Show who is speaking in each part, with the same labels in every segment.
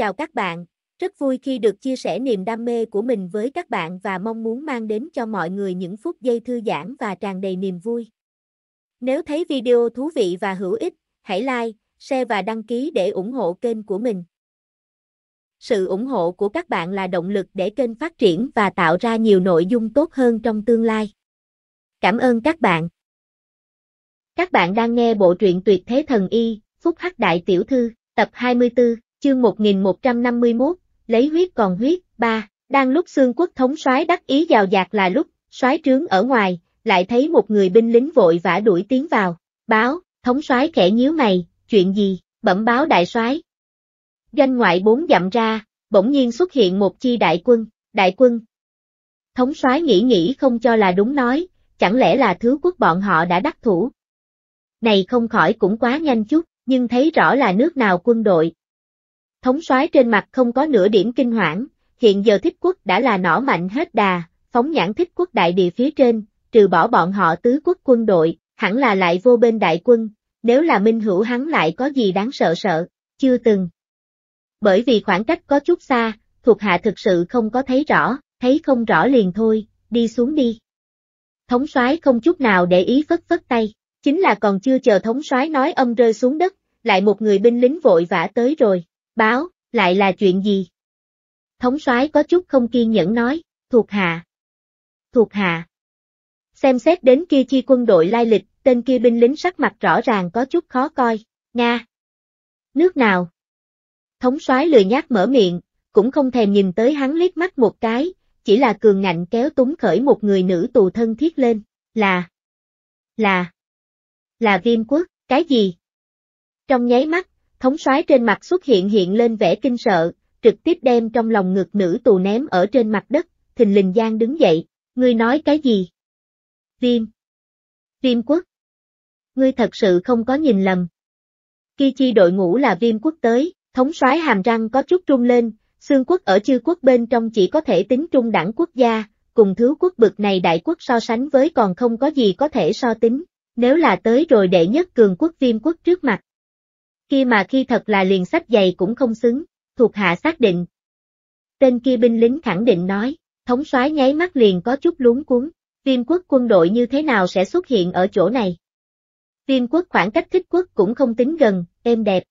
Speaker 1: Chào các bạn, rất vui khi được chia sẻ niềm đam mê của mình với các bạn và mong muốn mang đến cho mọi người những phút giây thư giãn và tràn đầy niềm vui. Nếu thấy video thú vị và hữu ích, hãy like, share và đăng ký để ủng hộ kênh của mình. Sự ủng hộ của các bạn là động lực để kênh phát triển và tạo ra nhiều nội dung tốt hơn trong tương lai. Cảm ơn các bạn. Các bạn đang nghe bộ truyện Tuyệt Thế Thần Y, Phúc Hắc Đại Tiểu Thư, tập 24 chương 1151, lấy huyết còn huyết, ba đang lúc xương quốc thống soái đắc ý giàu dạt là lúc, soái trướng ở ngoài, lại thấy một người binh lính vội vã đuổi tiến vào, báo, thống soái khẽ nhíu mày, chuyện gì, bẩm báo đại soái. Doanh ngoại bốn dặm ra, bỗng nhiên xuất hiện một chi đại quân, đại quân. Thống soái nghĩ nghĩ không cho là đúng nói, chẳng lẽ là thứ quốc bọn họ đã đắc thủ. Này không khỏi cũng quá nhanh chút, nhưng thấy rõ là nước nào quân đội, Thống soái trên mặt không có nửa điểm kinh hoảng, hiện giờ thích quốc đã là nỏ mạnh hết đà, phóng nhãn thích quốc đại địa phía trên, trừ bỏ bọn họ tứ quốc quân đội, hẳn là lại vô bên đại quân, nếu là minh hữu hắn lại có gì đáng sợ sợ, chưa từng. Bởi vì khoảng cách có chút xa, thuộc hạ thực sự không có thấy rõ, thấy không rõ liền thôi, đi xuống đi. Thống soái không chút nào để ý phất phất tay, chính là còn chưa chờ thống soái nói âm rơi xuống đất, lại một người binh lính vội vã tới rồi. Báo, lại là chuyện gì? Thống soái có chút không kiên nhẫn nói, thuộc hạ. Thuộc hạ. Xem xét đến kia chi quân đội lai lịch, tên kia binh lính sắc mặt rõ ràng có chút khó coi, Nga. Nước nào? Thống soái lười nhát mở miệng, cũng không thèm nhìn tới hắn liếc mắt một cái, chỉ là cường ngạnh kéo túng khởi một người nữ tù thân thiết lên, là, là, là viêm quốc, cái gì? Trong nháy mắt, Thống soái trên mặt xuất hiện hiện lên vẻ kinh sợ, trực tiếp đem trong lòng ngực nữ tù ném ở trên mặt đất, thình lình giang đứng dậy, ngươi nói cái gì? Viêm. Viêm quốc. Ngươi thật sự không có nhìn lầm. Khi chi đội ngũ là viêm quốc tới, thống soái hàm răng có chút trung lên, xương quốc ở chư quốc bên trong chỉ có thể tính trung đẳng quốc gia, cùng thứ quốc bực này đại quốc so sánh với còn không có gì có thể so tính, nếu là tới rồi đệ nhất cường quốc viêm quốc trước mặt, kia mà khi thật là liền sách giày cũng không xứng, thuộc hạ xác định. Tên kia binh lính khẳng định nói, thống soái nháy mắt liền có chút luống cuốn, viêm quốc quân đội như thế nào sẽ xuất hiện ở chỗ này? Viêm quốc khoảng cách thích quốc cũng không tính gần, êm đẹp.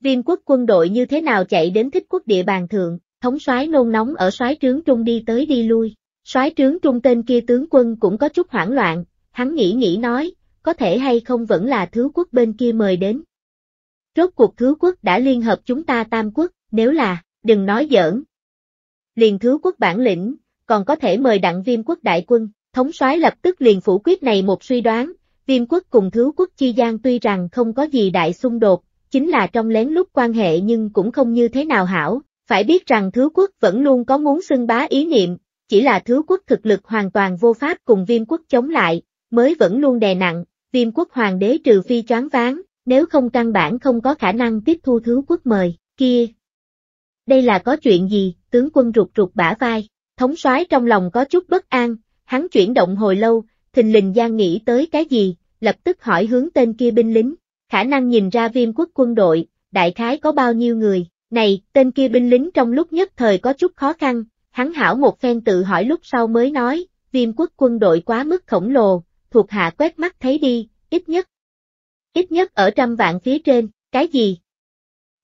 Speaker 1: Viêm quốc quân đội như thế nào chạy đến thích quốc địa bàn thượng, thống soái nôn nóng ở soái trướng trung đi tới đi lui. Soái trướng trung tên kia tướng quân cũng có chút hoảng loạn, hắn nghĩ nghĩ nói, có thể hay không vẫn là thứ quốc bên kia mời đến, Rốt cuộc thứ quốc đã liên hợp chúng ta tam quốc, nếu là, đừng nói giỡn. Liền thứ quốc bản lĩnh, còn có thể mời đặng viêm quốc đại quân, thống soái lập tức liền phủ quyết này một suy đoán, viêm quốc cùng thứ quốc chi gian tuy rằng không có gì đại xung đột, chính là trong lén lúc quan hệ nhưng cũng không như thế nào hảo, phải biết rằng thứ quốc vẫn luôn có muốn xưng bá ý niệm, chỉ là thứ quốc thực lực hoàn toàn vô pháp cùng viêm quốc chống lại, mới vẫn luôn đè nặng, viêm quốc hoàng đế trừ phi choáng ván, nếu không căn bản không có khả năng tiếp thu thứ quốc mời, kia. Đây là có chuyện gì, tướng quân rụt rụt bả vai, thống soái trong lòng có chút bất an, hắn chuyển động hồi lâu, thình lình gian nghĩ tới cái gì, lập tức hỏi hướng tên kia binh lính, khả năng nhìn ra viêm quốc quân đội, đại khái có bao nhiêu người, này, tên kia binh lính trong lúc nhất thời có chút khó khăn, hắn hảo một phen tự hỏi lúc sau mới nói, viêm quốc quân đội quá mức khổng lồ, thuộc hạ quét mắt thấy đi, ít nhất, ít nhất ở trăm vạn phía trên, cái gì?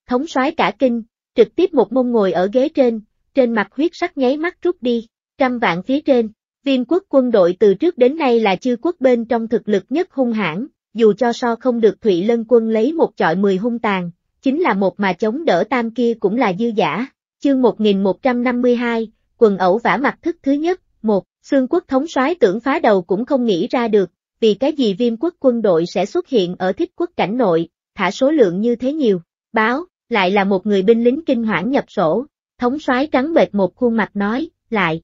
Speaker 1: Thống soái cả kinh, trực tiếp một mông ngồi ở ghế trên, trên mặt huyết sắc nháy mắt rút đi, trăm vạn phía trên, viêm quốc quân đội từ trước đến nay là chư quốc bên trong thực lực nhất hung hãn, dù cho so không được Thụy Lân quân lấy một chọi mười hung tàn, chính là một mà chống đỡ tam kia cũng là dư giả, chương 1152, quần ẩu vả mặt thức thứ nhất, một, xương quốc thống soái tưởng phá đầu cũng không nghĩ ra được, vì cái gì viêm quốc quân đội sẽ xuất hiện ở thích quốc cảnh nội, thả số lượng như thế nhiều, báo, lại là một người binh lính kinh hoảng nhập sổ, thống soái trắng bệt một khuôn mặt nói, lại.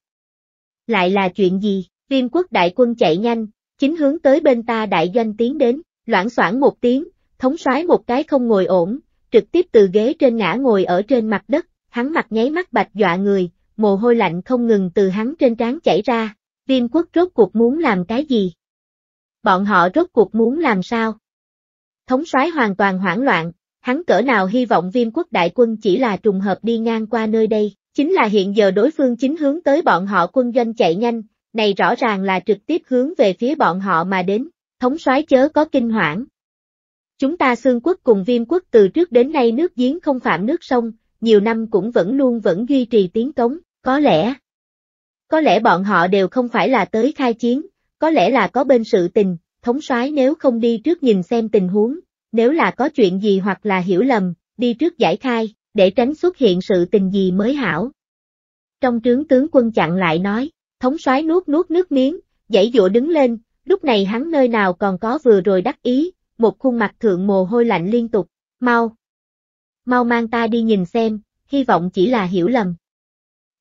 Speaker 1: Lại là chuyện gì, viêm quốc đại quân chạy nhanh, chính hướng tới bên ta đại doanh tiến đến, loãng xoảng một tiếng, thống soái một cái không ngồi ổn, trực tiếp từ ghế trên ngã ngồi ở trên mặt đất, hắn mặt nháy mắt bạch dọa người, mồ hôi lạnh không ngừng từ hắn trên trán chảy ra, viêm quốc rốt cuộc muốn làm cái gì, bọn họ rốt cuộc muốn làm sao? Thống soái hoàn toàn hoảng loạn, hắn cỡ nào hy vọng viêm quốc đại quân chỉ là trùng hợp đi ngang qua nơi đây, chính là hiện giờ đối phương chính hướng tới bọn họ quân doanh chạy nhanh, này rõ ràng là trực tiếp hướng về phía bọn họ mà đến, thống soái chớ có kinh hoảng. Chúng ta xương quốc cùng viêm quốc từ trước đến nay nước giếng không phạm nước sông, nhiều năm cũng vẫn luôn vẫn duy trì tiếng cống, có lẽ. Có lẽ bọn họ đều không phải là tới khai chiến, có lẽ là có bên sự tình, thống soái nếu không đi trước nhìn xem tình huống, nếu là có chuyện gì hoặc là hiểu lầm, đi trước giải khai, để tránh xuất hiện sự tình gì mới hảo. Trong trướng tướng quân chặn lại nói, thống soái nuốt nuốt nước miếng, dãy dụa đứng lên, lúc này hắn nơi nào còn có vừa rồi đắc ý, một khuôn mặt thượng mồ hôi lạnh liên tục, mau. Mau mang ta đi nhìn xem, hy vọng chỉ là hiểu lầm.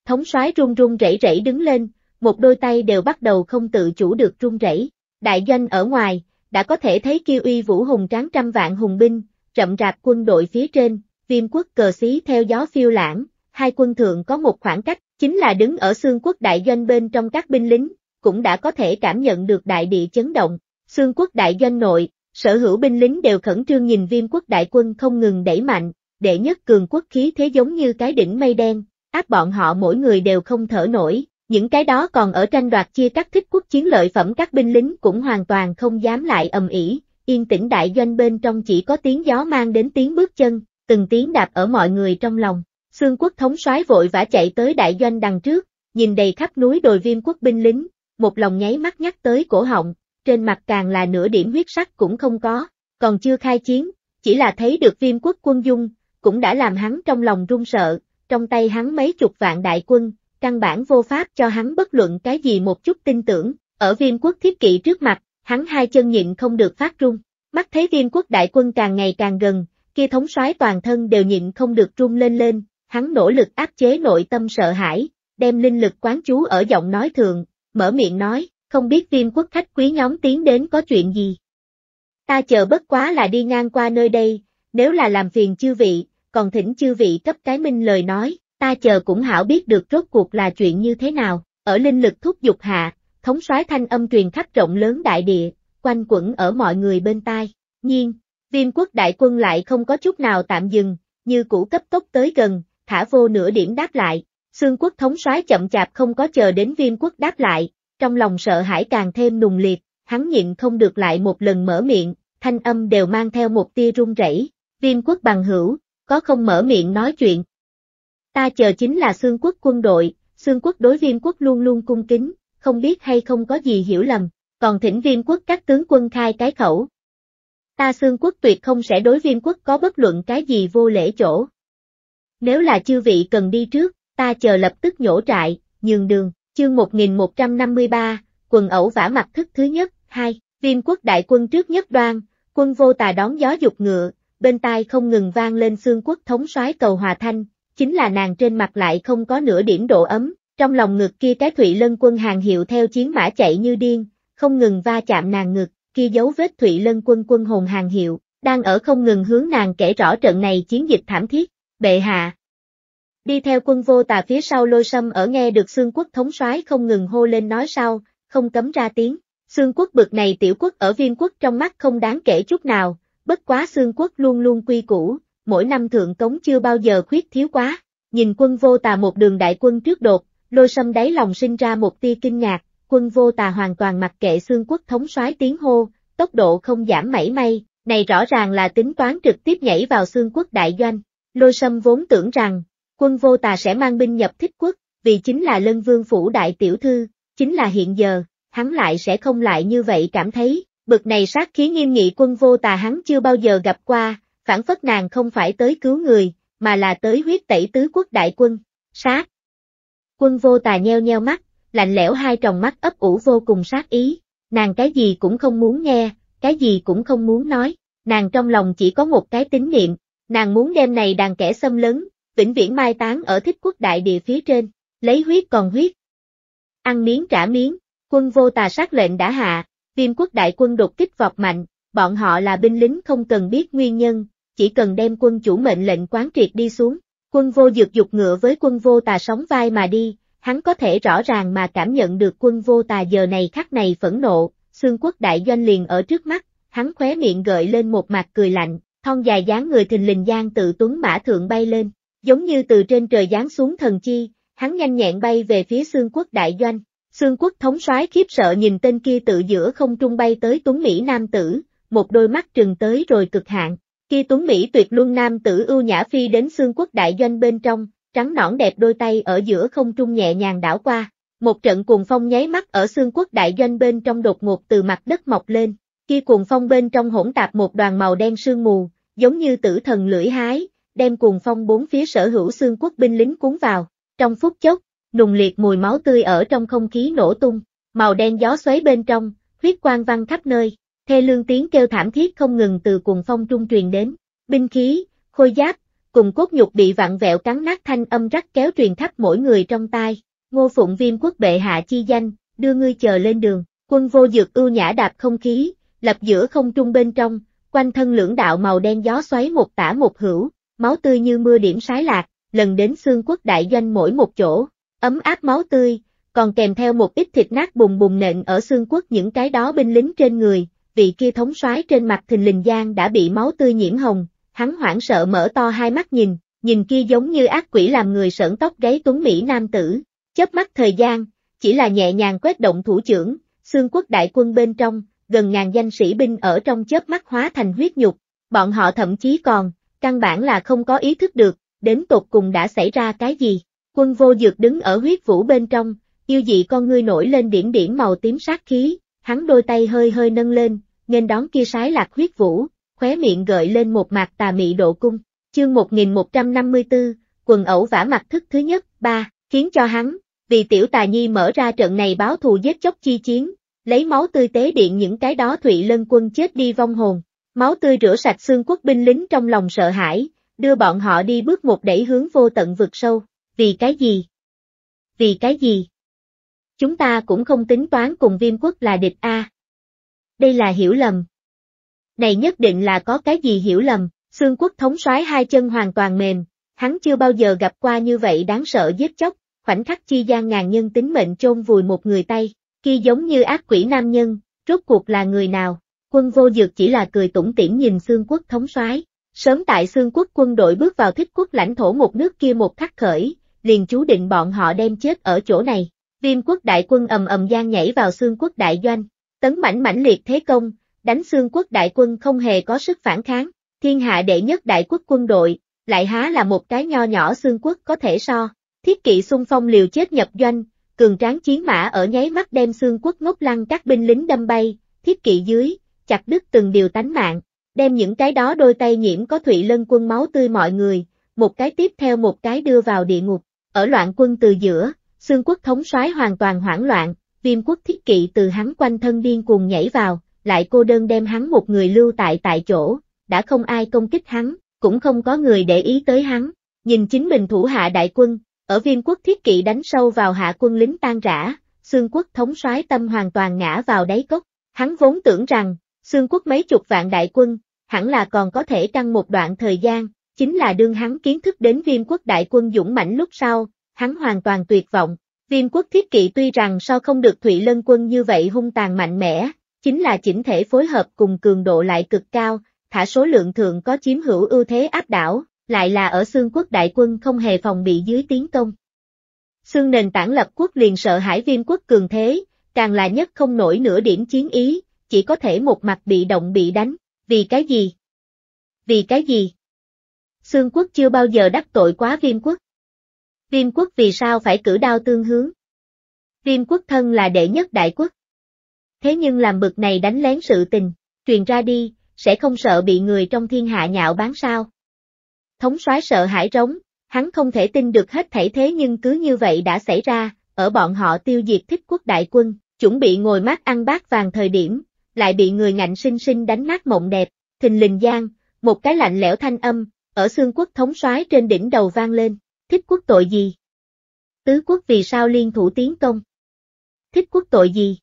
Speaker 1: Thống soái run run rẩy rẩy đứng lên, một đôi tay đều bắt đầu không tự chủ được run rẩy. Đại doanh ở ngoài, đã có thể thấy kiêu uy vũ hùng tráng trăm vạn hùng binh, rậm rạp quân đội phía trên, viêm quốc cờ xí theo gió phiêu lãng, hai quân thượng có một khoảng cách, chính là đứng ở xương quốc đại doanh bên trong các binh lính, cũng đã có thể cảm nhận được đại địa chấn động. Xương quốc đại doanh nội, sở hữu binh lính đều khẩn trương nhìn viêm quốc đại quân không ngừng đẩy mạnh, đệ nhất cường quốc khí thế giống như cái đỉnh mây đen, áp bọn họ mỗi người đều không thở nổi, những cái đó còn ở tranh đoạt chia các thích quốc chiến lợi phẩm các binh lính cũng hoàn toàn không dám lại ầm ĩ, yên tĩnh đại doanh bên trong chỉ có tiếng gió mang đến tiếng bước chân, từng tiếng đạp ở mọi người trong lòng. Xương quốc thống soái vội vã chạy tới đại doanh đằng trước, nhìn đầy khắp núi đồi viêm quốc binh lính, một lòng nháy mắt nhắc tới cổ họng, trên mặt càng là nửa điểm huyết sắc cũng không có, còn chưa khai chiến, chỉ là thấy được viêm quốc quân dung, cũng đã làm hắn trong lòng run sợ, trong tay hắn mấy chục vạn đại quân, căn bản vô pháp cho hắn bất luận cái gì một chút tin tưởng, ở viêm quốc thiết kỵ trước mặt, hắn hai chân nhịn không được phát rung Mắt thấy viêm quốc đại quân càng ngày càng gần, kia thống soái toàn thân đều nhịn không được rung lên lên, hắn nỗ lực áp chế nội tâm sợ hãi, đem linh lực quán chú ở giọng nói thường, mở miệng nói, không biết viêm quốc khách quý nhóm tiến đến có chuyện gì. Ta chờ bất quá là đi ngang qua nơi đây, nếu là làm phiền chư vị, còn thỉnh chư vị cấp cái minh lời nói, ta chờ cũng hảo biết được rốt cuộc là chuyện như thế nào, ở linh lực thúc dục hạ, thống soái thanh âm truyền khắp rộng lớn đại địa, quanh quẩn ở mọi người bên tai, nhiên, viêm quốc đại quân lại không có chút nào tạm dừng, như cũ cấp tốc tới gần, thả vô nửa điểm đáp lại, xương quốc thống soái chậm chạp không có chờ đến viêm quốc đáp lại, trong lòng sợ hãi càng thêm nùng liệt, hắn nhịn không được lại một lần mở miệng, thanh âm đều mang theo một tia run rẩy. viêm quốc bằng hữu, có không mở miệng nói chuyện, Ta chờ chính là xương quốc quân đội, xương quốc đối viêm quốc luôn luôn cung kính, không biết hay không có gì hiểu lầm, còn thỉnh viêm quốc các tướng quân khai cái khẩu. Ta xương quốc tuyệt không sẽ đối viêm quốc có bất luận cái gì vô lễ chỗ. Nếu là chư vị cần đi trước, ta chờ lập tức nhổ trại, nhường đường, chương 1153, quần ẩu vả mặt thức thứ nhất, hai, viêm quốc đại quân trước nhất đoan, quân vô tà đón gió dục ngựa, bên tai không ngừng vang lên xương quốc thống soái cầu hòa thanh, chính là nàng trên mặt lại không có nửa điểm độ ấm, trong lòng ngực kia cái thủy Lân quân hàng hiệu theo chiến mã chạy như điên, không ngừng va chạm nàng ngực, kia dấu vết thủy Lân quân quân hồn hàng hiệu, đang ở không ngừng hướng nàng kể rõ trận này chiến dịch thảm thiết, bệ hạ. Đi theo quân vô tà phía sau lôi sâm ở nghe được xương quốc thống soái không ngừng hô lên nói sau, không cấm ra tiếng, xương quốc bực này tiểu quốc ở viên quốc trong mắt không đáng kể chút nào, bất quá xương quốc luôn luôn quy củ, mỗi năm thượng cống chưa bao giờ khuyết thiếu quá. Nhìn quân vô tà một đường đại quân trước đột, lôi sâm đáy lòng sinh ra một tia kinh ngạc, quân vô tà hoàn toàn mặc kệ xương quốc thống soái tiếng hô, tốc độ không giảm mảy may, này rõ ràng là tính toán trực tiếp nhảy vào xương quốc đại doanh. Lôi sâm vốn tưởng rằng, quân vô tà sẽ mang binh nhập thích quốc, vì chính là lân vương phủ đại tiểu thư, chính là hiện giờ, hắn lại sẽ không lại như vậy cảm thấy, bực này sát khí nghiêm nghị quân vô tà hắn chưa bao giờ gặp qua, phản phất nàng không phải tới cứu người, mà là tới huyết tẩy tứ quốc đại quân, sát. Quân vô tà nheo nheo mắt, lạnh lẽo hai tròng mắt ấp ủ vô cùng sát ý, nàng cái gì cũng không muốn nghe, cái gì cũng không muốn nói, nàng trong lòng chỉ có một cái tín niệm, nàng muốn đem này đàn kẻ xâm lấn, vĩnh viễn mai táng ở thích quốc đại địa phía trên, lấy huyết còn huyết. Ăn miếng trả miếng, quân vô tà sát lệnh đã hạ, viêm quốc đại quân đột kích vọt mạnh, bọn họ là binh lính không cần biết nguyên nhân, chỉ cần đem quân chủ mệnh lệnh quán triệt đi xuống, quân vô dược dục ngựa với quân vô tà sóng vai mà đi, hắn có thể rõ ràng mà cảm nhận được quân vô tà giờ này khắc này phẫn nộ, xương quốc đại doanh liền ở trước mắt, hắn khóe miệng gợi lên một mặt cười lạnh, thon dài dáng người thình lình giang tự tuấn mã thượng bay lên, giống như từ trên trời giáng xuống thần chi, hắn nhanh nhẹn bay về phía xương quốc đại doanh. sương quốc thống soái khiếp sợ nhìn tên kia tự giữa không trung bay tới tuấn Mỹ nam tử, một đôi mắt trừng tới rồi cực hạn, khi Tuấn Mỹ tuyệt luân nam tử ưu nhã phi đến xương quốc đại doanh bên trong, trắng nõn đẹp đôi tay ở giữa không trung nhẹ nhàng đảo qua. Một trận cuồng phong nháy mắt ở xương quốc đại doanh bên trong đột ngột từ mặt đất mọc lên, khi cuồng phong bên trong hỗn tạp một đoàn màu đen sương mù, giống như tử thần lưỡi hái, đem cuồng phong bốn phía sở hữu xương quốc binh lính cuốn vào. Trong phút chốc, nùng liệt mùi máu tươi ở trong không khí nổ tung, màu đen gió xoáy bên trong, huyết quang văng khắp nơi, thê lương tiếng kêu thảm thiết không ngừng từ cuồng phong trung truyền đến, binh khí, khôi giáp, cùng cốt nhục bị vặn vẹo cắn nát thanh âm rắc kéo truyền khắp mỗi người trong tai, ngô phụng viêm quốc bệ hạ chi danh, đưa ngươi chờ lên đường, quân vô dược ưu nhã đạp không khí, lập giữa không trung bên trong, quanh thân lưỡng đạo màu đen gió xoáy một tả một hữu, máu tươi như mưa điểm sái lạc, lần đến xương quốc đại doanh mỗi một chỗ, ấm áp máu tươi, còn kèm theo một ít thịt nát bùng bùng nện ở xương quốc những cái đó binh lính trên người, vị kia thống soái trên mặt thình lình giang đã bị máu tươi nhiễm hồng, hắn hoảng sợ mở to hai mắt nhìn, nhìn kia giống như ác quỷ làm người sởn tóc gáy tuấn Mỹ nam tử, chớp mắt thời gian, chỉ là nhẹ nhàng quét động thủ trưởng, xương quốc đại quân bên trong, gần ngàn danh sĩ binh ở trong chớp mắt hóa thành huyết nhục, bọn họ thậm chí còn, căn bản là không có ý thức được, đến tột cùng đã xảy ra cái gì. Quân vô dược đứng ở huyết vũ bên trong, yêu dị con ngươi nổi lên điểm điểm màu tím sát khí, hắn đôi tay hơi hơi nâng lên, nên đón kia sái lạc huyết vũ, khóe miệng gợi lên một mặt tà mị độ cung. Chương 1154, quần ẩu vả mặt thức thứ nhất, ba khiến cho hắn, vì tiểu tà nhi mở ra trận này báo thù giết chóc chi chiến, lấy máu tươi tế điện những cái đó Thụy Lân quân chết đi vong hồn, máu tươi rửa sạch xương quốc binh lính trong lòng sợ hãi, đưa bọn họ đi bước một đẩy hướng vô tận vực sâu, vì cái gì? Vì cái gì? Chúng ta cũng không tính toán cùng viêm quốc là địch A đây là hiểu lầm. Này nhất định là có cái gì hiểu lầm, xương quốc thống soái hai chân hoàn toàn mềm, hắn chưa bao giờ gặp qua như vậy đáng sợ giết chóc, khoảnh khắc chi gian ngàn nhân tính mệnh chôn vùi một người tay, kia giống như ác quỷ nam nhân, rốt cuộc là người nào, quân vô dược chỉ là cười tủm tỉm nhìn xương quốc thống soái. Sớm tại xương quốc quân đội bước vào thích quốc lãnh thổ một nước kia một khắc khởi, liền chú định bọn họ đem chết ở chỗ này. Viêm quốc đại quân ầm ầm gian nhảy vào xương quốc đại doanh, Tấn mãnh mãnh liệt thế công, đánh xương quốc đại quân không hề có sức phản kháng, thiên hạ đệ nhất đại quốc quân đội, lại há là một cái nho nhỏ xương quốc có thể so. Thiết kỵ xung phong liều chết nhập doanh, cường tráng chiến mã ở nháy mắt đem xương quốc ngốc lăng các binh lính đâm bay, thiết kỵ dưới, chặt đứt từng điều tánh mạng, đem những cái đó đôi tay nhiễm có thụy lân quân máu tươi mọi người, một cái tiếp theo một cái đưa vào địa ngục, ở loạn quân từ giữa, xương quốc thống soái hoàn toàn hoảng loạn, viêm quốc thiết kỵ từ hắn quanh thân điên cuồng nhảy vào, lại cô đơn đem hắn một người lưu tại tại chỗ, đã không ai công kích hắn, cũng không có người để ý tới hắn, nhìn chính mình thủ hạ đại quân, ở viêm quốc thiết kỵ đánh sâu vào hạ quân lính tan rã, xương quốc thống soái tâm hoàn toàn ngã vào đáy cốc, hắn vốn tưởng rằng, xương quốc mấy chục vạn đại quân, hẳn là còn có thể căng một đoạn thời gian, chính là đương hắn kiến thức đến viêm quốc đại quân dũng mãnh lúc sau, hắn hoàn toàn tuyệt vọng, Viêm quốc thiết kỵ tuy rằng so không được Thụy Lân quân như vậy hung tàn mạnh mẽ, chính là chỉnh thể phối hợp cùng cường độ lại cực cao, thả số lượng thượng có chiếm hữu ưu thế áp đảo, lại là ở xương quốc đại quân không hề phòng bị dưới tiến công. Xương nền tảng lập quốc liền sợ hải viêm quốc cường thế, càng là nhất không nổi nửa điểm chiến ý, chỉ có thể một mặt bị động bị đánh, vì cái gì? Vì cái gì? Xương quốc chưa bao giờ đắc tội quá viêm quốc. Viêm quốc vì sao phải cử đao tương hướng? Viêm quốc thân là đệ nhất đại quốc. Thế nhưng làm bực này đánh lén sự tình, truyền ra đi, sẽ không sợ bị người trong thiên hạ nhạo bán sao. Thống soái sợ hãi rống, hắn không thể tin được hết thảy thế nhưng cứ như vậy đã xảy ra, ở bọn họ tiêu diệt thích quốc đại quân, chuẩn bị ngồi mát ăn bát vàng thời điểm, lại bị người ngạnh sinh sinh đánh nát mộng đẹp, thình lình giang, một cái lạnh lẽo thanh âm, ở xương quốc thống soái trên đỉnh đầu vang lên. Thích quốc tội gì? Tứ quốc vì sao liên thủ tiến công? Thích quốc tội gì?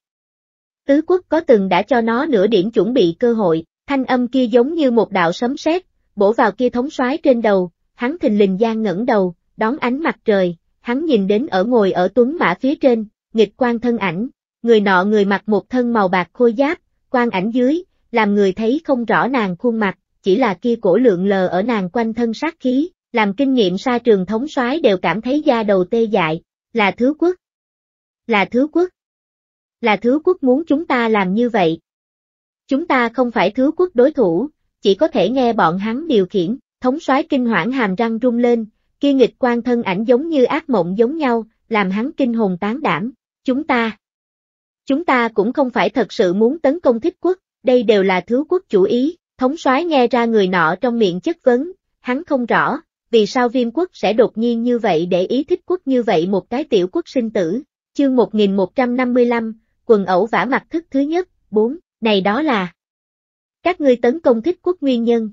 Speaker 1: Tứ quốc có từng đã cho nó nửa điểm chuẩn bị cơ hội, thanh âm kia giống như một đạo sấm sét, bổ vào kia thống soái trên đầu, hắn thình lình gian ngẩng đầu, đón ánh mặt trời, hắn nhìn đến ở ngồi ở tuấn mã phía trên, nghịch quan thân ảnh, người nọ người mặc một thân màu bạc khôi giáp, quan ảnh dưới, làm người thấy không rõ nàng khuôn mặt, chỉ là kia cổ lượng lờ ở nàng quanh thân sát khí, làm kinh nghiệm xa trường thống soái đều cảm thấy da đầu tê dại, là thứ quốc. Là thứ quốc. Là thứ quốc muốn chúng ta làm như vậy. Chúng ta không phải thứ quốc đối thủ, chỉ có thể nghe bọn hắn điều khiển, thống soái kinh hoảng hàm răng rung lên, kia nghịch quan thân ảnh giống như ác mộng giống nhau, làm hắn kinh hồn tán đảm, chúng ta. Chúng ta cũng không phải thật sự muốn tấn công thích quốc, đây đều là thứ quốc chủ ý, thống soái nghe ra người nọ trong miệng chất vấn, hắn không rõ, vì sao viêm quốc sẽ đột nhiên như vậy để ý thích quốc như vậy một cái tiểu quốc sinh tử. Chương 1155, quần ẩu vả mặt thức thứ nhất, 4, này đó là Các ngươi tấn công thích quốc nguyên nhân.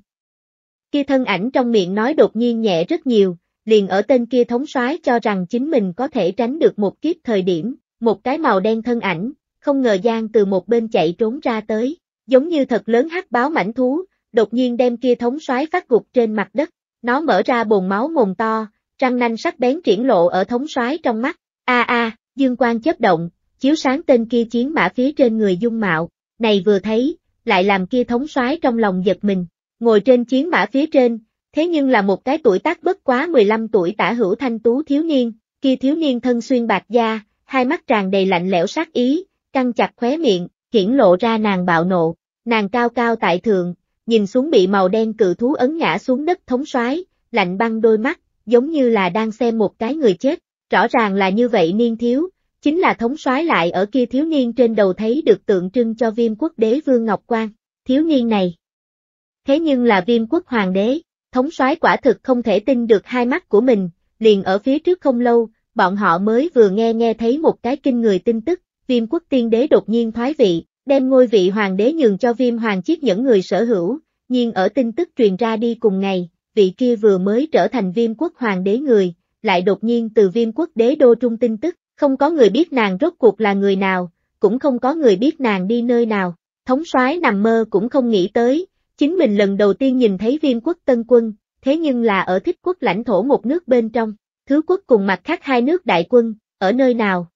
Speaker 1: Kia thân ảnh trong miệng nói đột nhiên nhẹ rất nhiều, liền ở tên kia thống soái cho rằng chính mình có thể tránh được một kiếp thời điểm, một cái màu đen thân ảnh, không ngờ gian từ một bên chạy trốn ra tới, giống như thật lớn hắc báo mảnh thú, đột nhiên đem kia thống soái phát gục trên mặt đất, nó mở ra bồn máu mồm to, răng nanh sắc bén triển lộ ở thống soái trong mắt. A a, dương quang chớp động, chiếu sáng tên kia chiến mã phía trên người dung mạo, này vừa thấy, lại làm kia thống soái trong lòng giật mình. Ngồi trên chiến mã phía trên, thế nhưng là một cái tuổi tác bất quá 15 tuổi tả hữu thanh tú thiếu niên, kia thiếu niên thân xuyên bạc da, hai mắt tràn đầy lạnh lẽo sát ý, căng chặt khóe miệng, hiển lộ ra nàng bạo nộ, nàng cao cao tại thượng, nhìn xuống bị màu đen cự thú ấn ngã xuống đất thống soái, lạnh băng đôi mắt, giống như là đang xem một cái người chết, rõ ràng là như vậy niên thiếu, chính là thống soái lại ở kia thiếu niên trên đầu thấy được tượng trưng cho viêm quốc đế Vương Ngọc Quang, thiếu niên này. Thế nhưng là viêm quốc hoàng đế, thống soái quả thực không thể tin được hai mắt của mình, liền ở phía trước không lâu, bọn họ mới vừa nghe nghe thấy một cái kinh người tin tức, viêm quốc tiên đế đột nhiên thoái vị, đem ngôi vị hoàng đế nhường cho viêm hoàng chiếc những người sở hữu, nhưng ở tin tức truyền ra đi cùng ngày, vị kia vừa mới trở thành viêm quốc hoàng đế người, lại đột nhiên từ viêm quốc đế đô trung tin tức, không có người biết nàng rốt cuộc là người nào, cũng không có người biết nàng đi nơi nào, thống soái nằm mơ cũng không nghĩ tới, chính mình lần đầu tiên nhìn thấy viêm quốc tân quân, thế nhưng là ở thích quốc lãnh thổ một nước bên trong, thứ quốc cùng mặt khác hai nước đại quân, ở nơi nào?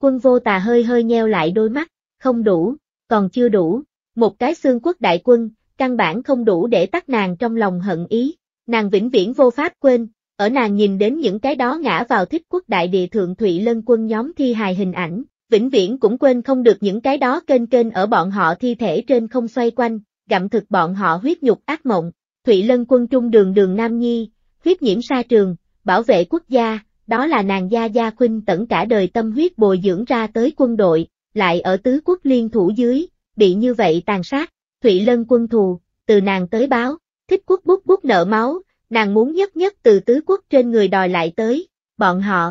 Speaker 1: Quân vô tà hơi hơi nheo lại đôi mắt, không đủ, còn chưa đủ, một cái xương quốc đại quân, căn bản không đủ để tắt nàng trong lòng hận ý, nàng vĩnh viễn vô pháp quên, ở nàng nhìn đến những cái đó ngã vào thích quốc đại địa thượng thủy Lân quân nhóm thi hài hình ảnh, vĩnh viễn cũng quên không được những cái đó kênh kênh ở bọn họ thi thể trên không xoay quanh, gặm thực bọn họ huyết nhục ác mộng, thủy Lân quân trung đường đường Nam Nhi, huyết nhiễm sa trường, bảo vệ quốc gia, đó là nàng gia gia khuynh tẩn cả đời tâm huyết bồi dưỡng ra tới quân đội, lại ở tứ quốc liên thủ dưới, bị như vậy tàn sát, Thụy Lân quân thù, từ nàng tới báo, thích quốc bút bút nợ máu, nàng muốn nhất nhất từ tứ quốc trên người đòi lại tới, bọn họ.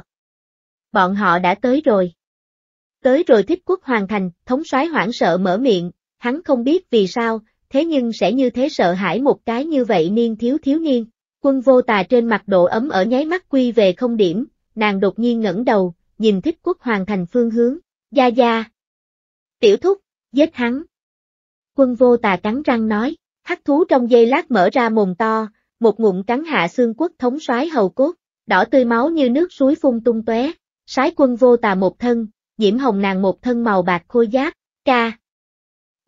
Speaker 1: Bọn họ đã tới rồi. Tới rồi thích quốc hoàn thành, thống soái hoảng sợ mở miệng, hắn không biết vì sao, thế nhưng sẽ như thế sợ hãi một cái như vậy niên thiếu thiếu niên. Quân vô tà trên mặt độ ấm ở nháy mắt quy về không điểm, nàng đột nhiên ngẩng đầu, nhìn thích quốc hoàn thành phương hướng, Gia Gia. Tiểu thúc, giết hắn. Quân vô tà cắn răng nói, hắc thú trong dây lát mở ra mồm to, một ngụm cắn hạ xương quốc thống soái hầu cốt, đỏ tươi máu như nước suối phun tung tóe. sái quân vô tà một thân, nhiễm hồng nàng một thân màu bạc khôi giáp, ca.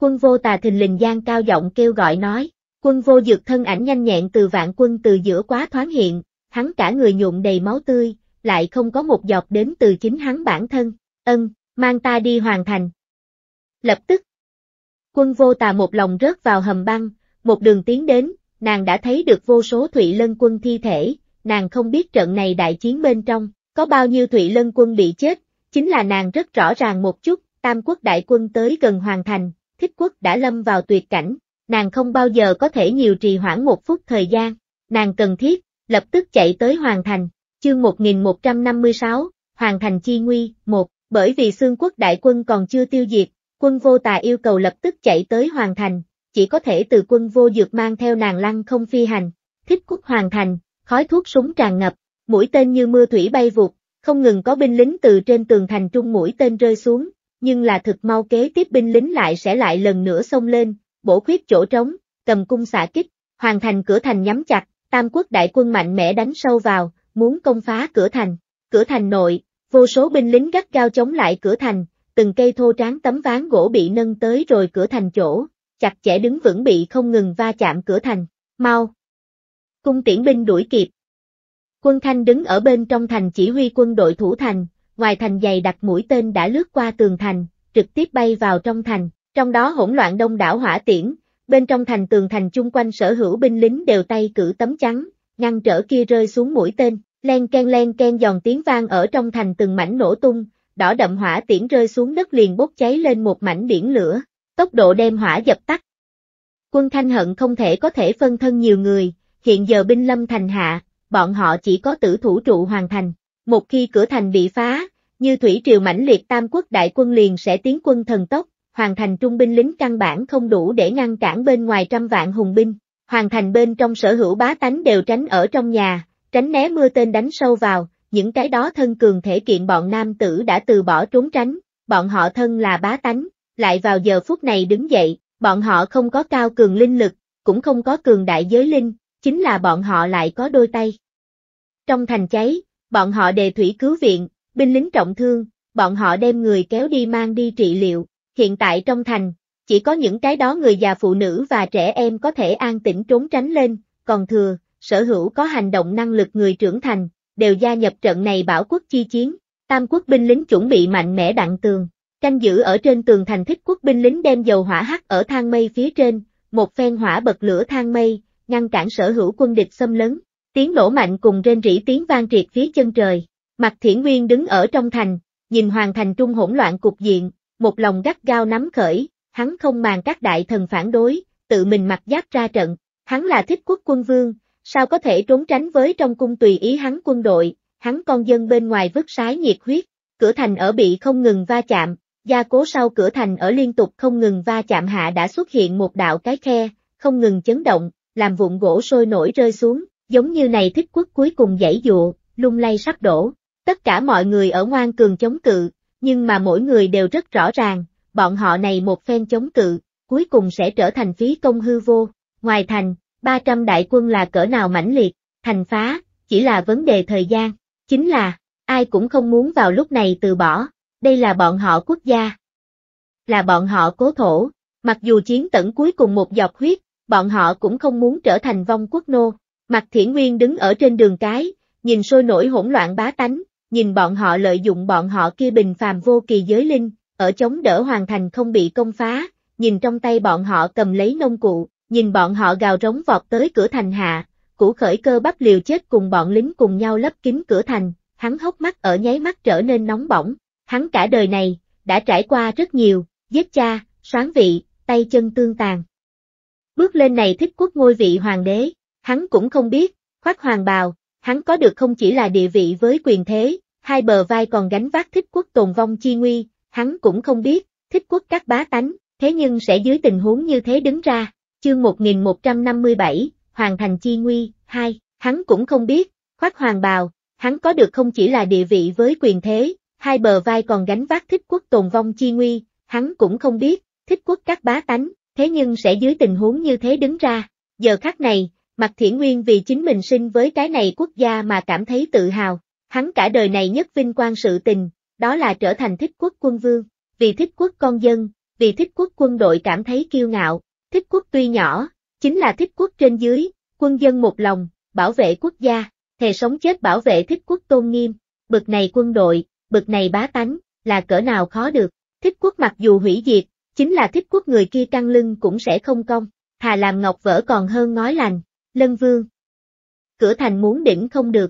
Speaker 1: Quân vô tà thình lình gian cao giọng kêu gọi nói, quân vô dược thân ảnh nhanh nhẹn từ vạn quân từ giữa quá thoáng hiện, hắn cả người nhuộm đầy máu tươi, lại không có một giọt đến từ chính hắn bản thân, ân, mang ta đi hoàn thành. Lập tức, quân vô tà một lòng rớt vào hầm băng, một đường tiến đến, nàng đã thấy được vô số Thụy Lân quân thi thể, nàng không biết trận này đại chiến bên trong, có bao nhiêu Thụy Lân quân bị chết, chính là nàng rất rõ ràng một chút, Tam quốc đại quân tới gần hoàn thành, thích quốc đã lâm vào tuyệt cảnh, nàng không bao giờ có thể nhiều trì hoãn một phút thời gian, nàng cần thiết, lập tức chạy tới hoàn thành, chương 1156, hoàn thành chi nguy, 1. Bởi vì xương quốc đại quân còn chưa tiêu diệt, quân vô tà yêu cầu lập tức chạy tới hoàng thành, chỉ có thể từ quân vô dược mang theo nàng lăng không phi hành, thích quốc hoàng thành, khói thuốc súng tràn ngập, mũi tên như mưa thủy bay vụt, không ngừng có binh lính từ trên tường thành trung mũi tên rơi xuống, nhưng là thực mau kế tiếp binh lính lại sẽ lại lần nữa xông lên, bổ khuyết chỗ trống, cầm cung xạ kích, hoàng thành cửa thành nhắm chặt, tam quốc đại quân mạnh mẽ đánh sâu vào, muốn công phá cửa thành, cửa thành nội, Vô số binh lính gắt cao chống lại cửa thành, từng cây thô tráng tấm ván gỗ bị nâng tới rồi cửa thành chỗ, chặt chẽ đứng vững bị không ngừng va chạm cửa thành, mau. Cung tiễn binh đuổi kịp. Quân Thanh đứng ở bên trong thành chỉ huy quân đội thủ thành, ngoài thành dày đặt mũi tên đã lướt qua tường thành, trực tiếp bay vào trong thành, trong đó hỗn loạn đông đảo hỏa tiễn, bên trong thành tường thành chung quanh sở hữu binh lính đều tay cử tấm chắn, ngăn trở kia rơi xuống mũi tên, Len ken len ken giòn tiếng vang ở trong thành từng mảnh nổ tung, đỏ đậm hỏa tiễn rơi xuống đất liền bốc cháy lên một mảnh biển lửa, tốc độ đem hỏa dập tắt. Quân Thanh Hận không thể có thể phân thân nhiều người, hiện giờ binh lâm thành hạ, bọn họ chỉ có tử thủ trụ hoàn thành. Một khi cửa thành bị phá, như thủy triều mãnh liệt tam quốc đại quân liền sẽ tiến quân thần tốc, hoàn thành trung binh lính căn bản không đủ để ngăn cản bên ngoài trăm vạn hùng binh, hoàn thành bên trong sở hữu bá tánh đều tránh ở trong nhà, tránh né mưa tên đánh sâu vào, những cái đó thân cường thể kiện bọn nam tử đã từ bỏ trốn tránh, bọn họ thân là bá tánh, lại vào giờ phút này đứng dậy, bọn họ không có cao cường linh lực, cũng không có cường đại giới linh, chính là bọn họ lại có đôi tay. Trong thành cháy, bọn họ đề thủy cứu viện, binh lính trọng thương, bọn họ đem người kéo đi mang đi trị liệu, hiện tại trong thành, chỉ có những cái đó người già phụ nữ và trẻ em có thể an tĩnh trốn tránh lên, còn thừa, sở hữu có hành động năng lực người trưởng thành, đều gia nhập trận này bảo quốc chi chiến. Tam quốc binh lính chuẩn bị mạnh mẽ đạn tường, canh giữ ở trên tường thành thích quốc binh lính đem dầu hỏa hắt ở thang mây phía trên, một phen hỏa bật lửa thang mây, ngăn cản sở hữu quân địch xâm lấn. Tiếng nổ mạnh cùng rên rỉ tiếng vang triệt phía chân trời. Mặt Thiển Nguyên đứng ở trong thành, nhìn hoàng thành trung hỗn loạn cục diện, một lòng gắt gao nắm khởi, hắn không màng các đại thần phản đối, tự mình mặc giáp ra trận. Hắn là thích quốc quân vương, sao có thể trốn tránh với trong cung tùy ý hắn quân đội, hắn con dân bên ngoài vứt sái nhiệt huyết, cửa thành ở bị không ngừng va chạm, gia cố sau cửa thành ở liên tục không ngừng va chạm hạ đã xuất hiện một đạo cái khe, không ngừng chấn động, làm vụn gỗ sôi nổi rơi xuống, giống như này thích quốc cuối cùng dãy dụa, lung lay sắp đổ. Tất cả mọi người ở ngoan cường chống cự, nhưng mà mỗi người đều rất rõ ràng, bọn họ này một phen chống cự, cuối cùng sẽ trở thành phí công hư vô. Ngoài thành, 300 đại quân là cỡ nào mãnh liệt, thành phá, chỉ là vấn đề thời gian, chính là, ai cũng không muốn vào lúc này từ bỏ, đây là bọn họ quốc gia, là bọn họ cố thổ, mặc dù chiến tận cuối cùng một giọt huyết, bọn họ cũng không muốn trở thành vong quốc nô, Mạc Thiển Nguyên đứng ở trên đường cái, nhìn sôi nổi hỗn loạn bá tánh, nhìn bọn họ lợi dụng bọn họ kia bình phàm vô kỳ giới linh, ở chống đỡ hoàn thành không bị công phá, nhìn trong tay bọn họ cầm lấy nông cụ, nhìn bọn họ gào rống vọt tới cửa thành hạ, củ khởi cơ bắt liều chết cùng bọn lính cùng nhau lấp kín cửa thành, hắn hốc mắt ở nháy mắt trở nên nóng bỏng, hắn cả đời này, đã trải qua rất nhiều, giết cha, soán vị, tay chân tương tàn. Bước lên này thích quốc ngôi vị hoàng đế, hắn cũng không biết, khoác hoàng bào, hắn có được không chỉ là địa vị với quyền thế, hai bờ vai còn gánh vác thích quốc tồn vong chi nguy, hắn cũng không biết, thích quốc các bá tánh, thế nhưng sẽ dưới tình huống như thế đứng ra. Chương 1157, Hoàng thành chi nguy, 2, hắn cũng không biết, khoác hoàng bào, hắn có được không chỉ là địa vị với quyền thế, hai bờ vai còn gánh vác thích quốc tồn vong chi nguy, hắn cũng không biết, thích quốc các bá tánh, thế nhưng sẽ dưới tình huống như thế đứng ra. Giờ khắc này, Mạc Thiển Nguyên vì chính mình sinh với cái này quốc gia mà cảm thấy tự hào, hắn cả đời này nhất vinh quang sự tình, đó là trở thành thích quốc quân vương, vì thích quốc con dân, vì thích quốc quân đội cảm thấy kiêu ngạo, Thích quốc tuy nhỏ, chính là thích quốc trên dưới, quân dân một lòng, bảo vệ quốc gia, thề sống chết bảo vệ thích quốc tôn nghiêm, bực này quân đội, bực này bá tánh, là cỡ nào khó được, thích quốc mặc dù hủy diệt, chính là thích quốc người kia căng lưng cũng sẽ không công, hà làm ngọc vỡ còn hơn ngói lành, lân vương. Cửa thành muốn đỉnh không được.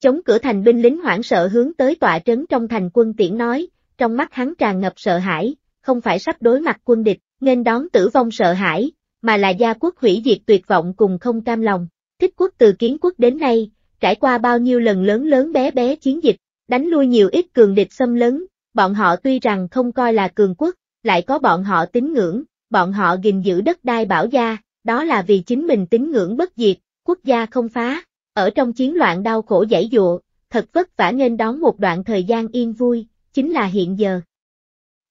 Speaker 1: Chống cửa thành binh lính hoảng sợ hướng tới tọa trấn trong thành quân tiễn nói, trong mắt hắn tràn ngập sợ hãi, không phải sắp đối mặt quân địch, nên đón tử vong sợ hãi, mà là gia quốc hủy diệt tuyệt vọng cùng không cam lòng. Thích quốc từ kiến quốc đến nay, trải qua bao nhiêu lần lớn lớn bé bé chiến dịch, đánh lui nhiều ít cường địch xâm lấn, bọn họ tuy rằng không coi là cường quốc, lại có bọn họ tín ngưỡng, bọn họ gìn giữ đất đai bảo gia, đó là vì chính mình tín ngưỡng bất diệt, quốc gia không phá. Ở trong chiến loạn đau khổ giải dụa, thật vất vả nên đón một đoạn thời gian yên vui, chính là hiện giờ.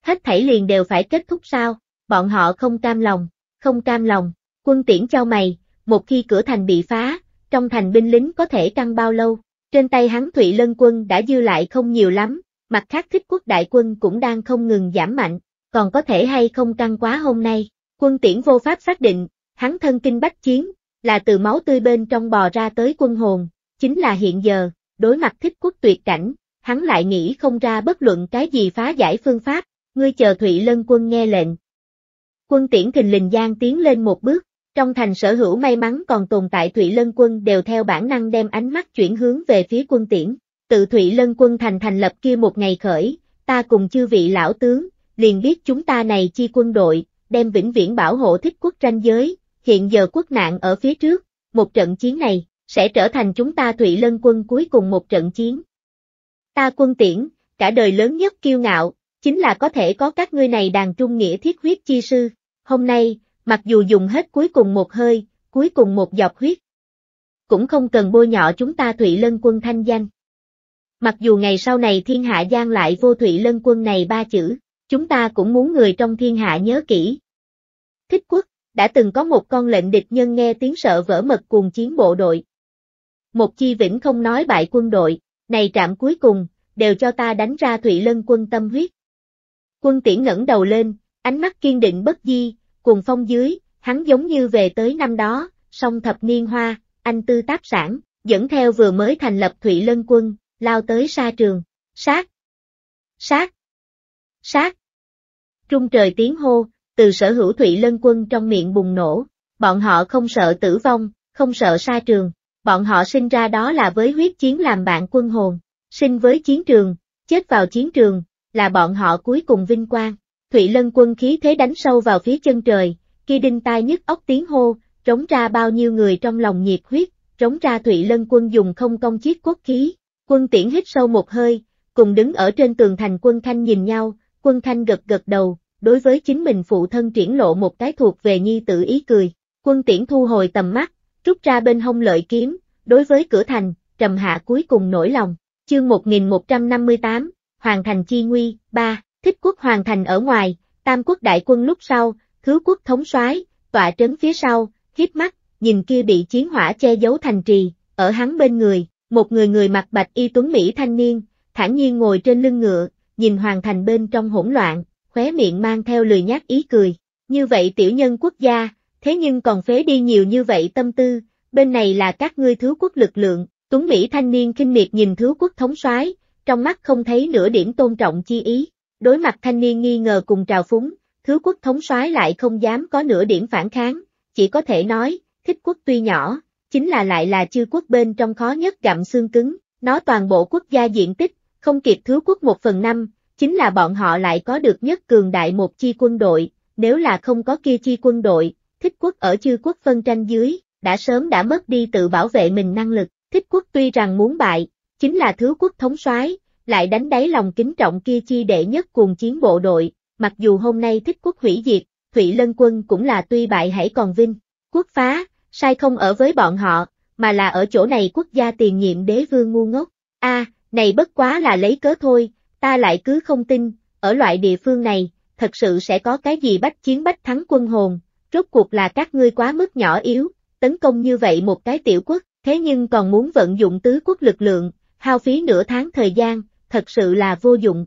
Speaker 1: Hết thảy liền đều phải kết thúc sao? bọn họ không cam lòng, không cam lòng, quân tiễn cho mày, một khi cửa thành bị phá, trong thành binh lính có thể căng bao lâu, trên tay hắn Thụy Lân quân đã dư lại không nhiều lắm, mặt khác thích quốc đại quân cũng đang không ngừng giảm mạnh, còn có thể hay không căng quá hôm nay, quân tiễn vô pháp xác định, hắn thân kinh bách chiến, là từ máu tươi bên trong bò ra tới quân hồn, chính là hiện giờ, đối mặt thích quốc tuyệt cảnh, hắn lại nghĩ không ra bất luận cái gì phá giải phương pháp, ngươi chờ Thụy Lân quân nghe lệnh, Quân tiễn Thình lình giang tiến lên một bước, trong thành sở hữu may mắn còn tồn tại Thụy Lân quân đều theo bản năng đem ánh mắt chuyển hướng về phía quân tiễn. Tự Thụy Lân quân thành thành lập kia một ngày khởi, ta cùng chư vị lão tướng, liền biết chúng ta này chi quân đội, đem vĩnh viễn bảo hộ thích quốc ranh giới, hiện giờ quốc nạn ở phía trước, một trận chiến này, sẽ trở thành chúng ta Thụy Lân quân cuối cùng một trận chiến. Ta quân tiễn, cả đời lớn nhất kiêu ngạo, chính là có thể có các ngươi này đàn trung nghĩa thiết huyết chi sư hôm nay, mặc dù dùng hết cuối cùng một hơi, cuối cùng một giọt huyết, cũng không cần bôi nhỏ chúng ta Thụy Lân quân thanh danh. Mặc dù ngày sau này thiên hạ gian lại vô Thụy Lân quân này ba chữ, chúng ta cũng muốn người trong thiên hạ nhớ kỹ. Thích quốc, đã từng có một con lệnh địch nhân nghe tiếng sợ vỡ mật cuồng chiến bộ đội. Một chi vĩnh không nói bại quân đội, này trạm cuối cùng, đều cho ta đánh ra Thụy Lân quân tâm huyết. Quân tiễn ngẩng đầu lên, Ánh mắt kiên định bất di, cuồng phong dưới, hắn giống như về tới năm đó, song thập niên hoa, anh tư tác sản, dẫn theo vừa mới thành lập Thụy Lân quân, lao tới sa trường, sát, sát, sát. Trung trời tiếng hô, từ sở hữu Thụy Lân quân trong miệng bùng nổ, bọn họ không sợ tử vong, không sợ sa trường, bọn họ sinh ra đó là với huyết chiến làm bạn quân hồn, sinh với chiến trường, chết vào chiến trường, là bọn họ cuối cùng vinh quang. Thụy Lân quân khí thế đánh sâu vào phía chân trời, kia đinh tai nhức óc tiếng hô, trống ra bao nhiêu người trong lòng nhiệt huyết, trống ra Thụy Lân quân dùng không công chiếc quốc khí, quân tiễn hít sâu một hơi, cùng đứng ở trên tường thành quân Thanh nhìn nhau, quân Thanh gật gật đầu, đối với chính mình phụ thân triển lộ một cái thuộc về nhi tử ý cười, quân tiễn thu hồi tầm mắt, rút ra bên hông lợi kiếm, đối với cửa thành, trầm hạ cuối cùng nổi lòng, chương 1158, Hoàng thành chi nguy, 3 thích quốc hoàn thành ở ngoài, tam quốc đại quân lúc sau, thứ quốc thống soái, tọa trấn phía sau, hiếp mắt, nhìn kia bị chiến hỏa che giấu thành trì, ở hắn bên người, một người người mặc bạch y tuấn Mỹ thanh niên, thản nhiên ngồi trên lưng ngựa, nhìn hoàng thành bên trong hỗn loạn, khóe miệng mang theo lười nhát ý cười, như vậy tiểu nhân quốc gia, thế nhưng còn phế đi nhiều như vậy tâm tư, bên này là các ngươi thứ quốc lực lượng, tuấn Mỹ thanh niên kinh miệt nhìn thứ quốc thống soái, trong mắt không thấy nửa điểm tôn trọng chi ý, Đối mặt thanh niên nghi ngờ cùng trào phúng, thứ quốc thống soái lại không dám có nửa điểm phản kháng, chỉ có thể nói, thích quốc tuy nhỏ, chính là lại là chư quốc bên trong khó nhất gặm xương cứng, nó toàn bộ quốc gia diện tích, không kịp thứ quốc một phần năm, chính là bọn họ lại có được nhất cường đại một chi quân đội, nếu là không có kia chi quân đội, thích quốc ở chư quốc phân tranh dưới, đã sớm đã mất đi tự bảo vệ mình năng lực, thích quốc tuy rằng muốn bại, chính là thứ quốc thống soái, lại đánh đáy lòng kính trọng kia chi đệ nhất cuồng chiến bộ đội, mặc dù hôm nay thích quốc hủy diệt, thụy Lân quân cũng là tuy bại hãy còn vinh, quốc phá, sai không ở với bọn họ, mà là ở chỗ này quốc gia tiền nhiệm đế vương ngu ngốc, a này bất quá là lấy cớ thôi, ta lại cứ không tin, ở loại địa phương này, thật sự sẽ có cái gì bách chiến bách thắng quân hồn, rốt cuộc là các ngươi quá mức nhỏ yếu, tấn công như vậy một cái tiểu quốc, thế nhưng còn muốn vận dụng tứ quốc lực lượng, hao phí nửa tháng thời gian, thật sự là vô dụng.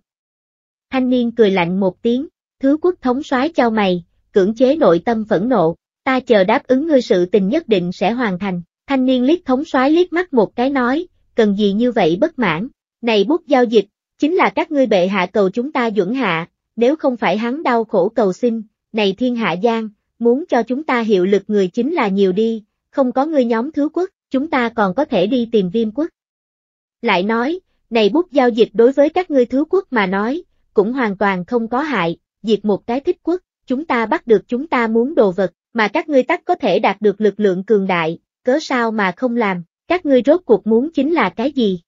Speaker 1: Thanh niên cười lạnh một tiếng, thứ quốc thống soái cho mày, cưỡng chế nội tâm phẫn nộ, ta chờ đáp ứng ngươi sự tình nhất định sẽ hoàn thành. Thanh niên liếc thống soái liếc mắt một cái nói, cần gì như vậy bất mãn, này bút giao dịch, chính là các ngươi bệ hạ cầu chúng ta dưỡng hạ, nếu không phải hắn đau khổ cầu xin, này thiên hạ giang, muốn cho chúng ta hiệu lực người chính là nhiều đi, không có ngươi nhóm thứ quốc, chúng ta còn có thể đi tìm viêm quốc. Lại nói, này bút giao dịch đối với các ngươi thứ quốc mà nói, cũng hoàn toàn không có hại, diệt một cái thích quốc, chúng ta bắt được chúng ta muốn đồ vật, mà các ngươi tắc có thể đạt được lực lượng cường đại, cớ sao mà không làm, các ngươi rốt cuộc muốn chính là cái gì?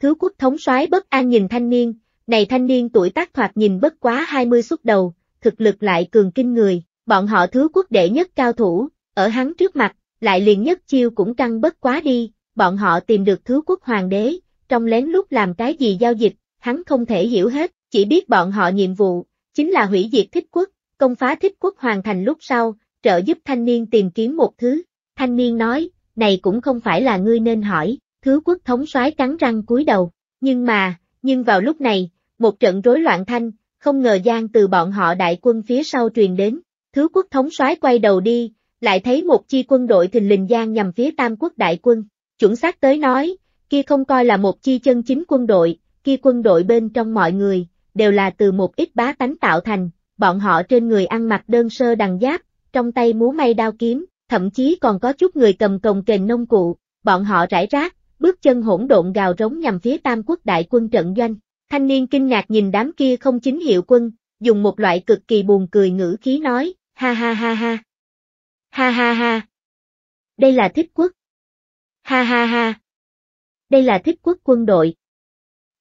Speaker 1: Thứ quốc thống soái bất an nhìn thanh niên, này thanh niên tuổi tác thoạt nhìn bất quá 20 xuất đầu, thực lực lại cường kinh người, bọn họ thứ quốc đệ nhất cao thủ, ở hắn trước mặt, lại liền nhất chiêu cũng căng bất quá đi, bọn họ tìm được thứ quốc hoàng đế, trong lén lút làm cái gì giao dịch, hắn không thể hiểu hết, chỉ biết bọn họ nhiệm vụ, chính là hủy diệt thích quốc, công phá thích quốc hoàn thành lúc sau, trợ giúp thanh niên tìm kiếm một thứ. Thanh niên nói, này cũng không phải là ngươi nên hỏi, thứ quốc thống soái cắn răng cúi đầu, nhưng mà, nhưng vào lúc này, một trận rối loạn thanh, không ngờ gian từ bọn họ đại quân phía sau truyền đến, thứ quốc thống soái quay đầu đi, lại thấy một chi quân đội thình lình gian nhằm phía tam quốc đại quân, chuẩn xác tới nói, kia không coi là một chi chân chính quân đội, kia quân đội bên trong mọi người, đều là từ một ít bá tánh tạo thành, bọn họ trên người ăn mặc đơn sơ đằng giáp, trong tay múa may đao kiếm, thậm chí còn có chút người cầm cồng kềnh nông cụ, bọn họ rải rác, bước chân hỗn độn gào rống nhằm phía tam quốc đại quân trận doanh. Thanh niên kinh ngạc nhìn đám kia không chính hiệu quân, dùng một loại cực kỳ buồn cười ngữ khí nói, ha ha ha ha. Ha ha ha. Đây là thích quốc. Ha ha ha đây là thích quốc quân đội.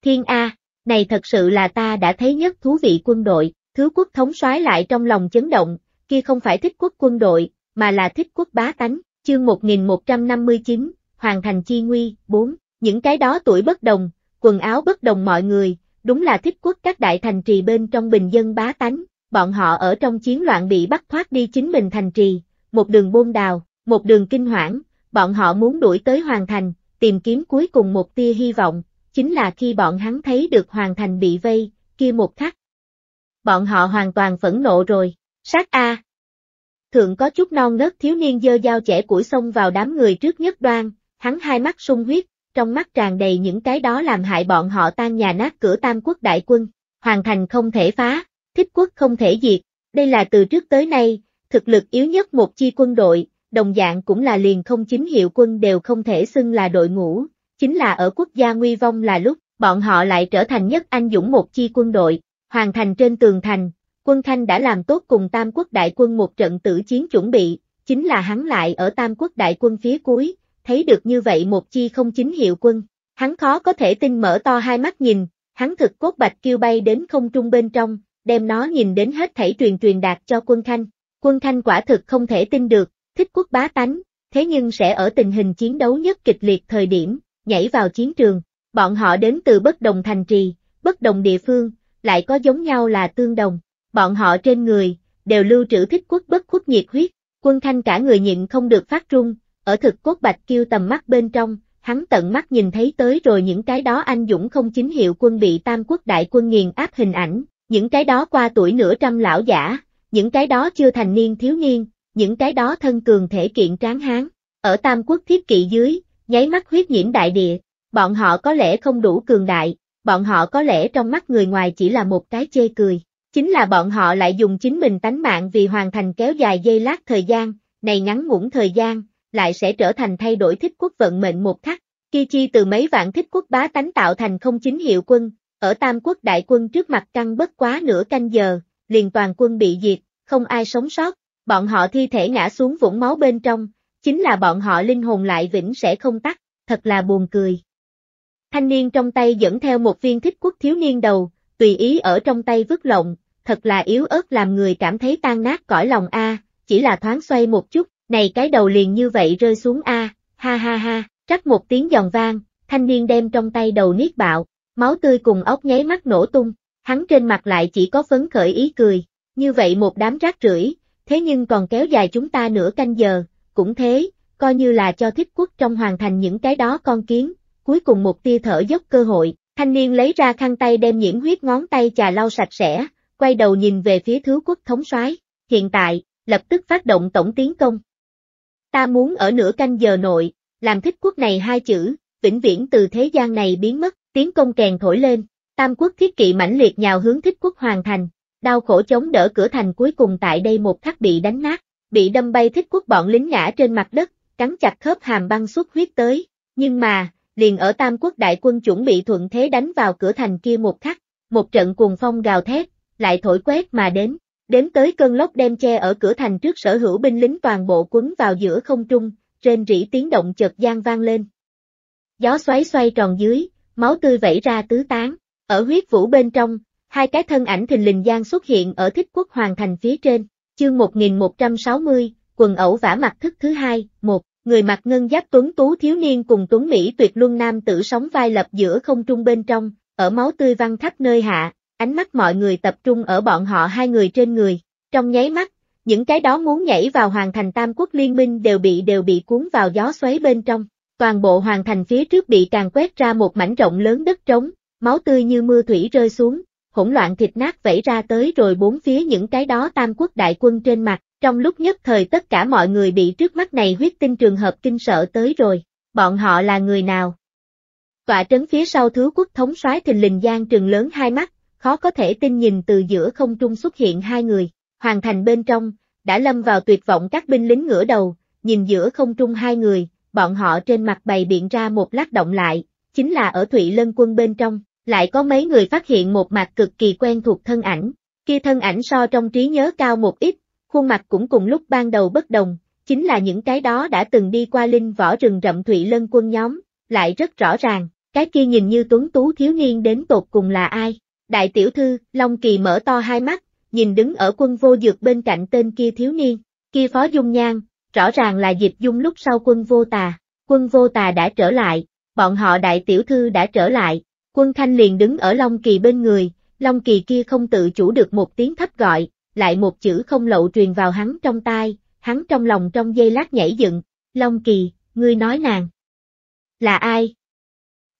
Speaker 1: Thiên A, này thật sự là ta đã thấy nhất thú vị quân đội, thứ quốc thống soái lại trong lòng chấn động, kia không phải thích quốc quân đội, mà là thích quốc bá tánh, chương 1159, hoàn thành chi nguy, 4, những cái đó tuổi bất đồng, quần áo bất đồng mọi người, đúng là thích quốc các đại thành trì bên trong bình dân bá tánh, bọn họ ở trong chiến loạn bị bắt thoát đi chính mình thành trì, một đường bôn đào, một đường kinh hoảng, bọn họ muốn đuổi tới hoàn thành, tìm kiếm cuối cùng một tia hy vọng, chính là khi bọn hắn thấy được hoàn thành bị vây, kia một khắc. Bọn họ hoàn toàn phẫn nộ rồi, sát A. Thượng có chút non nớt thiếu niên dơ dao trẻ củi xông vào đám người trước nhất đoan, hắn hai mắt sung huyết, trong mắt tràn đầy những cái đó làm hại bọn họ tan nhà nát cửa tam quốc đại quân, hoàn thành không thể phá, thích quốc không thể diệt, đây là từ trước tới nay, thực lực yếu nhất một chi quân đội, đồng dạng cũng là liền không chính hiệu quân đều không thể xưng là đội ngũ, chính là ở quốc gia nguy vong là lúc, bọn họ lại trở thành nhất anh dũng một chi quân đội, hoàn thành trên tường thành, quân Thanh đã làm tốt cùng Tam quốc đại quân một trận tử chiến chuẩn bị, chính là hắn lại ở Tam quốc đại quân phía cuối, thấy được như vậy một chi không chính hiệu quân, hắn khó có thể tin mở to hai mắt nhìn, hắn thực cốt bạch kêu bay đến không trung bên trong, đem nó nhìn đến hết thảy truyền truyền đạt cho quân Khanh. Quân Khanh quả thực không thể tin được, thích quốc bá tánh, thế nhưng sẽ ở tình hình chiến đấu nhất kịch liệt thời điểm, nhảy vào chiến trường. Bọn họ đến từ bất đồng thành trì, bất đồng địa phương, lại có giống nhau là tương đồng. Bọn họ trên người, đều lưu trữ thích quốc bất khuất nhiệt huyết, quân thanh cả người nhịn không được phát run, ở thực cốt bạch kêu tầm mắt bên trong, hắn tận mắt nhìn thấy tới rồi những cái đó anh dũng không chính hiệu quân bị tam quốc đại quân nghiền áp hình ảnh, những cái đó qua tuổi nửa trăm lão giả, những cái đó chưa thành niên thiếu niên, những cái đó thân cường thể kiện tráng hán, ở tam quốc thiết kỵ dưới, nháy mắt huyết nhiễm đại địa, bọn họ có lẽ không đủ cường đại, bọn họ có lẽ trong mắt người ngoài chỉ là một cái chê cười, chính là bọn họ lại dùng chính mình tánh mạng vì hoàn thành kéo dài dây lát thời gian, này ngắn ngủn thời gian, lại sẽ trở thành thay đổi thích quốc vận mệnh một khắc. Khi chi từ mấy vạn thích quốc bá tánh tạo thành không chính hiệu quân, ở Tam Quốc đại quân trước mặt căng bất quá nửa canh giờ, liền toàn quân bị diệt, không ai sống sót, bọn họ thi thể ngã xuống vũng máu bên trong, chính là bọn họ linh hồn lại vĩnh sẽ không tắt, thật là buồn cười. Thanh niên trong tay dẫn theo một viên thích quốc thiếu niên đầu, tùy ý ở trong tay vứt lộng, thật là yếu ớt làm người cảm thấy tan nát cõi lòng a, chỉ là thoáng xoay một chút, này cái đầu liền như vậy rơi xuống a, ha ha ha, rắc một tiếng giòn vang, thanh niên đem trong tay đầu niết bạo, máu tươi cùng ốc nháy mắt nổ tung, hắn trên mặt lại chỉ có phấn khởi ý cười, như vậy một đám rác rưởi, thế nhưng còn kéo dài chúng ta nửa canh giờ, cũng thế, coi như là cho thích quốc trong hoàn thành những cái đó con kiến, cuối cùng một tia thở dốc cơ hội, thanh niên lấy ra khăn tay đem nhiễm huyết ngón tay trà lau sạch sẽ, quay đầu nhìn về phía thứ quốc thống soái, hiện tại, lập tức phát động tổng tiến công. Ta muốn ở nửa canh giờ nội, làm thích quốc này hai chữ, vĩnh viễn từ thế gian này biến mất, tiến công kèn thổi lên, tam quốc thiết kỵ mãnh liệt nhào hướng thích quốc hoàn thành, đau khổ chống đỡ cửa thành cuối cùng tại đây một khắc bị đánh nát, bị đâm bay thích quốc bọn lính ngã trên mặt đất, cắn chặt khớp hàm băng xuất huyết tới, nhưng mà, liền ở Tam quốc đại quân chuẩn bị thuận thế đánh vào cửa thành kia một khắc, một trận cuồng phong gào thét, lại thổi quét mà đến, đến tới cơn lốc đem che ở cửa thành trước sở hữu binh lính toàn bộ quấn vào giữa không trung, trên rỉ tiếng động chợt gian vang lên. Gió xoáy xoay tròn dưới, máu tươi vẩy ra tứ tán, ở huyết vũ bên trong, hai cái thân ảnh thình lình gian xuất hiện ở thích quốc hoàng thành phía trên, chương 1160, quần ẩu vả mặt thức thứ hai, một, người mặc ngân giáp tuấn tú thiếu niên cùng tuấn Mỹ tuyệt luân nam tử sống vai lập giữa không trung bên trong, ở máu tươi văng khắp nơi hạ, ánh mắt mọi người tập trung ở bọn họ hai người trên người, trong nháy mắt, những cái đó muốn nhảy vào hoàng thành tam quốc liên minh đều bị đều bị cuốn vào gió xoáy bên trong, toàn bộ hoàng thành phía trước bị càng quét ra một mảnh rộng lớn đất trống, máu tươi như mưa thủy rơi xuống, hỗn loạn thịt nát vẫy ra tới rồi bốn phía những cái đó tam quốc đại quân trên mặt, trong lúc nhất thời tất cả mọi người bị trước mắt này huyết tinh trường hợp kinh sợ tới rồi, bọn họ là người nào? Tọa trấn phía sau thứ quốc thống soái thình lình giang trường lớn hai mắt, khó có thể tin nhìn từ giữa không trung xuất hiện hai người, hoàn thành bên trong, đã lâm vào tuyệt vọng các binh lính ngửa đầu, nhìn giữa không trung hai người, bọn họ trên mặt bày biện ra một lát động lại, chính là ở Thụy Lân quân bên trong, lại có mấy người phát hiện một mặt cực kỳ quen thuộc thân ảnh, kia thân ảnh so trong trí nhớ cao một ít, khuôn mặt cũng cùng lúc ban đầu bất đồng, chính là những cái đó đã từng đi qua linh võ rừng rậm thủy Lân quân nhóm, lại rất rõ ràng, cái kia nhìn như tuấn tú thiếu niên đến tột cùng là ai. Đại tiểu thư, Long Kỳ mở to hai mắt, nhìn đứng ở quân vô dược bên cạnh tên kia thiếu niên, kia phó dung nhan, rõ ràng là dịp dung lúc sau quân vô tà, quân vô tà đã trở lại, bọn họ đại tiểu thư đã trở lại, Quân Khanh liền đứng ở Long Kỳ bên người, Long Kỳ kia không tự chủ được một tiếng thấp gọi, lại một chữ không lậu truyền vào hắn trong tai, hắn trong lòng trong giây lát nhảy dựng, Long Kỳ, ngươi nói nàng. Là ai?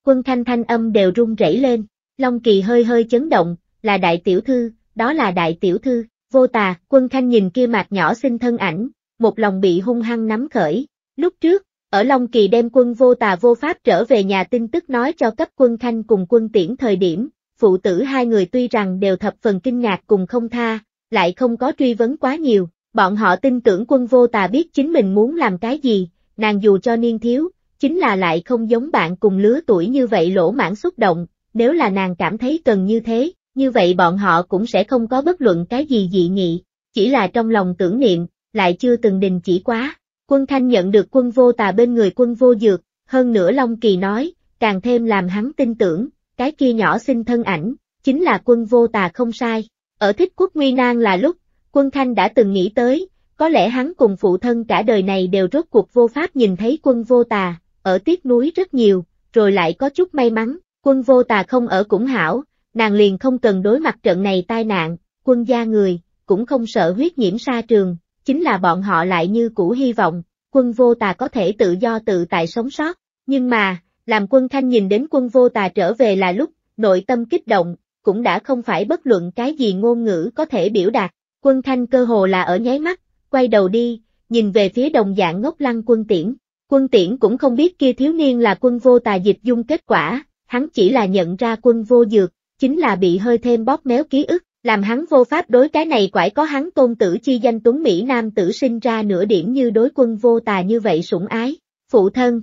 Speaker 1: Quân Thanh thanh âm đều run rẩy lên, Long Kỳ hơi hơi chấn động, là đại tiểu thư, đó là đại tiểu thư, vô tà, quân Khanh nhìn kia mặt nhỏ xinh thân ảnh, một lòng bị hung hăng nắm khởi, lúc trước, ở Long Kỳ đem quân vô tà vô pháp trở về nhà tin tức nói cho cấp quân khanh cùng quân tiễn thời điểm, phụ tử hai người tuy rằng đều thập phần kinh ngạc cùng không tha, lại không có truy vấn quá nhiều, bọn họ tin tưởng quân vô tà biết chính mình muốn làm cái gì, nàng dù cho niên thiếu, chính là lại không giống bạn cùng lứa tuổi như vậy lỗ mãn xúc động, nếu là nàng cảm thấy cần như thế, như vậy bọn họ cũng sẽ không có bất luận cái gì dị nghị, chỉ là trong lòng tưởng niệm, lại chưa từng đình chỉ quá. Quân Thanh nhận được quân vô tà bên người quân vô dược, hơn nữa Long Kỳ nói, càng thêm làm hắn tin tưởng, cái kia nhỏ xinh thân ảnh, chính là quân vô tà không sai. Ở thích quốc nguy nan là lúc, quân Thanh đã từng nghĩ tới, có lẽ hắn cùng phụ thân cả đời này đều rốt cuộc vô pháp nhìn thấy quân vô tà, ở tiết núi rất nhiều, rồi lại có chút may mắn, quân vô tà không ở cũng hảo, nàng liền không cần đối mặt trận này tai nạn, quân gia người, cũng không sợ huyết nhiễm sa trường, chính là bọn họ lại như cũ hy vọng, quân vô tà có thể tự do tự tại sống sót, nhưng mà, làm quân thanh nhìn đến quân vô tà trở về là lúc, nội tâm kích động, cũng đã không phải bất luận cái gì ngôn ngữ có thể biểu đạt, quân thanh cơ hồ là ở nháy mắt, quay đầu đi, nhìn về phía đồng dạng ngốc lăng quân tiễn, quân tiễn cũng không biết kia thiếu niên là quân vô tà dịch dung kết quả, hắn chỉ là nhận ra quân vô dược, chính là bị hơi thêm bóp méo ký ức, làm hắn vô pháp đối cái này quải có hắn tôn tử chi danh tuấn Mỹ Nam tử sinh ra nửa điểm như đối quân vô tà như vậy sủng ái, phụ thân.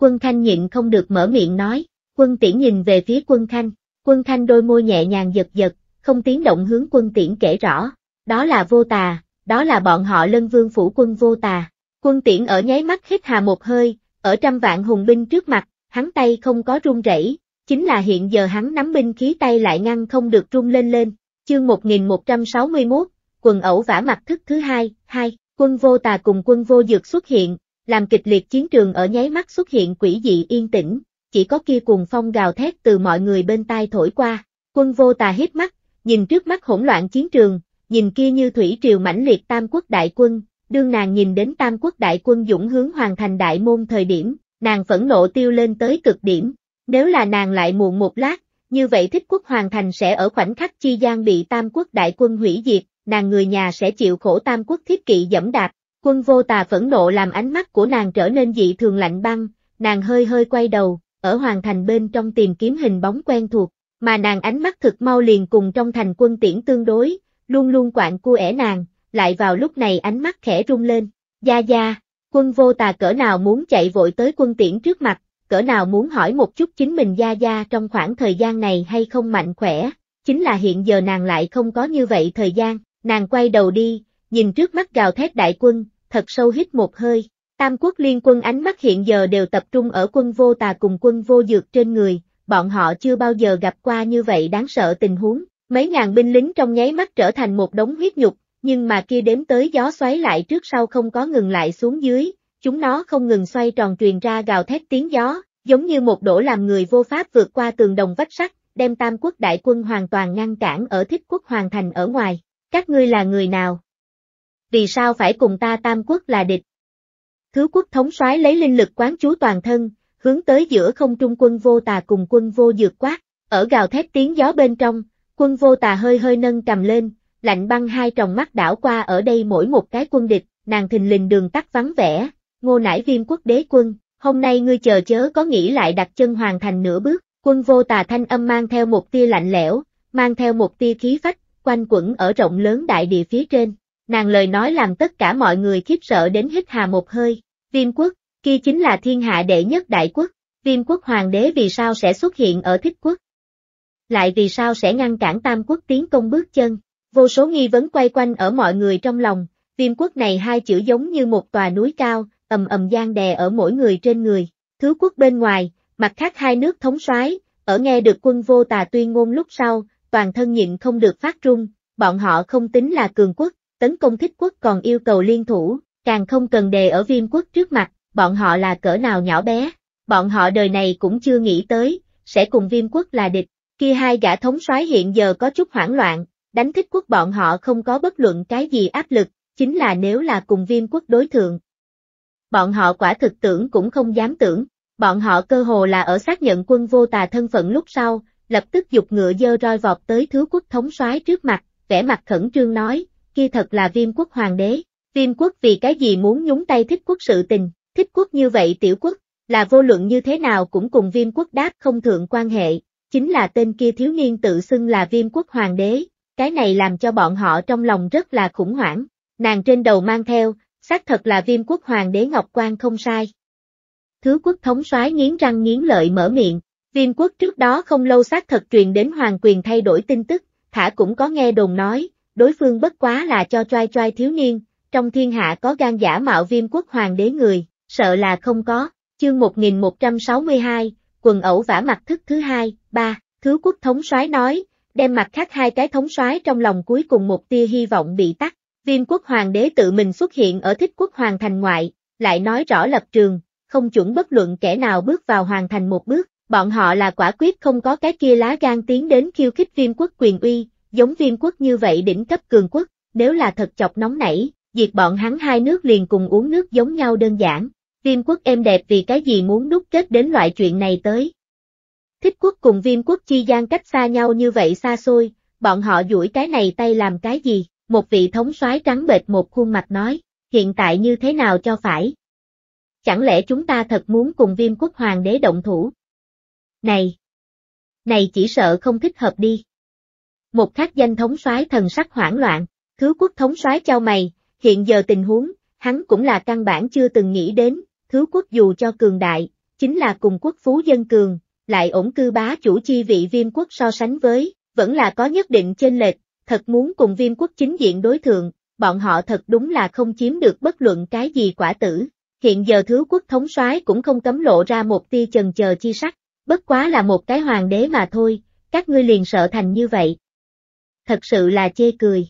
Speaker 1: Quân Khanh nhịn không được mở miệng nói, quân tiễn nhìn về phía quân Khanh, quân Khanh đôi môi nhẹ nhàng giật giật, không tiếng động hướng quân tiễn kể rõ, đó là vô tà, đó là bọn họ lân vương phủ quân vô tà. Quân tiễn ở nháy mắt hít hà một hơi, ở trăm vạn hùng binh trước mặt, hắn tay không có run rẩy, chính là hiện giờ hắn nắm binh khí tay lại ngăn không được rung lên lên. Chương 1161, quần ẩu vả mặt thức thứ hai, hai, quân vô tà cùng quân vô dược xuất hiện, làm kịch liệt chiến trường ở nháy mắt xuất hiện quỷ dị yên tĩnh, chỉ có kia cuồng phong gào thét từ mọi người bên tai thổi qua. Quân vô tà hít mắt, nhìn trước mắt hỗn loạn chiến trường, nhìn kia như thủy triều mãnh liệt tam quốc đại quân, đương nàng nhìn đến tam quốc đại quân dũng hướng hoàn thành đại môn thời điểm, nàng phẫn nộ tiêu lên tới cực điểm, nếu là nàng lại muộn một lát, như vậy thích quốc hoàng thành sẽ ở khoảnh khắc chi gian bị tam quốc đại quân hủy diệt, nàng người nhà sẽ chịu khổ tam quốc thiết kỵ dẫm đạp. Quân vô tà phẫn nộ làm ánh mắt của nàng trở nên dị thường lạnh băng, nàng hơi hơi quay đầu, ở hoàng thành bên trong tìm kiếm hình bóng quen thuộc, mà nàng ánh mắt thực mau liền cùng trong thành quân tiễn tương đối, luôn luôn quạng cua ẻ nàng, lại vào lúc này ánh mắt khẽ rung lên, gia gia, quân vô tà cỡ nào muốn chạy vội tới quân tiễn trước mặt, cỡ nào muốn hỏi một chút chính mình Gia Gia trong khoảng thời gian này hay không mạnh khỏe, chính là hiện giờ nàng lại không có như vậy thời gian, nàng quay đầu đi, nhìn trước mắt gào thét đại quân, thật sâu hít một hơi, Tam Quốc Liên quân ánh mắt hiện giờ đều tập trung ở quân vô tà cùng quân vô dược trên người, bọn họ chưa bao giờ gặp qua như vậy đáng sợ tình huống, mấy ngàn binh lính trong nháy mắt trở thành một đống huyết nhục, nhưng mà kia đếm tới gió xoáy lại trước sau không có ngừng lại xuống dưới, chúng nó không ngừng xoay tròn truyền ra gào thét tiếng gió, giống như một đổ làm người vô pháp vượt qua tường đồng vách sắt, đem tam quốc đại quân hoàn toàn ngăn cản ở thích quốc hoàng thành ở ngoài. Các ngươi là người nào? Vì sao phải cùng ta tam quốc là địch? Thứ quốc thống soái lấy linh lực quán chú toàn thân, hướng tới giữa không trung quân vô tà cùng quân vô dược quát, ở gào thét tiếng gió bên trong, quân vô tà hơi hơi nâng cầm lên, lạnh băng hai tròng mắt đảo qua ở đây mỗi một cái quân địch, nàng thình lình đường tắt vắng vẻ, ngô nải viêm quốc đế quân, hôm nay ngươi chờ chớ có nghĩ lại đặt chân hoàn thành nửa bước, quân vô tà thanh âm mang theo một tia lạnh lẽo, mang theo một tia khí phách, quanh quẩn ở rộng lớn đại địa phía trên. Nàng lời nói làm tất cả mọi người khiếp sợ đến hít hà một hơi, viêm quốc, kia chính là thiên hạ đệ nhất đại quốc, viêm quốc hoàng đế vì sao sẽ xuất hiện ở thích quốc? Lại vì sao sẽ ngăn cản tam quốc tiến công bước chân? Vô số nghi vấn quay quanh ở mọi người trong lòng, viêm quốc này hai chữ giống như một tòa núi cao, ầm ầm gian đè ở mỗi người trên người. Thứ quốc bên ngoài, mặt khác hai nước thống soái, ở nghe được quân vô tà tuyên ngôn lúc sau, toàn thân nhịn không được phát trung, bọn họ không tính là cường quốc, tấn công thích quốc còn yêu cầu liên thủ, càng không cần đề ở viêm quốc trước mặt, bọn họ là cỡ nào nhỏ bé, bọn họ đời này cũng chưa nghĩ tới, sẽ cùng viêm quốc là địch, kia hai gã thống soái hiện giờ có chút hoảng loạn, đánh thích quốc bọn họ không có bất luận cái gì áp lực, chính là nếu là cùng viêm quốc đối thượng, bọn họ quả thực tưởng cũng không dám tưởng, bọn họ cơ hồ là ở xác nhận quân vô tà thân phận lúc sau, lập tức dục ngựa dơ roi vọt tới thứ quốc thống soái trước mặt, vẻ mặt khẩn trương nói, kia thật là viêm quốc hoàng đế, viêm quốc vì cái gì muốn nhúng tay thích quốc sự tình, thích quốc như vậy tiểu quốc, là vô luận như thế nào cũng cùng viêm quốc đáp không thượng quan hệ, chính là tên kia thiếu niên tự xưng là viêm quốc hoàng đế, cái này làm cho bọn họ trong lòng rất là khủng hoảng, nàng trên đầu mang theo, xác thật là viêm quốc hoàng đế Ngọc Quang không sai. Thứ quốc thống soái nghiến răng nghiến lợi mở miệng, viêm quốc trước đó không lâu xác thật truyền đến hoàng quyền thay đổi tin tức, thả cũng có nghe đồn nói, đối phương bất quá là cho trai trai thiếu niên, trong thiên hạ có gan giả mạo viêm quốc hoàng đế người, sợ là không có, chương 1162, quần ẩu vả mặt thức thứ hai, ba, thứ quốc thống soái nói, đem mặt khác hai cái thống soái trong lòng cuối cùng một tia hy vọng bị tắt, Viêm quốc hoàng đế tự mình xuất hiện ở thích quốc hoàng thành ngoại, lại nói rõ lập trường, không chuẩn bất luận kẻ nào bước vào hoàng thành một bước, bọn họ là quả quyết không có cái kia lá gan tiến đến khiêu khích viêm quốc quyền uy, giống viêm quốc như vậy đỉnh cấp cường quốc, nếu là thật chọc nóng nảy, diệt bọn hắn hai nước liền cùng uống nước giống nhau đơn giản, viêm quốc êm đẹp vì cái gì muốn đúc kết đến loại chuyện này tới. Thích quốc cùng viêm quốc chi gian cách xa nhau như vậy xa xôi, bọn họ duỗi cái này tay làm cái gì? một vị thống soái trắng bệch một khuôn mặt nói, hiện tại như thế nào cho phải? Chẳng lẽ chúng ta thật muốn cùng viêm quốc hoàng đế động thủ? Này! Này chỉ sợ không thích hợp đi. Một khắc danh thống soái thần sắc hoảng loạn, thứ quốc thống soái trao mày, hiện giờ tình huống, hắn cũng là căn bản chưa từng nghĩ đến, thứ quốc dù cho cường đại, chính là cùng quốc phú dân cường, lại ổn cư bá chủ chi vị viêm quốc so sánh với, vẫn là có nhất định chênh lệch, thật muốn cùng viêm quốc chính diện đối thượng, bọn họ thật đúng là không chiếm được bất luận cái gì quả tử. Hiện giờ thứ quốc thống soái cũng không cấm lộ ra một tia chần chờ chi sắc, bất quá là một cái hoàng đế mà thôi, các ngươi liền sợ thành như vậy. Thật sự là chê cười.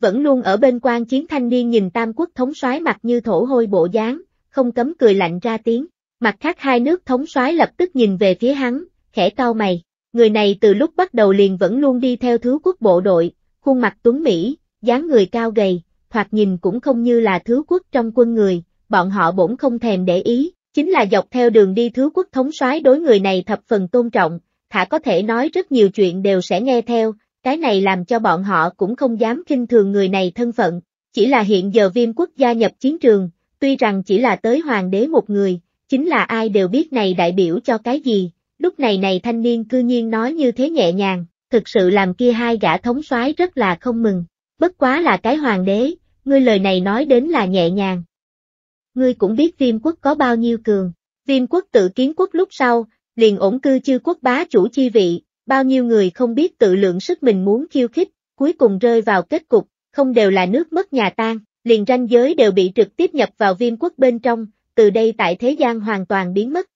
Speaker 1: Vẫn luôn ở bên quan chiến thanh niên nhìn tam quốc thống soái mặt như thổ hôi bộ dáng, không cấm cười lạnh ra tiếng, mặt khác hai nước thống soái lập tức nhìn về phía hắn, khẽ cau mày, Người này từ lúc bắt đầu liền vẫn luôn đi theo thứ quốc bộ đội, khuôn mặt tuấn Mỹ, dáng người cao gầy, thoạt nhìn cũng không như là thứ quốc trong quân người, bọn họ bổn không thèm để ý, chính là dọc theo đường đi thứ quốc thống soái đối người này thập phần tôn trọng, thả có thể nói rất nhiều chuyện đều sẽ nghe theo, cái này làm cho bọn họ cũng không dám kinh thường người này thân phận, chỉ là hiện giờ viêm quốc gia nhập chiến trường, tuy rằng chỉ là tới hoàng đế một người, chính là ai đều biết này đại biểu cho cái gì, lúc này này thanh niên cư nhiên nói như thế nhẹ nhàng, thực sự làm kia hai gã thống soái rất là không mừng, bất quá là cái hoàng đế, ngươi lời này nói đến là nhẹ nhàng. Ngươi cũng biết viêm quốc có bao nhiêu cường, viêm quốc tự kiến quốc lúc sau, liền ổn cư chư quốc bá chủ chi vị, bao nhiêu người không biết tự lượng sức mình muốn khiêu khích, cuối cùng rơi vào kết cục, không đều là nước mất nhà tan, liền ranh giới đều bị trực tiếp nhập vào viêm quốc bên trong, từ đây tại thế gian hoàn toàn biến mất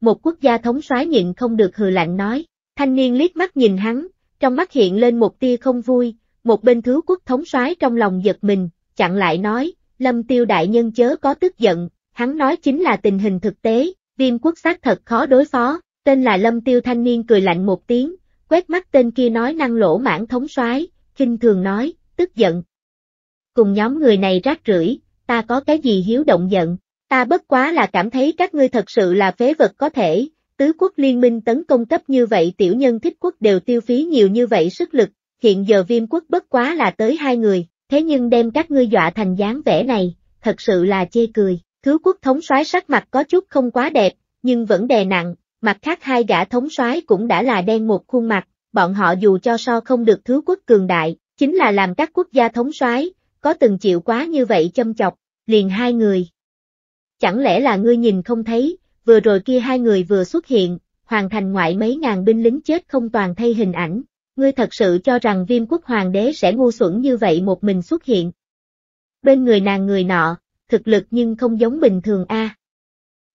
Speaker 1: một quốc gia thống soái nhịn không được hừ lạnh nói, thanh niên liếc mắt nhìn hắn, trong mắt hiện lên một tia không vui, một bên thứ quốc thống soái trong lòng giật mình, chặn lại nói, lâm tiêu đại nhân chớ có tức giận, hắn nói chính là tình hình thực tế, viêm quốc xác thật khó đối phó, tên là lâm tiêu thanh niên cười lạnh một tiếng, quét mắt tên kia nói năng lỗ mãn thống soái, khinh thường nói, tức giận. Cùng nhóm người này rác rưởi, ta có cái gì hiếu động giận, Ta bất quá là cảm thấy các ngươi thật sự là phế vật có thể, tứ quốc liên minh tấn công cấp như vậy tiểu nhân thích quốc đều tiêu phí nhiều như vậy sức lực, hiện giờ viêm quốc bất quá là tới hai người, thế nhưng đem các ngươi dọa thành dáng vẻ này, thật sự là chê cười, thứ quốc thống soái sắc mặt có chút không quá đẹp, nhưng vẫn đè nặng, mặt khác hai gã thống soái cũng đã là đen một khuôn mặt, bọn họ dù cho so không được thứ quốc cường đại, chính là làm các quốc gia thống soái, có từng chịu quá như vậy châm chọc, liền hai người, Chẳng lẽ là ngươi nhìn không thấy, vừa rồi kia hai người vừa xuất hiện, hoàn thành ngoại mấy ngàn binh lính chết không toàn thay hình ảnh, ngươi thật sự cho rằng viêm quốc hoàng đế sẽ ngu xuẩn như vậy một mình xuất hiện. Bên người nàng người nọ, thực lực nhưng không giống bình thường a. À.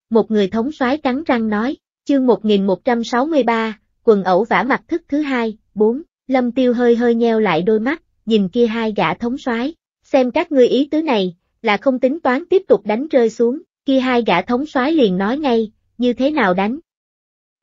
Speaker 1: Một người thống soái cắn răng nói, chương 1163, quần ẩu vả mặt thức thứ hai, bốn lâm tiêu hơi hơi nheo lại đôi mắt, nhìn kia hai gã thống soái, xem các ngươi ý tứ này, là không tính toán tiếp tục đánh rơi xuống, Kia hai gã thống soái liền nói ngay, như thế nào đánh.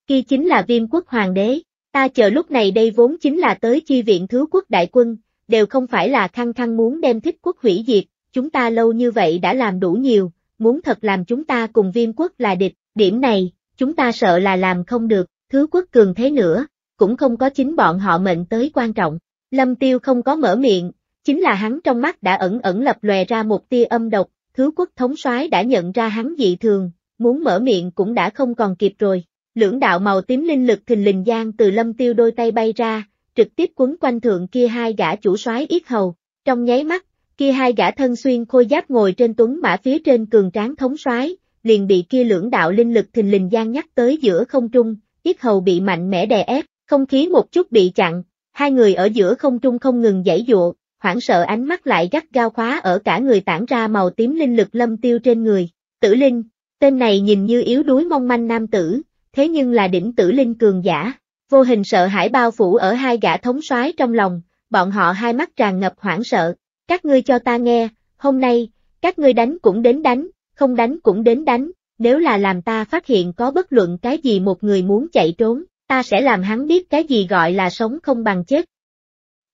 Speaker 1: Kia chính là viêm quốc hoàng đế, ta chờ lúc này đây vốn chính là tới chi viện thứ quốc đại quân, đều không phải là khăng khăng muốn đem thích quốc hủy diệt, chúng ta lâu như vậy đã làm đủ nhiều, muốn thật làm chúng ta cùng viêm quốc là địch, điểm này, chúng ta sợ là làm không được, thứ quốc cường thế nữa, cũng không có chính bọn họ mệnh tới quan trọng. Lâm Tiêu không có mở miệng, chính là hắn trong mắt đã ẩn ẩn lập lòe ra một tia âm độc, cứu quốc thống soái đã nhận ra hắn dị thường, muốn mở miệng cũng đã không còn kịp rồi. Lưỡng đạo màu tím linh lực thình lình giang từ lâm tiêu đôi tay bay ra, trực tiếp quấn quanh thượng kia hai gã chủ soái yết hầu. Trong nháy mắt, kia hai gã thân xuyên khôi giáp ngồi trên tuấn mã phía trên cường tráng thống soái, liền bị kia lưỡng đạo linh lực thình lình giang nhắc tới giữa không trung, yết hầu bị mạnh mẽ đè ép, không khí một chút bị chặn, hai người ở giữa không trung không ngừng giãy dụa, hoảng sợ ánh mắt lại gắt gao khóa ở cả người tản ra màu tím linh lực lâm tiêu trên người. Tử Linh, tên này nhìn như yếu đuối mong manh nam tử, thế nhưng là đỉnh tử linh cường giả, vô hình sợ hãi bao phủ ở hai gã thống soái trong lòng, bọn họ hai mắt tràn ngập hoảng sợ, các ngươi cho ta nghe, hôm nay, các ngươi đánh cũng đến đánh, không đánh cũng đến đánh, nếu là làm ta phát hiện có bất luận cái gì một người muốn chạy trốn, ta sẽ làm hắn biết cái gì gọi là sống không bằng chết.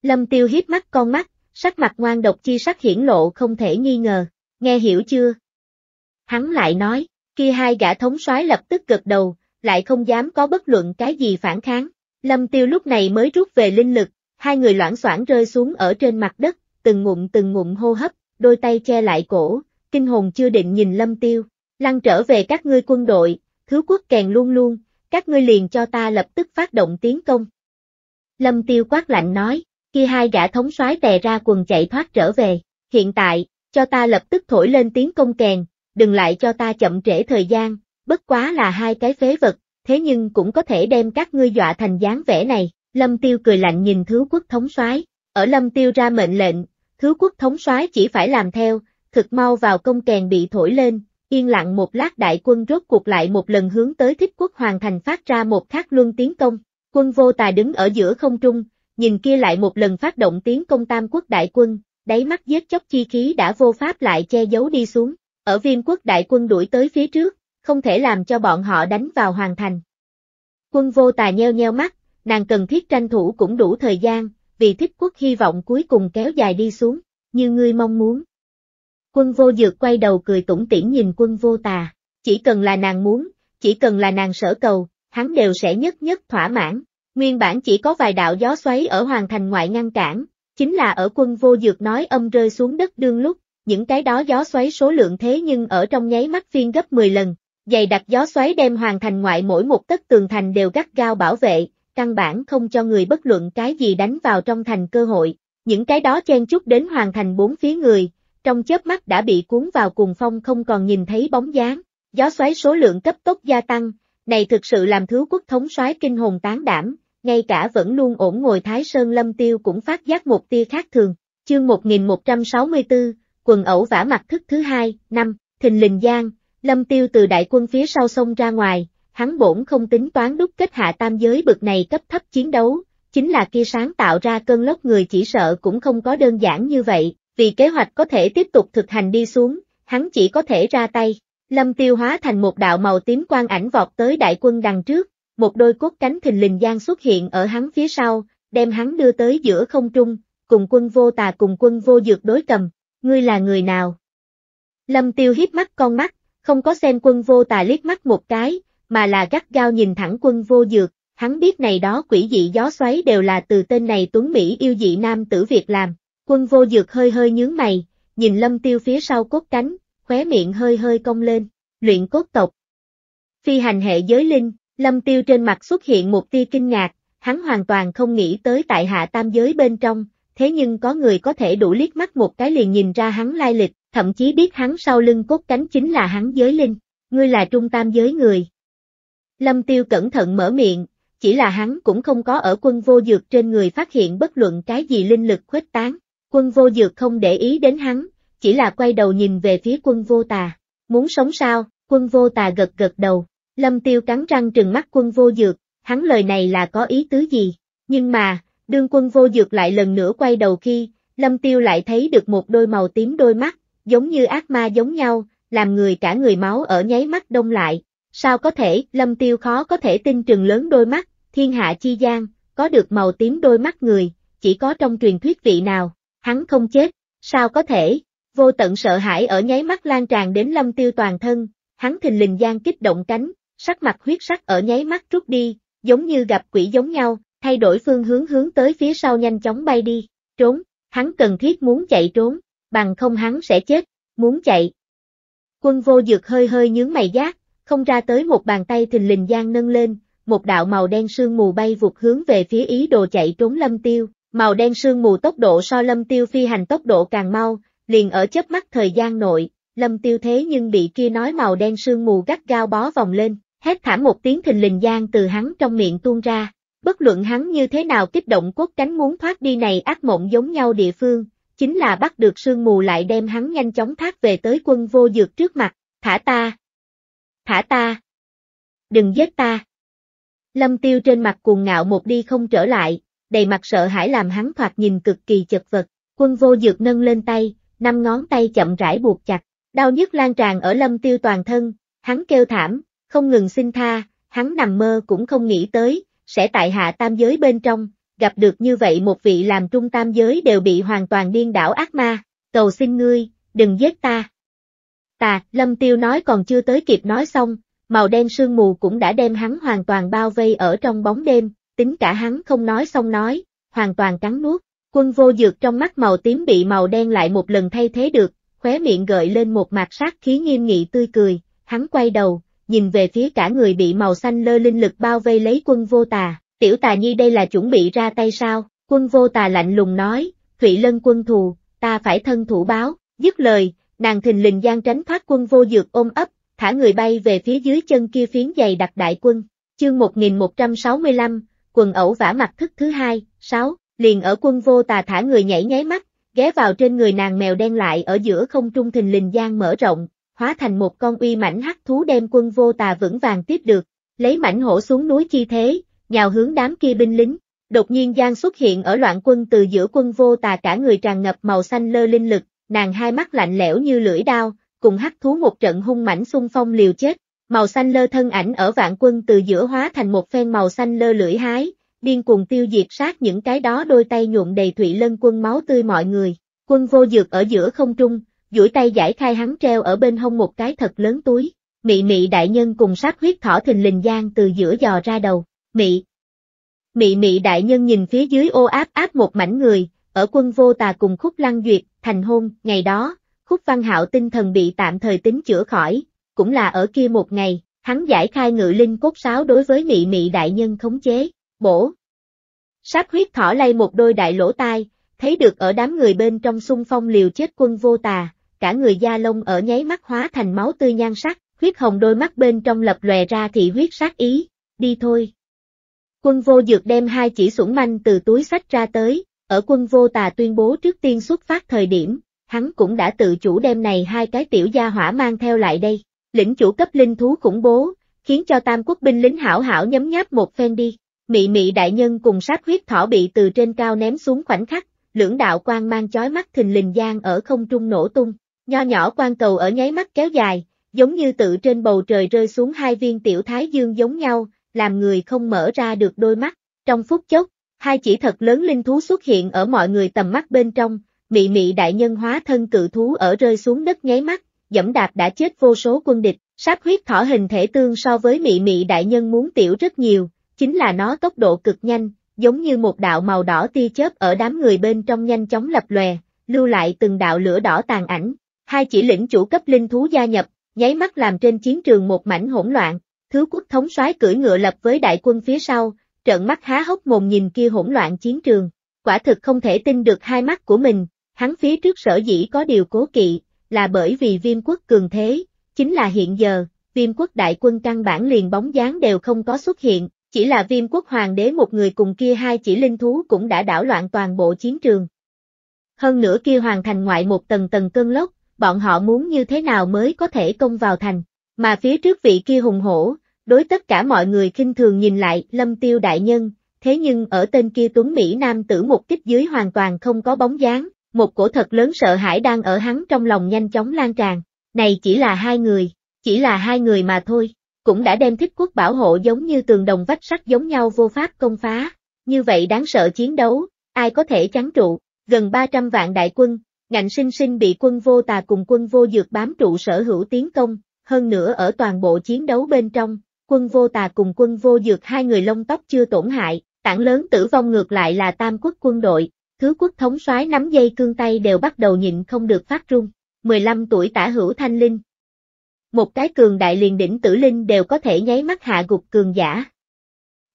Speaker 1: Lâm tiêu hiếp mắt con mắt, sắc mặt ngoan độc chi sắc hiển lộ không thể nghi ngờ, nghe hiểu chưa? Hắn lại nói, kia hai gã thống soái lập tức gật đầu, lại không dám có bất luận cái gì phản kháng. Lâm Tiêu lúc này mới rút về linh lực, hai người loãng xoảng rơi xuống ở trên mặt đất, từng ngụm từng ngụm hô hấp, đôi tay che lại cổ, kinh hồn chưa định nhìn Lâm Tiêu, lăn trở về các ngươi quân đội, thứ quốc kèn luôn luôn, các ngươi liền cho ta lập tức phát động tiến công. Lâm Tiêu quát lạnh nói, khi hai gã thống soái tè ra quần chạy thoát trở về. Hiện tại, cho ta lập tức thổi lên tiếng công kèn, đừng lại cho ta chậm trễ thời gian, bất quá là hai cái phế vật, thế nhưng cũng có thể đem các ngươi dọa thành dáng vẻ này. Lâm Tiêu cười lạnh nhìn Thứ Quốc thống soái, ở Lâm Tiêu ra mệnh lệnh, Thứ Quốc thống soái chỉ phải làm theo, thực mau vào công kèn bị thổi lên, yên lặng một lát đại quân rốt cuộc lại một lần hướng tới thích quốc hoàng thành phát ra một khắc luân tiến công. Quân vô tài đứng ở giữa không trung, nhìn kia lại một lần phát động tiến công tam quốc đại quân, đáy mắt giết chóc chi khí đã vô pháp lại che giấu đi xuống, ở viêm quốc đại quân đuổi tới phía trước, không thể làm cho bọn họ đánh vào hoàn thành. Quân vô tà nheo nheo mắt, nàng cần thiết tranh thủ cũng đủ thời gian, vì thích quốc hy vọng cuối cùng kéo dài đi xuống, như ngươi mong muốn. Quân vô dược quay đầu cười tủm tỉm nhìn quân vô tà, chỉ cần là nàng muốn, chỉ cần là nàng sở cầu, hắn đều sẽ nhất nhất thỏa mãn, Nguyên bản chỉ có vài đạo gió xoáy ở hoàng thành ngoại ngăn cản, chính là ở quân vô dược nói âm rơi xuống đất đương lúc, những cái đó gió xoáy số lượng thế nhưng ở trong nháy mắt phiên gấp 10 lần, dày đặc gió xoáy đem hoàng thành ngoại mỗi một tất tường thành đều gắt gao bảo vệ, căn bản không cho người bất luận cái gì đánh vào trong thành cơ hội, những cái đó chen chúc đến hoàng thành bốn phía người, trong chớp mắt đã bị cuốn vào cùng phong không còn nhìn thấy bóng dáng, gió xoáy số lượng cấp tốc gia tăng, này thực sự làm thứ quốc thống soái kinh hồn tán đảm, ngay cả vẫn luôn ổn ngồi Thái Sơn Lâm Tiêu cũng phát giác một tia khác thường. Chương 1164, quần ẩu vả mặt thức thứ hai, năm, thình lình giang, Lâm Tiêu từ đại quân phía sau sông ra ngoài, hắn bổn không tính toán đúc kết hạ tam giới bực này cấp thấp chiến đấu, chính là kia sáng tạo ra cơn lốc người chỉ sợ cũng không có đơn giản như vậy, vì kế hoạch có thể tiếp tục thực hành đi xuống, hắn chỉ có thể ra tay. Lâm Tiêu hóa thành một đạo màu tím quang ảnh vọt tới đại quân đằng trước, một đôi cốt cánh thình lình gian xuất hiện ở hắn phía sau, đem hắn đưa tới giữa không trung, cùng quân vô tà cùng quân vô dược đối cầm, ngươi là người nào? Lâm tiêu hiếp mắt con mắt, không có xem quân vô tà liếc mắt một cái, mà là gắt gao nhìn thẳng quân vô dược, hắn biết này đó quỷ dị gió xoáy đều là từ tên này tuấn Mỹ yêu dị nam tử Việt làm, quân vô dược hơi hơi nhướng mày, nhìn lâm tiêu phía sau cốt cánh, khóe miệng hơi hơi cong lên, luyện cốt tộc. Phi hành hệ giới linh, Lâm Tiêu trên mặt xuất hiện một tia kinh ngạc, hắn hoàn toàn không nghĩ tới tại hạ tam giới bên trong, thế nhưng có người có thể đủ liếc mắt một cái liền nhìn ra hắn lai lịch, thậm chí biết hắn sau lưng cốt cánh chính là hắn giới linh, ngươi là trung tam giới người. Lâm Tiêu cẩn thận mở miệng, chỉ là hắn cũng không có ở quân vô dược trên người phát hiện bất luận cái gì linh lực khuếch tán, quân vô dược không để ý đến hắn, chỉ là quay đầu nhìn về phía quân vô tà, muốn sống sao, quân vô tà gật gật đầu. Lâm Tiêu cắn răng trừng mắt quân vô dược, hắn lời này là có ý tứ gì, nhưng mà, đương quân vô dược lại lần nữa quay đầu khi, Lâm Tiêu lại thấy được một đôi màu tím đôi mắt, giống như ác ma giống nhau, làm người cả người máu ở nháy mắt đông lại. Sao có thể, Lâm Tiêu khó có thể tin trừng lớn đôi mắt, thiên hạ chi gian, có được màu tím đôi mắt người, chỉ có trong truyền thuyết vị nào, hắn không chết, sao có thể, vô tận sợ hãi ở nháy mắt lan tràn đến Lâm Tiêu toàn thân, hắn thình lình gian kích động cánh, sắc mặt huyết sắc ở nháy mắt rút đi, giống như gặp quỷ giống nhau, thay đổi phương hướng hướng tới phía sau nhanh chóng bay đi, trốn, hắn cần thiết muốn chạy trốn, bằng không hắn sẽ chết, muốn chạy. Quân vô dược hơi hơi nhướng mày giác, không ra tới một bàn tay thình lình gian nâng lên, một đạo màu đen sương mù bay vụt hướng về phía ý đồ chạy trốn lâm tiêu, màu đen sương mù tốc độ so lâm tiêu phi hành tốc độ càng mau, liền ở chớp mắt thời gian nội, lâm tiêu thế nhưng bị kia nói màu đen sương mù gắt gao bó vòng lên, hét thảm một tiếng thình lình gian từ hắn trong miệng tuôn ra. Bất luận hắn như thế nào kích động cốt cánh muốn thoát đi này ác mộng giống nhau địa phương, chính là bắt được sương mù lại đem hắn nhanh chóng thác về tới quân vô dược trước mặt, thả ta, thả ta, đừng giết ta. Lâm tiêu trên mặt cuồng ngạo một đi không trở lại, đầy mặt sợ hãi làm hắn thoạt nhìn cực kỳ chật vật, quân vô dược nâng lên tay, năm ngón tay chậm rãi buộc chặt, đau nhức lan tràn ở lâm tiêu toàn thân, hắn kêu thảm, không ngừng xin tha, hắn nằm mơ cũng không nghĩ tới, sẽ tại hạ tam giới bên trong, gặp được như vậy một vị làm trung tam giới đều bị hoàn toàn điên đảo ác ma, cầu xin ngươi, đừng giết ta. Tà, lâm tiêu nói còn chưa tới kịp nói xong, màu đen sương mù cũng đã đem hắn hoàn toàn bao vây ở trong bóng đêm, tính cả hắn không nói xong nói, hoàn toàn cắn nuốt, quân vô dược trong mắt màu tím bị màu đen lại một lần thay thế được, khóe miệng gợi lên một mặt sát khí nghiêm nghị tươi cười, hắn quay đầu, nhìn về phía cả người bị màu xanh lơ linh lực bao vây lấy quân vô tà, tiểu tà nhi đây là chuẩn bị ra tay sao, quân vô tà lạnh lùng nói, Thụy Lân quân thù, ta phải thân thủ báo, dứt lời, nàng thình lình gian tránh thoát quân vô dược ôm ấp, thả người bay về phía dưới chân kia phiến giày đặt đại quân, chương 1165, quần ẩu vả mặt thức thứ hai, 6, liền ở quân vô tà thả người nhảy nháy mắt, ghé vào trên người nàng mèo đen lại ở giữa không trung thình lình gian mở rộng, hóa thành một con uy mảnh hắc thú đem quân vô tà vững vàng tiếp được, lấy mảnh hổ xuống núi chi thế, nhào hướng đám kia binh lính. Đột nhiên Giang xuất hiện ở loạn quân từ giữa quân vô tà cả người tràn ngập màu xanh lơ linh lực, nàng hai mắt lạnh lẽo như lưỡi đao, cùng hắc thú một trận hung mãnh xung phong liều chết. Màu xanh lơ thân ảnh ở vạn quân từ giữa hóa thành một phen màu xanh lơ lưỡi hái, điên cuồng tiêu diệt sát những cái đó đôi tay nhuộm đầy thủy lân quân máu tươi mọi người. Quân vô dược ở giữa không trung, duỗi tay giải khai hắn treo ở bên hông một cái thật lớn túi, mị mị đại nhân cùng sát huyết thỏ thình lình giang từ giữa dò ra đầu, mị. Mị mị đại nhân nhìn phía dưới ô áp áp một mảnh người, ở quân vô tà cùng khúc lăng duyệt, thành hôn, ngày đó, khúc văn hạo tinh thần bị tạm thời tính chữa khỏi, cũng là ở kia một ngày, hắn giải khai ngự linh cốt sáo đối với mị mị đại nhân khống chế, bổ. Sát huyết thỏ lay một đôi đại lỗ tai, thấy được ở đám người bên trong xung phong liều chết quân vô tà, cả người da lông ở nháy mắt hóa thành máu tươi nhan sắc, huyết hồng đôi mắt bên trong lập lòe ra thị huyết sát ý, đi thôi. Quân vô dược đem hai chỉ sủng manh từ túi sách ra tới, ở quân vô tà tuyên bố trước tiên xuất phát thời điểm, hắn cũng đã tự chủ đem này hai cái tiểu gia hỏa mang theo lại đây, lĩnh chủ cấp linh thú khủng bố, khiến cho tam quốc binh lính hảo hảo nhấm nháp một phen đi. Mị mị đại nhân cùng sát huyết thỏ bị từ trên cao ném xuống khoảnh khắc, lưỡng đạo quang mang chói mắt thình lình gian ở không trung nổ tung, Nho nhỏ quan cầu ở nháy mắt kéo dài, giống như tự trên bầu trời rơi xuống hai viên tiểu thái dương giống nhau, làm người không mở ra được đôi mắt. Trong phút chốc, hai chỉ thật lớn linh thú xuất hiện ở mọi người tầm mắt bên trong, mị mị đại nhân hóa thân cự thú ở rơi xuống đất nháy mắt, dẫm đạp đã chết vô số quân địch, Sát huyết thỏ hình thể tương so với mị mị đại nhân muốn tiểu rất nhiều, chính là nó tốc độ cực nhanh, giống như một đạo màu đỏ tia chớp ở đám người bên trong nhanh chóng lập lòe, lưu lại từng đạo lửa đỏ tàn ảnh, Hai chỉ lĩnh chủ cấp linh thú gia nhập, nháy mắt làm trên chiến trường một mảnh hỗn loạn, thứ quốc thống soái cưỡi ngựa lập với đại quân phía sau, trợn mắt há hốc mồm nhìn kia hỗn loạn chiến trường, quả thực không thể tin được hai mắt của mình, hắn phía trước sở dĩ có điều cố kỵ, là bởi vì viêm quốc cường thế, chính là hiện giờ, viêm quốc đại quân căn bản liền bóng dáng đều không có xuất hiện, chỉ là viêm quốc hoàng đế một người cùng kia hai chỉ linh thú cũng đã đảo loạn toàn bộ chiến trường. Hơn nữa kia hoàng thành ngoại một tầng tầng cơn lốc, bọn họ muốn như thế nào mới có thể công vào thành. Mà phía trước vị kia hùng hổ, đối tất cả mọi người khinh thường nhìn lại lâm tiêu đại nhân, thế nhưng ở tên kia tuấn Mỹ Nam tử một kích dưới hoàn toàn không có bóng dáng, một cổ thật lớn sợ hãi đang ở hắn trong lòng nhanh chóng lan tràn, này chỉ là hai người, chỉ là hai người mà thôi, cũng đã đem thích quốc bảo hộ giống như tường đồng vách sắt giống nhau vô pháp công phá, như vậy đáng sợ chiến đấu, ai có thể chắn trụ, gần 300 vạn đại quân, Ngạnh sinh sinh bị quân vô tà cùng quân vô dược bám trụ sở hữu tiến công, hơn nữa ở toàn bộ chiến đấu bên trong, quân vô tà cùng quân vô dược hai người lông tóc chưa tổn hại, tảng lớn tử vong ngược lại là tam quốc quân đội, thứ quốc thống soái nắm dây cương tay đều bắt đầu nhịn không được phát run. 15 tuổi tả hữu thanh linh. Một cái cường đại liền đỉnh tử linh đều có thể nháy mắt hạ gục cường giả.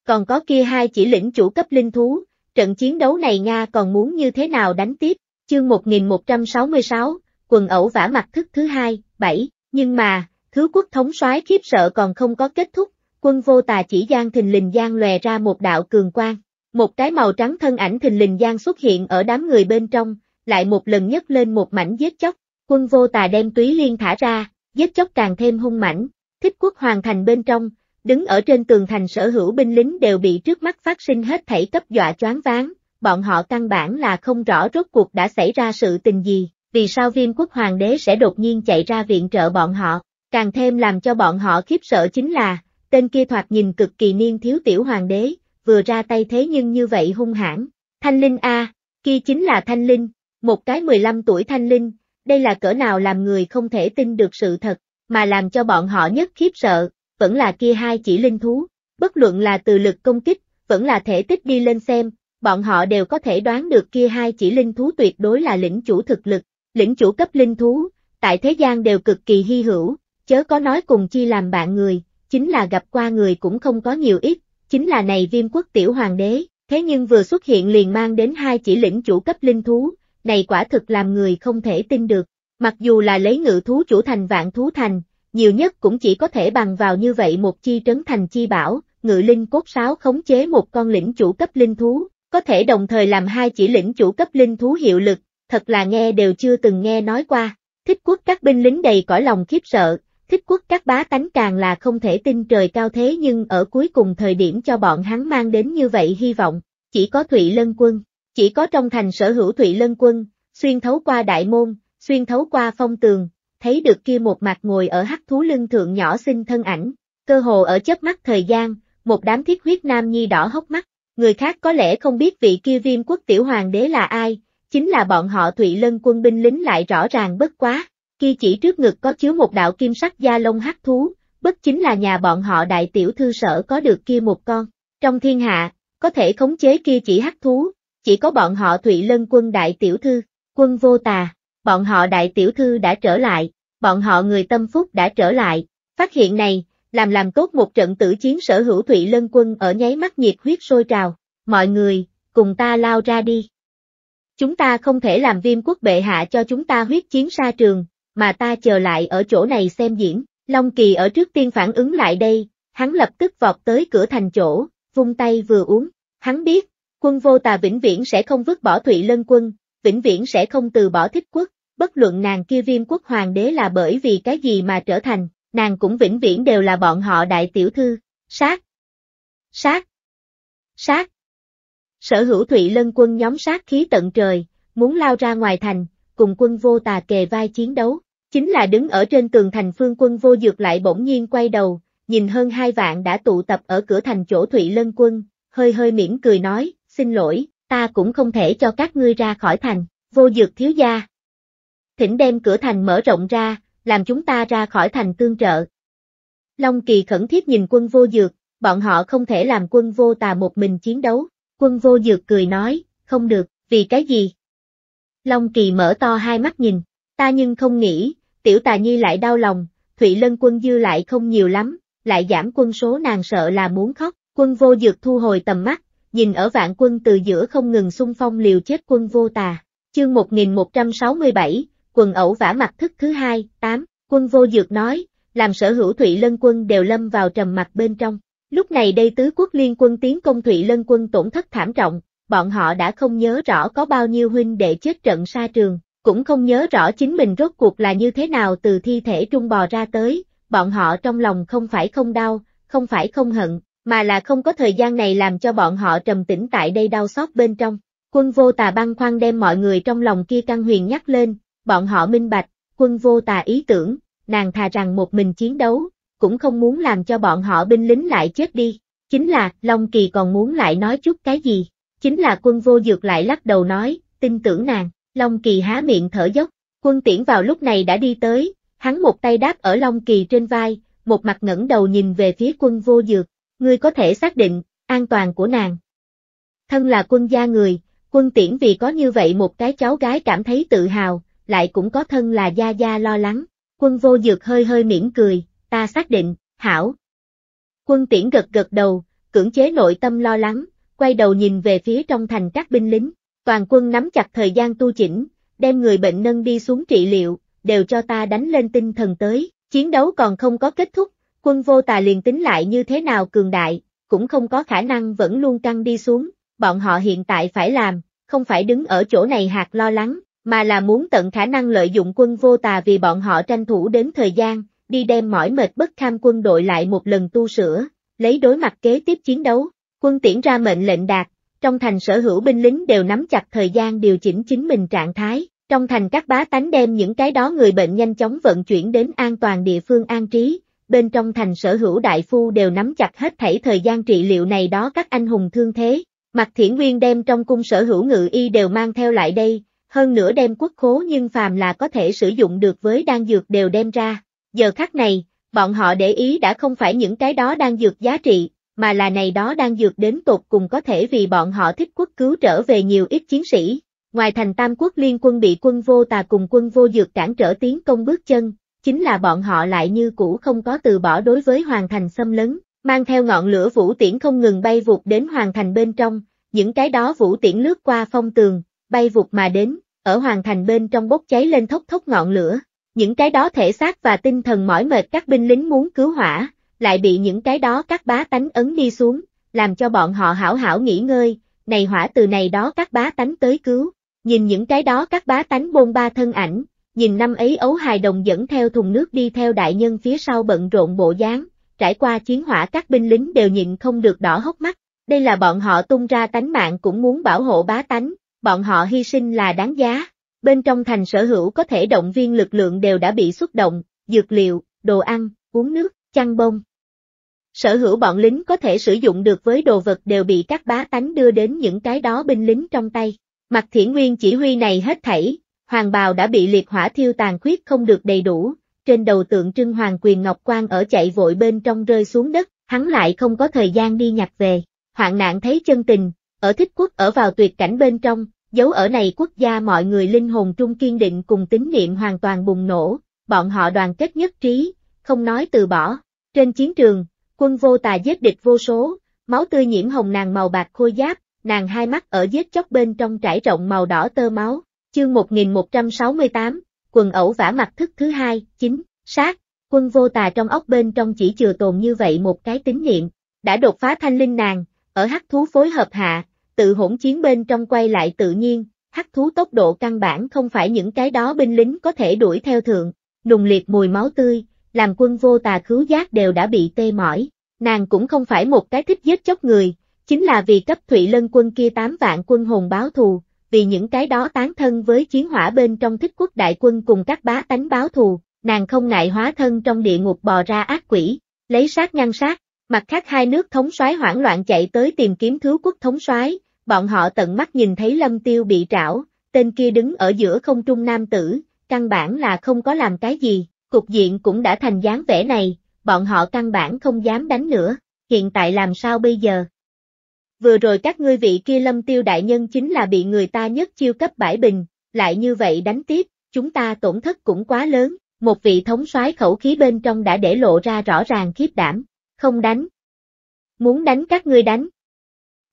Speaker 1: Còn có kia hai chỉ lĩnh chủ cấp linh thú, trận chiến đấu này Nga còn muốn như thế nào đánh tiếp, Chương 1166, quần ẩu vả mặt thức thứ hai, bảy, nhưng mà, thứ quốc thống soái khiếp sợ còn không có kết thúc, quân vô tà chỉ gian thình lình gian lòe ra một đạo cường quang. Một cái màu trắng thân ảnh thình lình gian xuất hiện ở đám người bên trong, lại một lần nhấc lên một mảnh giết chóc, quân vô tà đem túy liên thả ra, giết chóc càng thêm hung mãnh, thích quốc hoàn thành bên trong, đứng ở trên tường thành sở hữu binh lính đều bị trước mắt phát sinh hết thảy cấp dọa choáng váng, bọn họ căn bản là không rõ rốt cuộc đã xảy ra sự tình gì, vì sao viêm quốc hoàng đế sẽ đột nhiên chạy ra viện trợ bọn họ, càng thêm làm cho bọn họ khiếp sợ chính là, tên kia thoạt nhìn cực kỳ niên thiếu tiểu hoàng đế, vừa ra tay thế nhưng như vậy hung hãn. Thanh Linh A, kia chính là Thanh Linh, một cái 15 tuổi Thanh Linh, đây là cỡ nào làm người không thể tin được sự thật, mà làm cho bọn họ nhất khiếp sợ, vẫn là kia hai chỉ linh thú, bất luận là từ lực công kích, vẫn là thể tích đi lên xem, bọn họ đều có thể đoán được kia hai chỉ linh thú tuyệt đối là lĩnh chủ thực lực, lĩnh chủ cấp linh thú, tại thế gian đều cực kỳ hy hữu, chớ có nói cùng chi làm bạn người, chính là gặp qua người cũng không có nhiều ít, chính là này viêm quốc tiểu hoàng đế, thế nhưng vừa xuất hiện liền mang đến hai chỉ lĩnh chủ cấp linh thú, này quả thực làm người không thể tin được, mặc dù là lấy ngự thú chủ thành vạn thú thành, nhiều nhất cũng chỉ có thể bằng vào như vậy một chi trấn thành chi bảo, ngự linh cốt sáo khống chế một con lĩnh chủ cấp linh thú, có thể đồng thời làm hai chỉ lĩnh chủ cấp linh thú hiệu lực, thật là nghe đều chưa từng nghe nói qua. Thích quốc các binh lính đầy cõi lòng khiếp sợ, thích quốc các bá tánh càng là không thể tin trời cao thế nhưng ở cuối cùng thời điểm cho bọn hắn mang đến như vậy hy vọng, chỉ có Thụy Lân Quân, chỉ có trong thành sở hữu Thụy Lân Quân, xuyên thấu qua đại môn, xuyên thấu qua phong tường, thấy được kia một mặt ngồi ở hắc thú lưng thượng nhỏ xinh thân ảnh, cơ hồ ở chớp mắt thời gian, một đám thiết huyết nam nhi đỏ hốc mắt, người khác có lẽ không biết vị kia viêm quốc tiểu hoàng đế là ai, chính là bọn họ Thụy Lân quân binh lính lại rõ ràng bất quá, kia chỉ trước ngực có chứa một đạo kim sắc da lông hắc thú, bất chính là nhà bọn họ đại tiểu thư sở có được kia một con. Trong thiên hạ, có thể khống chế kia chỉ hắc thú, chỉ có bọn họ Thụy Lân quân đại tiểu thư, quân vô tà, bọn họ đại tiểu thư đã trở lại, bọn họ người tâm phúc đã trở lại, phát hiện này, làm làm tốt một trận tử chiến sở hữu Thụy Lân quân ở nháy mắt nhiệt huyết sôi trào, mọi người, cùng ta lao ra đi. Chúng ta không thể làm viêm quốc bệ hạ cho chúng ta huyết chiến xa trường, mà ta chờ lại ở chỗ này xem diễn, Long Kỳ ở trước tiên phản ứng lại đây, hắn lập tức vọt tới cửa thành chỗ, vung tay vừa uống, hắn biết, quân vô tà vĩnh viễn sẽ không vứt bỏ Thụy Lân quân, vĩnh viễn sẽ không từ bỏ thích quốc, bất luận nàng kia viêm quốc hoàng đế là bởi vì cái gì mà trở thành, nàng cũng vĩnh viễn đều là bọn họ đại tiểu thư, sát, sát, sát. Sở hữu Thụy Lân quân nhóm sát khí tận trời, muốn lao ra ngoài thành, cùng quân vô tà kề vai chiến đấu, chính là đứng ở trên tường thành phương quân vô dược lại bỗng nhiên quay đầu, nhìn hơn hai vạn đã tụ tập ở cửa thành chỗ Thụy Lân quân, hơi hơi mỉm cười nói, xin lỗi, ta cũng không thể cho các ngươi ra khỏi thành, vô dược thiếu gia. Thỉnh đem cửa thành mở rộng ra, làm chúng ta ra khỏi thành tương trợ. Long Kỳ khẩn thiết nhìn quân vô dược, bọn họ không thể làm quân vô tà một mình chiến đấu, quân vô dược cười nói, không được, vì cái gì? Long Kỳ mở to hai mắt nhìn, ta nhưng không nghĩ, tiểu tà nhi lại đau lòng, thủy Lân quân dư lại không nhiều lắm, lại giảm quân số nàng sợ là muốn khóc, quân vô dược thu hồi tầm mắt, nhìn ở vạn quân từ giữa không ngừng xung phong liều chết quân vô tà. Chương 1167, quần ẩu vả mặt thức thứ hai, tám, quân vô dược nói, làm sở hữu Thụy Lân quân đều lâm vào trầm mặt bên trong. Lúc này đây tứ quốc liên quân tiến công Thụy Lân quân tổn thất thảm trọng, bọn họ đã không nhớ rõ có bao nhiêu huynh đệ chết trận xa trường, cũng không nhớ rõ chính mình rốt cuộc là như thế nào từ thi thể trung bò ra tới, bọn họ trong lòng không phải không đau, không phải không hận, mà là không có thời gian này làm cho bọn họ trầm tĩnh tại đây đau xót bên trong. Quân vô tà băng khoan đem mọi người trong lòng kia căng huyền nhắc lên, bọn họ minh bạch, quân vô tà ý tưởng, nàng thà rằng một mình chiến đấu, cũng không muốn làm cho bọn họ binh lính lại chết đi. Chính là, Long Kỳ còn muốn lại nói chút cái gì? Chính là quân vô dược lại lắc đầu nói, tin tưởng nàng, Long Kỳ há miệng thở dốc, quân tiễn vào lúc này đã đi tới, hắn một tay đáp ở Long Kỳ trên vai, một mặt ngẩng đầu nhìn về phía quân vô dược, ngươi có thể xác định, an toàn của nàng. Thân là quân gia người, quân tiễn vì có như vậy một cái cháu gái cảm thấy tự hào, lại cũng có thân là Gia Gia lo lắng. Quân vô dược hơi hơi mỉm cười, ta xác định, hảo. Quân tiễn gật gật đầu, cưỡng chế nội tâm lo lắng, quay đầu nhìn về phía trong thành các binh lính. Toàn quân nắm chặt thời gian tu chỉnh, đem người bệnh nâng đi xuống trị liệu, đều cho ta đánh lên tinh thần tới. Chiến đấu còn không có kết thúc, quân vô tà liền tính lại như thế nào cường đại, cũng không có khả năng vẫn luôn căng đi xuống. Bọn họ hiện tại phải làm, không phải đứng ở chỗ này hạt lo lắng, mà là muốn tận khả năng lợi dụng quân vô tà vì bọn họ tranh thủ đến thời gian, đi đem mỏi mệt bất kham quân đội lại một lần tu sửa, lấy đối mặt kế tiếp chiến đấu. Quân tiễn ra mệnh lệnh đạt, trong thành sở hữu binh lính đều nắm chặt thời gian điều chỉnh chính mình trạng thái, trong thành các bá tánh đem những cái đó người bệnh nhanh chóng vận chuyển đến an toàn địa phương an trí, bên trong thành sở hữu đại phu đều nắm chặt hết thảy thời gian trị liệu này đó các anh hùng thương thế. Mặt thiển nguyên đem trong cung sở hữu ngự y đều mang theo lại đây, hơn nữa đem quốc khố nhưng phàm là có thể sử dụng được với đan dược đều đem ra. Giờ khắc này, bọn họ để ý đã không phải những cái đó đan dược giá trị, mà là này đó đan dược đến tột cùng có thể vì bọn họ thích quốc cứu trở về nhiều ít chiến sĩ. Ngoài thành Tam Quốc liên quân bị quân vô tà cùng quân vô dược cản trở tiến công bước chân, chính là bọn họ lại như cũ không có từ bỏ đối với hoàng thành xâm lấn, mang theo ngọn lửa vũ tiễn không ngừng bay vụt đến hoàng thành bên trong, những cái đó vũ tiễn lướt qua phong tường, bay vụt mà đến, ở hoàng thành bên trong bốc cháy lên thốc thốc ngọn lửa. Những cái đó thể xác và tinh thần mỏi mệt các binh lính muốn cứu hỏa, lại bị những cái đó các bá tánh ấn đi xuống, làm cho bọn họ hảo hảo nghỉ ngơi, này hỏa từ này đó các bá tánh tới cứu. Nhìn những cái đó các bá tánh bôn ba thân ảnh, nhìn năm ấy ấu hài đồng dẫn theo thùng nước đi theo đại nhân phía sau bận rộn bộ dáng, trải qua chiến hỏa các binh lính đều nhìn không được đỏ hốc mắt, đây là bọn họ tung ra tánh mạng cũng muốn bảo hộ bá tánh, bọn họ hy sinh là đáng giá. Bên trong thành sở hữu có thể động viên lực lượng đều đã bị xuất động, dược liệu, đồ ăn, uống nước, chăn bông. Sở hữu bọn lính có thể sử dụng được với đồ vật đều bị các bá tánh đưa đến những cái đó binh lính trong tay. Mặt thiển nguyên chỉ huy này hết thảy, hoàng bào đã bị liệt hỏa thiêu tàn khuyết không được đầy đủ, trên đầu tượng trưng hoàng quyền ngọc quan ở chạy vội bên trong rơi xuống đất, hắn lại không có thời gian đi nhặt về. Hoạn nạn thấy chân tình, ở thích quốc ở vào tuyệt cảnh bên trong, dấu ở này quốc gia mọi người linh hồn trung kiên định cùng tín niệm hoàn toàn bùng nổ, bọn họ đoàn kết nhất trí, không nói từ bỏ. Trên chiến trường, quân vô tà giết địch vô số, máu tươi nhiễm hồng nàng màu bạc khôi giáp, nàng hai mắt ở giết chóc bên trong trải rộng màu đỏ tơ máu. Chương 1168, quần ẩu vả mặt thức thứ hai, chính, sát, quân vô tà trong ốc bên trong chỉ chừa tồn như vậy một cái tín niệm, đã đột phá thanh linh nàng, ở hắc thú phối hợp hạ, Tự hỗn chiến bên trong quay lại tự nhiên, hắc thú tốc độ căn bản không phải những cái đó binh lính có thể đuổi theo thượng, nùng liệt mùi máu tươi, làm quân vô tà khứu giác đều đã bị tê mỏi, nàng cũng không phải một cái thích giết chóc người, chính là vì cấp Thụy Lân quân kia tám vạn quân hồn báo thù, vì những cái đó tán thân với chiến hỏa bên trong thích quốc đại quân cùng các bá tánh báo thù, nàng không ngại hóa thân trong địa ngục bò ra ác quỷ, lấy sát ngăn sát, mặt khác hai nước thống soái hoảng loạn chạy tới tìm kiếm thứ quốc thống soái, bọn họ tận mắt nhìn thấy lâm tiêu bị trảo, tên kia đứng ở giữa không trung nam tử, căn bản là không có làm cái gì, cục diện cũng đã thành dáng vẻ này, bọn họ căn bản không dám đánh nữa, hiện tại làm sao bây giờ? Vừa rồi các ngươi vị kia lâm tiêu đại nhân chính là bị người ta nhất chiêu cấp bãi bình, lại như vậy đánh tiếp, chúng ta tổn thất cũng quá lớn, một vị thống soái khẩu khí bên trong đã để lộ ra rõ ràng khiếp đảm, không đánh. Muốn đánh các ngươi đánh,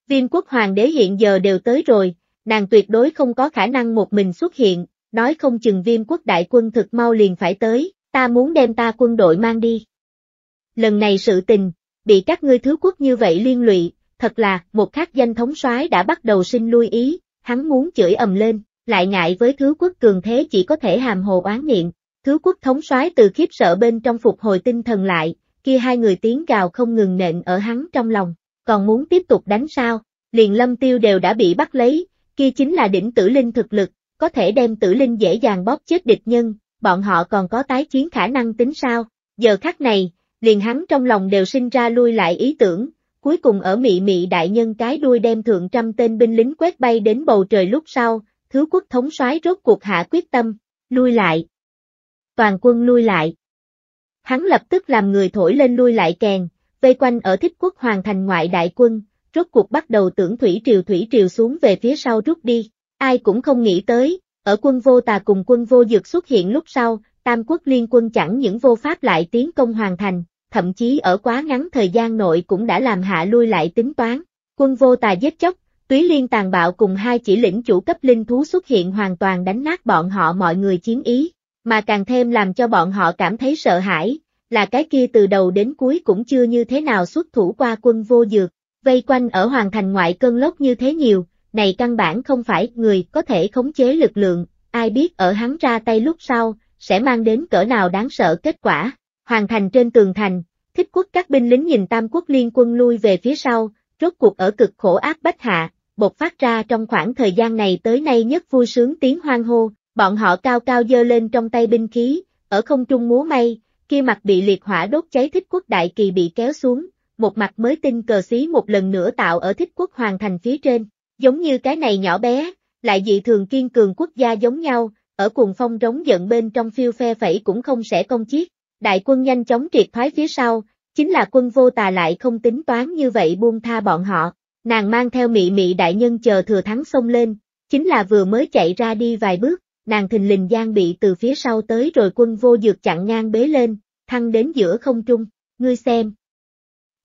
Speaker 1: Viêm quốc hoàng đế hiện giờ đều tới rồi, nàng tuyệt đối không có khả năng một mình xuất hiện, nói không chừng viêm quốc đại quân thực mau liền phải tới, ta muốn đem ta quân đội mang đi. Lần này sự tình, bị các ngươi thứ quốc như vậy liên lụy, thật là, một khắc danh thống soái đã bắt đầu sinh lui ý, hắn muốn chửi ầm lên, lại ngại với thứ quốc cường thế chỉ có thể hàm hồ oán niệm, thứ quốc thống soái từ khiếp sợ bên trong phục hồi tinh thần lại, kia hai người tiếng gào không ngừng nện ở hắn trong lòng, còn muốn tiếp tục đánh sao, liền lâm tiêu đều đã bị bắt lấy, kia chính là đỉnh tử linh thực lực, có thể đem tử linh dễ dàng bóp chết địch nhân, bọn họ còn có tái chiến khả năng tính sao, giờ khắc này, liền hắn trong lòng đều sinh ra lui lại ý tưởng, cuối cùng ở mị mị đại nhân cái đuôi đem thượng trăm tên binh lính quét bay đến bầu trời lúc sau, thứ quốc thống soái rốt cuộc hạ quyết tâm, lui lại. Toàn quân lui lại. Hắn lập tức làm người thổi lên lui lại kèn, vây quanh ở thích quốc hoàn thành ngoại đại quân, rốt cuộc bắt đầu tưởng thủy triều thủy triều xuống về phía sau rút đi. Ai cũng không nghĩ tới, ở quân vô tà cùng quân vô dược xuất hiện lúc sau, Tam quốc liên quân chẳng những vô pháp lại tiến công hoàn thành, thậm chí ở quá ngắn thời gian nội cũng đã làm hạ lui lại tính toán. Quân vô tà giết chóc, túy liên tàn bạo cùng hai chỉ lĩnh chủ cấp linh thú xuất hiện hoàn toàn đánh nát bọn họ mọi người chiến ý, mà càng thêm làm cho bọn họ cảm thấy sợ hãi, là cái kia từ đầu đến cuối cũng chưa như thế nào xuất thủ qua quân vô dược, vây quanh ở hoàng thành ngoại cơn lốc như thế nhiều, này căn bản không phải người có thể khống chế lực lượng, ai biết ở hắn ra tay lúc sau, sẽ mang đến cỡ nào đáng sợ kết quả. Hoàng thành trên tường thành, thích quốc các binh lính nhìn tam quốc liên quân lui về phía sau, rốt cuộc ở cực khổ áp bách hạ, bột phát ra trong khoảng thời gian này tới nay nhất vui sướng tiếng hoang hô, bọn họ cao cao dơ lên trong tay binh khí, ở không trung múa may, kia mặt bị liệt hỏa đốt cháy thích quốc đại kỳ bị kéo xuống, một mặt mới tinh cờ xí một lần nữa tạo ở thích quốc hoàn thành phía trên, giống như cái này nhỏ bé, lại dị thường kiên cường quốc gia giống nhau, ở cuồng phong rống giận bên trong phiêu phe phẩy cũng không sẽ công chiết, đại quân nhanh chóng triệt thoái phía sau, chính là quân vô tà lại không tính toán như vậy buông tha bọn họ, nàng mang theo mị mị đại nhân chờ thừa thắng xông lên, chính là vừa mới chạy ra đi vài bước, nàng thình lình gian bị từ phía sau tới rồi quân vô dược chặn ngang bế lên, thăng đến giữa không trung, ngươi xem.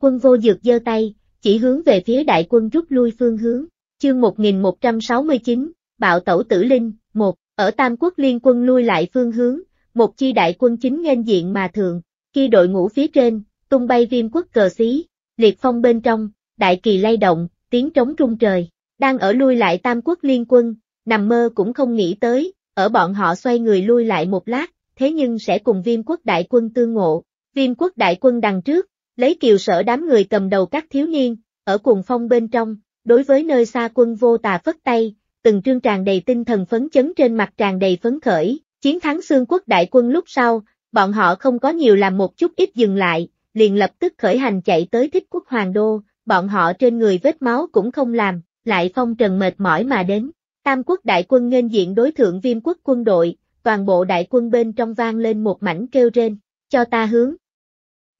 Speaker 1: Quân vô dược giơ tay, chỉ hướng về phía đại quân rút lui phương hướng, chương 1169, bạo tẩu tử linh, một ở Tam Quốc liên quân lui lại phương hướng, một chi đại quân chính nghênh diện mà thường, khi đội ngũ phía trên, tung bay viêm quốc cờ xí, liệt phong bên trong, đại kỳ lay động, tiếng trống trung trời, đang ở lui lại Tam Quốc liên quân, nằm mơ cũng không nghĩ tới, ở bọn họ xoay người lui lại một lát, thế nhưng sẽ cùng viêm quốc đại quân tương ngộ. Viêm quốc đại quân đằng trước, lấy kiều sở đám người cầm đầu các thiếu niên, ở cùng phong bên trong, đối với nơi xa quân vô tà phất tay, từng trương tràn đầy tinh thần phấn chấn trên mặt tràn đầy phấn khởi, chiến thắng xương quốc đại quân lúc sau, bọn họ không có nhiều làm một chút ít dừng lại, liền lập tức khởi hành chạy tới thích quốc hoàng đô, bọn họ trên người vết máu cũng không làm, lại phong trần mệt mỏi mà đến, Tam quốc đại quân nghênh diện đối thượng viêm quốc quân đội, toàn bộ đại quân bên trong vang lên một mảnh kêu rên, cho ta hướng.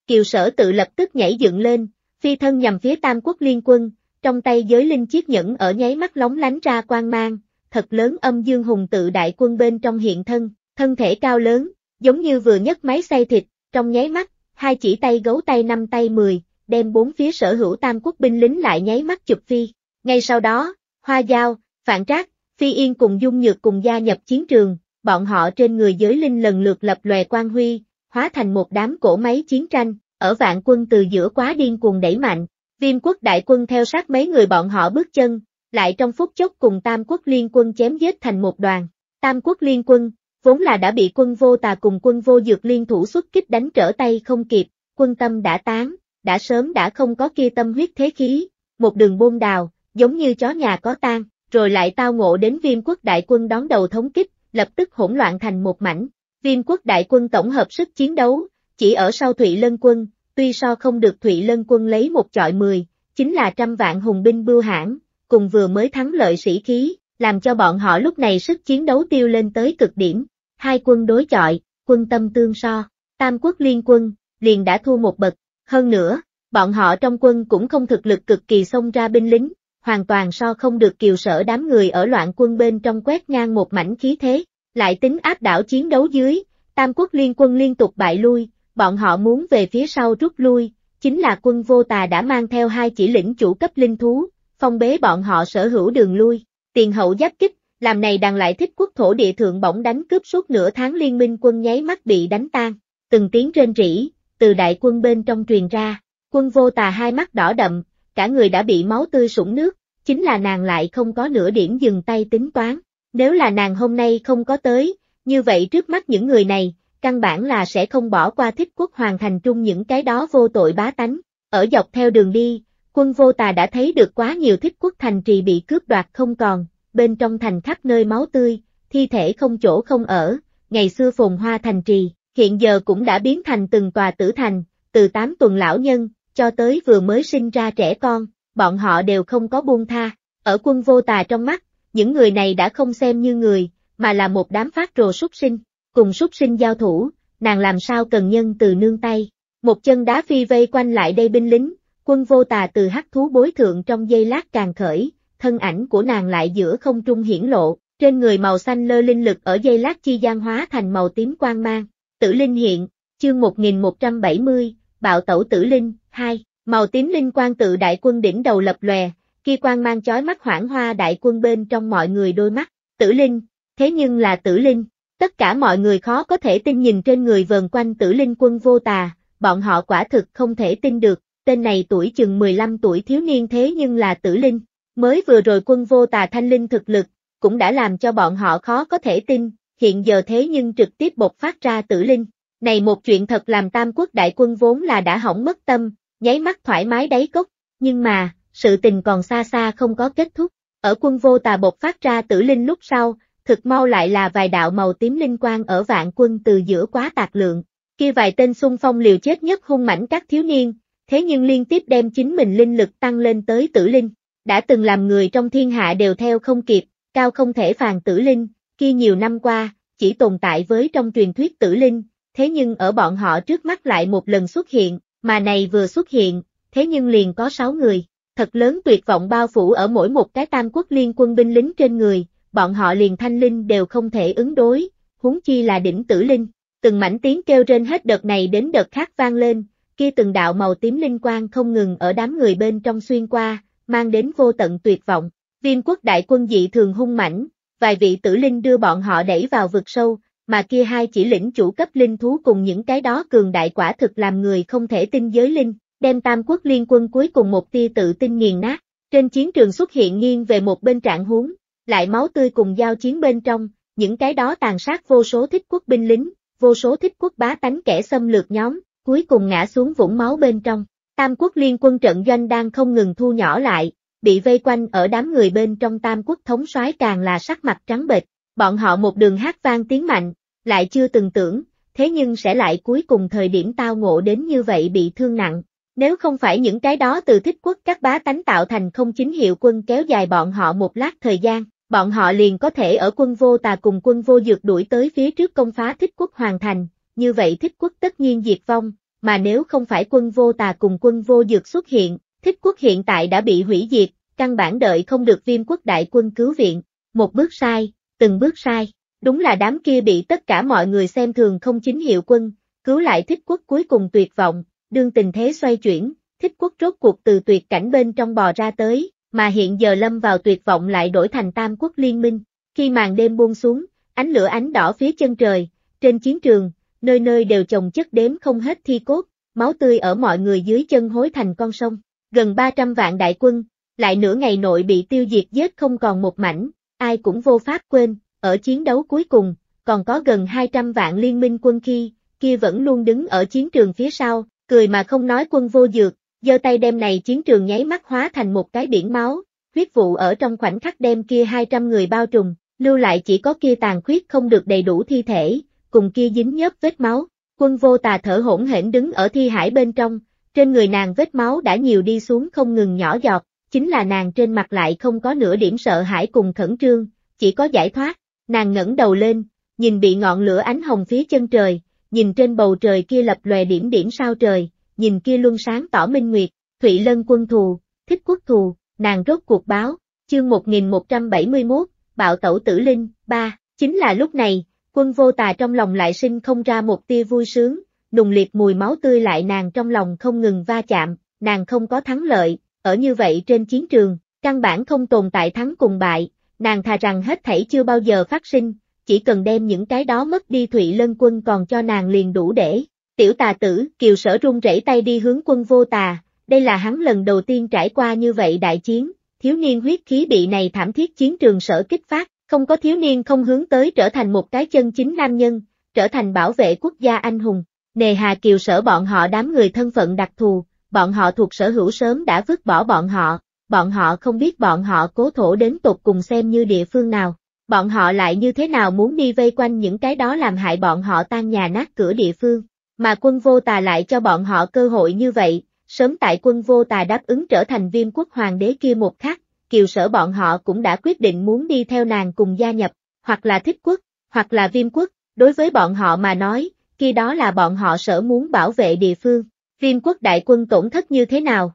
Speaker 1: Kiều sở tự lập tức nhảy dựng lên, phi thân nhằm phía tam quốc liên quân, trong tay giới linh chiếc nhẫn ở nháy mắt lóng lánh ra quang mang, thật lớn âm dương hùng tự đại quân bên trong hiện thân, thân thể cao lớn, giống như vừa nhấc máy xay thịt, trong nháy mắt, hai chỉ tay gấu tay năm tay mười, đem bốn phía sở hữu tam quốc binh lính lại nháy mắt chụp phi. Ngay sau đó, hoa dao, phản trác, Phi Yên cùng Dung Nhược cùng gia nhập chiến trường, bọn họ trên người giới linh lần lượt lập lòe quan huy, hóa thành một đám cổ máy chiến tranh, ở vạn quân từ giữa quá điên cuồng đẩy mạnh, viêm quốc đại quân theo sát mấy người bọn họ bước chân, lại trong phút chốc cùng tam quốc liên quân chém giết thành một đoàn, tam quốc liên quân, vốn là đã bị quân vô tà cùng quân vô dược liên thủ xuất kích đánh trở tay không kịp, quân tâm đã tán, đã sớm đã không có kia tâm huyết thế khí, một đường bôn đào, giống như chó nhà có tang rồi lại tao ngộ đến viêm quốc đại quân đón đầu thống kích, lập tức hỗn loạn thành một mảnh. Viêm quốc đại quân tổng hợp sức chiến đấu, chỉ ở sau Thụy Lân quân, tuy so không được Thụy Lân quân lấy một chọi mười, chính là trăm vạn hùng binh bưu hãn, cùng vừa mới thắng lợi sĩ khí, làm cho bọn họ lúc này sức chiến đấu tiêu lên tới cực điểm. Hai quân đối chọi, quân tâm tương so, tam quốc liên quân, liền đã thua một bậc, hơn nữa, bọn họ trong quân cũng không thực lực cực kỳ xông ra binh lính, hoàn toàn so không được kiều sở đám người ở loạn quân bên trong quét ngang một mảnh khí thế, lại tính áp đảo chiến đấu dưới, Tam quốc liên quân liên tục bại lui, bọn họ muốn về phía sau rút lui, chính là quân vô tà đã mang theo hai chỉ lĩnh chủ cấp linh thú, phong bế bọn họ sở hữu đường lui, tiền hậu giáp kích, làm này đàn lại thích quốc thổ địa thượng bỗng đánh cướp suốt nửa tháng liên minh quân nháy mắt bị đánh tan, từng tiếng trên rỉ, từ đại quân bên trong truyền ra, quân vô tà hai mắt đỏ đậm, cả người đã bị máu tươi sũng nước, chính là nàng lại không có nửa điểm dừng tay tính toán. Nếu là nàng hôm nay không có tới, như vậy trước mắt những người này, căn bản là sẽ không bỏ qua thích quốc hoàng thành trung những cái đó vô tội bá tánh. Ở dọc theo đường đi, quân vô tà đã thấy được quá nhiều thích quốc thành trì bị cướp đoạt không còn, bên trong thành khắp nơi máu tươi, thi thể không chỗ không ở, ngày xưa phồn hoa thành trì, hiện giờ cũng đã biến thành từng tòa tử thành, từ tám tuần lão nhân, cho tới vừa mới sinh ra trẻ con, bọn họ đều không có buông tha. Ở quân vô tà trong mắt, những người này đã không xem như người, mà là một đám phát rồ súc sinh, cùng súc sinh giao thủ, nàng làm sao cần nhân từ nương tay. Một chân đá phi vây quanh lại đây binh lính, quân vô tà từ hắc thú bối thượng trong dây lát càng khởi, thân ảnh của nàng lại giữa không trung hiển lộ, trên người màu xanh lơ linh lực ở dây lát chi gian hóa thành màu tím quang mang, tử linh hiện, chương 1170, bạo tẩu tử linh, 2, màu tím linh Quang tự đại quân đỉnh đầu lập lòe, kia quang mang chói mắt hoảng hoa đại quân bên trong mọi người đôi mắt, tử linh, thế nhưng là tử linh, tất cả mọi người khó có thể tin nhìn trên người vờn quanh tử linh quân vô tà, bọn họ quả thực không thể tin được, tên này tuổi chừng 15 tuổi thiếu niên thế nhưng là tử linh, mới vừa rồi quân vô tà thanh linh thực lực, cũng đã làm cho bọn họ khó có thể tin, hiện giờ thế nhưng trực tiếp bộc phát ra tử linh, này một chuyện thật làm tam quốc đại quân vốn là đã hỏng mất tâm, nháy mắt thoải mái đáy cốc, nhưng mà, sự tình còn xa xa không có kết thúc. Ở quân vô tà bột phát ra tử linh lúc sau, thực mau lại là vài đạo màu tím linh quang ở vạn quân từ giữa quá tạc lượng. Kia vài tên xung phong liều chết nhất hung mảnh các thiếu niên, thế nhưng liên tiếp đem chính mình linh lực tăng lên tới tử linh, đã từng làm người trong thiên hạ đều theo không kịp, cao không thể phàn tử linh, kia nhiều năm qua, chỉ tồn tại với trong truyền thuyết tử linh, thế nhưng ở bọn họ trước mắt lại một lần xuất hiện, mà này vừa xuất hiện, thế nhưng liền có sáu người, thật lớn tuyệt vọng bao phủ ở mỗi một cái tam quốc liên quân binh lính trên người, bọn họ liền thanh linh đều không thể ứng đối, huống chi là đỉnh tử linh, từng mảnh tiếng kêu trên hết đợt này đến đợt khác vang lên, kia từng đạo màu tím linh quang không ngừng ở đám người bên trong xuyên qua, mang đến vô tận tuyệt vọng, viêm quốc đại quân dị thường hung mãnh, vài vị tử linh đưa bọn họ đẩy vào vực sâu, mà kia hai chỉ lĩnh chủ cấp linh thú cùng những cái đó cường đại quả thực làm người không thể tin giới linh, đem tam quốc liên quân cuối cùng một tia tự tin nghiền nát, trên chiến trường xuất hiện nghiêng về một bên trạng huống, lại máu tươi cùng giao chiến bên trong, những cái đó tàn sát vô số thích quốc binh lính, vô số thích quốc bá tánh kẻ xâm lược nhóm, cuối cùng ngã xuống vũng máu bên trong. Tam quốc liên quân trận doanh đang không ngừng thu nhỏ lại, bị vây quanh ở đám người bên trong tam quốc thống soái càng là sắc mặt trắng bệch, Bọn họ một đường hát vang tiếng mạnh, lại chưa từng tưởng, thế nhưng sẽ lại cuối cùng thời điểm tao ngộ đến như vậy bị thương nặng. Nếu không phải những cái đó từ thích quốc các bá tánh tạo thành không chính hiệu quân kéo dài bọn họ một lát thời gian, bọn họ liền có thể ở quân vô tà cùng quân vô dược đuổi tới phía trước công phá thích quốc hoàn thành, như vậy thích quốc tất nhiên diệt vong, mà nếu không phải quân vô tà cùng quân vô dược xuất hiện, thích quốc hiện tại đã bị hủy diệt, căn bản đợi không được viêm quốc đại quân cứu viện, một bước sai, từng bước sai. Đúng là đám kia bị tất cả mọi người xem thường không chính hiệu quân, cứu lại thích quốc cuối cùng tuyệt vọng, đương tình thế xoay chuyển, thích quốc rốt cuộc từ tuyệt cảnh bên trong bò ra tới, mà hiện giờ lâm vào tuyệt vọng lại đổi thành tam quốc liên minh. Khi màn đêm buông xuống, ánh lửa ánh đỏ phía chân trời, trên chiến trường, nơi nơi đều chồng chất đếm không hết thi cốt, máu tươi ở mọi người dưới chân hối thành con sông, gần 300 vạn đại quân, lại nửa ngày nội bị tiêu diệt giết không còn một mảnh, ai cũng vô pháp quên, ở chiến đấu cuối cùng, còn có gần 200 vạn liên minh quân khi, kia vẫn luôn đứng ở chiến trường phía sau, cười mà không nói quân vô dược, giơ tay đem này chiến trường nháy mắt hóa thành một cái biển máu, huyết vụ ở trong khoảnh khắc đem kia 200 người bao trùm, lưu lại chỉ có kia tàn khuyết không được đầy đủ thi thể, cùng kia dính nhớp vết máu, quân vô tà thở hỗn hển đứng ở thi hải bên trong, trên người nàng vết máu đã nhiều đi xuống không ngừng nhỏ giọt, chính là nàng trên mặt lại không có nửa điểm sợ hãi cùng khẩn trương, chỉ có giải thoát, nàng ngẩng đầu lên, nhìn bị ngọn lửa ánh hồng phía chân trời, nhìn trên bầu trời kia lập lòe điểm điểm sao trời, nhìn kia luân sáng tỏ minh nguyệt, thủy Lân quân thù, thích quốc thù, nàng rốt cuộc báo, chương 1171, bạo tẩu tử linh, ba chính là lúc này, quân vô tà trong lòng lại sinh không ra một tia vui sướng, nùng liệt mùi máu tươi lại nàng trong lòng không ngừng va chạm, nàng không có thắng lợi, ở như vậy trên chiến trường, căn bản không tồn tại thắng cùng bại, nàng thà rằng hết thảy chưa bao giờ phát sinh, chỉ cần đem những cái đó mất đi Thụy Lân quân còn cho nàng liền đủ để. Tiểu tà tử, kiều sở run rẩy tay đi hướng quân vô tà, đây là hắn lần đầu tiên trải qua như vậy đại chiến, thiếu niên huyết khí bị này thảm thiết chiến trường sở kích phát, không có thiếu niên không hướng tới trở thành một cái chân chính nam nhân, trở thành bảo vệ quốc gia anh hùng. Nề hà kiều sở bọn họ đám người thân phận đặc thù, bọn họ thuộc sở hữu sớm đã vứt bỏ bọn họ, bọn họ không biết bọn họ cố thổ đến tột cùng xem như địa phương nào, bọn họ lại như thế nào muốn đi vây quanh những cái đó làm hại bọn họ tan nhà nát cửa địa phương, mà quân vô tà lại cho bọn họ cơ hội như vậy, sớm tại quân vô tà đáp ứng trở thành viêm quốc hoàng đế kia một khắc, kiều sở bọn họ cũng đã quyết định muốn đi theo nàng cùng gia nhập, hoặc là thích quốc, hoặc là viêm quốc, đối với bọn họ mà nói, khi đó là bọn họ sở muốn bảo vệ địa phương. Viêm quốc đại quân tổn thất như thế nào?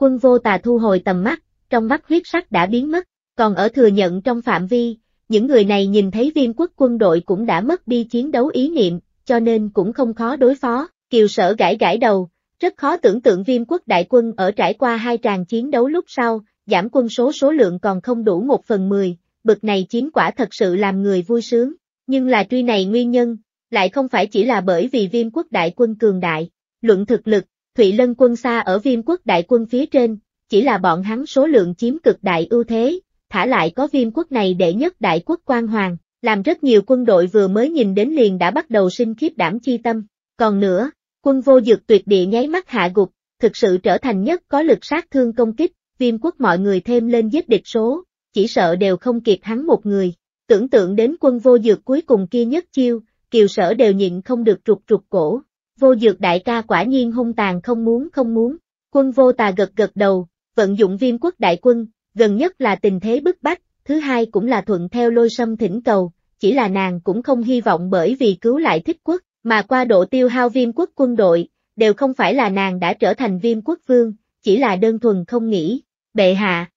Speaker 1: Quân vô tà thu hồi tầm mắt, trong mắt huyết sắc đã biến mất, còn ở thừa nhận trong phạm vi, những người này nhìn thấy viêm quốc quân đội cũng đã mất đi chiến đấu ý niệm, cho nên cũng không khó đối phó, kiều sở gãi gãi đầu, rất khó tưởng tượng viêm quốc đại quân ở trải qua hai tràng chiến đấu lúc sau, giảm quân số số lượng còn không đủ một phần mười, bực này chiến quả thật sự làm người vui sướng, nhưng là truy này nguyên nhân, lại không phải chỉ là bởi vì viêm quốc đại quân cường đại, luận thực lực, Thụy Lân quân xa ở viêm quốc đại quân phía trên, chỉ là bọn hắn số lượng chiếm cực đại ưu thế, thả lại có viêm quốc này để nhất đại quốc quan hoàng, làm rất nhiều quân đội vừa mới nhìn đến liền đã bắt đầu sinh khiếp đảm chi tâm. Còn nữa, quân vô dược tuyệt địa nháy mắt hạ gục, thực sự trở thành nhất có lực sát thương công kích, viêm quốc mọi người thêm lên giết địch số, chỉ sợ đều không kịp hắn một người. Tưởng tượng đến quân vô dược cuối cùng kia nhất chiêu, kiều sở đều nhịn không được trục trục cổ vô dược đại ca quả nhiên hung tàn không muốn không muốn, quân vô tà gật gật đầu, vận dụng viêm quốc đại quân, gần nhất là tình thế bức bách, thứ hai cũng là thuận theo lôi sâm thỉnh cầu, chỉ là nàng cũng không hy vọng bởi vì cứu lại thích quốc, mà qua độ tiêu hao viêm quốc quân đội, đều không phải là nàng đã trở thành viêm quốc vương, chỉ là đơn thuần không nghĩ, bệ hạ.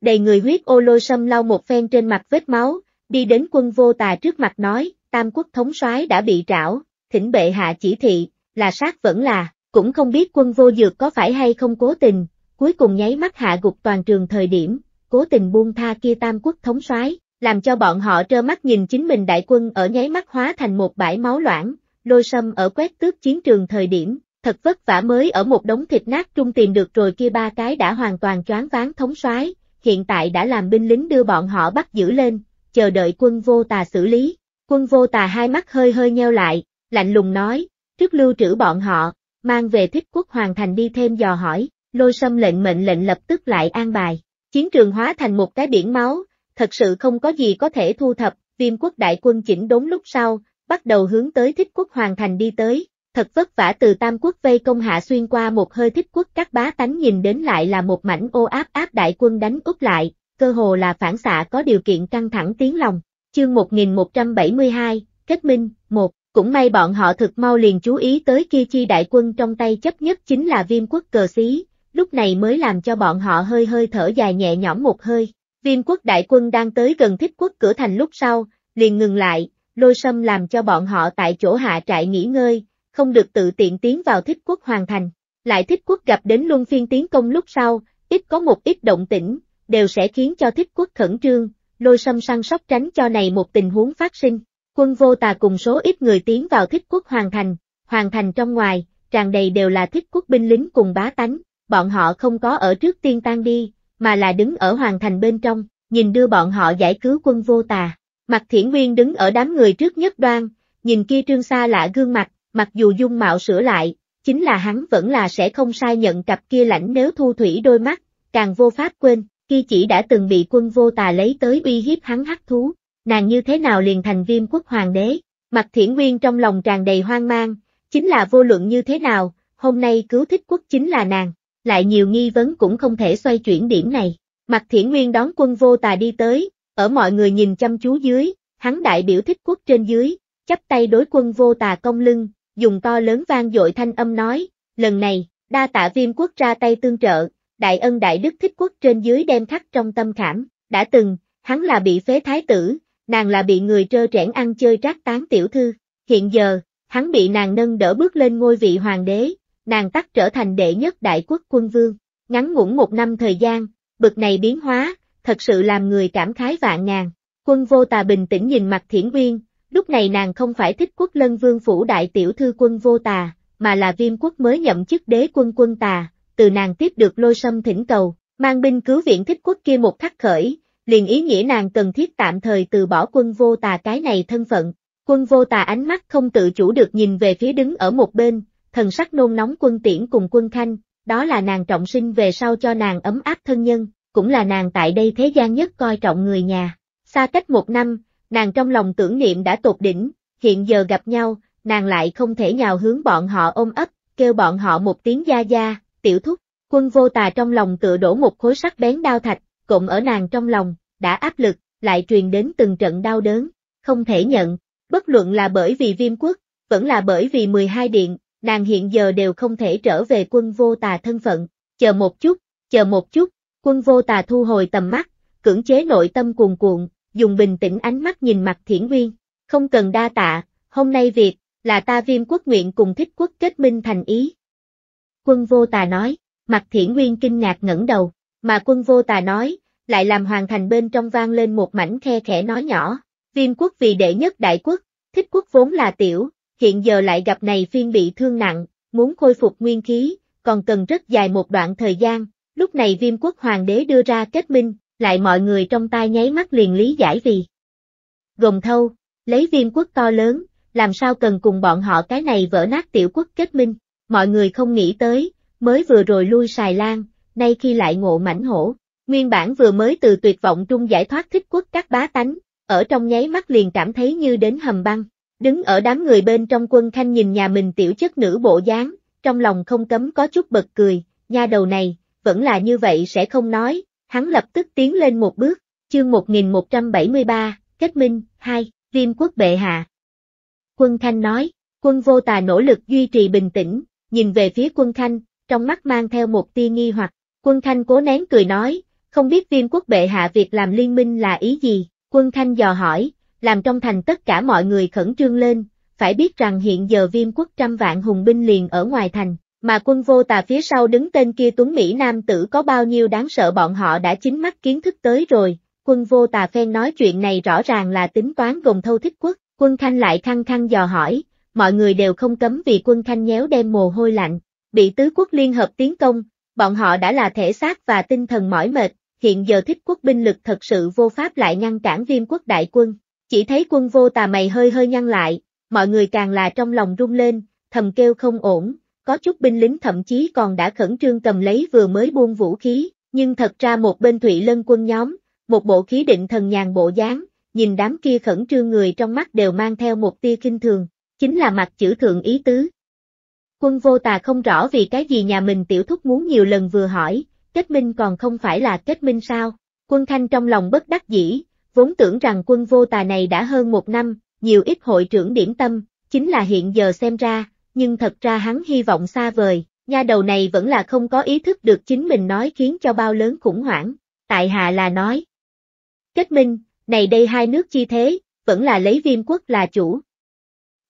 Speaker 1: Đầy người huyết ô lôi sâm lau một phen trên mặt vết máu, đi đến quân vô tà trước mặt nói, tam quốc thống soái đã bị trảo, thỉnh bệ hạ chỉ thị, là sát vẫn là, cũng không biết quân vô dược có phải hay không cố tình, cuối cùng nháy mắt hạ gục toàn trường thời điểm, cố tình buông tha kia tam quốc thống soái, làm cho bọn họ trơ mắt nhìn chính mình đại quân ở nháy mắt hóa thành một bãi máu loãng, lôi sâm ở quét tước chiến trường thời điểm, thật vất vả mới ở một đống thịt nát trung tìm được rồi kia ba cái đã hoàn toàn choáng ván thống soái, hiện tại đã làm binh lính đưa bọn họ bắt giữ lên, chờ đợi quân vô tà xử lý. Quân vô tà hai mắt hơi hơi nheo lại, lạnh lùng nói, trước lưu trữ bọn họ, mang về thích quốc hoàng thành đi thêm dò hỏi, lôi sâm lệnh mệnh lệnh lập tức lại an bài. Chiến trường hóa thành một cái biển máu, thật sự không có gì có thể thu thập, viêm quốc đại quân chỉnh đốn lúc sau, bắt đầu hướng tới thích quốc hoàng thành đi tới, thật vất vả từ tam quốc vây công hạ xuyên qua một hơi thích quốc các bá tánh nhìn đến lại là một mảnh ô áp áp đại quân đánh úp lại, cơ hồ là phản xạ có điều kiện căng thẳng tiếng lòng. Chương 1172, Kết minh, 1 cũng may bọn họ thực mau liền chú ý tới kia chi đại quân trong tay chấp nhất chính là viêm quốc cờ xí, lúc này mới làm cho bọn họ hơi hơi thở dài nhẹ nhõm một hơi. Viêm quốc đại quân đang tới gần thích quốc cửa thành lúc sau, liền ngừng lại, lôi sâm làm cho bọn họ tại chỗ hạ trại nghỉ ngơi, không được tự tiện tiến vào thích quốc hoàn thành. Lại thích quốc gặp đến luân phiên tiến công lúc sau, ít có một ít động tĩnh, đều sẽ khiến cho thích quốc khẩn trương, lôi sâm săn sóc tránh cho này một tình huống phát sinh. Quân vô tà cùng số ít người tiến vào thích quốc hoàng thành, hoàng thành trong ngoài, tràn đầy đều là thích quốc binh lính cùng bá tánh, bọn họ không có ở trước tiên tan đi, mà là đứng ở hoàng thành bên trong, nhìn đưa bọn họ giải cứu quân vô tà. Mặt thiển nguyên đứng ở đám người trước nhất đoan, nhìn kia trương xa lạ gương mặt, mặc dù dung mạo sửa lại, chính là hắn vẫn là sẽ không sai nhận cặp kia lãnh nếu thu thủy đôi mắt, càng vô pháp quên, kia chỉ đã từng bị quân vô tà lấy tới uy hiếp hắn hắc thú, nàng như thế nào liền thành viêm quốc hoàng đế. Mặt thiển nguyên trong lòng tràn đầy hoang mang, chính là vô luận như thế nào, hôm nay cứu thích quốc chính là nàng, lại nhiều nghi vấn cũng không thể xoay chuyển điểm này. Mặt thiển nguyên đón quân vô tà đi tới, ở mọi người nhìn chăm chú dưới, hắn đại biểu thích quốc trên dưới, chắp tay đối quân vô tà công lưng, dùng to lớn vang dội thanh âm nói, lần này, đa tạ viêm quốc ra tay tương trợ, đại ân đại đức thích quốc trên dưới đem khắc trong tâm khảm, đã từng, hắn là bị phế thái tử, nàng là bị người trơ trẽn ăn chơi trác tán tiểu thư, hiện giờ, hắn bị nàng nâng đỡ bước lên ngôi vị hoàng đế, nàng tắt trở thành đệ nhất đại quốc quân vương, ngắn ngủn một năm thời gian, bực này biến hóa, thật sự làm người cảm khái vạn ngàn. Quân vô tà bình tĩnh nhìn mặt thiển uyên, lúc này nàng không phải thích quốc lân vương phủ đại tiểu thư quân vô tà, mà là viêm quốc mới nhậm chức đế quân quân tà, từ nàng tiếp được lôi sâm thỉnh cầu, mang binh cứu viện thích quốc kia một khắc khởi, liền ý nghĩa nàng cần thiết tạm thời từ bỏ quân vô tà cái này thân phận. Quân vô tà ánh mắt không tự chủ được nhìn về phía đứng ở một bên, thần sắc nôn nóng quân tiễn cùng quân khanh, đó là nàng trọng sinh về sau cho nàng ấm áp thân nhân, cũng là nàng tại đây thế gian nhất coi trọng người nhà. Xa cách một năm, nàng trong lòng tưởng niệm đã tột đỉnh, hiện giờ gặp nhau, nàng lại không thể nhào hướng bọn họ ôm ấp, kêu bọn họ một tiếng gia gia, tiểu thúc. Quân vô tà trong lòng tựa đổ một khối sắc bén đao thạch, cộng ở nàng trong lòng, đã áp lực, lại truyền đến từng trận đau đớn, không thể nhận, bất luận là bởi vì viêm quốc, vẫn là bởi vì 12 điện, nàng hiện giờ đều không thể trở về quân vô tà thân phận, chờ một chút, chờ một chút, quân vô tà thu hồi tầm mắt, cưỡng chế nội tâm cuồn cuộn, dùng bình tĩnh ánh mắt nhìn mặt thiển nguyên, không cần đa tạ, hôm nay việc, là ta viêm quốc nguyện cùng thích quốc kết minh thành ý. Quân vô tà nói, mặt thiển nguyên kinh ngạc ngẩng đầu, mà quân vô tà nói, lại làm hoàng thành bên trong vang lên một mảnh khe khẽ nói nhỏ, viêm quốc vì đệ nhất đại quốc, thích quốc vốn là tiểu, hiện giờ lại gặp này phiên bị thương nặng, muốn khôi phục nguyên khí, còn cần rất dài một đoạn thời gian, lúc này viêm quốc hoàng đế đưa ra kết minh, lại mọi người trong tai nháy mắt liền lý giải vì. Gồng thâu, lấy viêm quốc to lớn, làm sao cần cùng bọn họ cái này vỡ nát tiểu quốc kết minh, mọi người không nghĩ tới, mới vừa rồi lui xài lan, nay khi lại ngộ mảnh hổ. Nguyên bản vừa mới từ tuyệt vọng trung giải thoát thích quốc các bá tánh, ở trong nháy mắt liền cảm thấy như đến hầm băng. Đứng ở đám người bên trong quân khanh nhìn nhà mình tiểu chất nữ bộ dáng, trong lòng không cấm có chút bật cười, nha đầu này, vẫn là như vậy sẽ không nói, hắn lập tức tiến lên một bước, chương 1173, kết minh, 2, viêm quốc bệ hạ. Quân khanh nói, quân vô tà nỗ lực duy trì bình tĩnh, nhìn về phía quân khanh, trong mắt mang theo một tia nghi hoặc, Quân Thanh cố nén cười nói, không biết viêm quốc bệ hạ việc làm liên minh là ý gì, quân Thanh dò hỏi, làm trong thành tất cả mọi người khẩn trương lên, phải biết rằng hiện giờ viêm quốc trăm vạn hùng binh liền ở ngoài thành, mà quân vô tà phía sau đứng tên kia tuấn Mỹ Nam tử có bao nhiêu đáng sợ bọn họ đã chính mắt kiến thức tới rồi, quân vô tà phen nói chuyện này rõ ràng là tính toán gồng thâu thích quốc, quân Thanh lại khăng khăng dò hỏi, mọi người đều không cấm vì quân Thanh nhéo đem mồ hôi lạnh, bị tứ quốc liên hợp tiến công, bọn họ đã là thể xác và tinh thần mỏi mệt, hiện giờ thích quốc binh lực thật sự vô pháp lại ngăn cản viêm quốc đại quân. Chỉ thấy quân vô tà mày hơi hơi nhăn lại, mọi người càng là trong lòng rung lên, thầm kêu không ổn, có chút binh lính thậm chí còn đã khẩn trương cầm lấy vừa mới buông vũ khí, nhưng thật ra một bên thủy Lân quân nhóm, một bộ khí định thần nhàn bộ dáng, nhìn đám kia khẩn trương người trong mắt đều mang theo một tia kinh thường, chính là mặt chữ thượng ý tứ. Quân vô tà không rõ vì cái gì nhà mình tiểu thúc muốn nhiều lần vừa hỏi, kết minh còn không phải là kết minh sao. Quân Thanh trong lòng bất đắc dĩ, vốn tưởng rằng quân vô tà này đã hơn một năm, nhiều ít hội trưởng điểm tâm, chính là hiện giờ xem ra, nhưng thật ra hắn hy vọng xa vời, nha đầu này vẫn là không có ý thức được chính mình nói khiến cho bao lớn khủng hoảng, tại hạ là nói. Kết minh, này đây hai nước chi thế, vẫn là lấy viêm quốc là chủ,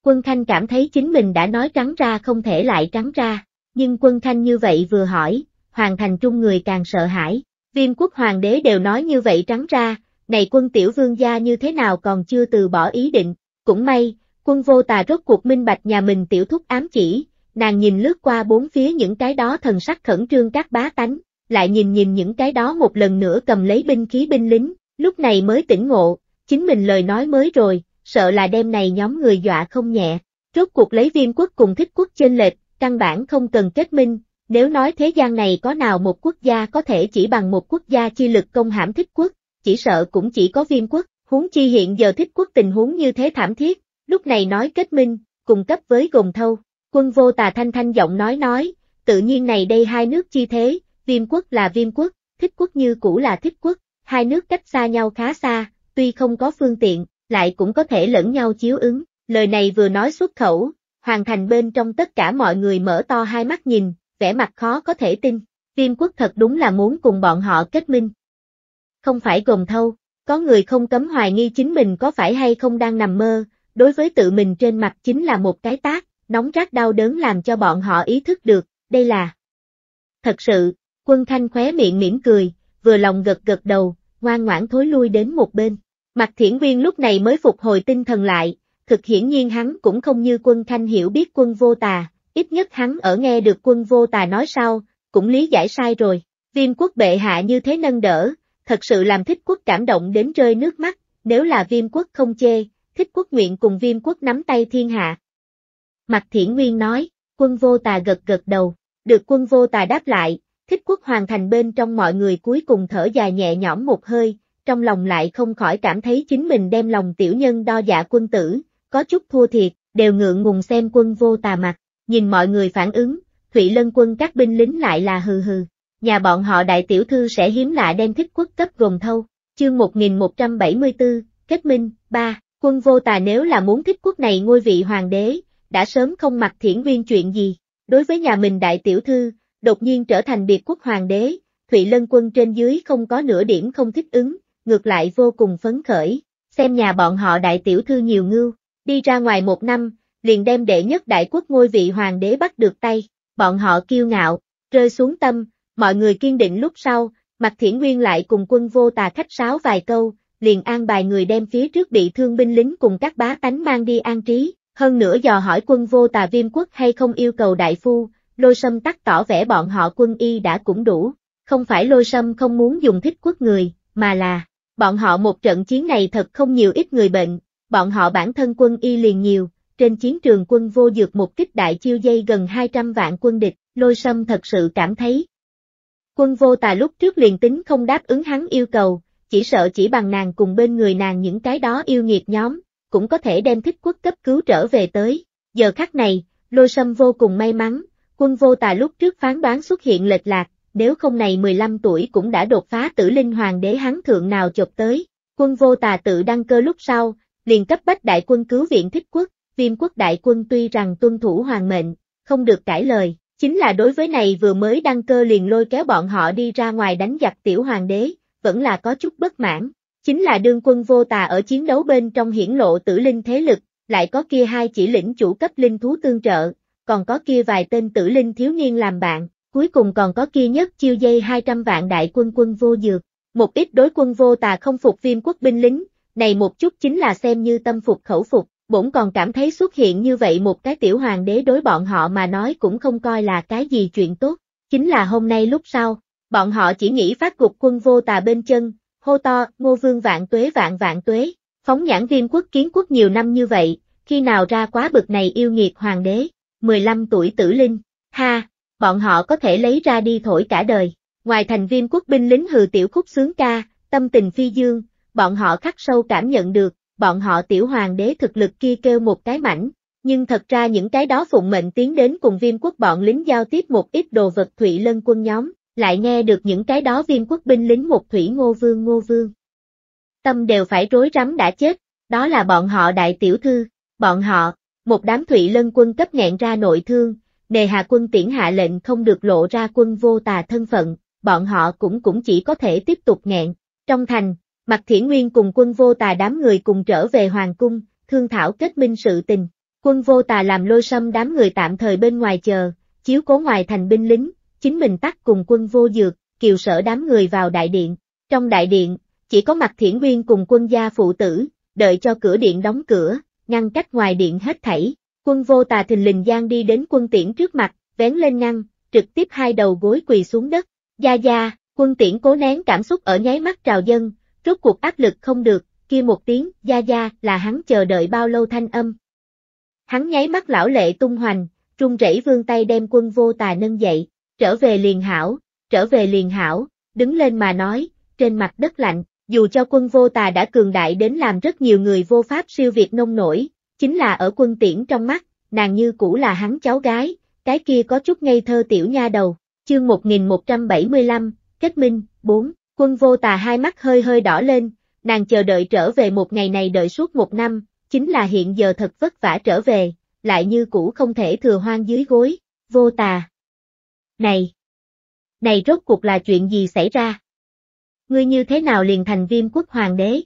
Speaker 1: Quân Khanh cảm thấy chính mình đã nói trắng ra không thể lại trắng ra, nhưng Quân Khanh như vậy vừa hỏi, Hoàng Thành Trung người càng sợ hãi, viêm quốc hoàng đế đều nói như vậy trắng ra, này quân tiểu vương gia như thế nào còn chưa từ bỏ ý định, cũng may, quân vô tà rốt cuộc minh bạch nhà mình tiểu thúc ám chỉ, nàng nhìn lướt qua bốn phía những cái đó thần sắc khẩn trương các bá tánh, lại nhìn nhìn những cái đó một lần nữa cầm lấy binh khí binh lính, lúc này mới tỉnh ngộ, chính mình lời nói mới rồi, sợ là đêm này nhóm người dọa không nhẹ. Rốt cuộc lấy viêm quốc cùng thích quốc chênh lệch, căn bản không cần kết minh, nếu nói thế gian này có nào một quốc gia có thể chỉ bằng một quốc gia chi lực công hãm thích quốc, chỉ sợ cũng chỉ có viêm quốc, huống chi hiện giờ thích quốc tình huống như thế thảm thiết, lúc này nói kết minh, cùng cấp với gồm thâu, quân vô tà thanh thanh giọng nói nói, tự nhiên này đây hai nước chi thế, viêm quốc là viêm quốc, thích quốc như cũ là thích quốc, hai nước cách xa nhau khá xa, tuy không có phương tiện, lại cũng có thể lẫn nhau chiếu ứng, lời này vừa nói xuất khẩu, hoàn thành bên trong tất cả mọi người mở to hai mắt nhìn, vẻ mặt khó có thể tin, viêm quốc thật đúng là muốn cùng bọn họ kết minh. Không phải gồm thâu, có người không cấm hoài nghi chính mình có phải hay không đang nằm mơ, đối với tự mình trên mặt chính là một cái tác, nóng rát đau đớn làm cho bọn họ ý thức được, đây là. Thật sự, quân thanh khóe miệng mỉm cười, vừa lòng gật gật đầu, ngoan ngoãn thối lui đến một bên. Mạc Thiển Quyên lúc này mới phục hồi tinh thần lại, thực hiển nhiên hắn cũng không như quân Thanh hiểu biết quân vô tà, ít nhất hắn ở nghe được quân vô tà nói sau, cũng lý giải sai rồi, viêm quốc bệ hạ như thế nâng đỡ, thật sự làm thích quốc cảm động đến rơi nước mắt, nếu là viêm quốc không chê, thích quốc nguyện cùng viêm quốc nắm tay thiên hạ. Mạc Thiển Nguyên nói, quân vô tà gật gật đầu, được quân vô tà đáp lại, thích quốc hoàn thành bên trong mọi người cuối cùng thở dài nhẹ nhõm một hơi, trong lòng lại không khỏi cảm thấy chính mình đem lòng tiểu nhân đo dạ quân tử, có chút thua thiệt, đều ngượng ngùng xem quân vô tà mặt, nhìn mọi người phản ứng, Thụy Lân quân các binh lính lại là hừ hừ, nhà bọn họ đại tiểu thư sẽ hiếm lạ đem thích quốc cấp gồm thâu, chương 1174, kết minh, 3, quân vô tà nếu là muốn thích quốc này ngôi vị hoàng đế, đã sớm không mặc thiển viên chuyện gì, đối với nhà mình đại tiểu thư, đột nhiên trở thành biệt quốc hoàng đế, Thụy Lân quân trên dưới không có nửa điểm không thích ứng, ngược lại vô cùng phấn khởi, xem nhà bọn họ đại tiểu thư nhiều ngưu, đi ra ngoài một năm, liền đem đệ nhất đại quốc ngôi vị hoàng đế bắt được tay, bọn họ kiêu ngạo, rơi xuống tâm, mọi người kiên định lúc sau, Mạc Thiển Nguyên lại cùng quân vô tà khách sáo vài câu, liền an bài người đem phía trước bị thương binh lính cùng các bá tánh mang đi an trí, hơn nữa dò hỏi quân vô tà viêm quốc hay không yêu cầu đại phu, lôi sâm tắc tỏ vẻ bọn họ quân y đã cũng đủ, không phải lôi sâm không muốn dùng thích quốc người, mà là Bọn họ một trận chiến này thật không nhiều ít người bệnh, bọn họ bản thân quân y liền nhiều, trên chiến trường quân vô dược một kích đại chiêu dây gần 200 vạn quân địch, lôi sâm thật sự cảm thấy. Quân vô tà lúc trước liền tính không đáp ứng hắn yêu cầu, chỉ sợ chỉ bằng nàng cùng bên người nàng những cái đó yêu nghiệt nhóm, cũng có thể đem thích quốc cấp cứu trở về tới. Giờ khắc này, lôi sâm vô cùng may mắn, quân vô tà lúc trước phán đoán xuất hiện lệch lạc, nếu không này 15 tuổi cũng đã đột phá tử linh hoàng đế hắn thượng nào chộp tới, quân vô tà tự đăng cơ lúc sau, liền cấp bách đại quân cứu viện thích quốc, viêm quốc đại quân tuy rằng tuân thủ hoàng mệnh, không được cãi lời, chính là đối với này vừa mới đăng cơ liền lôi kéo bọn họ đi ra ngoài đánh giặc tiểu hoàng đế, vẫn là có chút bất mãn, chính là đương quân vô tà ở chiến đấu bên trong hiển lộ tử linh thế lực, lại có kia hai chỉ lĩnh chủ cấp linh thú tương trợ, còn có kia vài tên tử linh thiếu niên làm bạn, Cuối cùng còn có kia nhất chiêu dây 200 vạn đại quân quân vô dược, một ít đối quân vô tà không phục viêm quốc binh lính, này một chút chính là xem như tâm phục khẩu phục, bổn còn cảm thấy xuất hiện như vậy một cái tiểu hoàng đế đối bọn họ mà nói cũng không coi là cái gì chuyện tốt, chính là hôm nay lúc sau, bọn họ chỉ nghĩ phát gục quân vô tà bên chân, hô to, ngô vương vạn tuế vạn vạn tuế, phóng nhãn viêm quốc kiến quốc nhiều năm như vậy, khi nào ra quá bực này yêu nghiệt hoàng đế, 15 tuổi tử linh, ha, bọn họ có thể lấy ra đi thổi cả đời. Ngoài thành viên quốc binh lính hừ tiểu khúc sướng ca, tâm tình phi dương, bọn họ khắc sâu cảm nhận được, bọn họ tiểu hoàng đế thực lực kia kêu một cái mảnh, nhưng thật ra những cái đó phụng mệnh tiến đến cùng viêm quốc bọn lính giao tiếp một ít đồ vật thủy lân quân nhóm, lại nghe được những cái đó viêm quốc binh lính một thủy ngô vương ngô vương. Tâm đều phải rối rắm đã chết, đó là bọn họ đại tiểu thư, bọn họ, một đám thủy lân quân cấp nghẹn ra nội thương, đề hạ quân tiễn hạ lệnh không được lộ ra quân vô tà thân phận, bọn họ cũng cũng chỉ có thể tiếp tục nghẹn. Trong thành, Mạc Thiển Nguyên cùng quân vô tà đám người cùng trở về Hoàng Cung, thương thảo kết minh sự tình. Quân vô tà làm lôi sâm đám người tạm thời bên ngoài chờ, chiếu cố ngoài thành binh lính, chính mình tắt cùng quân vô dược, kiều sở đám người vào đại điện. Trong đại điện, chỉ có mặt thiển nguyên cùng quân gia phụ tử, đợi cho cửa điện đóng cửa, ngăn cách ngoài điện hết thảy, Quân vô tà thình lình giang đi đến quân tiễn trước mặt, vén lên ngăn, trực tiếp hai đầu gối quỳ xuống đất. Gia gia, quân tiễn cố nén cảm xúc ở nháy mắt trào dân, rốt cuộc áp lực không được, kia một tiếng, gia gia là hắn chờ đợi bao lâu thanh âm. Hắn nháy mắt lão lệ tung hoành, trung rẫy vương tay đem quân vô tà nâng dậy, trở về liền hảo, trở về liền hảo, đứng lên mà nói, trên mặt đất lạnh, dù cho quân vô tà đã cường đại đến làm rất nhiều người vô pháp siêu việt nông nổi, chính là ở quân tiễn trong mắt, nàng như cũ là hắn cháu gái, cái kia có chút ngây thơ tiểu nha đầu, chương 1175, kết minh, 4, quân vô tà hai mắt hơi hơi đỏ lên, nàng chờ đợi trở về một ngày này đợi suốt một năm, chính là hiện giờ thật vất vả trở về, lại như cũ không thể thừa hoang dưới gối, vô tà. Này! Này rốt cuộc là chuyện gì xảy ra? Ngươi như thế nào liền thành viêm quốc hoàng đế?